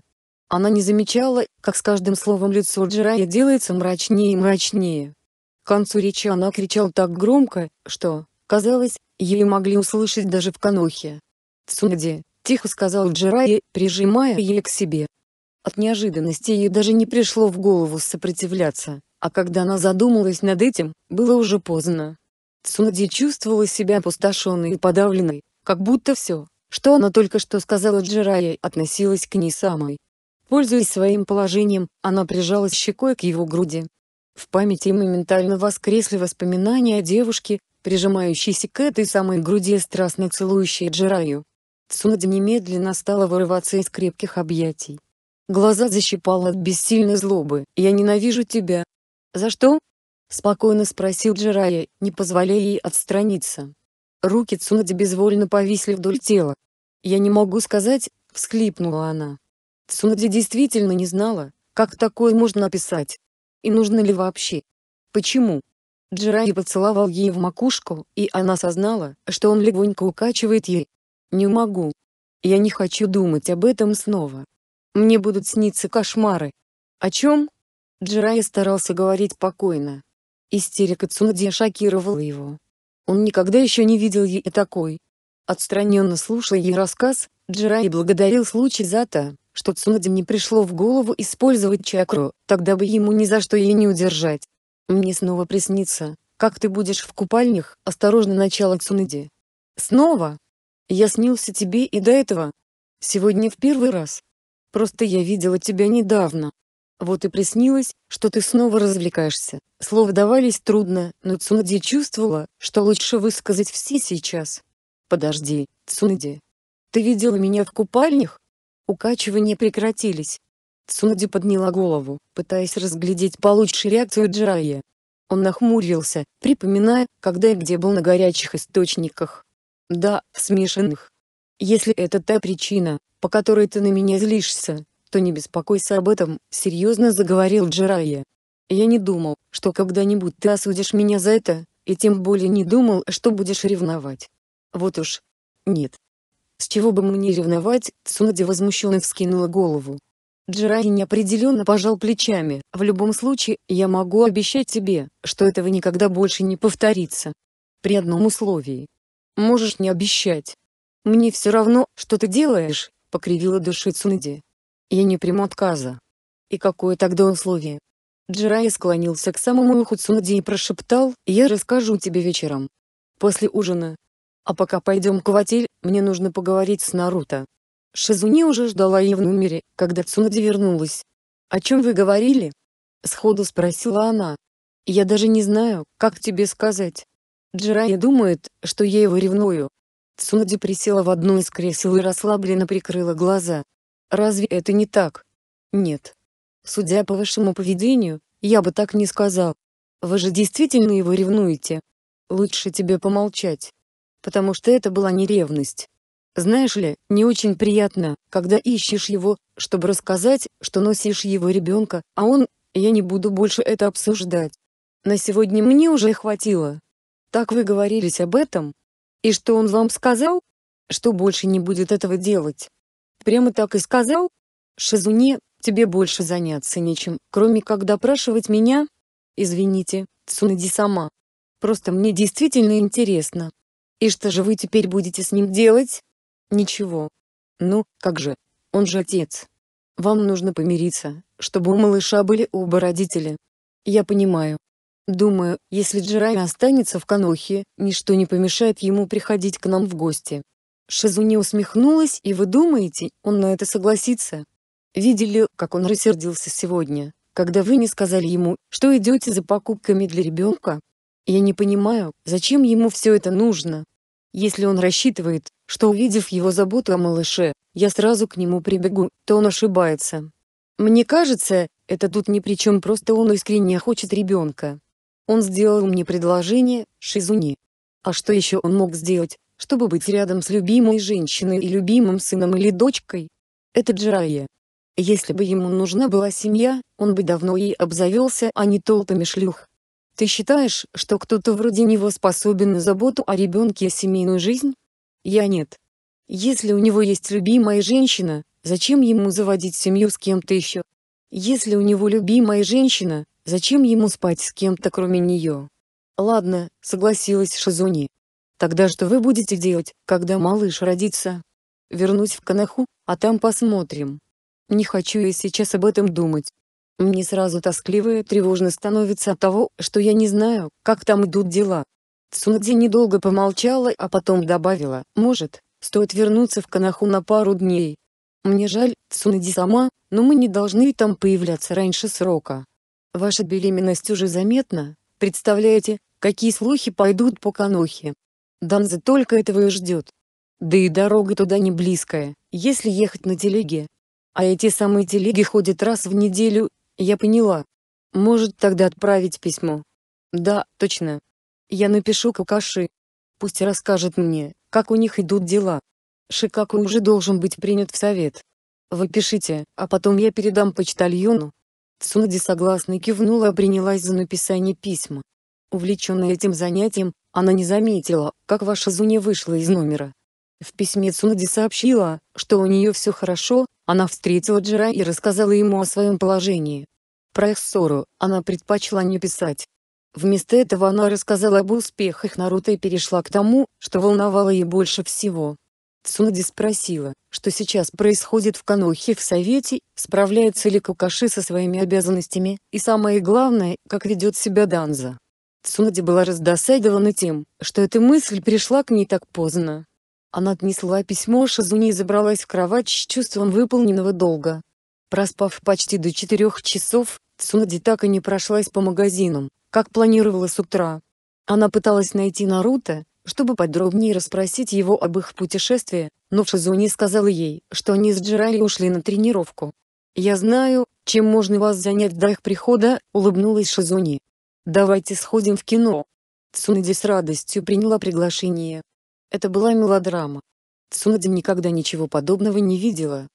Она не замечала, как с каждым словом лицо Джирая делается мрачнее и мрачнее. К концу речи она кричала так громко, что, казалось, ее могли услышать даже в Канохе. «Цунади», — тихо сказал Джирая, прижимая ее к себе. От неожиданности ей даже не пришло в голову сопротивляться, а когда она задумалась над этим, было уже поздно. Цунади чувствовала себя опустошенной и подавленной, как будто все, что она только что сказала Джирае относилась к ней самой. Пользуясь своим положением, она прижалась щекой к его груди. В памяти моментально воскресли воспоминания о девушке, прижимающейся к этой самой груди и страстно целующей Джираю. Цунади немедленно стала вырываться из крепких объятий. Глаза защипала от бессильной злобы. «Я ненавижу тебя». «За что?» — спокойно спросил Джирая, не позволяя ей отстраниться. Руки Цунади безвольно повисли вдоль тела. «Я не могу сказать», — всхлипнула она. Цунади действительно не знала, как такое можно описать. И нужно ли вообще? Почему? Джираи поцеловал ей в макушку, и она осознала, что он легонько укачивает ей. «Не могу. Я не хочу думать об этом снова. Мне будут сниться кошмары». «О чем?» Джирай старался говорить спокойно. Истерика Цунади шокировала его. Он никогда еще не видел ей такой. Отстраненно слушая ей рассказ, Джирай благодарил случай за то, что Цунаде не пришло в голову использовать чакру, тогда бы ему ни за что ее не удержать. «Мне снова приснится, как ты будешь в купальнях, осторожно начало Цунади. «Снова? Я снился тебе и до этого? Сегодня в первый раз. Просто я видела тебя недавно. Вот и приснилось, что ты снова развлекаешься». Слова давались трудно, но Цунади чувствовала, что лучше высказать все сейчас. Подожди, Цунади. Ты видела меня в купальнях? Укачивания прекратились. Цунади подняла голову, пытаясь разглядеть получше реакцию Джирая. Он нахмурился, припоминая, когда и где был на горячих источниках. Да, в смешанных. Если это та причина, по которой ты на меня злишься, то не беспокойся об этом, серьезно заговорил Джирая. Я не думал, что когда-нибудь ты осудишь меня за это, и тем более не думал, что будешь ревновать. Вот уж. Нет. С чего бы мне ревновать, Цунади возмущенно вскинула голову. Джираи неопределенно пожал плечами. В любом случае, я могу обещать тебе, что этого никогда больше не повторится. При одном условии. Можешь не обещать. Мне все равно, что ты делаешь, покривила души Цунади. Я не приму отказа. И какое тогда условие? Джирай склонился к самому уху Цунади и прошептал, я расскажу тебе вечером. После ужина, а пока пойдем к Ватиль, мне нужно поговорить с Наруто. Шизуни уже ждала ее в номере, когда Цунади вернулась. «О чем вы говорили?» Сходу спросила она. «Я даже не знаю, как тебе сказать. Джирайя думает, что я его ревную». Цунади присела в одно из кресел и расслабленно прикрыла глаза. «Разве это не так?» «Нет. Судя по вашему поведению, я бы так не сказал. Вы же действительно его ревнуете. Лучше тебе помолчать» потому что это была не ревность. Знаешь ли, не очень приятно, когда ищешь его, чтобы рассказать, что носишь его ребенка, а он... Я не буду больше это обсуждать. На сегодня мне уже хватило. Так вы говорились об этом? И что он вам сказал? Что больше не будет этого делать? Прямо так и сказал? Шизуне, тебе больше заняться нечем, кроме как допрашивать меня? Извините, Цунади сама. Просто мне действительно интересно, «И что же вы теперь будете с ним делать?» «Ничего. Ну, как же, он же отец. Вам нужно помириться, чтобы у малыша были оба родители. Я понимаю. Думаю, если Джерайми останется в Канохе, ничто не помешает ему приходить к нам в гости». Шизуни усмехнулась, и вы думаете, он на это согласится? Видели, как он рассердился сегодня, когда вы не сказали ему, что идете за покупками для ребенка? Я не понимаю, зачем ему все это нужно. Если он рассчитывает, что увидев его заботу о малыше, я сразу к нему прибегу, то он ошибается. Мне кажется, это тут ни при чем просто он искренне хочет ребенка. Он сделал мне предложение, Шизуни. А что еще он мог сделать, чтобы быть рядом с любимой женщиной и любимым сыном или дочкой? Это Джирайя. Если бы ему нужна была семья, он бы давно ей обзавелся, а не толпами шлюх. Ты считаешь, что кто-то вроде него способен на заботу о ребенке и семейную жизнь? Я нет. Если у него есть любимая женщина, зачем ему заводить семью с кем-то еще? Если у него любимая женщина, зачем ему спать с кем-то кроме нее? Ладно, согласилась Шизуни. Тогда что вы будете делать, когда малыш родится? Вернусь в Канаху, а там посмотрим. Не хочу я сейчас об этом думать. Мне сразу тоскливо и тревожно становится от того, что я не знаю, как там идут дела. Цунди недолго помолчала, а потом добавила, может, стоит вернуться в Канаху на пару дней. Мне жаль, Цунди сама, но мы не должны там появляться раньше срока. Ваша беременность уже заметна, представляете, какие слухи пойдут по Канохе. Данзе только этого и ждет. Да и дорога туда не близкая, если ехать на телеге. А эти самые телеги ходят раз в неделю, я поняла. Может, тогда отправить письмо? Да, точно. Я напишу Какаши. Пусть расскажет мне, как у них идут дела. Шикаку уже должен быть принят в совет. Вы пишите, а потом я передам почтальону. Цунади согласно кивнула и принялась за написание письма. Увлеченная этим занятием, она не заметила, как ваша Зуня вышла из номера. В письме Цунади сообщила, что у нее все хорошо, она встретила Джира и рассказала ему о своем положении. Про их ссору она предпочла не писать. Вместо этого она рассказала об успехах Наруто и перешла к тому, что волновало ее больше всего. Цунади спросила, что сейчас происходит в Канохе в Совете, справляется ли Кукаши со своими обязанностями, и самое главное, как ведет себя Данза. Цунади была раздосадована тем, что эта мысль пришла к ней так поздно. Она отнесла письмо Шизуни и забралась в кровать с чувством выполненного долга. Проспав почти до четырех часов, Цунади так и не прошлась по магазинам, как планировала с утра. Она пыталась найти Наруто, чтобы подробнее расспросить его об их путешествии, но Шизуни сказала ей, что они с Джирай ушли на тренировку. «Я знаю, чем можно вас занять до их прихода», — улыбнулась Шизуни. «Давайте сходим в кино». Цунади с радостью приняла приглашение, это была мелодрама. Цунади никогда ничего подобного не видела.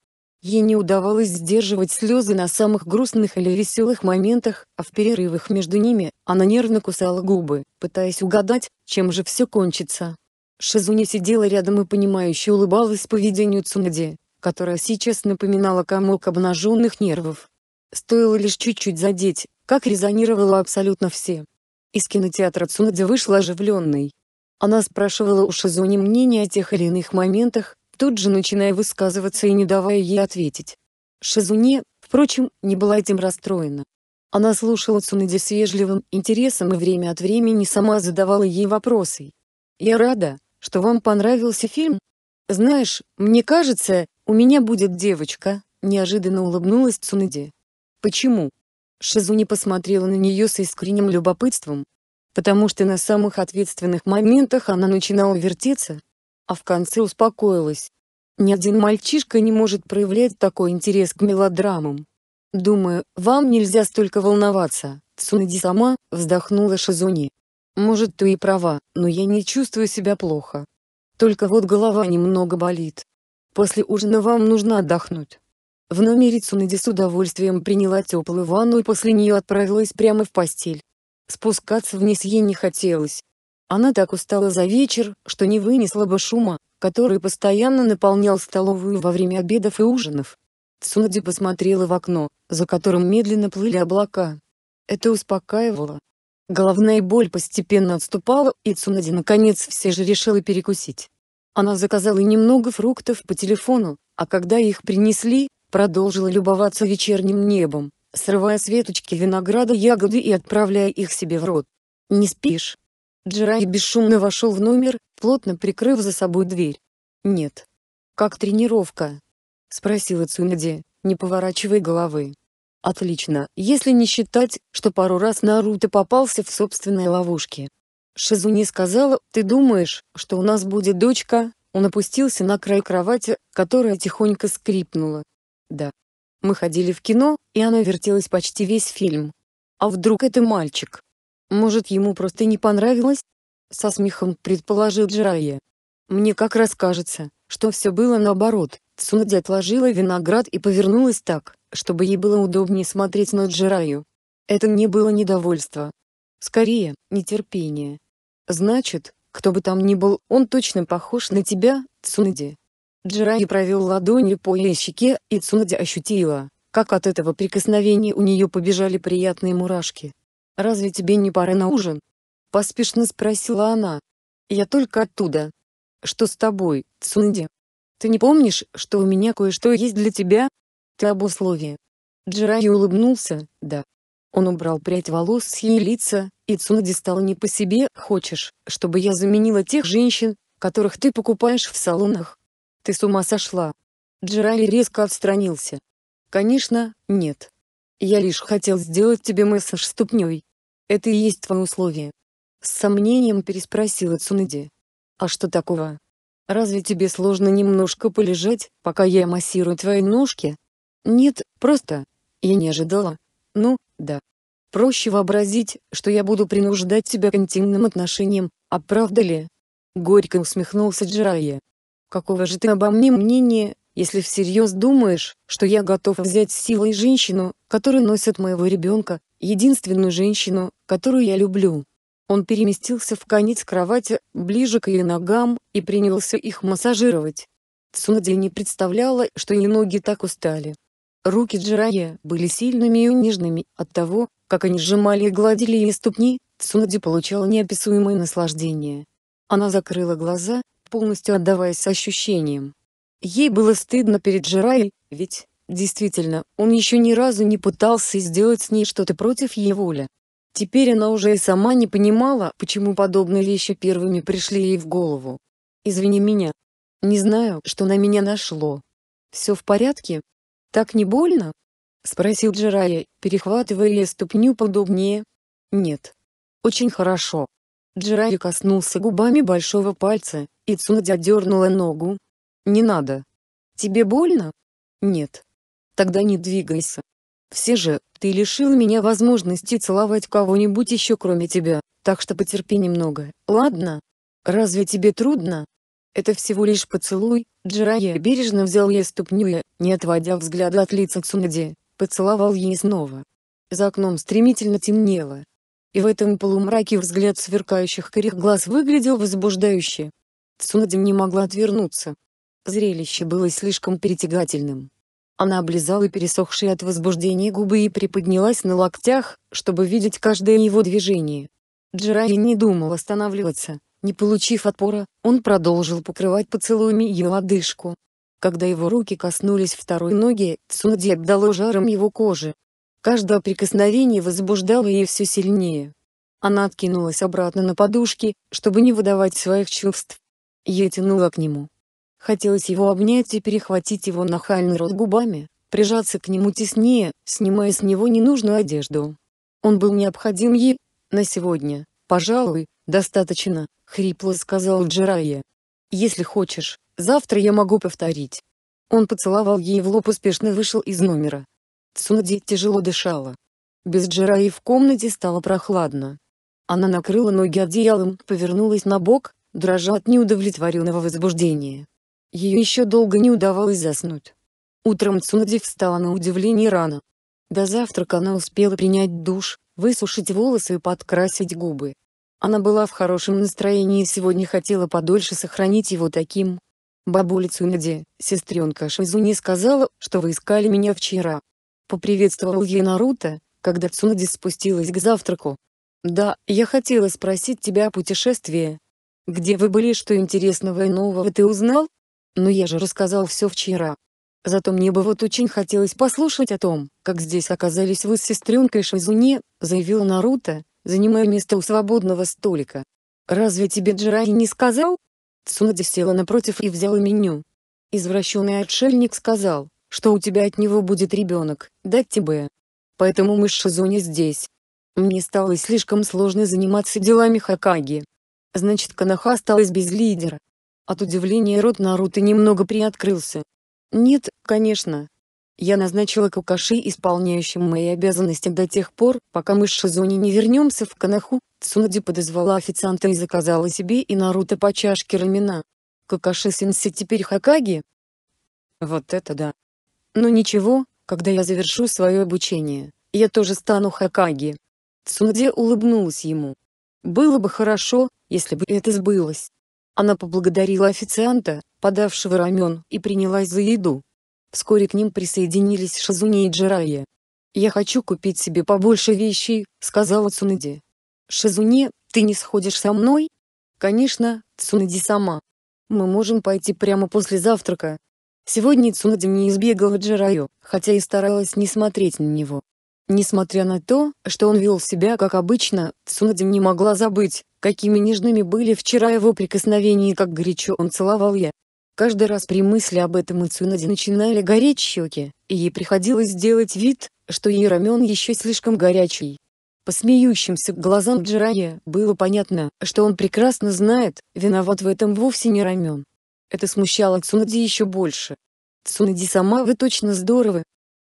Ей не удавалось сдерживать слезы на самых грустных или веселых моментах, а в перерывах между ними она нервно кусала губы, пытаясь угадать, чем же все кончится. Шизуни сидела рядом и понимающе улыбалась поведению Цунади, которая сейчас напоминала комок обнаженных нервов. Стоило лишь чуть-чуть задеть, как резонировало абсолютно все. Из кинотеатра Цунади вышла оживленной. Она спрашивала у Шизуни мнение о тех или иных моментах, тут же начиная высказываться и не давая ей ответить. Шизуни, впрочем, не была этим расстроена. Она слушала Цунади с вежливым интересом и время от времени сама задавала ей вопросы. «Я рада, что вам понравился фильм. Знаешь, мне кажется, у меня будет девочка», — неожиданно улыбнулась Цунади. «Почему?» Шизуни посмотрела на нее с искренним любопытством, потому что на самых ответственных моментах она начинала вертеться, а в конце успокоилась. Ни один мальчишка не может проявлять такой интерес к мелодрамам. Думаю, вам нельзя столько волноваться, Цунади сама, вздохнула Шизуни. Может, ты и права, но я не чувствую себя плохо. Только вот голова немного болит. После ужина вам нужно отдохнуть. В номере Цунади с удовольствием приняла теплую ванну и после нее отправилась прямо в постель. Спускаться вниз ей не хотелось. Она так устала за вечер, что не вынесла бы шума, который постоянно наполнял столовую во время обедов и ужинов. Цунади посмотрела в окно, за которым медленно плыли облака. Это успокаивало. Головная боль постепенно отступала, и Цунади наконец все же решила перекусить. Она заказала немного фруктов по телефону, а когда их принесли, продолжила любоваться вечерним небом срывая с веточки винограда ягоды и отправляя их себе в рот. «Не спишь?» Джерай бесшумно вошел в номер, плотно прикрыв за собой дверь. «Нет». «Как тренировка?» — спросила Цунади, не поворачивая головы. «Отлично, если не считать, что пару раз Наруто попался в собственной ловушке». Шизуни сказала, «Ты думаешь, что у нас будет дочка?» Он опустился на край кровати, которая тихонько скрипнула. «Да». Мы ходили в кино, и оно вертелось почти весь фильм. А вдруг это мальчик? Может, ему просто не понравилось? Со смехом предположил Джирайя. Мне как раз кажется, что все было наоборот. Цунади отложила виноград и повернулась так, чтобы ей было удобнее смотреть на Джираю. Это не было недовольство. Скорее, нетерпение. Значит, кто бы там ни был, он точно похож на тебя, Цунади. Джираи провел ладонью по ее щеке, и Цунади ощутила, как от этого прикосновения у нее побежали приятные мурашки. «Разве тебе не пора на ужин?» — поспешно спросила она. «Я только оттуда». «Что с тобой, Цунади? Ты не помнишь, что у меня кое-что есть для тебя?» «Ты об условии». Джирай улыбнулся, «Да». Он убрал прядь волос с ее лица, и Цунади стал не по себе, «Хочешь, чтобы я заменила тех женщин, которых ты покупаешь в салонах?» Ты с ума сошла. Джерай резко отстранился. Конечно, нет. Я лишь хотел сделать тебе массаж ступней. Это и есть твое условие. С сомнением переспросила Цуныди. А что такого? Разве тебе сложно немножко полежать, пока я массирую твои ножки? Нет, просто. Я не ожидала. Ну, да. Проще вообразить, что я буду принуждать тебя к интимным отношениям, а правда ли? Горько усмехнулся Джирайя. Какого же ты обо мне мнения, если всерьез думаешь, что я готов взять силой женщину, которая носит моего ребенка, единственную женщину, которую я люблю. Он переместился в конец кровати, ближе к ее ногам, и принялся их массажировать. Цунади не представляла, что ее ноги так устали. Руки Джирая были сильными и нежными, от того, как они сжимали и гладили ее ступни, Цунади получала неописуемое наслаждение. Она закрыла глаза, полностью отдаваясь ощущениям. Ей было стыдно перед Джерай, ведь, действительно, он еще ни разу не пытался сделать с ней что-то против ее воли. Теперь она уже и сама не понимала, почему подобные вещи первыми пришли ей в голову. «Извини меня. Не знаю, что на меня нашло. Все в порядке? Так не больно?» — спросил Джерай, перехватывая ей ступню подобнее. «Нет. Очень хорошо». Джерай коснулся губами большого пальца, Ицунадзя дернула ногу. «Не надо. Тебе больно?» «Нет. Тогда не двигайся. Все же, ты лишил меня возможности целовать кого-нибудь еще кроме тебя, так что потерпи немного, ладно? Разве тебе трудно?» «Это всего лишь поцелуй», Джирая бережно взял ей ступню и, не отводя взгляда от лица Цунади, поцеловал ей снова. За окном стремительно темнело. И в этом полумраке взгляд сверкающих корих глаз выглядел возбуждающе. Цунади не могла отвернуться. Зрелище было слишком перетягательным. Она облизала пересохшие от возбуждения губы и приподнялась на локтях, чтобы видеть каждое его движение. Джирай не думал останавливаться. Не получив отпора, он продолжил покрывать поцелуями ее лодыжку. Когда его руки коснулись второй ноги, Цунади обдало жаром его кожи. Каждое прикосновение возбуждало ее все сильнее. Она откинулась обратно на подушки, чтобы не выдавать своих чувств. Ее тянуло к нему. Хотелось его обнять и перехватить его нахальный рот губами, прижаться к нему теснее, снимая с него ненужную одежду. Он был необходим ей. На сегодня, пожалуй, достаточно, хрипло сказал Джирайя. Если хочешь, завтра я могу повторить. Он поцеловал ей в лоб и спешно вышел из номера. Цунади тяжело дышала. Без Джираи в комнате стало прохладно. Она накрыла ноги одеялом, повернулась на бок, дрожа от неудовлетворенного возбуждения. Ее еще долго не удавалось заснуть. Утром Цунади встала на удивление рано. До завтрака она успела принять душ, высушить волосы и подкрасить губы. Она была в хорошем настроении и сегодня хотела подольше сохранить его таким. Бабуля Цунади, сестренка Шизуни сказала, что вы искали меня вчера. Поприветствовал ей Наруто, когда Цунади спустилась к завтраку. «Да, я хотела спросить тебя о путешествии, где вы были, что интересного и нового ты узнал? Но ну, я же рассказал все вчера. Зато мне бы вот очень хотелось послушать о том, как здесь оказались вы с сестренкой Шизуне, заявил Наруто, занимая место у свободного столика. Разве тебе Джираи не сказал? Цунади села напротив и взяла меню. Извращенный отшельник сказал, что у тебя от него будет ребенок, дать тебе. Поэтому мы с Шизуне здесь. Мне стало слишком сложно заниматься делами Хакаги, Значит Канаха осталась без лидера. От удивления рот Наруто немного приоткрылся. Нет, конечно. Я назначила Какаши исполняющим мои обязанности до тех пор, пока мы с Шизуни не вернемся в Канаху, Цунади подозвала официанта и заказала себе и Наруто по чашке рамена. Какаши-сенсей теперь Хакаги? Вот это да. Но ну ничего, когда я завершу свое обучение, я тоже стану Хакаги. Цунади улыбнулась ему. Было бы хорошо, если бы это сбылось. Она поблагодарила официанта, подавшего рамен, и принялась за еду. Вскоре к ним присоединились Шизуни и Джирая. «Я хочу купить себе побольше вещей», — сказала Цунади. Шизуне, ты не сходишь со мной?» «Конечно, Цунади сама. Мы можем пойти прямо после завтрака». Сегодня Цунади не избегала Джираю, хотя и старалась не смотреть на него. Несмотря на то, что он вел себя как обычно, Цунади не могла забыть, какими нежными были вчера его прикосновения и как горячо он целовал я. Каждый раз при мысли об этом у Цунади начинали гореть щеки, и ей приходилось делать вид, что ее рамен еще слишком горячий. По смеющимся глазам Джирая было понятно, что он прекрасно знает, виноват в этом вовсе не рамен. Это смущало Цунади еще больше. «Цунади сама вы точно здоровы.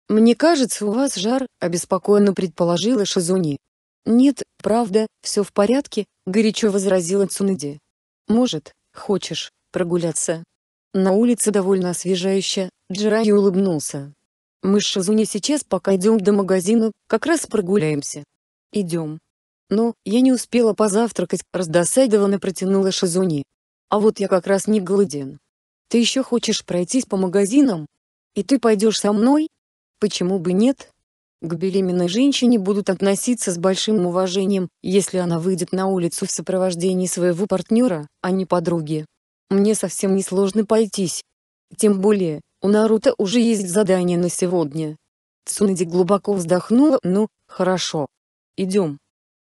Мне кажется у вас жар», – обеспокоенно предположила Шизуни. «Нет, правда, все в порядке», горячо возразила Цунади. Может, хочешь прогуляться? На улице довольно освежающе, Джирай улыбнулся. Мы с Шизуни сейчас пока идем до магазина, как раз прогуляемся. Идем. Но, я не успела позавтракать, раздосадованно протянула Шизуни. А вот я как раз не голоден. Ты еще хочешь пройтись по магазинам? И ты пойдешь со мной? Почему бы нет? К беременной женщине будут относиться с большим уважением, если она выйдет на улицу в сопровождении своего партнера, а не подруги. Мне совсем не сложно пойтись. Тем более, у Наруто уже есть задание на сегодня. Цунади глубоко вздохнула, ну, хорошо. Идем.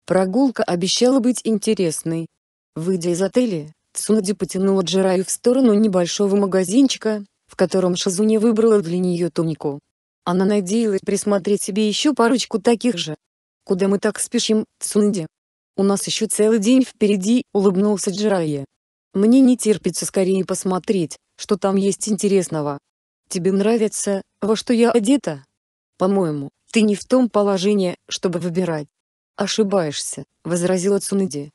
Прогулка обещала быть интересной. Выйдя из отеля, Цунади потянула Джираю в сторону небольшого магазинчика, в котором Шизуне выбрала для нее тунику. Она надеялась присмотреть себе еще парочку таких же. «Куда мы так спешим, Цунди?» «У нас еще целый день впереди», — улыбнулся Джирайя. «Мне не терпится скорее посмотреть, что там есть интересного. Тебе нравится, во что я одета?» «По-моему, ты не в том положении, чтобы выбирать». «Ошибаешься», — возразила Цунди.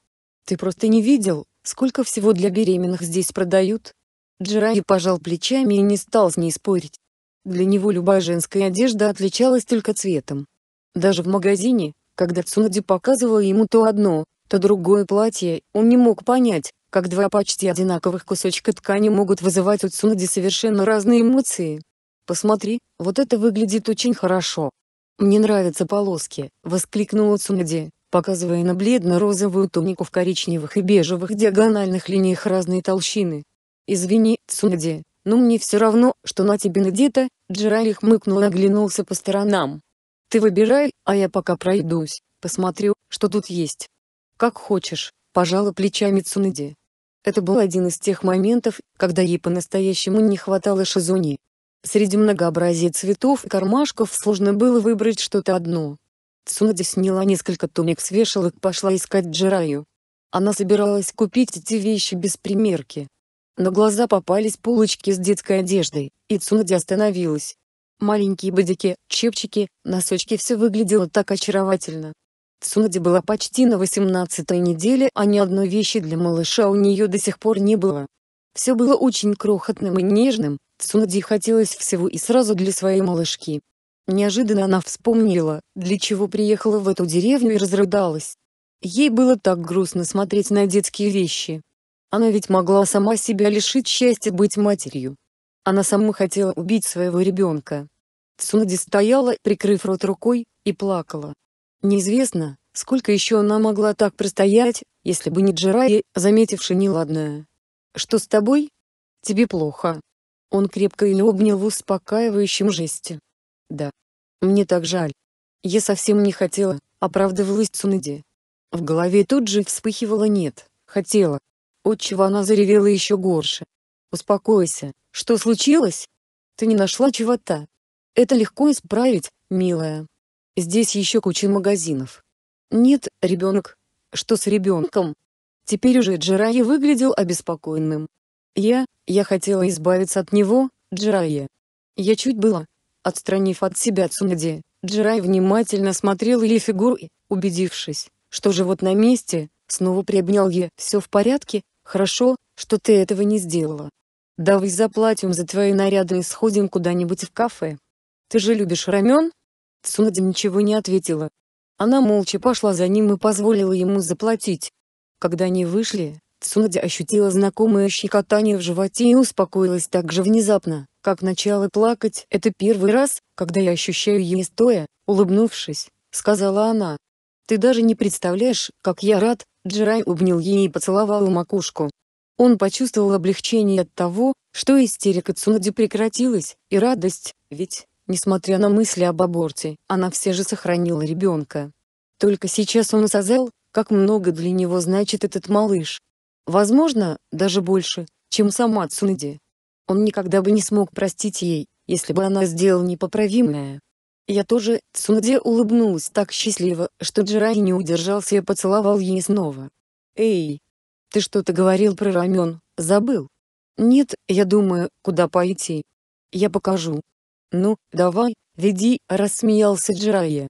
«Ты просто не видел, сколько всего для беременных здесь продают?» Джирайя пожал плечами и не стал с ней спорить. Для него любая женская одежда отличалась только цветом. Даже в магазине, когда Цунади показывала ему то одно, то другое платье, он не мог понять, как два почти одинаковых кусочка ткани могут вызывать у Цунади совершенно разные эмоции. «Посмотри, вот это выглядит очень хорошо. Мне нравятся полоски», — воскликнула Цунади, показывая на бледно-розовую тунику в коричневых и бежевых диагональных линиях разной толщины. «Извини, Цунади, «Ну мне все равно, что на тебе надето», — Джерали хмыкнул и оглянулся по сторонам. «Ты выбирай, а я пока пройдусь, посмотрю, что тут есть». «Как хочешь», — пожала плечами Цунади. Это был один из тех моментов, когда ей по-настоящему не хватало шизуни. Среди многообразия цветов и кармашков сложно было выбрать что-то одно. Цунади сняла несколько туник с вешалок и пошла искать Джираю. Она собиралась купить эти вещи без примерки. На глаза попались полочки с детской одеждой, и Цунади остановилась. Маленькие бодики, чепчики, носочки все выглядело так очаровательно. Цунади была почти на 18-й неделе, а ни одной вещи для малыша у нее до сих пор не было. Все было очень крохотным и нежным, Цунади хотелось всего и сразу для своей малышки. Неожиданно она вспомнила, для чего приехала в эту деревню и разрыдалась. Ей было так грустно смотреть на детские вещи, она ведь могла сама себя лишить счастья быть матерью. Она сама хотела убить своего ребенка. Цунади стояла, прикрыв рот рукой, и плакала. Неизвестно, сколько еще она могла так простоять, если бы не Джирайя, заметивший неладное. «Что с тобой? Тебе плохо?» Он крепко ее обнял в успокаивающем жесте. «Да. Мне так жаль. Я совсем не хотела», — оправдывалась Цунади. В голове тут же вспыхивало «нет, хотела, Отчего она заревела еще горше. «Успокойся, что случилось? Ты не нашла чего-то? Это легко исправить, милая. Здесь еще куча магазинов». «Нет, ребенок. Что с ребенком?» Теперь уже Джирайя выглядел обеспокоенным. «Я, я хотела избавиться от него, Джирайя. Я чуть было». Отстранив от себя Цунади, Джирай внимательно смотрел ее фигуру и, убедившись, что живот на месте, снова приобнял ее. «Все в порядке, Хорошо, что ты этого не сделала. Давай заплатим за твои наряды и сходим куда-нибудь в кафе. Ты же любишь рамен? Цунади ничего не ответила. Она молча пошла за ним и позволила ему заплатить. Когда они вышли, Цунади ощутила знакомое щекотание в животе и успокоилась так же внезапно, как начала плакать. «Это первый раз, когда я ощущаю ее, стоя», — улыбнувшись, сказала она. «Ты даже не представляешь, как я рад, Джирай обнял ее и поцеловал макушку. Он почувствовал облегчение от того, что истерика Цунади прекратилась, и радость, ведь, несмотря на мысли об аборте, она все же сохранила ребенка. Только сейчас он осознал, как много для него значит этот малыш. Возможно, даже больше, чем сама Цунади. Он никогда бы не смог простить ей, если бы она сделала непоправимое. Я тоже, Цунде улыбнулась так счастливо, что Джирай не удержался и поцеловал ей снова. «Эй! Ты что-то говорил про рамен, забыл?» «Нет, я думаю, куда пойти?» «Я покажу». «Ну, давай, веди», — рассмеялся Джирайя.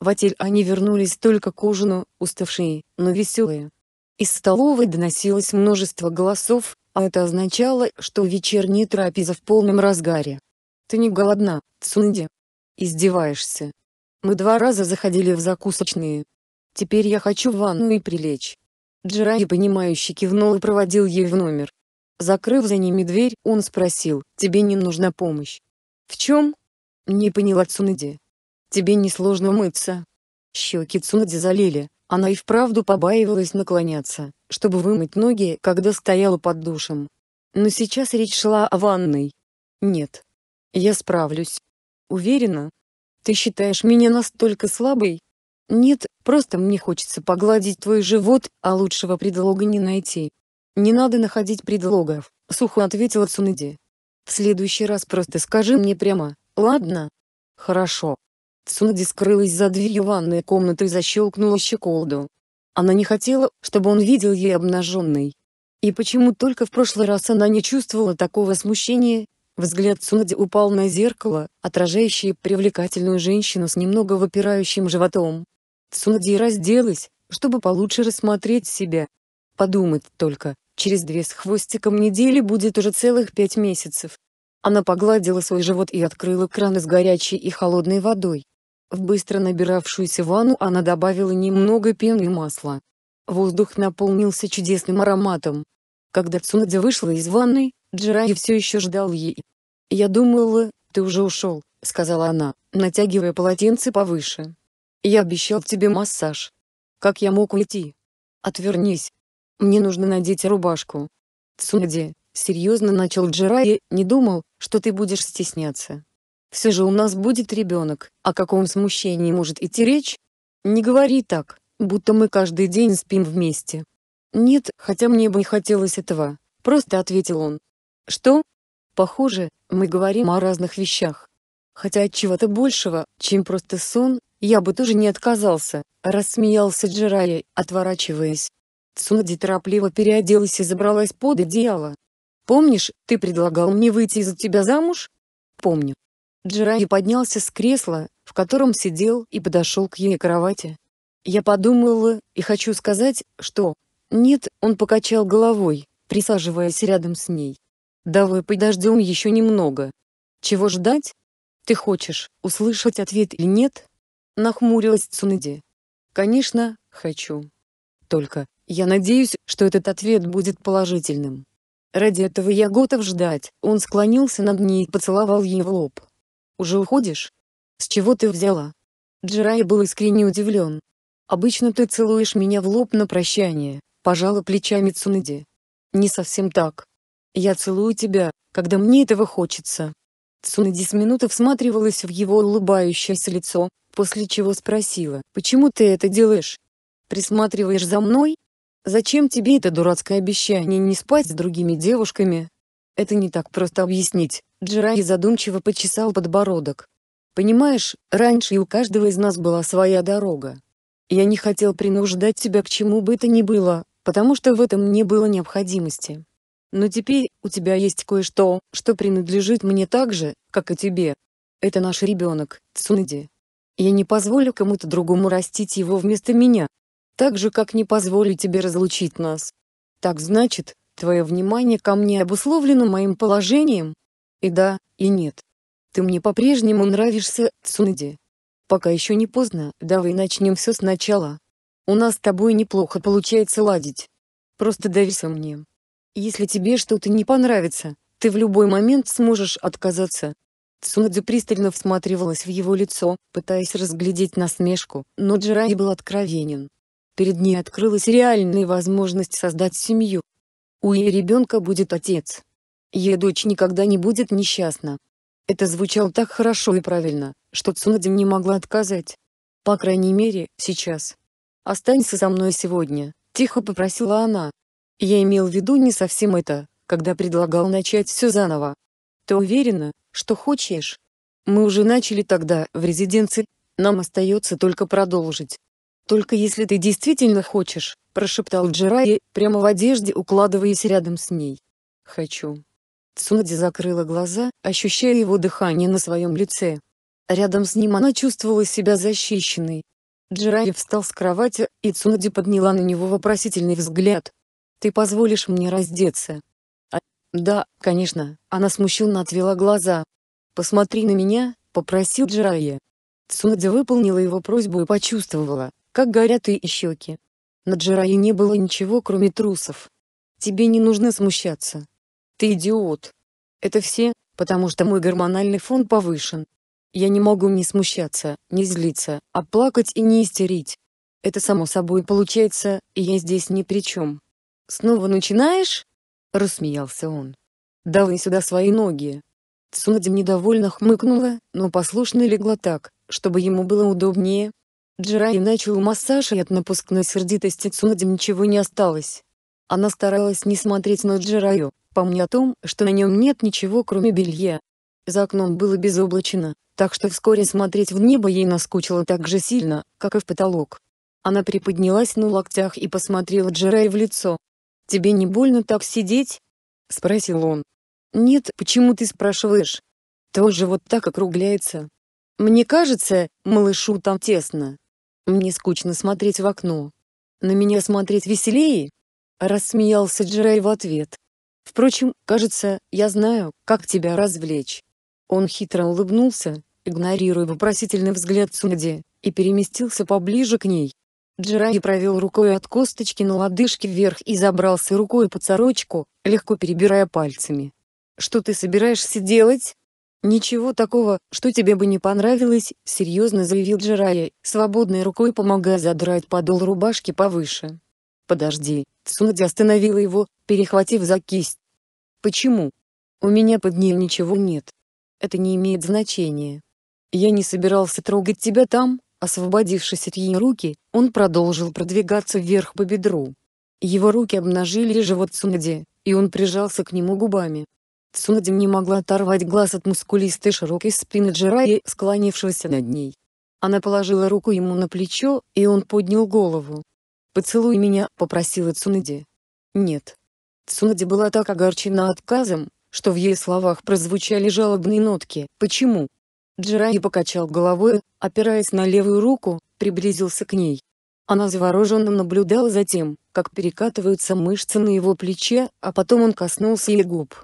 В отель они вернулись только к ужину, уставшие, но веселые. Из столовой доносилось множество голосов, а это означало, что вечерняя трапеза в полном разгаре. «Ты не голодна, Цунди?» Издеваешься. Мы два раза заходили в закусочные. Теперь я хочу в ванну и прилечь. Джирай понимающе кивнул и проводил ей в номер. Закрыв за ними дверь, он спросил, «Тебе не нужна помощь?» «В чем?» Не поняла Цунади. «Тебе несложно мыться? Щеки Цунади залили, она и вправду побаивалась наклоняться, чтобы вымыть ноги, когда стояла под душем. Но сейчас речь шла о ванной. «Нет. Я справлюсь». Уверена? Ты считаешь меня настолько слабой? Нет, просто мне хочется погладить твой живот, а лучшего предлога не найти. Не надо находить предлогов, сухо ответила Цунади. В следующий раз просто скажи мне прямо, ладно? Хорошо. Цунади скрылась за дверью ванной комнаты и защелкнула щеколду. Она не хотела, чтобы он видел ее обнаженной. И почему только в прошлый раз она не чувствовала такого смущения, Взгляд Цунади упал на зеркало, отражающее привлекательную женщину с немного выпирающим животом. Цунади разделась, чтобы получше рассмотреть себя. Подумать только, через две с хвостиком недели будет уже целых пять месяцев. Она погладила свой живот и открыла краны с горячей и холодной водой. В быстро набиравшуюся ванну она добавила немного пены и масла. Воздух наполнился чудесным ароматом. Когда Цунади вышла из ванной, Джирай все еще ждал ей. «Я думала, ты уже ушел», — сказала она, натягивая полотенце повыше. «Я обещал тебе массаж. Как я мог уйти? Отвернись. Мне нужно надеть рубашку». «Цунаде», — серьезно начал Джирай, — «не думал, что ты будешь стесняться. Все же у нас будет ребенок, о каком смущении может идти речь? Не говори так, будто мы каждый день спим вместе». «Нет, хотя мне бы не хотелось этого», — просто ответил он. Что? Похоже, мы говорим о разных вещах. Хотя от чего-то большего, чем просто сон, я бы тоже не отказался, рассмеялся Джирая, отворачиваясь. Цунади торопливо переоделась и забралась под одеяло. «Помнишь, ты предлагал мне выйти за тебя замуж?» «Помню». Джирай поднялся с кресла, в котором сидел, и подошел к ее кровати. Я подумала, и хочу сказать, что... Нет, он покачал головой, присаживаясь рядом с ней. Давай подождем еще немного. Чего ждать? Ты хочешь услышать ответ или нет? Нахмурилась Цунади. Конечно, хочу. Только я надеюсь, что этот ответ будет положительным. Ради этого я готов ждать. Он склонился над ней и поцеловал ей в лоб. Уже уходишь? С чего ты взяла? Джирай был искренне удивлен. Обычно ты целуешь меня в лоб на прощание, пожала плечами Цунади. Не совсем так. Я целую тебя, когда мне этого хочется. Цунади с минуты всматривалась в его улыбающееся лицо, после чего спросила, почему ты это делаешь? Присматриваешь за мной? Зачем тебе это дурацкое обещание не спать с другими девушками? Это не так просто объяснить, Джираи задумчиво почесал подбородок. Понимаешь, раньше и у каждого из нас была своя дорога. Я не хотел принуждать тебя к чему бы то ни было, потому что в этом не было необходимости. Но теперь у тебя есть кое-что, что принадлежит мне так же, как и тебе. Это наш ребенок, Цунади. Я не позволю кому-то другому растить его вместо меня. Так же, как не позволю тебе разлучить нас. Так значит, твое внимание ко мне обусловлено моим положением? И да, и нет. Ты мне по-прежнему нравишься, Цунади. Пока еще не поздно, давай начнем все сначала. У нас с тобой неплохо получается ладить. Просто доверься мне. Если тебе что-то не понравится, ты в любой момент сможешь отказаться. Цунадзе пристально всматривалась в его лицо, пытаясь разглядеть насмешку, но Джирай был откровенен. Перед ней открылась реальная возможность создать семью. У ее ребенка будет отец. Ее дочь никогда не будет несчастна. Это звучало так хорошо и правильно, что Цунадзе не могла отказать. По крайней мере, сейчас. «Останься со мной сегодня», — тихо попросила она. Я имел в виду не совсем это, когда предлагал начать все заново. Ты уверена, что хочешь? Мы уже начали тогда, в резиденции. Нам остается только продолжить. Только если ты действительно хочешь, прошептал Джирай, прямо в одежде укладываясь рядом с ней. Хочу. Цунади закрыла глаза, ощущая его дыхание на своем лице. Рядом с ним она чувствовала себя защищенной. Джирай встал с кровати, и Цунади подняла на него вопросительный взгляд. Ты позволишь мне раздеться?» а, «Да, конечно», — она смущенно отвела глаза. «Посмотри на меня», — попросил Джирайя. Цунадзе выполнила его просьбу и почувствовала, как горят ее щеки. На Джирайе не было ничего кроме трусов. «Тебе не нужно смущаться. Ты идиот. Это все, потому что мой гормональный фон повышен. Я не могу не смущаться, не злиться, а плакать и не истерить. Это само собой получается, и я здесь ни при чем. «Снова начинаешь?» — рассмеялся он. «Давай сюда свои ноги». Цунадзим недовольно хмыкнула, но послушно легла так, чтобы ему было удобнее. Джирай начал массаж и от напускной сердитости Цунадзим ничего не осталось. Она старалась не смотреть на Джираю, помня о том, что на нем нет ничего кроме белья. За окном было безоблачно, так что вскоре смотреть в небо ей наскучило так же сильно, как и в потолок. Она приподнялась на локтях и посмотрела Джирай в лицо. «Тебе не больно так сидеть?» — спросил он. «Нет, почему ты спрашиваешь?» Тоже вот так округляется. «Мне кажется, малышу там тесно. Мне скучно смотреть в окно. На меня смотреть веселее?» Рассмеялся Джерай в ответ. «Впрочем, кажется, я знаю, как тебя развлечь». Он хитро улыбнулся, игнорируя вопросительный взгляд Сунди, и переместился поближе к ней. Джираги провел рукой от косточки на лодыжке вверх и забрался рукой под сорочку, легко перебирая пальцами. «Что ты собираешься делать?» «Ничего такого, что тебе бы не понравилось», — серьезно заявил Джирая, свободной рукой помогая задрать подол рубашки повыше. «Подожди», — Цунади остановила его, перехватив за кисть. «Почему? У меня под ней ничего нет. Это не имеет значения. Я не собирался трогать тебя там, Освободившись от ее руки, он продолжил продвигаться вверх по бедру. Его руки обнажили живот Цунади, и он прижался к нему губами. Цунади не могла оторвать глаз от мускулистой широкой спины Джираи, склонившегося над ней. Она положила руку ему на плечо, и он поднял голову. «Поцелуй меня», — попросила Цунади. «Нет». Цунади была так огорчена отказом, что в ее словах прозвучали жалобные нотки. «Почему?» Джираи покачал головой, опираясь на левую руку, приблизился к ней. Она завороженно наблюдала за тем, как перекатываются мышцы на его плече, а потом он коснулся ее губ.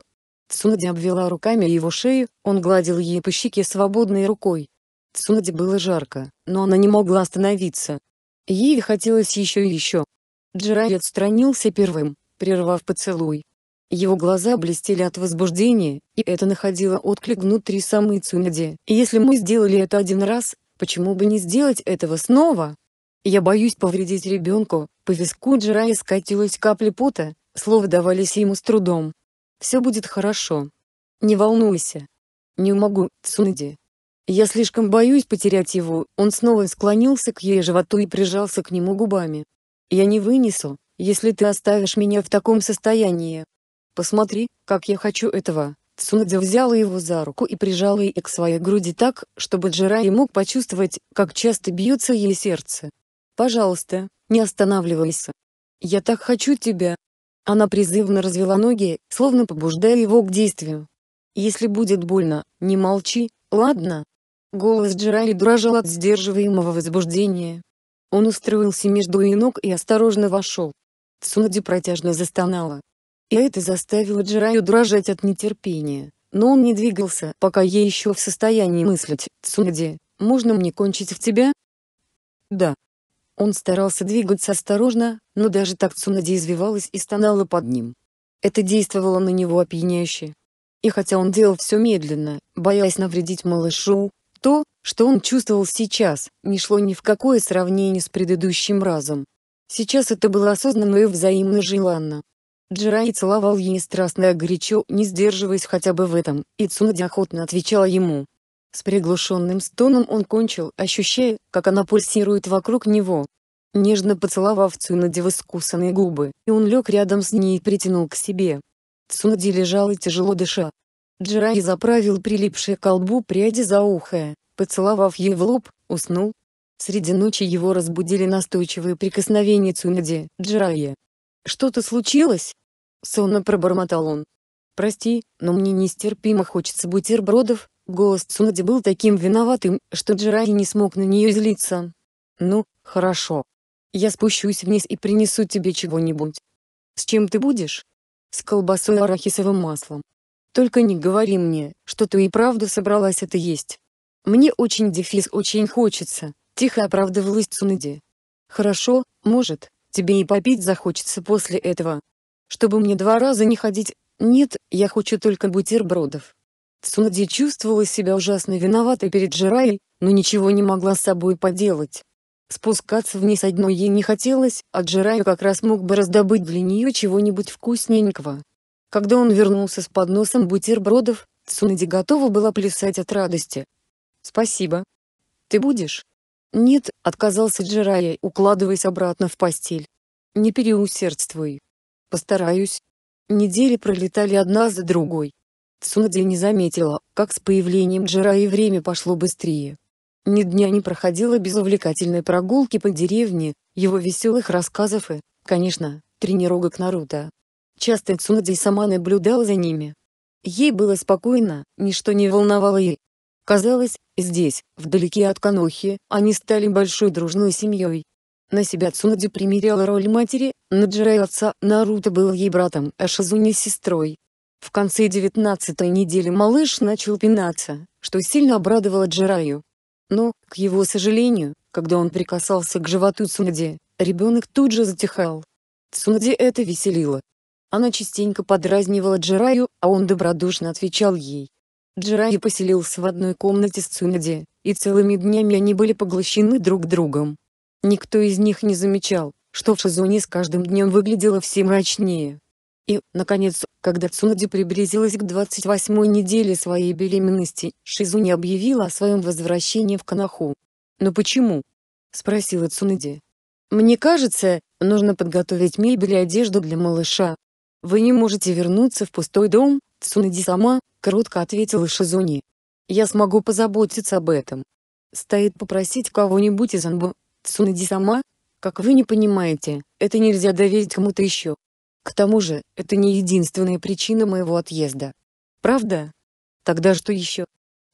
Цунади обвела руками его шею, он гладил ей по щеке свободной рукой. Цунади было жарко, но она не могла остановиться. Ей хотелось еще и еще. Джирай отстранился первым, прервав поцелуй. Его глаза блестели от возбуждения, и это находило отклик внутри самой Цунади. «Если мы сделали это один раз, почему бы не сделать этого снова?» «Я боюсь повредить ребенку», — по виску Джирая скатилась капли пота, слова давались ему с трудом. «Все будет хорошо. Не волнуйся. Не могу, Цунеди. «Я слишком боюсь потерять его», — он снова склонился к ей животу и прижался к нему губами. «Я не вынесу, если ты оставишь меня в таком состоянии». Посмотри, как я хочу этого. Цунадзе взяла его за руку и прижала ее к своей груди так, чтобы Джирай мог почувствовать, как часто бьется ей сердце. «Пожалуйста, не останавливайся. Я так хочу тебя». Она призывно развела ноги, словно побуждая его к действию. «Если будет больно, не молчи, ладно?» Голос Джирали дрожал от сдерживаемого возбуждения. Он устроился между ее ног и осторожно вошел. Цунади протяжно застонала, и это заставило Джираю дрожать от нетерпения, но он не двигался, пока я еще в состоянии мыслить, «Цунади, можно мне кончить в тебя?» «Да». Он старался двигаться осторожно, но даже так Цунади извивалась и стонала под ним. Это действовало на него опьяняюще. И хотя он делал все медленно, боясь навредить малышу, то, что он чувствовал сейчас, не шло ни в какое сравнение с предыдущим разом. Сейчас это было осознанно и взаимно желанно. Джирай целовал ей страстно и горячо, не сдерживаясь хотя бы в этом, и Цунади охотно отвечала ему. С приглушенным стоном он кончил, ощущая, как она пульсирует вокруг него. Нежно поцеловав Цунади в искусанные губы, и он лег рядом с ней и притянул к себе. Цунади лежала тяжело дыша. Джирай заправил прилипшие к лбу пряди за ухо, поцеловав ей в лоб, уснул. Среди ночи его разбудили настойчивые прикосновения Цунади, Джирая. «Что-то случилось?» — сонно пробормотал он. «Прости, но мне нестерпимо хочется бутербродов», голос Цунади был таким виноватым, что Джерай не смог на нее злиться. «Ну, хорошо. Я спущусь вниз и принесу тебе чего-нибудь. С чем ты будешь?» «С колбасой и арахисовым маслом. Только не говори мне, что ты и правда собралась это есть. Мне очень дефис очень хочется», — тихо оправдывалась Цунади. «Хорошо, может, Тебе и попить захочется после этого. Чтобы мне два раза не ходить, нет, я хочу только бутербродов. Цунади чувствовала себя ужасно виноватой перед Жирай, но ничего не могла с собой поделать. Спускаться вниз одной ей не хотелось, а Джирай как раз мог бы раздобыть для нее чего-нибудь вкусненького. Когда он вернулся с подносом бутербродов, Цунади готова была плясать от радости. «Спасибо. Ты будешь?» «Нет», — отказался Джирая, укладываясь обратно в постель. «Не переусердствуй. Постараюсь». Недели пролетали одна за другой. Цунади не заметила, как с появлением Джираи время пошло быстрее. Ни дня не проходило без увлекательной прогулки по деревне, его веселых рассказов и, конечно, тренировок Наруто. Часто Цунади сама наблюдала за ними. Ей было спокойно, ничто не волновало ее, Казалось, здесь, вдалеке от Канохи, они стали большой дружной семьей. На себя Цунади примеряла роль матери, на и отца, Наруто был ей братом, а Шизуни сестрой. В конце девятнадцатой недели малыш начал пинаться, что сильно обрадовало Джираю. Но, к его сожалению, когда он прикасался к животу Цунади, ребенок тут же затихал. Цунади это веселило. Она частенько подразнивала Джираю, а он добродушно отвечал ей. Джираи поселился в одной комнате с Цунади, и целыми днями они были поглощены друг другом. Никто из них не замечал, что в Шизуне с каждым днем выглядело все мрачнее. И, наконец, когда Цунади приблизилась к 28-й неделе своей беременности, Шизуни объявила о своем возвращении в Канаху. «Но почему?» – спросила Цунади. «Мне кажется, нужно подготовить мебель и одежду для малыша. Вы не можете вернуться в пустой дом, Цунади сама, Кротко ответила Шизуни. Я смогу позаботиться об этом. Стоит попросить кого-нибудь из Анбу. Цунади сама? Как вы не понимаете, это нельзя доверить кому-то еще. К тому же, это не единственная причина моего отъезда. Правда? Тогда что еще?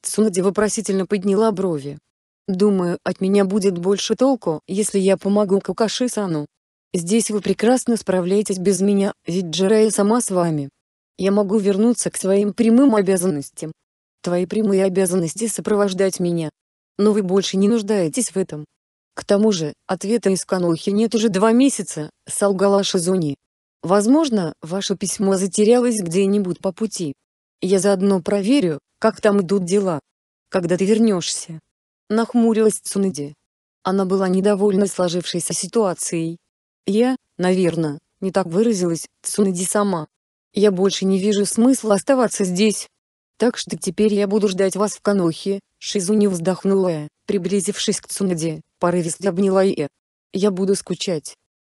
Цунади вопросительно подняла брови. Думаю, от меня будет больше толку, если я помогу Какаши-сану. Здесь вы прекрасно справляетесь без меня, ведь Джирая сама с вами. Я могу вернуться к своим прямым обязанностям. Твои прямые обязанности сопровождать меня. Но вы больше не нуждаетесь в этом. К тому же, ответа из Канохи нет уже два месяца, солгала Шизуни. Возможно, ваше письмо затерялось где-нибудь по пути. Я заодно проверю, как там идут дела. Когда ты вернешься?» Нахмурилась Цуныди. Она была недовольна сложившейся ситуацией. «Я, наверное, не так выразилась, Цуныди сама. Я больше не вижу смысла оставаться здесь. Так что теперь я буду ждать вас в Канохе, Шизуни вздохнула, приблизившись к Цунаде, порывисто обняла ее. Я буду скучать.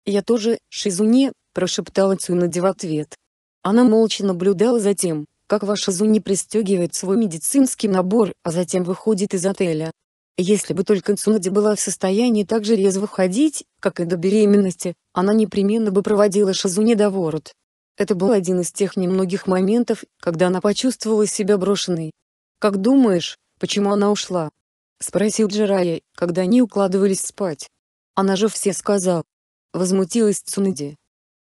Я тоже, Шизуни, прошептала Цунаде в ответ. Она молча наблюдала за тем, как ваша Зуни пристегивает свой медицинский набор, а затем выходит из отеля. Если бы только Цунади была в состоянии так же резво ходить, как и до беременности, она непременно бы проводила Шизуни до ворот. Это был один из тех немногих моментов, когда она почувствовала себя брошенной. «Как думаешь, почему она ушла?» — спросил Джирая, когда они укладывались спать. «Она же все сказал». Возмутилась Цунади.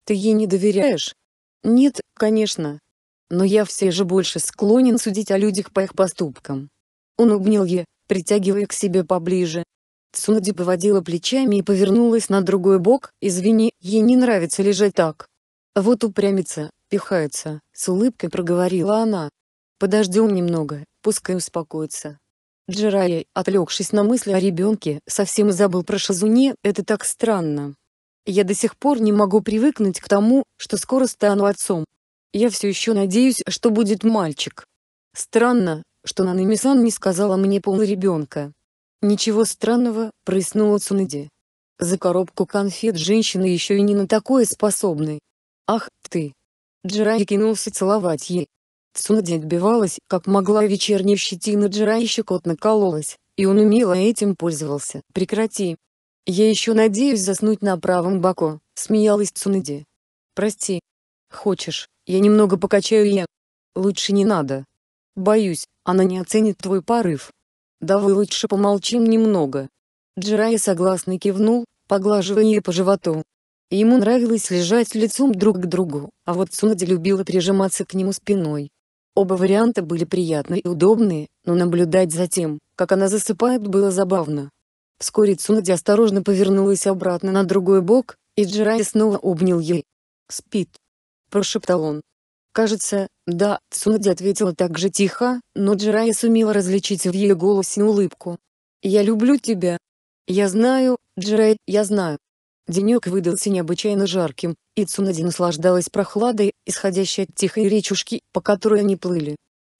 «Ты ей не доверяешь?» «Нет, конечно. Но я все же больше склонен судить о людях по их поступкам». Он обнял ее, притягивая к себе поближе. Цунади поводила плечами и повернулась на другой бок, «Извини, ей не нравится лежать так». Вот упрямится, пихается, с улыбкой проговорила она. Подождем немного, пускай успокоится. Джирая, отвлекшись на мысли о ребенке, совсем забыл про Шазуне, это так странно. Я до сих пор не могу привыкнуть к тому, что скоро стану отцом. Я все еще надеюсь, что будет мальчик. Странно, что Нанамисан не сказала мне пол ребенка. Ничего странного, прояснула Цунади. За коробку конфет женщины еще и не на такое способны. Ах ты! Джирай кинулся целовать ей. Цунади отбивалась, как могла вечерней щетина Джирай кот кололась, и он умело этим пользовался. Прекрати. Я еще надеюсь заснуть на правом боку, смеялась Цунади. Прости. Хочешь, я немного покачаю я. Лучше не надо. Боюсь, она не оценит твой порыв. Давай лучше помолчим немного. Джирай согласно кивнул, поглаживая ее по животу. Ему нравилось лежать лицом друг к другу, а вот Цунади любила прижиматься к нему спиной. Оба варианта были приятны и удобны, но наблюдать за тем, как она засыпает, было забавно. Вскоре Цунади осторожно повернулась обратно на другой бок, и Джирай снова обнял ее. «Спит», — прошептал он. «Кажется, да», — Цунади ответила так же тихо, но Джирай сумела различить в ее голосе улыбку. «Я люблю тебя». «Я знаю, Джирай, я знаю». Денек выдался необычайно жарким, и Цунади наслаждалась прохладой, исходящей от тихой речушки, по которой они плыли.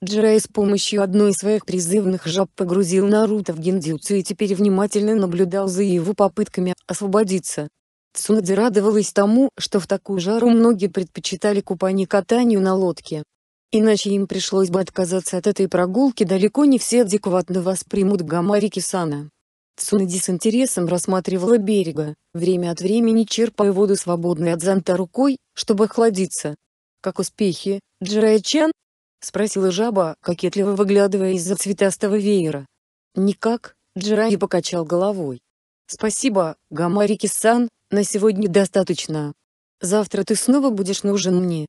Джирай с помощью одной из своих призывных жаб погрузил Наруто в гендюцу и теперь внимательно наблюдал за его попытками освободиться. Цунади радовалась тому, что в такую жару многие предпочитали купание катанию на лодке. Иначе им пришлось бы отказаться от этой прогулки далеко не все адекватно воспримут Гамарики Сана. Цунади с интересом рассматривала берега, время от времени черпая воду свободной от зонта рукой, чтобы охладиться. «Как успехи, Джирая-чан?» спросила жаба, кокетливо выглядывая из-за цветастого веера. «Никак», — Джирай покачал головой. «Спасибо, Гамарики-сан, на сегодня достаточно. Завтра ты снова будешь нужен мне.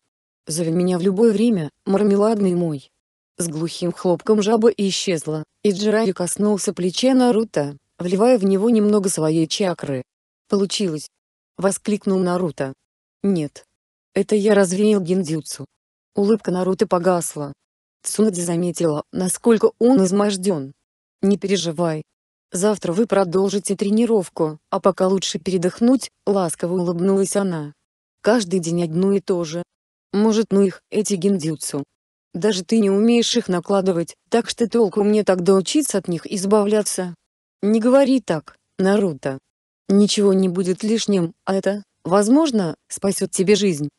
Зови меня в любое время, мармеладный мой». С глухим хлопком жаба исчезла, и Джирай коснулся плеча Наруто вливая в него немного своей чакры. «Получилось!» — воскликнул Наруто. «Нет. Это я развеял гиндзюцу». Улыбка Наруто погасла. Цунади заметила, насколько он изможден. «Не переживай. Завтра вы продолжите тренировку, а пока лучше передохнуть», — ласково улыбнулась она. «Каждый день одно и то же. Может ну их, эти гиндзюцу. Даже ты не умеешь их накладывать, так что толку мне тогда учиться от них избавляться?» Не говори так, Наруто. Ничего не будет лишним, а это, возможно, спасет тебе жизнь.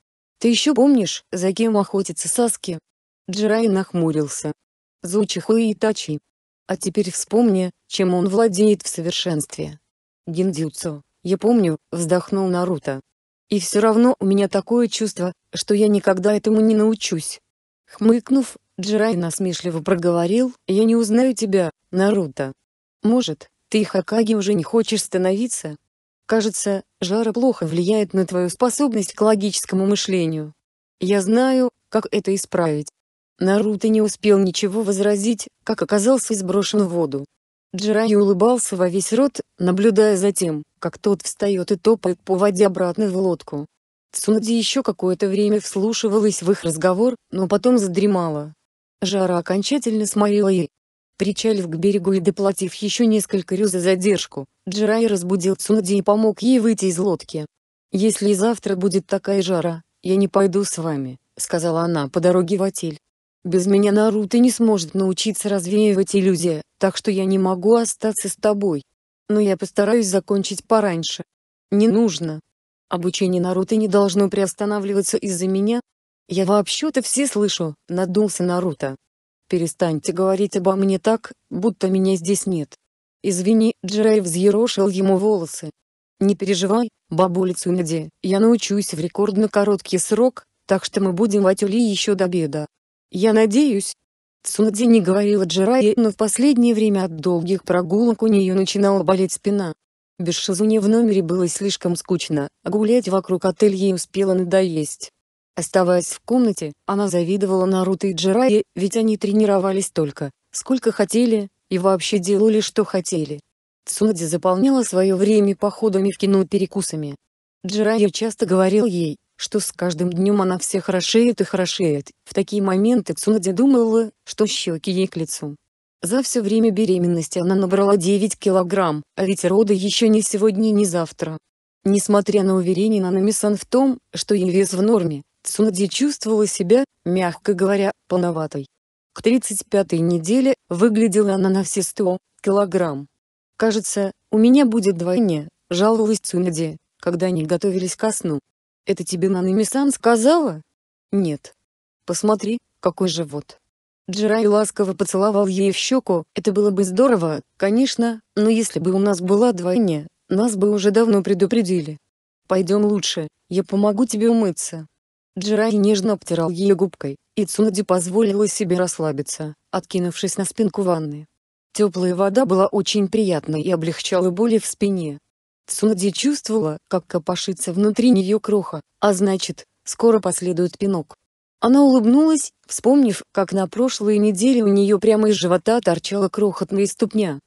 Ты еще помнишь, за кем охотится Саски? Джирай нахмурился. Зучиху и Итачи. А теперь вспомни, чем он владеет в совершенстве. Гиндюцу. я помню, вздохнул Наруто. И все равно у меня такое чувство, что я никогда этому не научусь. Хмыкнув, Джирай насмешливо проговорил, я не узнаю тебя, Наруто. Может, ты Хакаги уже не хочешь становиться? Кажется, жара плохо влияет на твою способность к логическому мышлению. Я знаю, как это исправить. Наруто не успел ничего возразить, как оказался сброшен в воду. Джирай улыбался во весь рот, наблюдая за тем, как тот встает и топает по воде обратно в лодку. Цунади еще какое-то время вслушивалась в их разговор, но потом задремала. Жара окончательно сморила ей, Причалив к берегу и доплатив еще несколько рю за задержку, Джирай разбудил Цунди и помог ей выйти из лодки. «Если завтра будет такая жара, я не пойду с вами», — сказала она по дороге в отель. «Без меня Наруто не сможет научиться развеивать иллюзии, так что я не могу остаться с тобой. Но я постараюсь закончить пораньше. Не нужно. Обучение Наруто не должно приостанавливаться из-за меня. Я вообще-то все слышу», — надулся Наруто перестаньте говорить обо мне так, будто меня здесь нет». «Извини», — Джерай взъерошил ему волосы. «Не переживай, бабуля Цунади, я научусь в рекордно короткий срок, так что мы будем в Атюли еще до обеда. Я надеюсь». Цунади не говорила Джерай, но в последнее время от долгих прогулок у нее начинала болеть спина. Без Шизуни в номере было слишком скучно, а гулять вокруг отеля ей успела надоесть. Оставаясь в комнате, она завидовала Наруто и Джирае, ведь они тренировались только, сколько хотели, и вообще делали что хотели. Цунади заполняла свое время походами в кино и перекусами. Джирая часто говорил ей, что с каждым днем она все хорошеет и хорошеет, в такие моменты Цунади думала, что щеки ей к лицу. За все время беременности она набрала 9 килограмм, а ведь роды еще не сегодня и не завтра. Несмотря на уверение Нанамисан в том, что ей вес в норме, Цунди чувствовала себя, мягко говоря, полноватой. К 35-й неделе выглядела она на все 100 килограмм. «Кажется, у меня будет двойня», — жаловалась Цунади, когда они готовились ко сну. «Это тебе Нанами-сан сказала?» «Нет». «Посмотри, какой живот». Джирай ласково поцеловал ей в щеку, это было бы здорово, конечно, но если бы у нас была двойня, нас бы уже давно предупредили. «Пойдем лучше, я помогу тебе умыться». Джирай нежно обтирал ее губкой, и Цунади позволила себе расслабиться, откинувшись на спинку ванны. Теплая вода была очень приятной и облегчала боли в спине. Цунади чувствовала, как копошится внутри нее кроха, а значит, скоро последует пинок. Она улыбнулась, вспомнив, как на прошлой неделе у нее прямо из живота торчала крохотная ступня.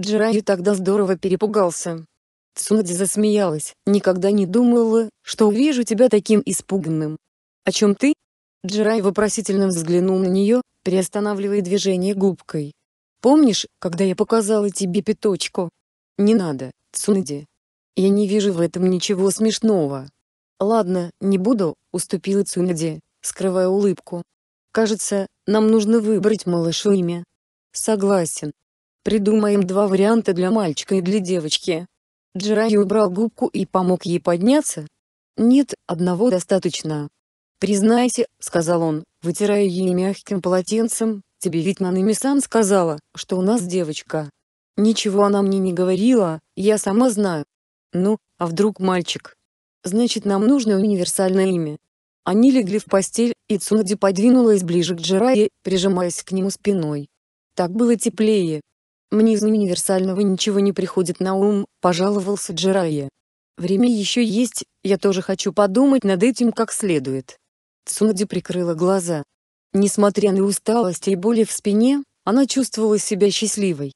Джирай тогда здорово перепугался. Цунади засмеялась, никогда не думала, что увижу тебя таким испуганным. «О чем ты?» Джирай вопросительно взглянул на нее, приостанавливая движение губкой. «Помнишь, когда я показала тебе пяточку?» «Не надо, Цунади. Я не вижу в этом ничего смешного». «Ладно, не буду», — уступила Цунади, скрывая улыбку. «Кажется, нам нужно выбрать малышу имя». «Согласен. Придумаем два варианта для мальчика и для девочки». Джирай убрал губку и помог ей подняться. «Нет, одного достаточно», «Признайся», — сказал он, вытирая ей мягким полотенцем, «тебе ведь Нанами-сан сказала, что у нас девочка». «Ничего она мне не говорила, я сама знаю». «Ну, а вдруг мальчик?» «Значит, нам нужно универсальное имя». Они легли в постель, и Цунади подвинулась ближе к Джирае, прижимаясь к нему спиной. Так было теплее. «Мне из универсального ничего не приходит на ум», — пожаловался Джирае. «Время еще есть, я тоже хочу подумать над этим как следует». Цунди прикрыла глаза. Несмотря на усталость и боли в спине, она чувствовала себя счастливой.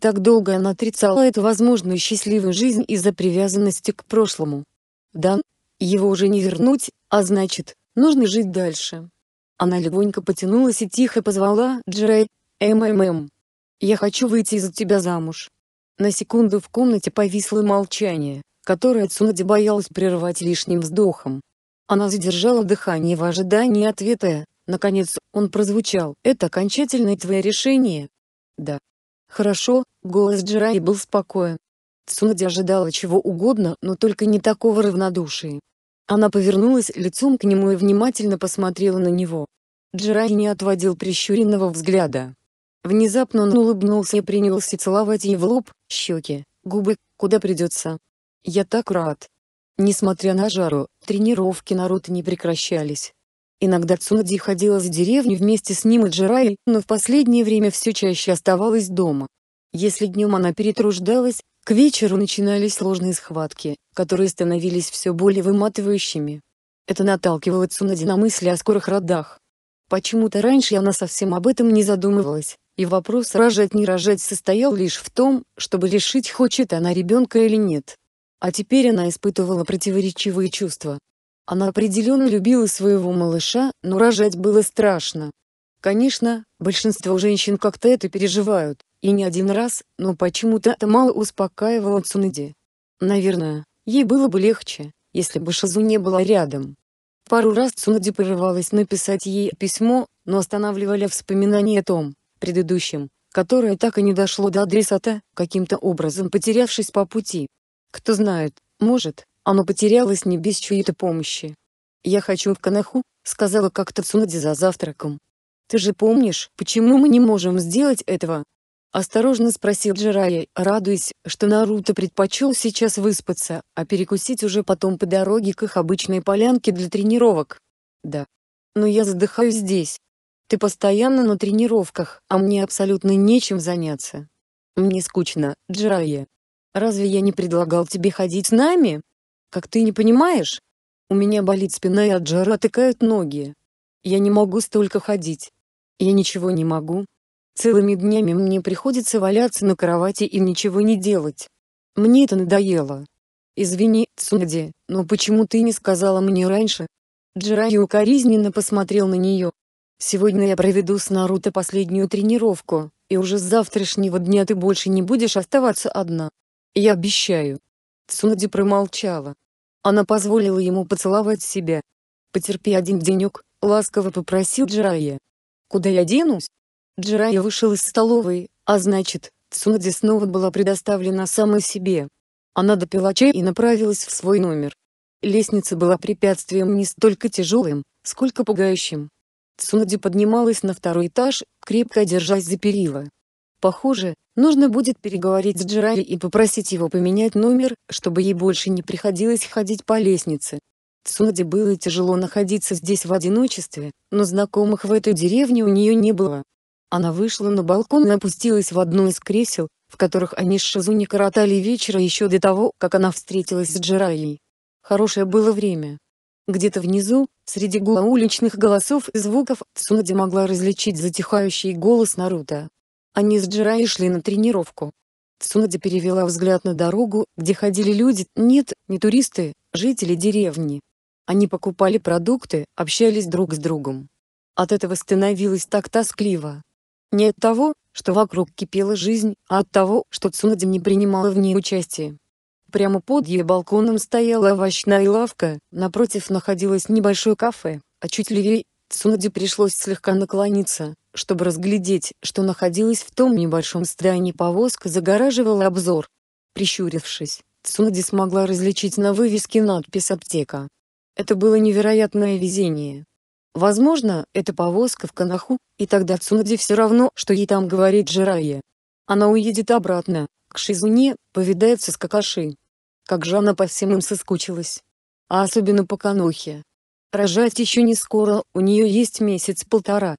Так долго она отрицала эту возможную счастливую жизнь из-за привязанности к прошлому. Да, его уже не вернуть, а значит, нужно жить дальше. Она легонько потянулась и тихо позвала Джерей. «МММ. Я хочу выйти за тебя замуж». На секунду в комнате повисло молчание, которое Цунади боялась прервать лишним вздохом. Она задержала дыхание в ожидании ответа, наконец, он прозвучал. «Это окончательное твое решение?» «Да». «Хорошо», — голос Джираи был спокоен. Цунади ожидала чего угодно, но только не такого равнодушия. Она повернулась лицом к нему и внимательно посмотрела на него. Джирай не отводил прищуренного взгляда. Внезапно он улыбнулся и принялся целовать ей в лоб, щеки, губы, куда придется. «Я так рад», Несмотря на жару, тренировки Наруто не прекращались. Иногда Цунади ходила в деревню вместе с ним и Джирай, но в последнее время все чаще оставалась дома. Если днем она перетруждалась, к вечеру начинались сложные схватки, которые становились все более выматывающими. Это наталкивало Цунади на мысли о скорых родах. Почему-то раньше она совсем об этом не задумывалась, и вопрос рожать-не рожать состоял лишь в том, чтобы решить, хочет она ребенка или нет. А теперь она испытывала противоречивые чувства. Она определенно любила своего малыша, но рожать было страшно. Конечно, большинство женщин как-то это переживают, и не один раз, но почему-то это мало успокаивало Цунади. Наверное, ей было бы легче, если бы Шазу не была рядом. Пару раз Цунади порывалась написать ей письмо, но останавливали вспоминания о том, предыдущем, которое так и не дошло до адресата, каким-то образом потерявшись по пути. Кто знает, может, оно потерялось не без чьей-то помощи. «Я хочу в Канаху», — сказала как-то Цунади за завтраком. «Ты же помнишь, почему мы не можем сделать этого?» Осторожно спросил Джирай, радуясь, что Наруто предпочел сейчас выспаться, а перекусить уже потом по дороге к их обычной полянке для тренировок. «Да. Но я задыхаюсь здесь. Ты постоянно на тренировках, а мне абсолютно нечем заняться. Мне скучно, Джирайя. Разве я не предлагал тебе ходить с нами? Как ты не понимаешь? У меня болит спина и от жара тыкают ноги. Я не могу столько ходить. Я ничего не могу. Целыми днями мне приходится валяться на кровати и ничего не делать. Мне это надоело. Извини, Цунади, но почему ты не сказала мне раньше? Джирай укоризненно посмотрел на нее. Сегодня я проведу с Наруто последнюю тренировку, и уже с завтрашнего дня ты больше не будешь оставаться одна. Я обещаю. Цунади промолчала. Она позволила ему поцеловать себя. Потерпи один денек, ласково попросил Джирая. Куда я денусь? Джирая вышел из столовой, а значит, Цунади снова была предоставлена самой себе. Она допила чай и направилась в свой номер. Лестница была препятствием не столько тяжелым, сколько пугающим. Цунади поднималась на второй этаж, крепко держась за перила. Похоже, нужно будет переговорить с Джерарди и попросить его поменять номер, чтобы ей больше не приходилось ходить по лестнице. Цунаде было тяжело находиться здесь в одиночестве, но знакомых в этой деревне у нее не было. Она вышла на балкон и опустилась в одно из кресел, в которых они с Шизуни коротали вечера еще до того, как она встретилась с Джираей. Хорошее было время. Где-то внизу, среди гула уличных голосов и звуков, Цунади могла различить затихающий голос Наруто. Они с Джирай шли на тренировку. Цунади перевела взгляд на дорогу, где ходили люди, нет, не туристы, жители деревни. Они покупали продукты, общались друг с другом. От этого становилось так тоскливо. Не от того, что вокруг кипела жизнь, а от того, что Цунади не принимала в ней участие. Прямо под ее балконом стояла овощная лавка, напротив находилось небольшое кафе, а чуть левее Цунади пришлось слегка наклониться, чтобы разглядеть, что находилось в том небольшом строении повозка загораживала обзор. Прищурившись, Цунади смогла различить на вывеске надпись «Аптека». Это было невероятное везение. Возможно, это повозка в Канаху, и тогда Цунади все равно, что ей там говорит Жирае. Она уедет обратно, к Шизуне, повидается с Какаши. Как же она по всем им соскучилась. А особенно по Канохе. Рожать еще не скоро, у нее есть месяц-полтора.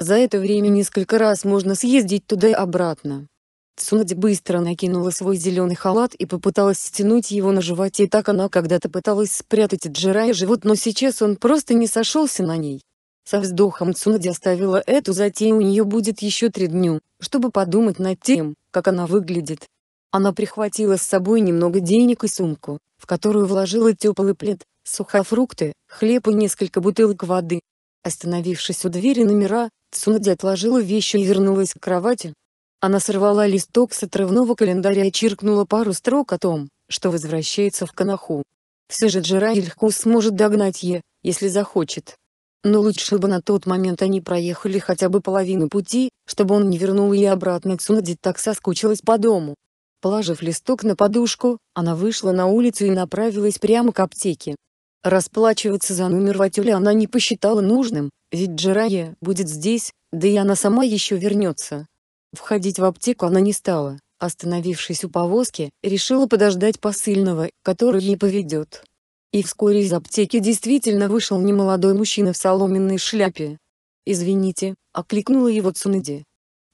За это время несколько раз можно съездить туда и обратно. Цунадзи быстро накинула свой зеленый халат и попыталась стянуть его на животе. Так она когда-то пыталась спрятать Джирая живот, но сейчас он просто не сошелся на ней. Со вздохом Цунади оставила эту затею, у нее будет еще три дня, чтобы подумать над тем, как она выглядит. Она прихватила с собой немного денег и сумку, в которую вложила теплый плед, сухофрукты, хлеб и несколько бутылок воды. Остановившись у двери номера, Цунади отложила вещи и вернулась к кровати. Она сорвала листок с отрывного календаря и чиркнула пару строк о том, что возвращается в Канаху. Все же легко сможет догнать Е, если захочет. Но лучше бы на тот момент они проехали хотя бы половину пути, чтобы он не вернул ее обратно. Цунади так соскучилась по дому. Положив листок на подушку, она вышла на улицу и направилась прямо к аптеке. Расплачиваться за номер в отеле она не посчитала нужным, ведь Джирая будет здесь, да и она сама еще вернется. Входить в аптеку она не стала, остановившись у повозки, решила подождать посыльного, который ей поведет. И вскоре из аптеки действительно вышел немолодой мужчина в соломенной шляпе. «Извините», — окликнула его Цунади.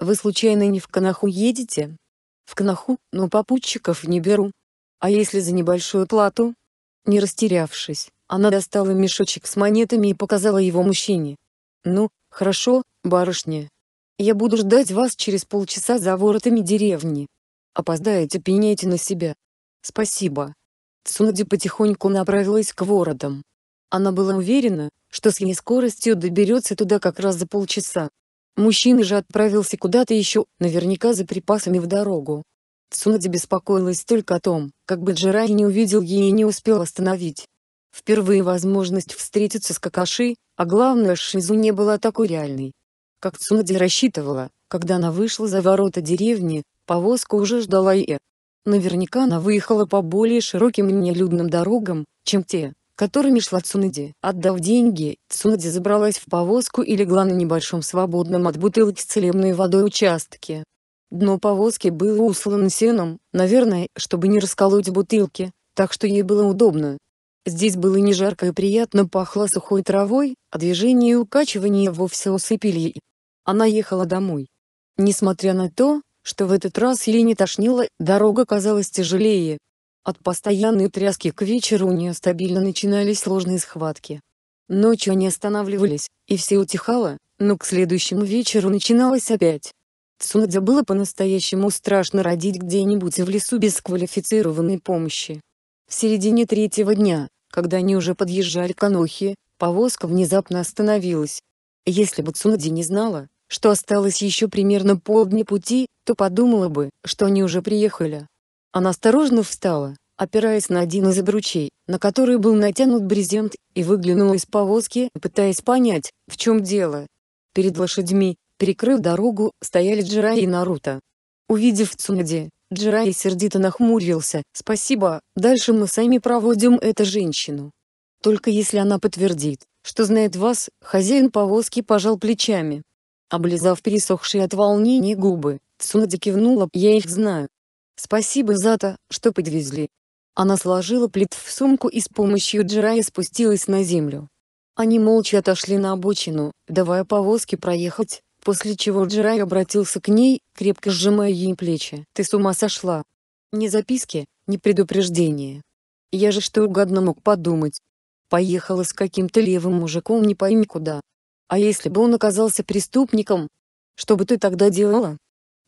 «Вы случайно не в Канаху едете?» «В Канаху, но попутчиков не беру. А если за небольшую плату?» Не растерявшись, она достала мешочек с монетами и показала его мужчине. «Ну, хорошо, барышня. Я буду ждать вас через полчаса за воротами деревни. Опоздаете, пеняйте на себя. Спасибо». Цунади потихоньку направилась к воротам. Она была уверена, что с ней скоростью доберется туда как раз за полчаса. Мужчина же отправился куда-то еще, наверняка за припасами в дорогу. Цунади беспокоилась только о том, как бы Джирай не увидел ее и не успел остановить. Впервые возможность встретиться с Какаши, а главное Шизу не была такой реальной. Как Цунади рассчитывала, когда она вышла за ворота деревни, повозка уже ждала Ие. Наверняка она выехала по более широким и нелюдным дорогам, чем те, которыми шла Цунади. Отдав деньги, Цунади забралась в повозку и легла на небольшом свободном от бутылок с целебной водой участке. Дно повозки было услано сеном, наверное, чтобы не расколоть бутылки, так что ей было удобно. Здесь было не жарко и приятно пахло сухой травой, а движение и укачивание вовсе усыпили ее. Она ехала домой. Несмотря на то, что в этот раз ей не тошнило, дорога казалась тяжелее. От постоянной тряски к вечеру у нее стабильно начинались сложные схватки. Ночью они останавливались, и все утихало, но к следующему вечеру начиналось опять. Цунадзе было по-настоящему страшно родить где-нибудь в лесу без квалифицированной помощи. В середине третьего дня, когда они уже подъезжали к Анохе, повозка внезапно остановилась. Если бы Цунади не знала, что осталось еще примерно полдня пути, то подумала бы, что они уже приехали. Она осторожно встала, опираясь на один из обручей, на который был натянут брезент, и выглянула из повозки, пытаясь понять, в чем дело. Перед лошадьми, перекрыв дорогу, стояли Джира и Наруто. Увидев Цунади, Джирай сердито нахмурился. «Спасибо, дальше мы сами проводим эту женщину. Только если она подтвердит, что знает вас», хозяин повозки пожал плечами. Облизав пересохшие от волнения губы, Цунади кивнула, я их знаю. Спасибо за то, что подвезли. Она сложила плит в сумку и с помощью Джирая спустилась на землю. Они молча отошли на обочину, давая повозке проехать после чего Джирай обратился к ней, крепко сжимая ей плечи. «Ты с ума сошла! Ни записки, ни предупреждения. Я же что угодно мог подумать. Поехала с каким-то левым мужиком не пойми куда. А если бы он оказался преступником? Что бы ты тогда делала?»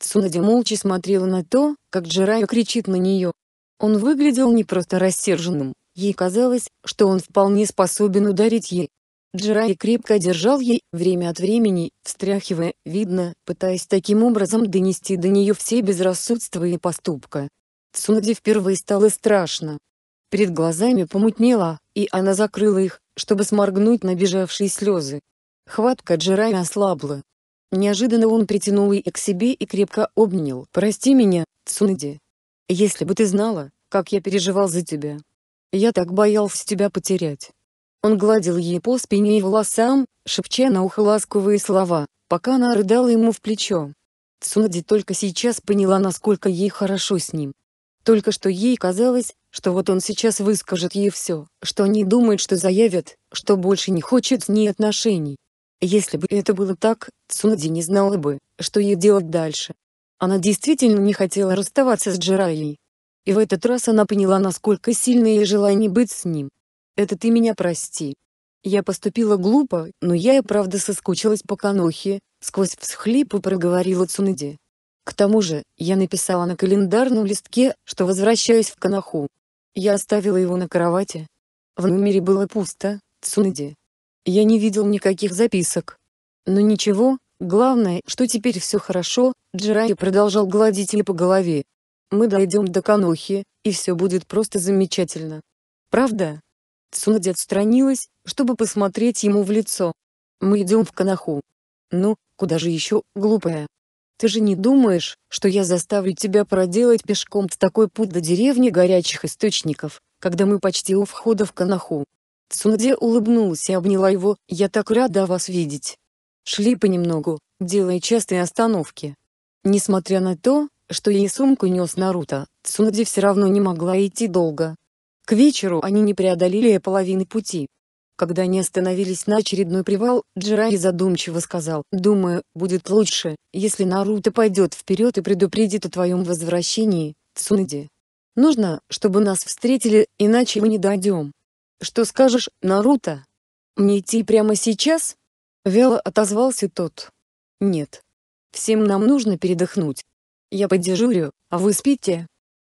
Цунади молча смотрела на то, как Джирая кричит на нее. Он выглядел не просто рассерженным, ей казалось, что он вполне способен ударить ей. Джирай крепко держал ей время от времени, встряхивая, видно, пытаясь таким образом донести до нее все безрассудства и поступка. Цунди впервые стало страшно. Перед глазами помутнело, и она закрыла их, чтобы сморгнуть набежавшие слезы. Хватка Джирая ослабла. Неожиданно он притянул ее к себе и крепко обнял. «Прости меня, Цунди. Если бы ты знала, как я переживал за тебя. Я так боялся тебя потерять. Он гладил ей по спине и волосам, шепча на ухо ласковые слова, пока она рыдала ему в плечо. Цунади только сейчас поняла насколько ей хорошо с ним. Только что ей казалось, что вот он сейчас выскажет ей все, что они думают, что заявят, что больше не хочет с ней отношений. Если бы это было так, Цунади не знала бы, что ей делать дальше. Она действительно не хотела расставаться с Джирайей. И в этот раз она поняла насколько сильно ей желание быть с ним. Это ты меня прости. Я поступила глупо, но я и правда соскучилась по Канохе, сквозь всхлипы проговорила Цунади. К тому же, я написала на календарном листке, что возвращаюсь в Канаху. Я оставила его на кровати. В номере было пусто, Цунади. Я не видел никаких записок. Но ничего, главное, что теперь все хорошо, Джирай продолжал гладить ее по голове. Мы дойдем до Канохи, и все будет просто замечательно. Правда? Цунади отстранилась, чтобы посмотреть ему в лицо. «Мы идем в Канаху». «Ну, куда же еще, глупая?» «Ты же не думаешь, что я заставлю тебя проделать пешком такой путь до деревни горячих источников, когда мы почти у входа в Канаху?» Цунади улыбнулась и обняла его, «Я так рада вас видеть». Шли понемногу, делая частые остановки. Несмотря на то, что ей сумку нес Наруто, Цунади все равно не могла идти долго. К вечеру они не преодолели половины пути. Когда они остановились на очередной привал, Джирай задумчиво сказал, «Думаю, будет лучше, если Наруто пойдет вперед и предупредит о твоем возвращении, Цунади. Нужно, чтобы нас встретили, иначе мы не дойдем». «Что скажешь, Наруто? Мне идти прямо сейчас?» Вело отозвался тот. «Нет. Всем нам нужно передохнуть. Я подежурю, а вы спите,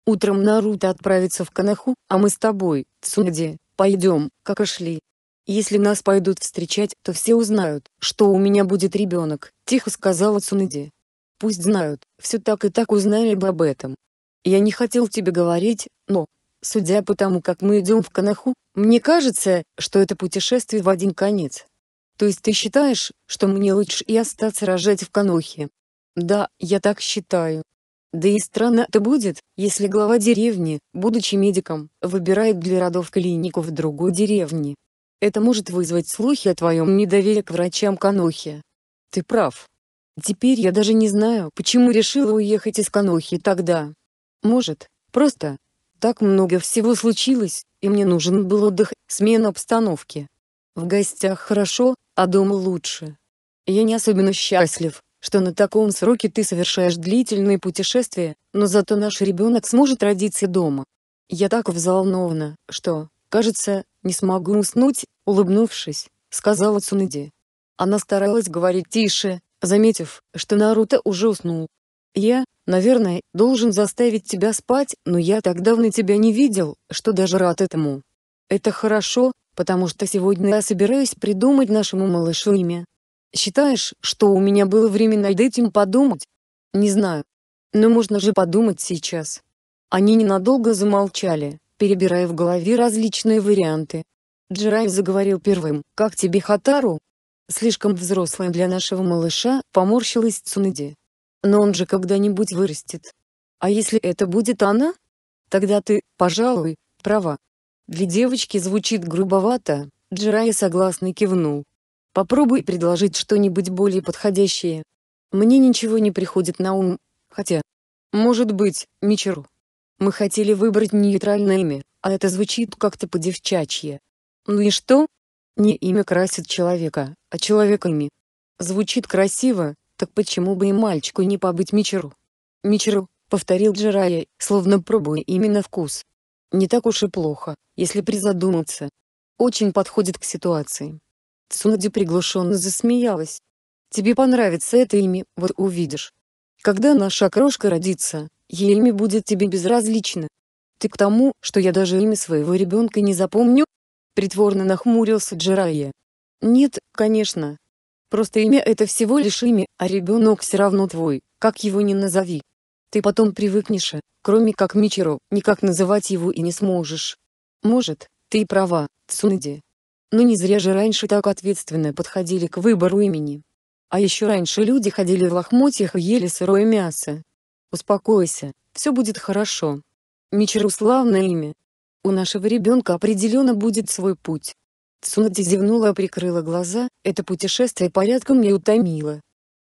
Утром Наруто отправится в Канаху, а мы с тобой, Цунади, пойдем, как и шли. Если нас пойдут встречать, то все узнают, что у меня будет ребенок, тихо сказала Цунади. Пусть знают, все так и так узнали бы об этом. Я не хотел тебе говорить, но, судя по тому, как мы идем в Канаху, мне кажется, что это путешествие в один конец. То есть ты считаешь, что мне лучше и остаться рожать в Канохе? Да, я так считаю, да и странно это будет, если глава деревни, будучи медиком, выбирает для родов клинику в другой деревне. Это может вызвать слухи о твоем недоверии к врачам Канохи. Ты прав. Теперь я даже не знаю, почему решила уехать из Канохи тогда. Может, просто так много всего случилось, и мне нужен был отдых, смена обстановки. В гостях хорошо, а дома лучше. Я не особенно счастлив, что на таком сроке ты совершаешь длительные путешествия, но зато наш ребенок сможет родиться дома. Я так взволнована, что, кажется, не смогу уснуть, улыбнувшись, сказала Цунади. Она старалась говорить тише, заметив, что Наруто уже уснул. Я, наверное, должен заставить тебя спать, но я так давно тебя не видел, что даже рад этому. Это хорошо, потому что сегодня я собираюсь придумать нашему малышу имя, Считаешь, что у меня было время над этим подумать? Не знаю. Но можно же подумать сейчас. Они ненадолго замолчали, перебирая в голове различные варианты. Джирай заговорил первым. «Как тебе Хатару?» «Слишком взрослая для нашего малыша», — поморщилась Цунади. «Но он же когда-нибудь вырастет. А если это будет она? Тогда ты, пожалуй, права». Ведь девочки звучит грубовато, Джирай согласно кивнул. Попробуй предложить что-нибудь более подходящее. Мне ничего не приходит на ум, хотя... Может быть, Мичеру. Мы хотели выбрать нейтральное имя, а это звучит как-то по-девчачье. Ну и что? Не имя красит человека, а человек имя. Звучит красиво, так почему бы и мальчику не побыть Мичеру? Мичеру, повторил Джирая, словно пробуя именно вкус. Не так уж и плохо, если призадуматься. Очень подходит к ситуации. Цунади приглушенно засмеялась. «Тебе понравится это имя, вот увидишь. Когда наша крошка родится, ей имя будет тебе безразлично. Ты к тому, что я даже имя своего ребенка не запомню?» Притворно нахмурился Джирайя. «Нет, конечно. Просто имя это всего лишь имя, а ребенок все равно твой, как его ни назови. Ты потом привыкнешь, кроме как Мичеру, никак называть его и не сможешь. Может, ты и права, Цунади. Но ну, не зря же раньше так ответственно подходили к выбору имени. А еще раньше люди ходили в лохмотьях и ели сырое мясо. Успокойся, все будет хорошо. Мичеру славное имя. У нашего ребенка определенно будет свой путь. Цунати зевнула и прикрыла глаза, это путешествие порядком не утомило.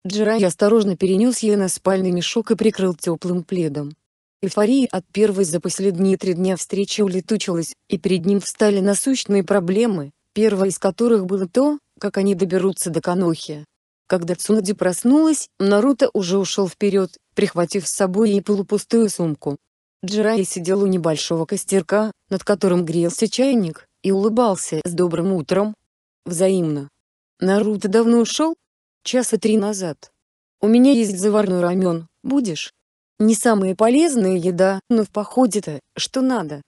Джирай осторожно перенес ее на спальный мешок и прикрыл теплым пледом. Эйфория от первой за последние три дня встречи улетучилась, и перед ним встали насущные проблемы, первое из которых было то, как они доберутся до Канохи. Когда Цунади проснулась, Наруто уже ушел вперед, прихватив с собой и полупустую сумку. Джирай сидел у небольшого костерка, над которым грелся чайник, и улыбался с добрым утром. Взаимно. Наруто давно ушел? Часа три назад. У меня есть заварной рамен, будешь? Не самая полезная еда, но в походе-то, что надо.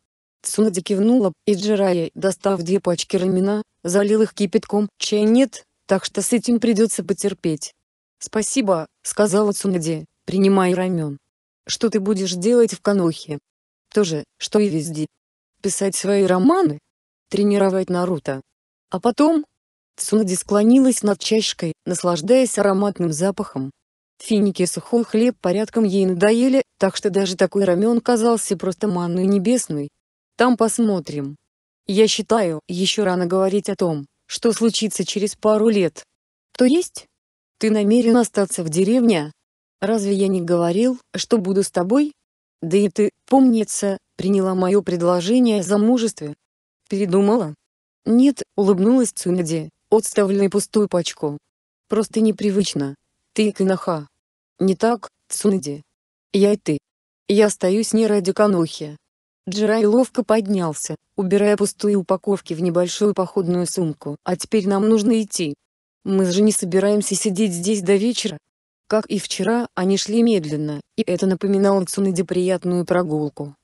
Цунади кивнула, и Джирая, достав две пачки рамена, залил их кипятком, чая нет, так что с этим придется потерпеть. «Спасибо», — сказала Цунади, принимай рамен. «Что ты будешь делать в Канохе?» «То же, что и везде. Писать свои романы? Тренировать Наруто?» «А потом?» Цунади склонилась над чашкой, наслаждаясь ароматным запахом. Финики и сухой хлеб порядком ей надоели, так что даже такой рамен казался просто манной небесной. Там посмотрим. Я считаю, еще рано говорить о том, что случится через пару лет. То есть? Ты намерен остаться в деревне? Разве я не говорил, что буду с тобой? Да и ты, помнится, приняла мое предложение о замужестве. Передумала? Нет, улыбнулась Цунади, отставленной пустую пачку. Просто непривычно. Ты и Канаха. Не так, Цунади. Я и ты. Я остаюсь не ради Канохи. Джерай ловко поднялся, убирая пустые упаковки в небольшую походную сумку. «А теперь нам нужно идти. Мы же не собираемся сидеть здесь до вечера». Как и вчера, они шли медленно, и это напоминало Цунаде приятную прогулку.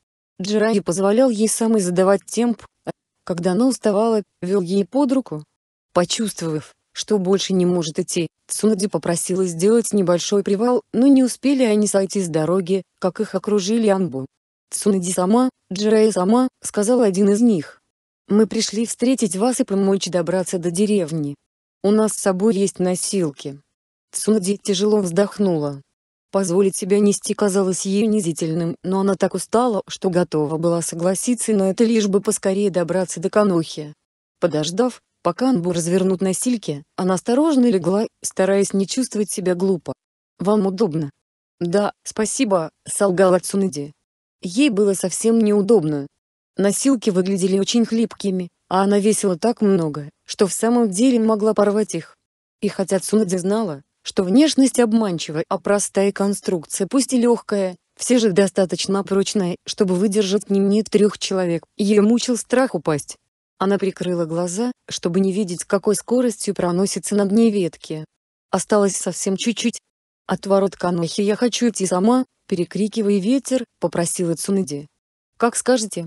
Джерай позволял ей самой задавать темп, а когда она уставала, вел ей под руку. Почувствовав, что больше не может идти, Цунади попросила сделать небольшой привал, но не успели они сойти с дороги, как их окружили амбу. Цунади сама, Джирей сама, сказал один из них. Мы пришли встретить вас и помочь добраться до деревни. У нас с собой есть носилки. Цунади тяжело вздохнула. Позволить себя нести казалось ей унизительным, но она так устала, что готова была согласиться на это лишь бы поскорее добраться до Канохи. Подождав, пока Анбу развернут носильки, она осторожно легла, стараясь не чувствовать себя глупо. «Вам удобно?» «Да, спасибо», — солгала Цунади. Ей было совсем неудобно. Носилки выглядели очень хлипкими, а она весила так много, что в самом деле могла порвать их. И хотя Цунадзе знала, что внешность обманчива, а простая конструкция пусть и легкая, все же достаточно прочная, чтобы выдержать не менее трех человек, ее мучил страх упасть. Она прикрыла глаза, чтобы не видеть с какой скоростью проносится над ней ветки. Осталось совсем чуть-чуть. От ворот Канохи я хочу идти сама, перекрикивая ветер, попросила Цунэди. «Как скажете».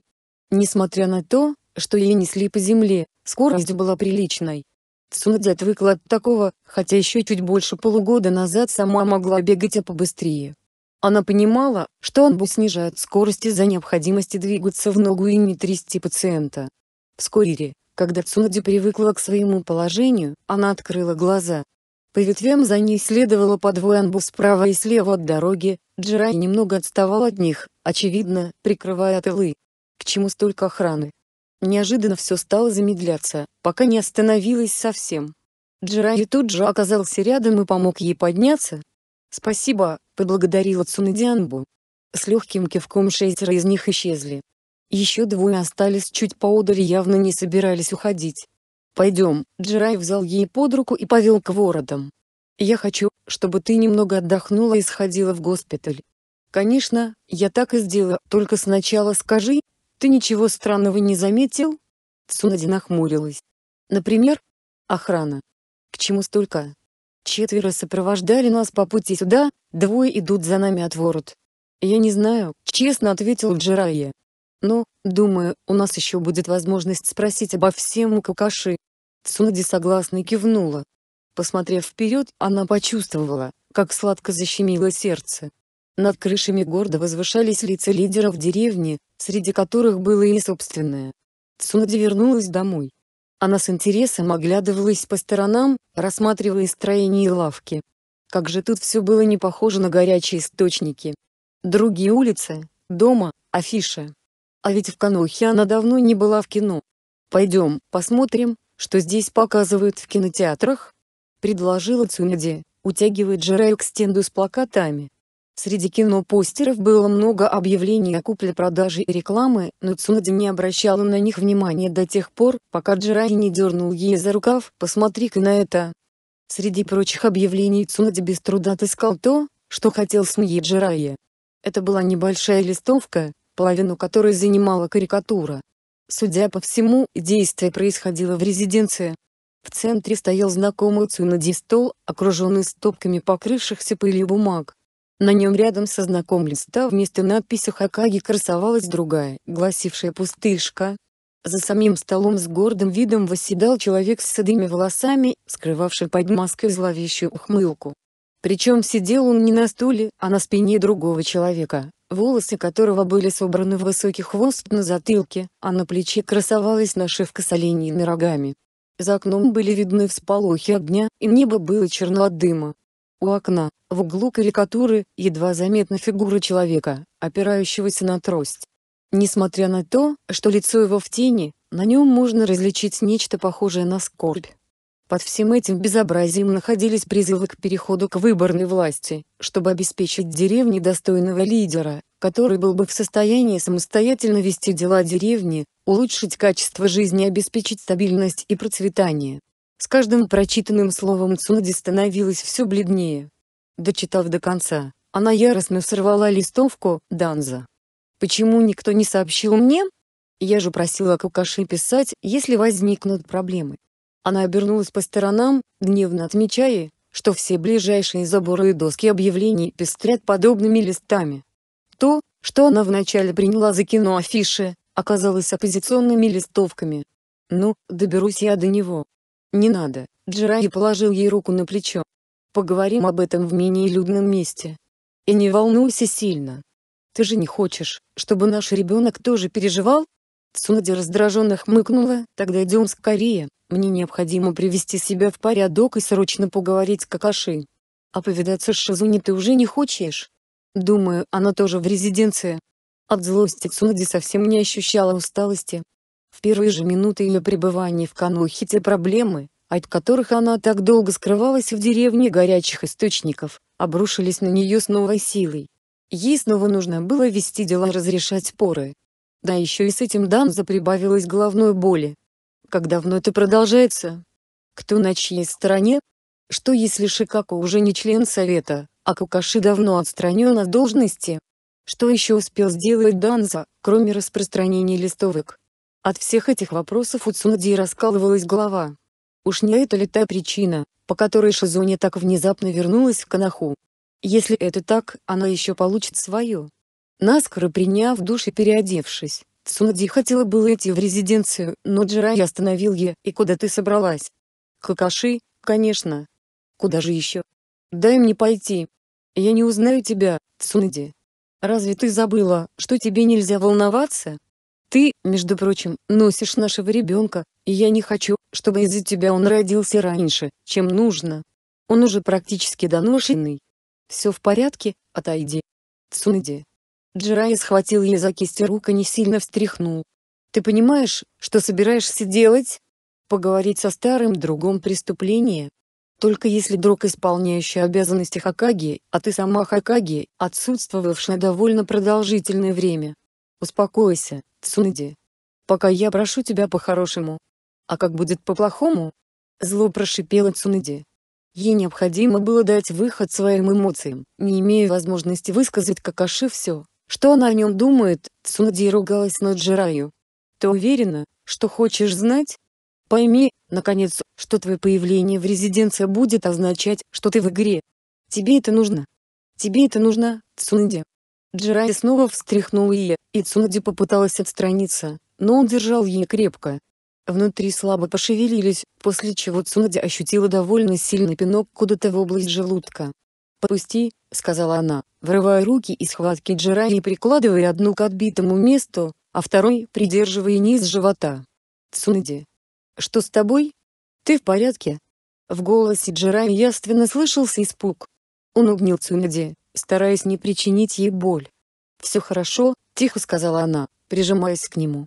Несмотря на то, что ей несли по земле, скорость была приличной. Цунади отвыкла от такого, хотя еще чуть больше полугода назад сама могла бегать и а побыстрее. Она понимала, что он бы снижает скорость из-за необходимости двигаться в ногу и не трясти пациента. Вскоре, когда Цунади привыкла к своему положению, она открыла глаза, по ветвям за ней следовало по двое анбу справа и слева от дороги, Джирай немного отставал от них, очевидно, прикрывая тылы. К чему столько охраны? Неожиданно все стало замедляться, пока не остановилось совсем. Джирай тут же оказался рядом и помог ей подняться. «Спасибо», — поблагодарила Цунэдианбу. С легким кивком шестеро из них исчезли. Еще двое остались чуть поодаль и явно не собирались уходить. «Пойдем». Джирай взял ей под руку и повел к воротам. «Я хочу, чтобы ты немного отдохнула и сходила в госпиталь». «Конечно, я так и сделала, только сначала скажи, ты ничего странного не заметил?» Цунади нахмурилась. «Например, охрана. К чему столько?» Четверо сопровождали нас по пути сюда, двое идут за нами от ворот. «Я не знаю», — честно ответил Джирайя. Но, ну, думаю, у нас еще будет возможность спросить обо всем у Какаши. Цунади согласно кивнула. Посмотрев вперед, она почувствовала, как сладко защемило сердце. Над крышами города возвышались лица лидеров деревни, среди которых было и собственное. Цунади вернулась домой. Она с интересом оглядывалась по сторонам, рассматривая строения и лавки. Как же тут все было не похоже на горячие источники. Другие улицы, дома, афиша. А ведь в Канохе она давно не была в кино. «Пойдем, посмотрим, что здесь показывают в кинотеатрах?» — предложила Цунади, утягивая Джерая к стенду с плакатами. Среди кинопостеров было много объявлений о купле-продаже и рекламы, но Цунади не обращала на них внимания до тех пор, пока Джерай не дернул ей за рукав «посмотри-ка на это». Среди прочих объявлений Цунади без труда отыскал то, что хотел СМИ Джерайя. Это была небольшая листовка, половину которой занимала карикатура. Судя по всему, действие происходило в резиденции. В центре стоял знакомый Цунади стол, окруженный стопками покрывшихся пыли бумаг. На нем рядом со знаком листа вместо надписи «Хакаги» красовалась другая, гласившая «Пустышка». За самим столом с гордым видом восседал человек с седыми волосами, скрывавший под маской зловещую ухмылку. Причем сидел он не на стуле, а на спине другого человека, волосы которого были собраны в высокий хвост на затылке, а на плече красовалась нашивка с оленьими рогами. За окном были видны всполохи огня, и небо было черно от дыма. У окна, в углу карикатуры, едва заметна фигура человека, опирающегося на трость. Несмотря на то, что лицо его в тени, на нем можно различить нечто похожее на скорбь. Под всем этим безобразием находились призывы к переходу к выборной власти, чтобы обеспечить деревне достойного лидера, который был бы в состоянии самостоятельно вести дела деревни, улучшить качество жизни обеспечить стабильность и процветание. С каждым прочитанным словом Цунади становилось все бледнее. Дочитав до конца, она яростно сорвала листовку «Данза». «Почему никто не сообщил мне? Я же просила Кукаши писать, если возникнут проблемы». Она обернулась по сторонам, гневно отмечая, что все ближайшие заборы и доски объявлений пестрят подобными листами. То, что она вначале приняла за киноафиши, оказалось оппозиционными листовками. «Ну, доберусь я до него». «Не надо», — Джираи положил ей руку на плечо. «Поговорим об этом в менее людном месте. И не волнуйся сильно. Ты же не хочешь, чтобы наш ребенок тоже переживал?» Цунади раздраженно хмыкнула, «Тогда идем скорее». Мне необходимо привести себя в порядок и срочно поговорить с Какаши. А повидаться с Шизуни ты уже не хочешь? Думаю, она тоже в резиденции. От злости Цунади совсем не ощущала усталости. В первые же минуты ее пребывания в Канухе те проблемы, от которых она так долго скрывалась в деревне горячих источников, обрушились на нее с новой силой. Ей снова нужно было вести дела и разрешать споры. Да еще и с этим Данза прибавилась головной боли, как давно это продолжается? Кто на чьей стороне? Что если Шикако уже не член Совета, а Кукаши давно отстранен от должности? Что еще успел сделать Данза, кроме распространения листовок? От всех этих вопросов у Цунади раскалывалась голова. Уж не это ли та причина, по которой Шизуни так внезапно вернулась в Канаху? Если это так, она еще получит свое. Наскоро приняв душ и переодевшись, Цунади хотела было идти в резиденцию, но Джирай остановил ее, и куда ты собралась? Какаши, конечно. Куда же еще? Дай мне пойти. Я не узнаю тебя, Цунади. Разве ты забыла, что тебе нельзя волноваться? Ты, между прочим, носишь нашего ребенка, и я не хочу, чтобы из-за тебя он родился раньше, чем нужно. Он уже практически доношенный. Все в порядке, отойди. Цунади. Джирай схватил ее за кисть рук и не сильно встряхнул. «Ты понимаешь, что собираешься делать? Поговорить со старым другом преступления? Только если друг, исполняющий обязанности Хакаги, а ты сама Хакаги, отсутствовавшая довольно продолжительное время. Успокойся, Цунади. Пока я прошу тебя по-хорошему. А как будет по-плохому?» Зло прошипела Цунади. Ей необходимо было дать выход своим эмоциям, не имея возможности высказать Какаши все, что она о нем думает, Цунди ругалась над Джираю. Ты уверена, что хочешь знать? Пойми, наконец, что твое появление в резиденции будет означать, что ты в игре. Тебе это нужно. Тебе это нужно, Цунди. Джирай снова встряхнул ее, и Цунди попыталась отстраниться, но он держал ее крепко. Внутри слабо пошевелились, после чего Цунади ощутила довольно сильный пинок куда-то в область желудка. «Пусти», — сказала она, вырывая руки из хватки Джира и прикладывая одну к отбитому месту, а второй придерживая низ живота. «Цунади! Что с тобой? Ты в порядке?» В голосе Джира яственно слышался испуг. Он обнял Цунади, стараясь не причинить ей боль. «Все хорошо», — тихо сказала она, прижимаясь к нему.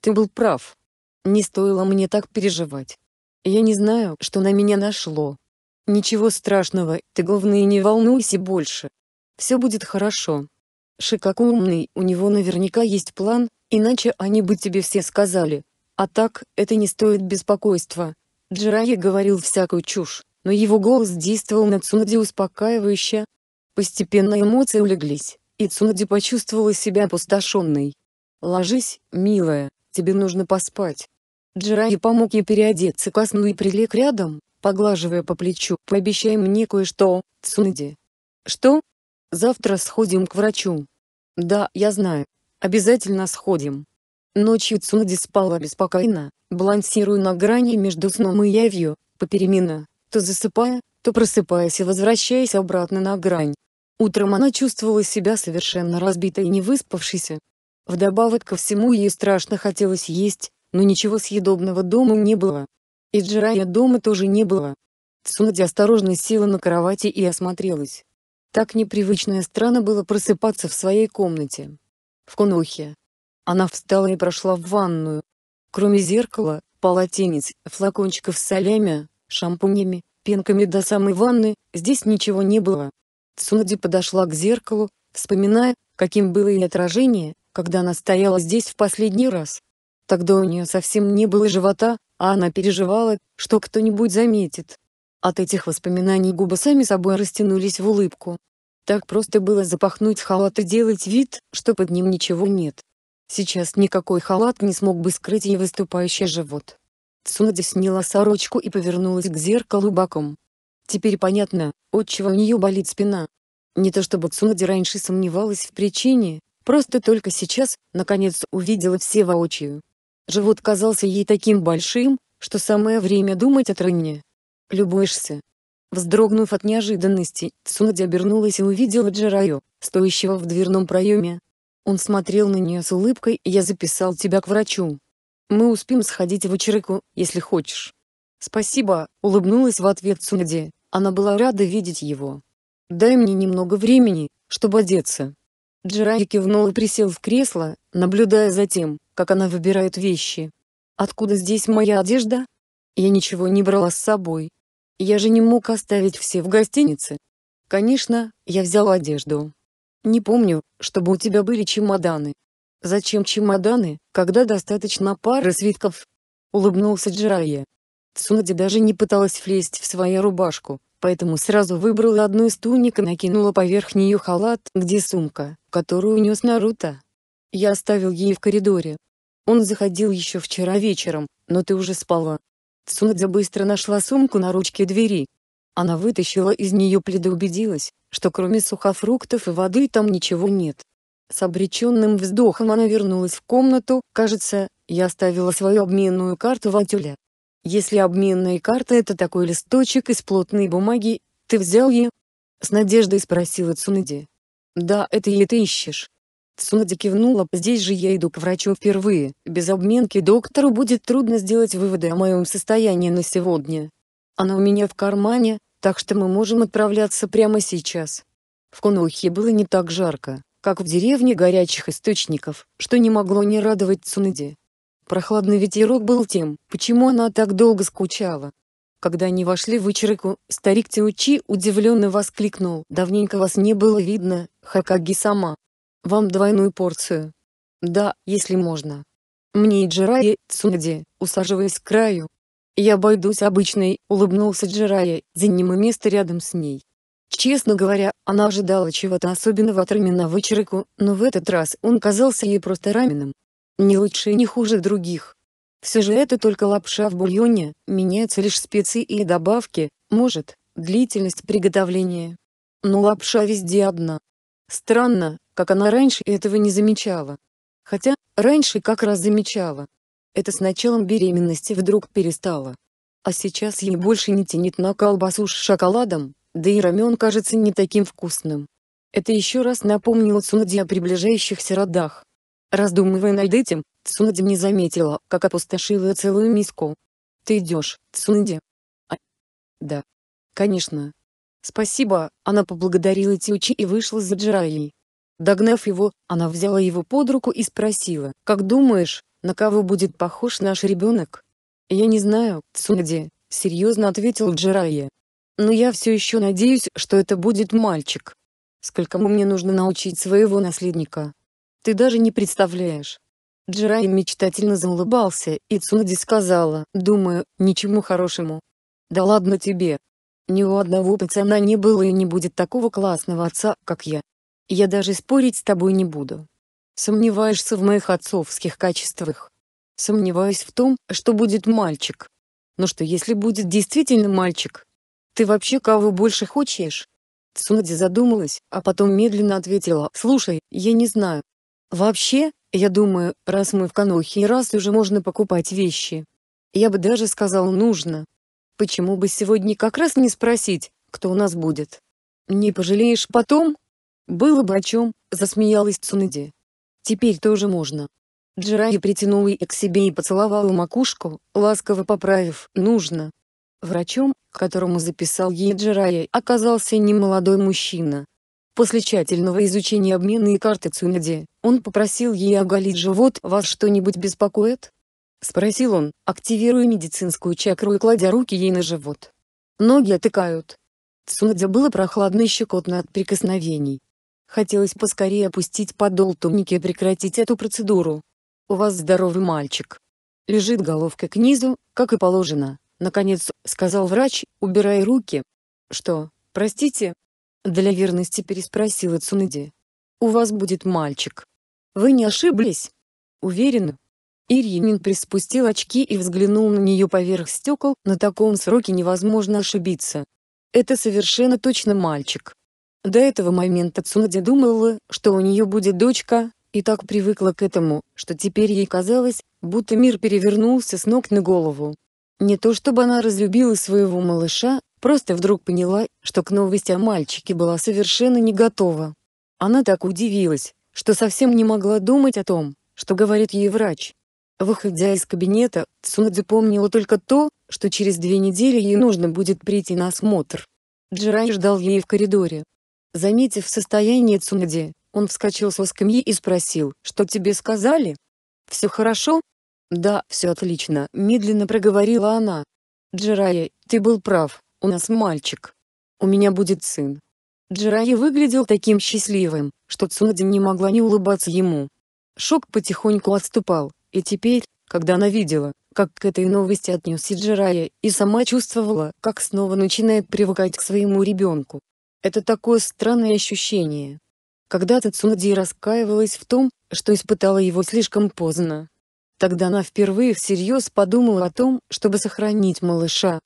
«Ты был прав. Не стоило мне так переживать. Я не знаю, что на меня нашло, Ничего страшного, ты главное не волнуйся больше. Все будет хорошо. Шикаку умный, у него наверняка есть план, иначе они бы тебе все сказали. А так, это не стоит беспокойства. Джирайя говорил всякую чушь, но его голос действовал на Цунади успокаивающе. Постепенно эмоции улеглись, и Цунади почувствовала себя опустошенной. «Ложись, милая, тебе нужно поспать», Джираи помог ей переодеться Касну и прилег рядом, поглаживая по плечу. «Пообещай мне кое-что, Цунади». «Что? Завтра сходим к врачу». «Да, я знаю. Обязательно сходим». Ночью Цунади спала беспокойно, балансируя на грани между сном и явью, попеременно, то засыпая, то просыпаясь и возвращаясь обратно на грань. Утром она чувствовала себя совершенно разбитой и не выспавшейся. Вдобавок ко всему ей страшно хотелось есть, но ничего съедобного дома не было. И Джирая дома тоже не было. Цунади осторожно села на кровати и осмотрелась. Так непривычно и странно было просыпаться в своей комнате. В конухе. Она встала и прошла в ванную. Кроме зеркала, полотенец, флакончиков с солями, шампунями, пенками до самой ванны, здесь ничего не было. Цунади подошла к зеркалу, вспоминая, каким было ее отражение, когда она стояла здесь в последний раз. Тогда у нее совсем не было живота, а она переживала, что кто-нибудь заметит. От этих воспоминаний губы сами собой растянулись в улыбку. Так просто было запахнуть халат и делать вид, что под ним ничего нет. Сейчас никакой халат не смог бы скрыть ей выступающий живот. Цунади сняла сорочку и повернулась к зеркалу боком. Теперь понятно, отчего у нее болит спина. Не то чтобы Цунади раньше сомневалась в причине, просто только сейчас, наконец, увидела все воочию. Живот казался ей таким большим, что самое время думать о Тренне. «Любуешься?» Вздрогнув от неожиданности, Цунади обернулась и увидела Джираю, стоящего в дверном проеме. Он смотрел на нее с улыбкой «Я записал тебя к врачу. Мы успеем сходить в Учерику, если хочешь». «Спасибо», — улыбнулась в ответ Цунади, она была рада видеть его. «Дай мне немного времени, чтобы одеться». Джирай кивнул и присел в кресло, наблюдая за тем, как она выбирает вещи. Откуда здесь моя одежда? Я ничего не брала с собой. Я же не мог оставить все в гостинице. Конечно, я взял одежду. Не помню, чтобы у тебя были чемоданы. Зачем чемоданы, когда достаточно пары свитков? Улыбнулся Джирайя. Цунади даже не пыталась влезть в свою рубашку, поэтому сразу выбрала одну из туник и накинула поверх нее халат, где сумка, которую унес Наруто. Я оставил ей в коридоре, он заходил еще вчера вечером, но ты уже спала. Цунадзе быстро нашла сумку на ручке двери. Она вытащила из нее плед и убедилась, что кроме сухофруктов и воды там ничего нет. С обреченным вздохом она вернулась в комнату, кажется, я оставила свою обменную карту в отеле. Если обменная карта это такой листочек из плотной бумаги, ты взял ее? С надеждой спросила Цунади. Да, это и ты ищешь. Цунади кивнула, здесь же я иду к врачу впервые, без обменки доктору будет трудно сделать выводы о моем состоянии на сегодня. Она у меня в кармане, так что мы можем отправляться прямо сейчас. В Конохе было не так жарко, как в деревне горячих источников, что не могло не радовать Цунади. Прохладный ветерок был тем, почему она так долго скучала. Когда они вошли в вычерку, старик Теучи удивленно воскликнул. «Давненько вас не было видно, Хакаги сама». Вам двойную порцию. Да, если можно. Мне и Джирайя Цунади, усаживаясь к краю. Я обойдусь обычной, улыбнулся Джирайя, занимая место рядом с ней. Честно говоря, она ожидала чего-то особенного от Рамина Вычерику, но в этот раз он казался ей просто раменом. Не лучше и не хуже других. Все же это только лапша в бульоне, меняются лишь специи и добавки, может, длительность приготовления. Но лапша везде одна. Странно, как она раньше этого не замечала. Хотя, раньше как раз замечала. Это с началом беременности вдруг перестало. А сейчас ей больше не тянет на колбасу с шоколадом, да и рамен кажется не таким вкусным. Это еще раз напомнило Цунади о приближающихся родах. Раздумывая над этим, Цунади не заметила, как опустошила целую миску. «Ты идешь, Цунади?» а... «Да». «Конечно». «Спасибо», — она поблагодарила Тиучи и вышла за Джираей. Догнав его, она взяла его под руку и спросила, «Как думаешь, на кого будет похож наш ребенок?» «Я не знаю, Цунади», — серьезно ответил Джирайя. «Но я все еще надеюсь, что это будет мальчик. Сколькому мне нужно научить своего наследника? Ты даже не представляешь». Джирайя мечтательно заулыбался, и Цунади сказала, «Думаю, ничему хорошему». «Да ладно тебе. Ни у одного пацана не было и не будет такого классного отца, как я. Я даже спорить с тобой не буду. Сомневаешься в моих отцовских качествах. Сомневаюсь в том, что будет мальчик. Но что если будет действительно мальчик? Ты вообще кого больше хочешь? Цунади задумалась, а потом медленно ответила, «Слушай, я не знаю. Вообще, я думаю, раз мы в Канохе и раз уже можно покупать вещи. Я бы даже сказал, нужно. Почему бы сегодня как раз не спросить, кто у нас будет? Не пожалеешь потом?» «Было бы о чем», — засмеялась Цунади. «Теперь тоже можно». Джираи притянул ее к себе и поцеловал макушку, ласково поправив «нужно». Врачом, которому записал ей Джирая, оказался немолодой мужчина. После тщательного изучения обменной карты Цунади, он попросил ей оголить живот «Вас что-нибудь беспокоит?» Спросил он, активируя медицинскую чакру и кладя руки ей на живот. Ноги отыкают. Цунади было прохладно и щекотно от прикосновений. Хотелось поскорее опустить подол туники и прекратить эту процедуру. «У вас здоровый мальчик». Лежит головкой к низу, как и положено. «Наконец», — сказал врач, убирая «убирай руки». «Что, простите?» Для верности переспросила Цуныди. «У вас будет мальчик». «Вы не ошиблись?» «Уверена». Ирьянин приспустил очки и взглянул на нее поверх стекол, на таком сроке невозможно ошибиться. «Это совершенно точно мальчик». До этого момента Цунди думала, что у нее будет дочка, и так привыкла к этому, что теперь ей казалось, будто мир перевернулся с ног на голову. Не то чтобы она разлюбила своего малыша, просто вдруг поняла, что к новости о мальчике была совершенно не готова. Она так удивилась, что совсем не могла думать о том, что говорит ей врач. Выходя из кабинета, Цунадзе помнила только то, что через две недели ей нужно будет прийти на осмотр. Джирай ждал ей в коридоре. Заметив состояние Цунади, он вскочил со скамьи и спросил, что тебе сказали? Все хорошо? Да, все отлично, медленно проговорила она. Джирая, ты был прав, у нас мальчик. У меня будет сын. Джирая выглядел таким счастливым, что Цунади не могла не улыбаться ему. Шок потихоньку отступал, и теперь, когда она видела, как к этой новости отнесся Джирая, и сама чувствовала, как снова начинает привыкать к своему ребенку, это такое странное ощущение. Когда-то Цунади раскаивалась в том, что испытала его слишком поздно. Тогда она впервые всерьез подумала о том, чтобы сохранить малыша.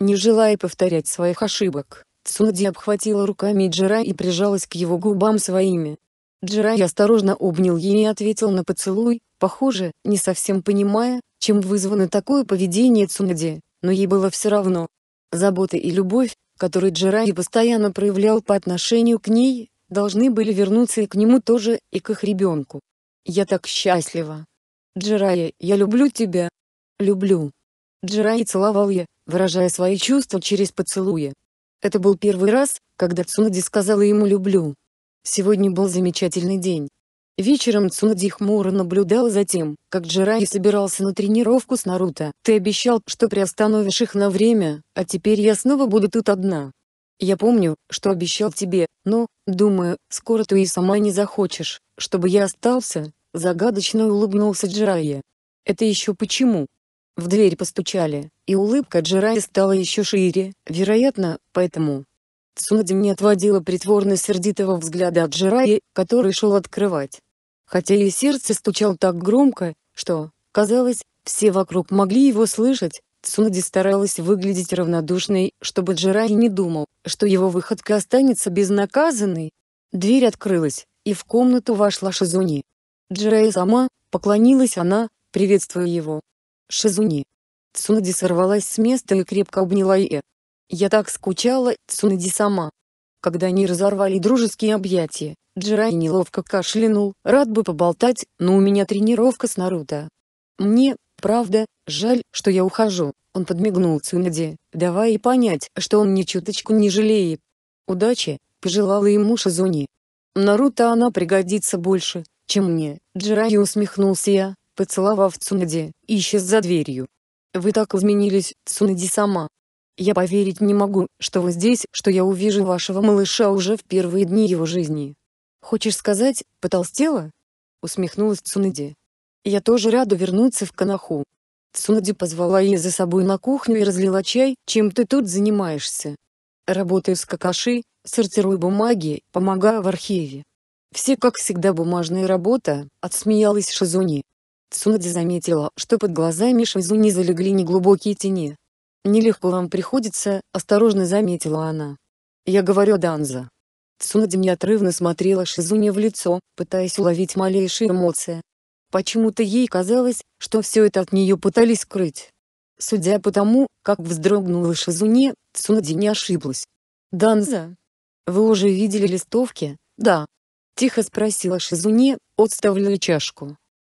Не желая повторять своих ошибок, Цунади обхватила руками Джира и прижалась к его губам своими. Джирай осторожно обнял ее и ответил на поцелуй, похоже, не совсем понимая, чем вызвано такое поведение Цунади, но ей было все равно. Забота и любовь, который Джеради постоянно проявлял по отношению к ней, должны были вернуться и к нему тоже, и к их ребенку. «Я так счастлива! Джерайя, я люблю тебя!» «Люблю!» Джерайя целовал я, выражая свои чувства через поцелуи. Это был первый раз, когда Цунади сказала ему «люблю». Сегодня был замечательный день. Вечером Цунади хмуро наблюдал за тем, как Джирай собирался на тренировку с Наруто. «Ты обещал, что приостановишь их на время, а теперь я снова буду тут одна. Я помню, что обещал тебе, но, думаю, скоро ты и сама не захочешь, чтобы я остался», — загадочно улыбнулся Джирайя. «Это еще почему?» В дверь постучали, и улыбка Джирайя стала еще шире, вероятно, поэтому, Цунади не отводила притворно сердитого взгляда от Жирая, который шел открывать. Хотя ее сердце стучало так громко, что, казалось, все вокруг могли его слышать, Цунади старалась выглядеть равнодушной, чтобы Джирай не думал, что его выходка останется безнаказанной. Дверь открылась, и в комнату вошла Шизуни. Джирай сама, поклонилась она, приветствуя его. Шизуни. Цунади сорвалась с места и крепко обняла ее. Я так скучала, Цунади сама. Когда они разорвали дружеские объятия, Джирай неловко кашлянул, рад бы поболтать, но у меня тренировка с Наруто. Мне, правда, жаль, что я ухожу. Он подмигнул Цунади, давая понять, что он ни чуточку не жалеет. Удачи, пожелала ему Шизуни. Наруто она пригодится больше, чем мне, Джирай усмехнулся я, поцеловав Цунади, исчез за дверью. Вы так изменились, Цунади сама. Я поверить не могу, что вы здесь, что я увижу вашего малыша уже в первые дни его жизни. Хочешь сказать, потолстела? Усмехнулась Цунади. Я тоже рада вернуться в Канаху. Цунади позвала ее за собой на кухню и разлила чай, чем ты тут занимаешься. Работаю с какаши, сортирую бумаги, помогаю в архиве. Все как всегда бумажная работа, отсмеялась Шизуни. Цунади заметила, что под глазами Шизуни залегли неглубокие тени. «Нелегко вам приходится», — осторожно заметила она. «Я говорю Данза». Цунади неотрывно смотрела Шизуне в лицо, пытаясь уловить малейшие эмоции. Почему-то ей казалось, что все это от нее пытались скрыть. Судя по тому, как вздрогнула Шизуне, Цунади не ошиблась. «Данза, вы уже видели листовки?» «Да». Тихо спросила Шизуне, отставляя чашку.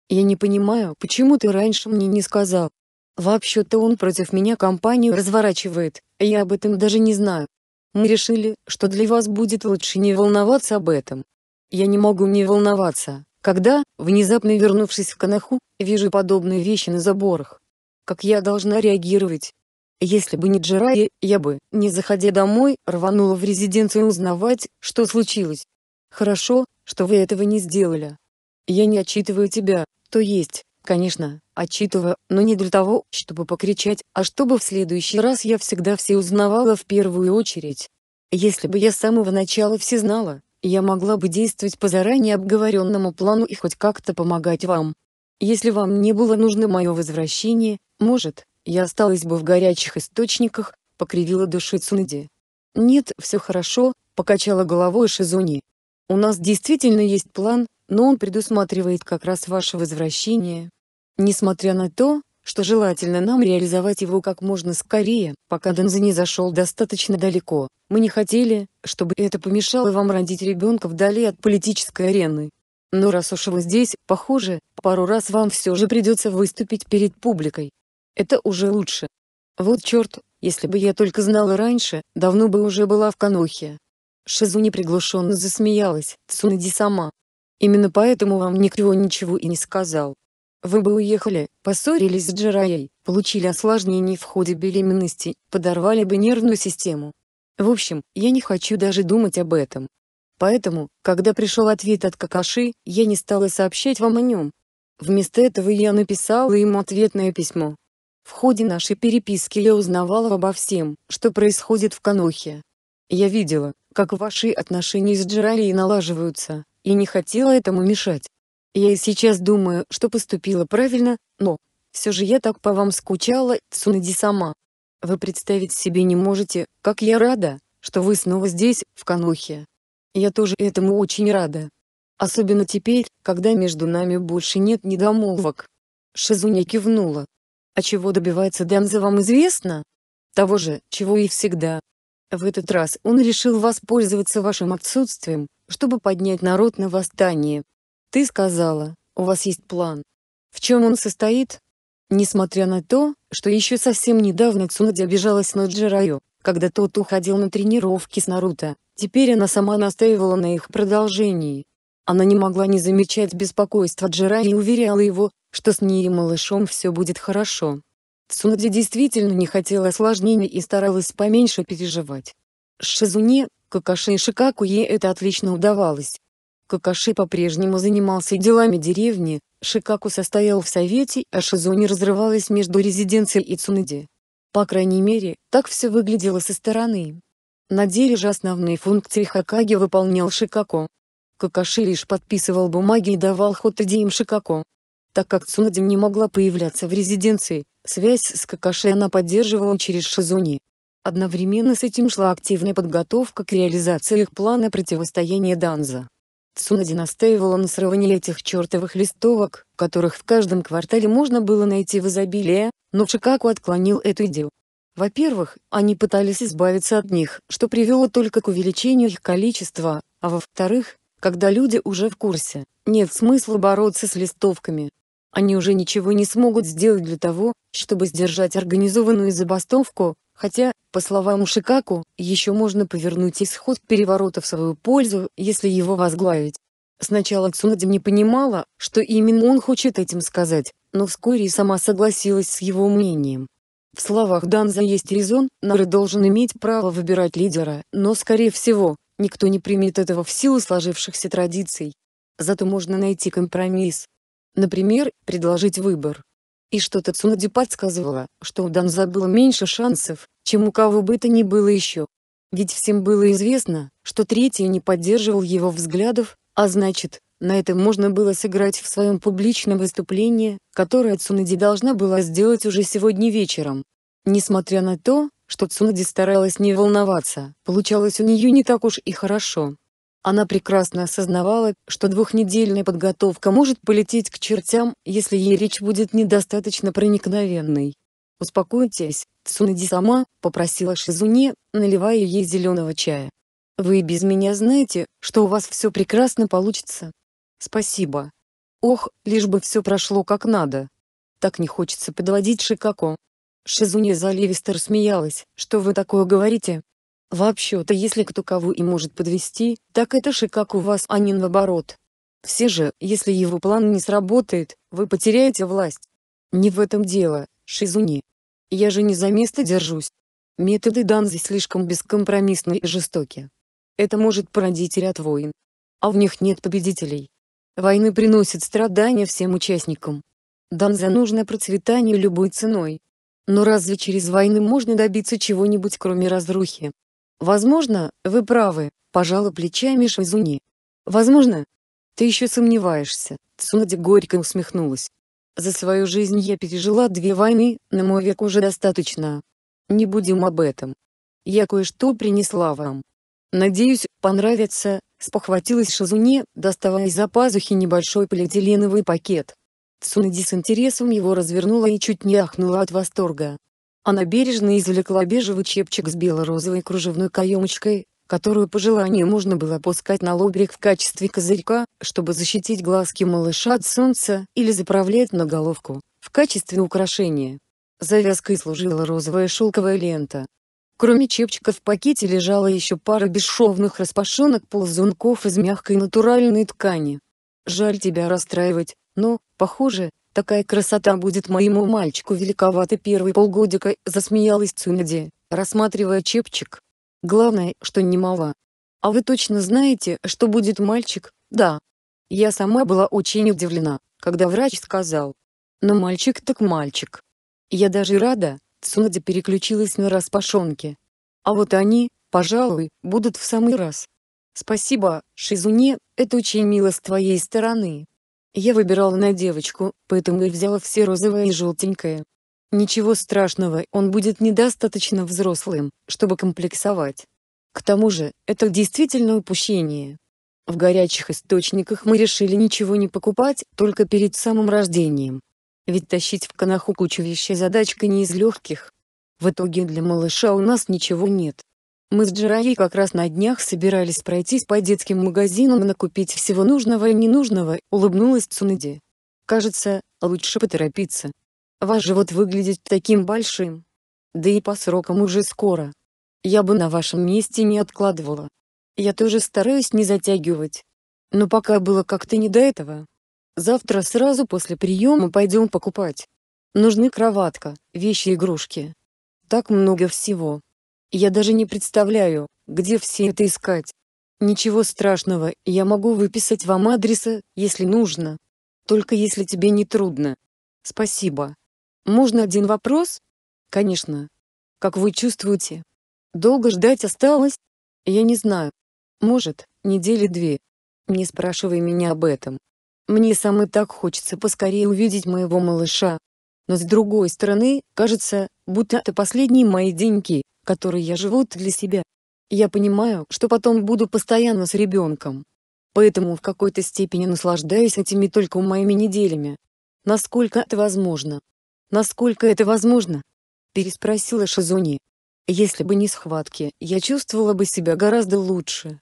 «Я не понимаю, почему ты раньше мне не сказал?» Вообще-то он против меня компанию разворачивает, я об этом даже не знаю. Мы решили, что для вас будет лучше не волноваться об этом. Я не могу не волноваться, когда, внезапно вернувшись в Канаху, вижу подобные вещи на заборах. Как я должна реагировать? Если бы не Джирайя, я бы, не заходя домой, рванула в резиденцию узнавать, что случилось. Хорошо, что вы этого не сделали. Я не отчитываю тебя, то есть, Конечно, отчитывая, но не для того, чтобы покричать, а чтобы в следующий раз я всегда все узнавала в первую очередь. Если бы я с самого начала все знала, я могла бы действовать по заранее обговоренному плану и хоть как-то помогать вам. Если вам не было нужно мое возвращение, может, я осталась бы в горячих источниках, покривила души Цунади. Нет, все хорошо, покачала головой Шизуни. У нас действительно есть план, но он предусматривает как раз ваше возвращение. Несмотря на то, что желательно нам реализовать его как можно скорее, пока Денза не зашел достаточно далеко, мы не хотели, чтобы это помешало вам родить ребенка вдали от политической арены. Но раз уж вы здесь, похоже, пару раз вам все же придется выступить перед публикой. Это уже лучше. Вот черт, если бы я только знала раньше, давно бы уже была в Канохе. Шизу приглушенно засмеялась, Цунади сама. Именно поэтому вам никто ничего и не сказал. Вы бы уехали, поссорились с Джираей, получили осложнений в ходе беременности, подорвали бы нервную систему. В общем, я не хочу даже думать об этом. Поэтому, когда пришел ответ от Какаши, я не стала сообщать вам о нем. Вместо этого я написала ему ответное письмо. В ходе нашей переписки я узнавала обо всем, что происходит в Канохе. Я видела, как ваши отношения с Джиралией налаживаются, и не хотела этому мешать. Я и сейчас думаю, что поступила правильно, но... Все же я так по вам скучала, Цунади сама. Вы представить себе не можете, как я рада, что вы снова здесь, в Канохе. Я тоже этому очень рада. Особенно теперь, когда между нами больше нет недомолвок. Шизуня кивнула. А чего добивается Дэнза, вам известно? Того же, чего и всегда. В этот раз он решил воспользоваться вашим отсутствием, чтобы поднять народ на восстание. Ты сказала, у вас есть план. В чем он состоит? Несмотря на то, что еще совсем недавно Цунади обижалась на Джираю, когда тот уходил на тренировки с Наруто, теперь она сама настаивала на их продолжении. Она не могла не замечать беспокойство Джира и уверяла его, что с ней и малышом все будет хорошо. Цунади действительно не хотела осложнений и старалась поменьше переживать. Шизуне, Какаши и Шикаку ей это отлично удавалось, Какаши по-прежнему занимался делами деревни, Шикаку состоял в совете, а Шизуни разрывалась между резиденцией и Цунади. По крайней мере, так все выглядело со стороны. На деле же основные функции Хакаги выполнял Шикако. Какаши лишь подписывал бумаги и давал ход идеям Шикако. Так как Цунади не могла появляться в резиденции, связь с Какаши она поддерживала через Шизуни. Одновременно с этим шла активная подготовка к реализации их плана противостояния Данза. Цунади настаивала на срывании этих чертовых листовок, которых в каждом квартале можно было найти в изобилии, но Чикаго отклонил эту идею. Во-первых, они пытались избавиться от них, что привело только к увеличению их количества, а во-вторых, когда люди уже в курсе, нет смысла бороться с листовками. Они уже ничего не смогут сделать для того, чтобы сдержать организованную забастовку, Хотя, по словам Шикаку, еще можно повернуть исход переворота в свою пользу, если его возглавить. Сначала Цунади не понимала, что именно он хочет этим сказать, но вскоре и сама согласилась с его мнением. В словах Данза есть резон, Нары должен иметь право выбирать лидера, но скорее всего, никто не примет этого в силу сложившихся традиций. Зато можно найти компромисс. Например, предложить выбор, и что-то Цунади сказывала, что у Данза было меньше шансов, чем у кого бы то ни было еще. Ведь всем было известно, что третий не поддерживал его взглядов, а значит, на этом можно было сыграть в своем публичном выступлении, которое Цунади должна была сделать уже сегодня вечером. Несмотря на то, что Цунади старалась не волноваться, получалось у нее не так уж и хорошо. Она прекрасно осознавала, что двухнедельная подготовка может полететь к чертям, если ей речь будет недостаточно проникновенной. «Успокойтесь, Цунади сама», — попросила Шизуне, наливая ей зеленого чая. «Вы и без меня знаете, что у вас все прекрасно получится». «Спасибо». «Ох, лишь бы все прошло как надо». «Так не хочется подводить Шикако». Шизуне заливисто рассмеялась. «Что вы такое говорите? Вообще-то если кто кого и может подвести, так это же как у вас, а не наоборот. Все же, если его план не сработает, вы потеряете власть. Не в этом дело, Шизуни. Я же не за место держусь. Методы Данзи слишком бескомпромиссны и жестоки. Это может породить ряд войн. А в них нет победителей. Войны приносят страдания всем участникам. Данза нужно процветание любой ценой. Но разве через войны можно добиться чего-нибудь кроме разрухи? Возможно, вы правы, пожала плечами Шизуни. Возможно. Ты еще сомневаешься, Цунади горько усмехнулась. За свою жизнь я пережила две войны, на мой век уже достаточно. Не будем об этом. Я кое-что принесла вам. Надеюсь, понравится, спохватилась Шизуни, доставая из-за пазухи небольшой полиэтиленовый пакет. Цунади с интересом его развернула и чуть не ахнула от восторга. Она бережно извлекла бежевый чепчик с бело-розовой кружевной каемочкой, которую по желанию можно было опускать на лобрик в качестве козырька, чтобы защитить глазки малыша от солнца, или заправлять на головку, в качестве украшения. Завязкой служила розовая шелковая лента. Кроме чепчика в пакете лежала еще пара бесшовных распашонок ползунков из мягкой натуральной ткани. Жаль тебя расстраивать, но, похоже, Такая красота будет моему мальчику великоваты первые полгодика, засмеялась Цунади, рассматривая чепчик. Главное, что не мала. А вы точно знаете, что будет мальчик? Да. Я сама была очень удивлена, когда врач сказал. Но мальчик так мальчик. Я даже рада, Цунади переключилась на распашонки. А вот они, пожалуй, будут в самый раз. Спасибо, Шизуне, это очень мило с твоей стороны. Я выбирал на девочку, поэтому и взяла все розовое и желтенькое. Ничего страшного, он будет недостаточно взрослым, чтобы комплексовать. К тому же, это действительно упущение. В горячих источниках мы решили ничего не покупать, только перед самым рождением. Ведь тащить в канаху кучу вещей задачка не из легких. В итоге для малыша у нас ничего нет, мы с Джираей как раз на днях собирались пройтись по детским магазинам и накупить всего нужного и ненужного, улыбнулась Цунади. Кажется, лучше поторопиться. Ваш живот выглядит таким большим. Да и по срокам уже скоро. Я бы на вашем месте не откладывала. Я тоже стараюсь не затягивать. Но пока было как-то не до этого. Завтра сразу после приема пойдем покупать. Нужны кроватка, вещи, игрушки. Так много всего. Я даже не представляю, где все это искать. Ничего страшного, я могу выписать вам адреса, если нужно. Только если тебе не трудно. Спасибо. Можно один вопрос? Конечно. Как вы чувствуете? Долго ждать осталось? Я не знаю. Может, недели две. Не спрашивай меня об этом. Мне самой так хочется поскорее увидеть моего малыша. Но с другой стороны, кажется, будто это последние мои деньги которой я живу для себя. Я понимаю, что потом буду постоянно с ребенком. Поэтому в какой-то степени наслаждаюсь этими только моими неделями. Насколько это возможно? Насколько это возможно? Переспросила Шизуни. Если бы не схватки, я чувствовала бы себя гораздо лучше.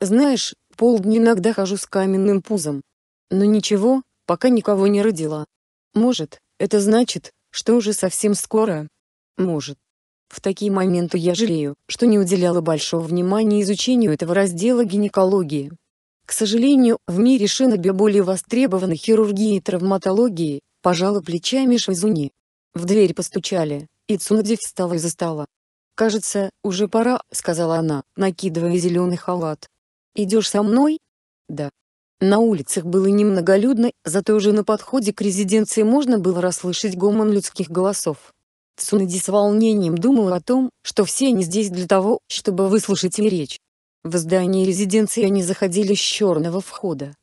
Знаешь, полдня иногда хожу с каменным пузом. Но ничего, пока никого не родила. Может, это значит, что уже совсем скоро? Может. В такие моменты я жалею, что не уделяла большого внимания изучению этого раздела гинекологии. К сожалению, в мире шиноби более востребованы хирургии и травматологии, пожала плечами Шизуни. В дверь постучали, и Цунади встала и застала. «Кажется, уже пора», — сказала она, накидывая зеленый халат. «Идешь со мной?» «Да». На улицах было немноголюдно, зато уже на подходе к резиденции можно было расслышать гомон людских голосов. Цунади с волнением думал о том, что все они здесь для того, чтобы выслушать ее речь. В здании резиденции они заходили с черного входа.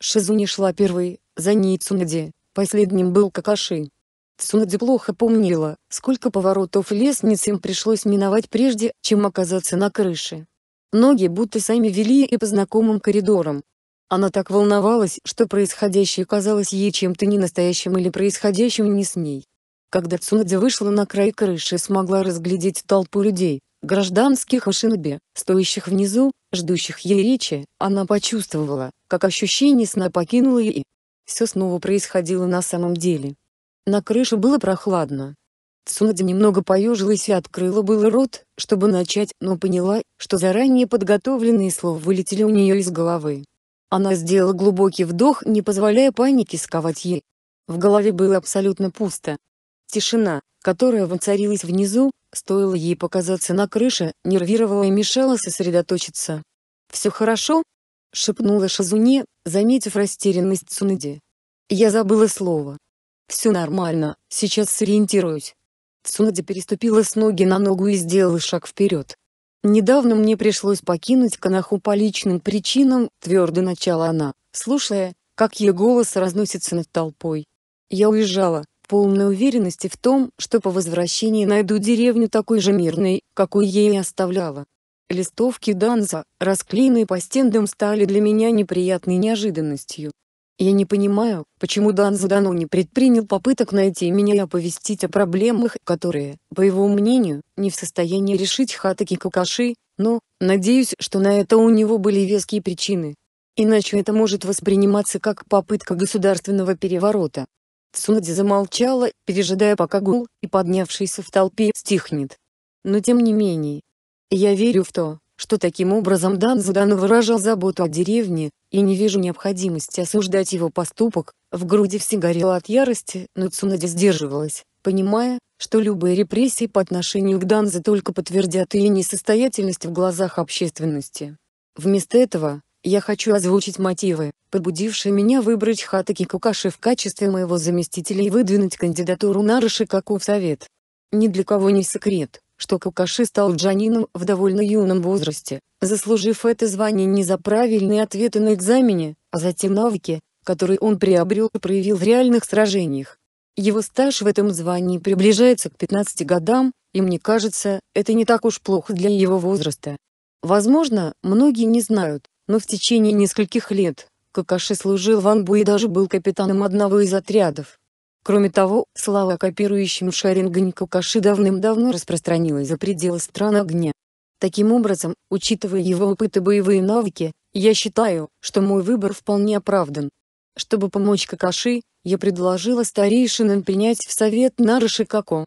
Шизуни шла первой, за ней Цунади, последним был Какаши. Цунади плохо помнила, сколько поворотов и лестниц им пришлось миновать прежде, чем оказаться на крыше. Ноги будто сами вели и по знакомым коридорам. Она так волновалась, что происходящее казалось ей чем-то ненастоящим или происходящим не с ней. Когда Цунадзе вышла на край крыши и смогла разглядеть толпу людей, гражданских и стоящих внизу, ждущих ей речи, она почувствовала, как ощущение сна покинуло ей. Все снова происходило на самом деле. На крыше было прохладно. Цунади немного поежилась и открыла было рот, чтобы начать, но поняла, что заранее подготовленные слова вылетели у нее из головы. Она сделала глубокий вдох, не позволяя панике сковать ей. В голове было абсолютно пусто, Тишина, которая воцарилась внизу, стоило ей показаться на крыше, нервировала и мешала сосредоточиться. «Все хорошо?» — шепнула Шазуне, заметив растерянность Цунади. «Я забыла слово. Все нормально, сейчас сориентируюсь». Цунади переступила с ноги на ногу и сделала шаг вперед. «Недавно мне пришлось покинуть Канаху по личным причинам», — твердо начала она, слушая, как ее голос разносится над толпой. «Я уезжала, полной уверенности в том, что по возвращении найду деревню такой же мирной, какой ей и оставляла. Листовки Данза, расклеенные по стендам, стали для меня неприятной неожиданностью. Я не понимаю, почему Данза Дано не предпринял попыток найти меня и оповестить о проблемах, которые, по его мнению, не в состоянии решить Хатаки Какаши, но, надеюсь, что на это у него были веские причины. Иначе это может восприниматься как попытка государственного переворота. Цунади замолчала, пережидая пока гул, и поднявшийся в толпе, стихнет. Но тем не менее. Я верю в то, что таким образом Дан Задан выражал заботу о деревне, и не вижу необходимости осуждать его поступок, в груди все горело от ярости, но Цунади сдерживалась, понимая, что любые репрессии по отношению к Данзе только подтвердят ее несостоятельность в глазах общественности. Вместо этого, я хочу озвучить мотивы, побудившие меня выбрать Хатаки Кукаши в качестве моего заместителя и выдвинуть кандидатуру Нарыши Каку в совет. Ни для кого не секрет, что Кукаши стал джанином в довольно юном возрасте, заслужив это звание не за правильные ответы на экзамене, а за те навыки, которые он приобрел и проявил в реальных сражениях. Его стаж в этом звании приближается к 15 годам, и мне кажется, это не так уж плохо для его возраста. Возможно, многие не знают, но в течение нескольких лет Какаши служил в Анбу и даже был капитаном одного из отрядов. Кроме того, слава о копирующем Шаринган Какаши давным-давно распространилась за пределы стран огня. Таким образом, учитывая его опыт и боевые навыки, я считаю, что мой выбор вполне оправдан. Чтобы помочь Какаши, я предложила старейшинам принять в совет Нара Шикако.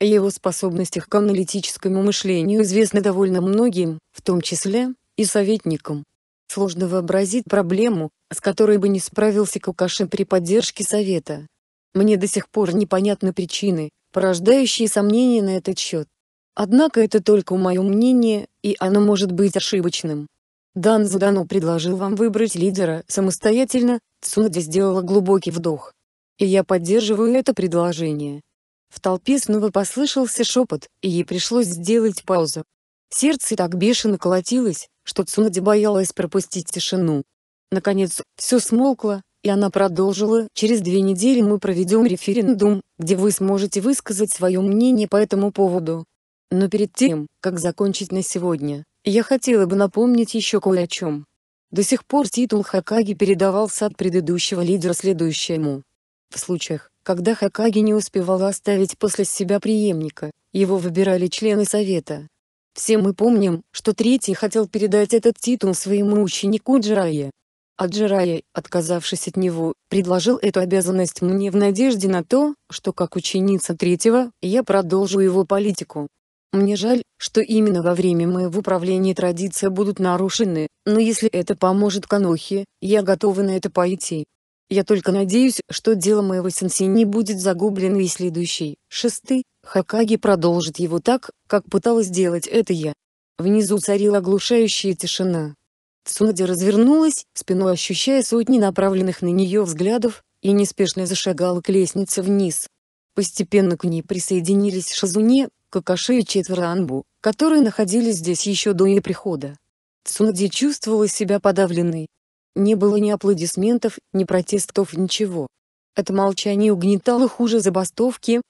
О его способностях к аналитическому мышлению известно довольно многим, в том числе, и советникам, Сложно вообразить проблему, с которой бы не справился Кукашин при поддержке Совета. Мне до сих пор непонятны причины, порождающие сомнения на этот счет. Однако это только мое мнение, и оно может быть ошибочным. Дан задано предложил вам выбрать лидера самостоятельно, Цунди сделала глубокий вдох. И я поддерживаю это предложение. В толпе снова послышался шепот, и ей пришлось сделать паузу. Сердце так бешено колотилось, что Цунади боялась пропустить тишину. Наконец, все смолкло, и она продолжила, через две недели мы проведем референдум, где вы сможете высказать свое мнение по этому поводу. Но перед тем, как закончить на сегодня, я хотела бы напомнить еще кое о чем. До сих пор титул Хакаги передавался от предыдущего лидера следующему. В случаях, когда Хакаги не успевала оставить после себя преемника, его выбирали члены совета, все мы помним, что третий хотел передать этот титул своему ученику Джирае. А Джирае, отказавшись от него, предложил эту обязанность мне в надежде на то, что как ученица третьего, я продолжу его политику. Мне жаль, что именно во время моего правления традиции будут нарушены, но если это поможет Канохе, я готова на это пойти. Я только надеюсь, что дело моего сенси не будет загублено и следующий, шестый, Хакаги продолжит его так, как пыталась сделать это я. Внизу царила оглушающая тишина. Цунади развернулась, спиной ощущая сотни направленных на нее взглядов, и неспешно зашагала к лестнице вниз. Постепенно к ней присоединились Шазуне, Какаши и четверо Анбу, которые находились здесь еще до ее прихода. Цунади чувствовала себя подавленной. Не было ни аплодисментов, ни протестов, ничего. Это молчание угнетало хуже забастовки,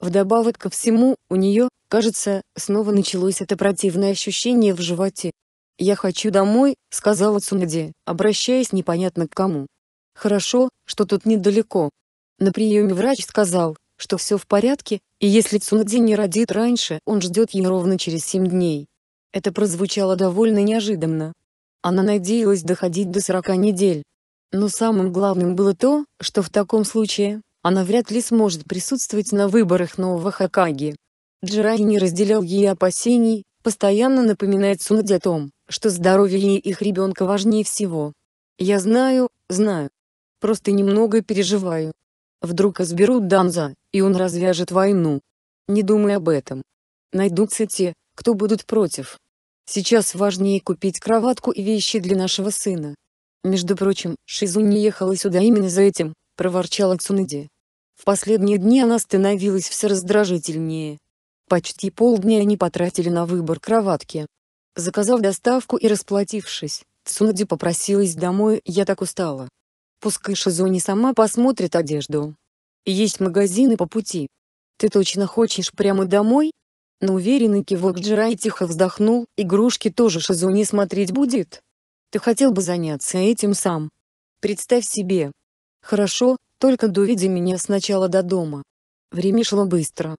Вдобавок ко всему, у нее, кажется, снова началось это противное ощущение в животе. «Я хочу домой», — сказала Цунади, обращаясь непонятно к кому. «Хорошо, что тут недалеко». На приеме врач сказал, что все в порядке, и если Цунади не родит раньше, он ждет ее ровно через семь дней. Это прозвучало довольно неожиданно. Она надеялась доходить до 40 недель. Но самым главным было то, что в таком случае, она вряд ли сможет присутствовать на выборах нового Хакаги. Джирай не разделял ее опасений, постоянно напоминает Сунаде о том, что здоровье ей их ребенка важнее всего. Я знаю, знаю. Просто немного переживаю. Вдруг изберут Данза, и он развяжет войну. Не думай об этом. Найдутся те, кто будут против. Сейчас важнее купить кроватку и вещи для нашего сына. Между прочим, Шизу не ехала сюда именно за этим, проворчала Цунади. В последние дни она становилась все раздражительнее. Почти полдня они потратили на выбор кроватки. Заказав доставку и расплатившись, Цунади попросилась домой, я так устала. Пускай Шизуни сама посмотрит одежду. Есть магазины по пути. Ты точно хочешь прямо домой? Но уверенный кивок Джирай тихо вздохнул, игрушки тоже Шизуни смотреть будет. Ты хотел бы заняться этим сам. Представь себе, «Хорошо, только доведи меня сначала до дома». Время шло быстро.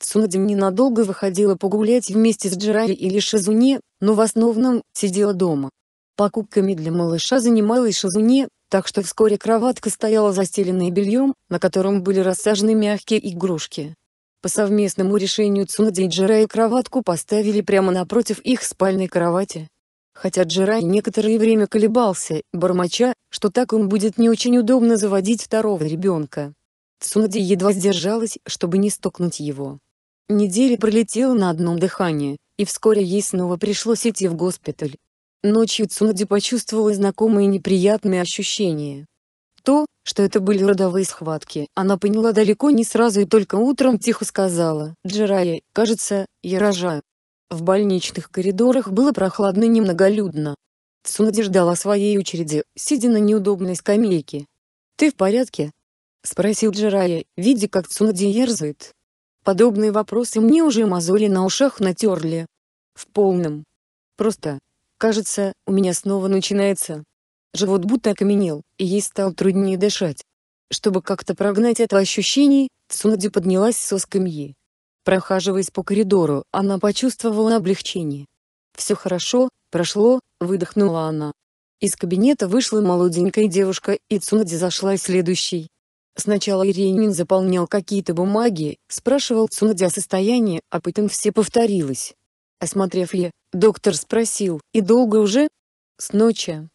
Цунадим ненадолго выходила погулять вместе с Джирари или Шизуне, но в основном сидела дома. Покупками для малыша занималась Шизуне, так что вскоре кроватка стояла застеленная бельем, на котором были рассажены мягкие игрушки. По совместному решению Цунади и Джираи кроватку поставили прямо напротив их спальной кровати, хотя Джерай некоторое время колебался, бормоча, что так им будет не очень удобно заводить второго ребенка. Цунади едва сдержалась, чтобы не стукнуть его. Неделя пролетела на одном дыхании, и вскоре ей снова пришлось идти в госпиталь. Ночью Цунади почувствовала знакомые неприятные ощущения. То, что это были родовые схватки, она поняла далеко не сразу и только утром тихо сказала, «Джирая, кажется, я рожаю». В больничных коридорах было прохладно и немноголюдно. Цунади ждала своей очереди, сидя на неудобной скамейке. «Ты в порядке?» — спросил Джирая, видя как Цунади ерзает. Подобные вопросы мне уже мозоли на ушах натерли. В полном. Просто. Кажется, у меня снова начинается. Живот будто окаменел, и ей стало труднее дышать. Чтобы как-то прогнать это ощущение, Цунади поднялась со скамьи. Прохаживаясь по коридору, она почувствовала облегчение. «Все хорошо, прошло», — выдохнула она. Из кабинета вышла молоденькая девушка, и Цунади зашла следующей. Сначала Иренин заполнял какие-то бумаги, спрашивал Цунади о состоянии, а потом все повторилось. Осмотрев ее, доктор спросил, и долго уже? С ночи.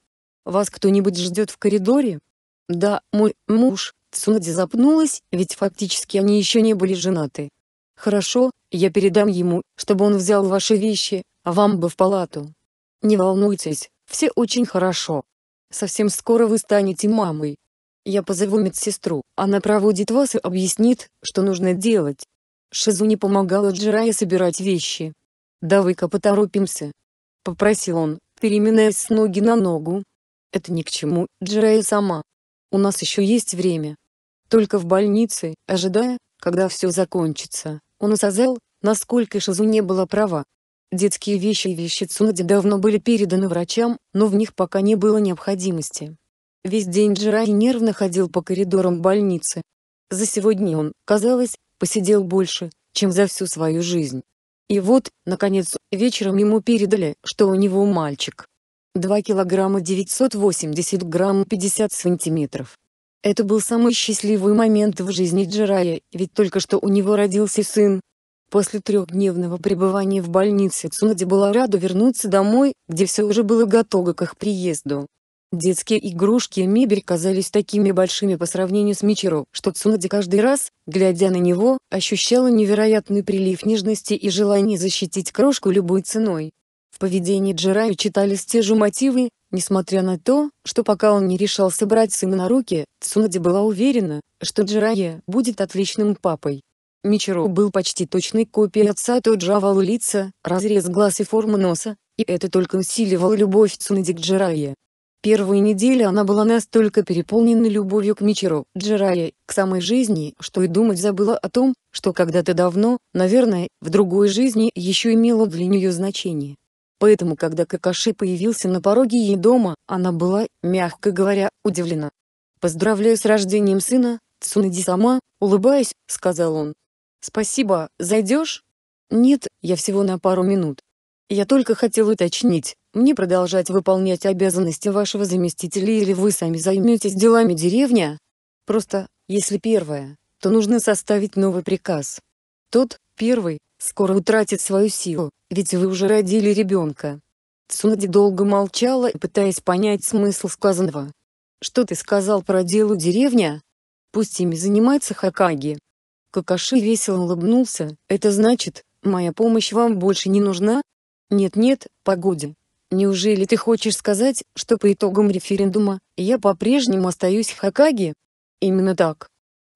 Вас кто-нибудь ждет в коридоре? Да, мой муж, Цунади запнулась, ведь фактически они еще не были женаты. «Хорошо, я передам ему, чтобы он взял ваши вещи, а вам бы в палату». «Не волнуйтесь, все очень хорошо. Совсем скоро вы станете мамой. Я позову медсестру, она проводит вас и объяснит, что нужно делать». Шизу не помогала Джирая собирать вещи. «Давай-ка поторопимся», — попросил он, переминаясь с ноги на ногу. «Это ни к чему, Джирая сама. У нас еще есть время. Только в больнице, ожидая, когда все закончится, он осознал, насколько Шизу не была права. Детские вещи и вещи Цунади давно были переданы врачам, но в них пока не было необходимости. Весь день Джирай нервно ходил по коридорам больницы. За сегодня он, казалось, посидел больше, чем за всю свою жизнь. И вот, наконец, вечером ему передали, что у него мальчик. 2 килограмма 980 грамм 50 сантиметров. Это был самый счастливый момент в жизни Джирая, ведь только что у него родился сын. После трехдневного пребывания в больнице Цунади была рада вернуться домой, где все уже было готово к их приезду. Детские игрушки и мебель казались такими большими по сравнению с Мичеру, что Цунади каждый раз, глядя на него, ощущала невероятный прилив нежности и желание защитить крошку любой ценой. В поведении Джираю читались те же мотивы, несмотря на то, что пока он не решался брать сына на руки, Цунади была уверена, что Джирая будет отличным папой. Мичиро был почти точной копией отца тот же овал лица, разрез глаз и форма носа, и это только усиливало любовь Цунади к Джирае. Первые недели она была настолько переполнена любовью к Мичиру, Джирае, к самой жизни, что и думать забыла о том, что когда-то давно, наверное, в другой жизни еще имело для нее значение. Поэтому, когда Какаши появился на пороге ей дома, она была, мягко говоря, удивлена. «Поздравляю с рождением сына, Цунади-сама», — улыбаясь, сказал он. «Спасибо, зайдешь?» «Нет, я всего на пару минут. Я только хотел уточнить, мне продолжать выполнять обязанности вашего заместителя или вы сами займетесь делами деревня? Просто, если первое, то нужно составить новый приказ. Тот, первый, скоро утратит свою силу, ведь вы уже родили ребенка. Цунади долго молчала, пытаясь понять смысл сказанного. «Что ты сказал про делу деревня? Пусть ими занимается Хакаги». Какаши весело улыбнулся, «Это значит, моя помощь вам больше не нужна?» «Нет-нет, погоди. Неужели ты хочешь сказать, что по итогам референдума, я по-прежнему остаюсь в Хакаге?» «Именно так.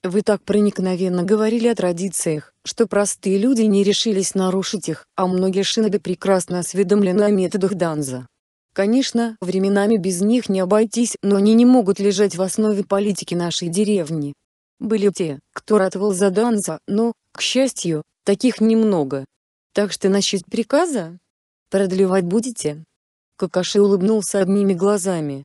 Вы так проникновенно говорили о традициях, что простые люди не решились нарушить их, а многие шиноби прекрасно осведомлены о методах данза. Конечно, временами без них не обойтись, но они не могут лежать в основе политики нашей деревни. Были те, кто ратовал за данза, но, к счастью, таких немного. Так что насчет приказа? Продлевать будете? Какаши улыбнулся одними глазами.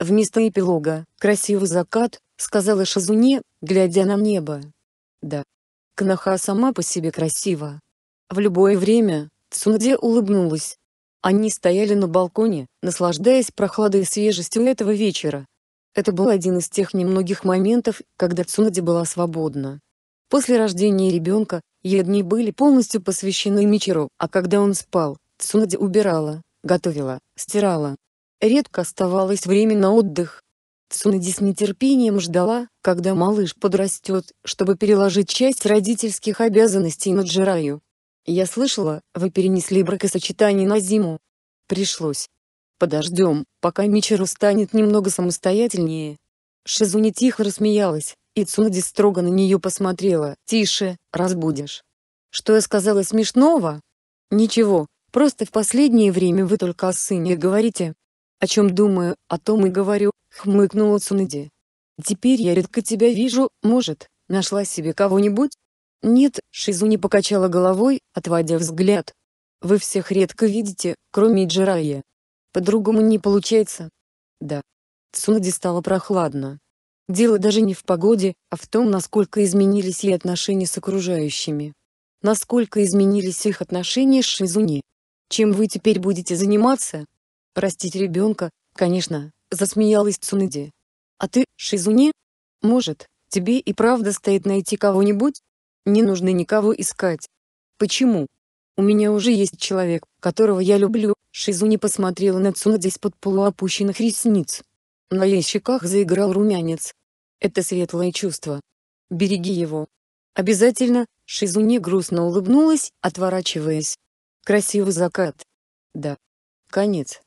Вместо эпилога «Красивый закат», сказала Шазуне, глядя на небо. Да. Кноха сама по себе красива. В любое время, Цунде улыбнулась. Они стояли на балконе, наслаждаясь прохладой и свежестью этого вечера. Это был один из тех немногих моментов, когда Цунади была свободна. После рождения ребенка, ее дни были полностью посвящены Мичеру, а когда он спал, Цунади убирала, готовила, стирала. Редко оставалось время на отдых. Цунади с нетерпением ждала, когда малыш подрастет, чтобы переложить часть родительских обязанностей на Джираю. «Я слышала, вы перенесли бракосочетание на зиму. Пришлось. Подождем, пока Мичеру станет немного самостоятельнее». Шизуни тихо рассмеялась, и Цунади строго на нее посмотрела. «Тише, разбудишь». «Что я сказала смешного?» «Ничего, просто в последнее время вы только о сыне говорите, о чем думаю, о том и говорю», — хмыкнула Цунади. «Теперь я редко тебя вижу, может, нашла себе кого-нибудь?» «Нет», — Шизуни покачала головой, отводя взгляд. «Вы всех редко видите, кроме Джирая. По-другому не получается». «Да». Цунади стало прохладно. Дело даже не в погоде, а в том, насколько изменились и отношения с окружающими. Насколько изменились их отношения с Шизуни. Чем вы теперь будете заниматься, Простить ребенка, конечно, засмеялась Цуныди. А ты, Шизуни? Может, тебе и правда стоит найти кого-нибудь? Не нужно никого искать. Почему? У меня уже есть человек, которого я люблю. Шизуни посмотрела на Цунади из-под полуопущенных ресниц. На ее щеках заиграл румянец. Это светлое чувство. Береги его. Обязательно, Шизуни грустно улыбнулась, отворачиваясь. Красивый закат. Да. Конец.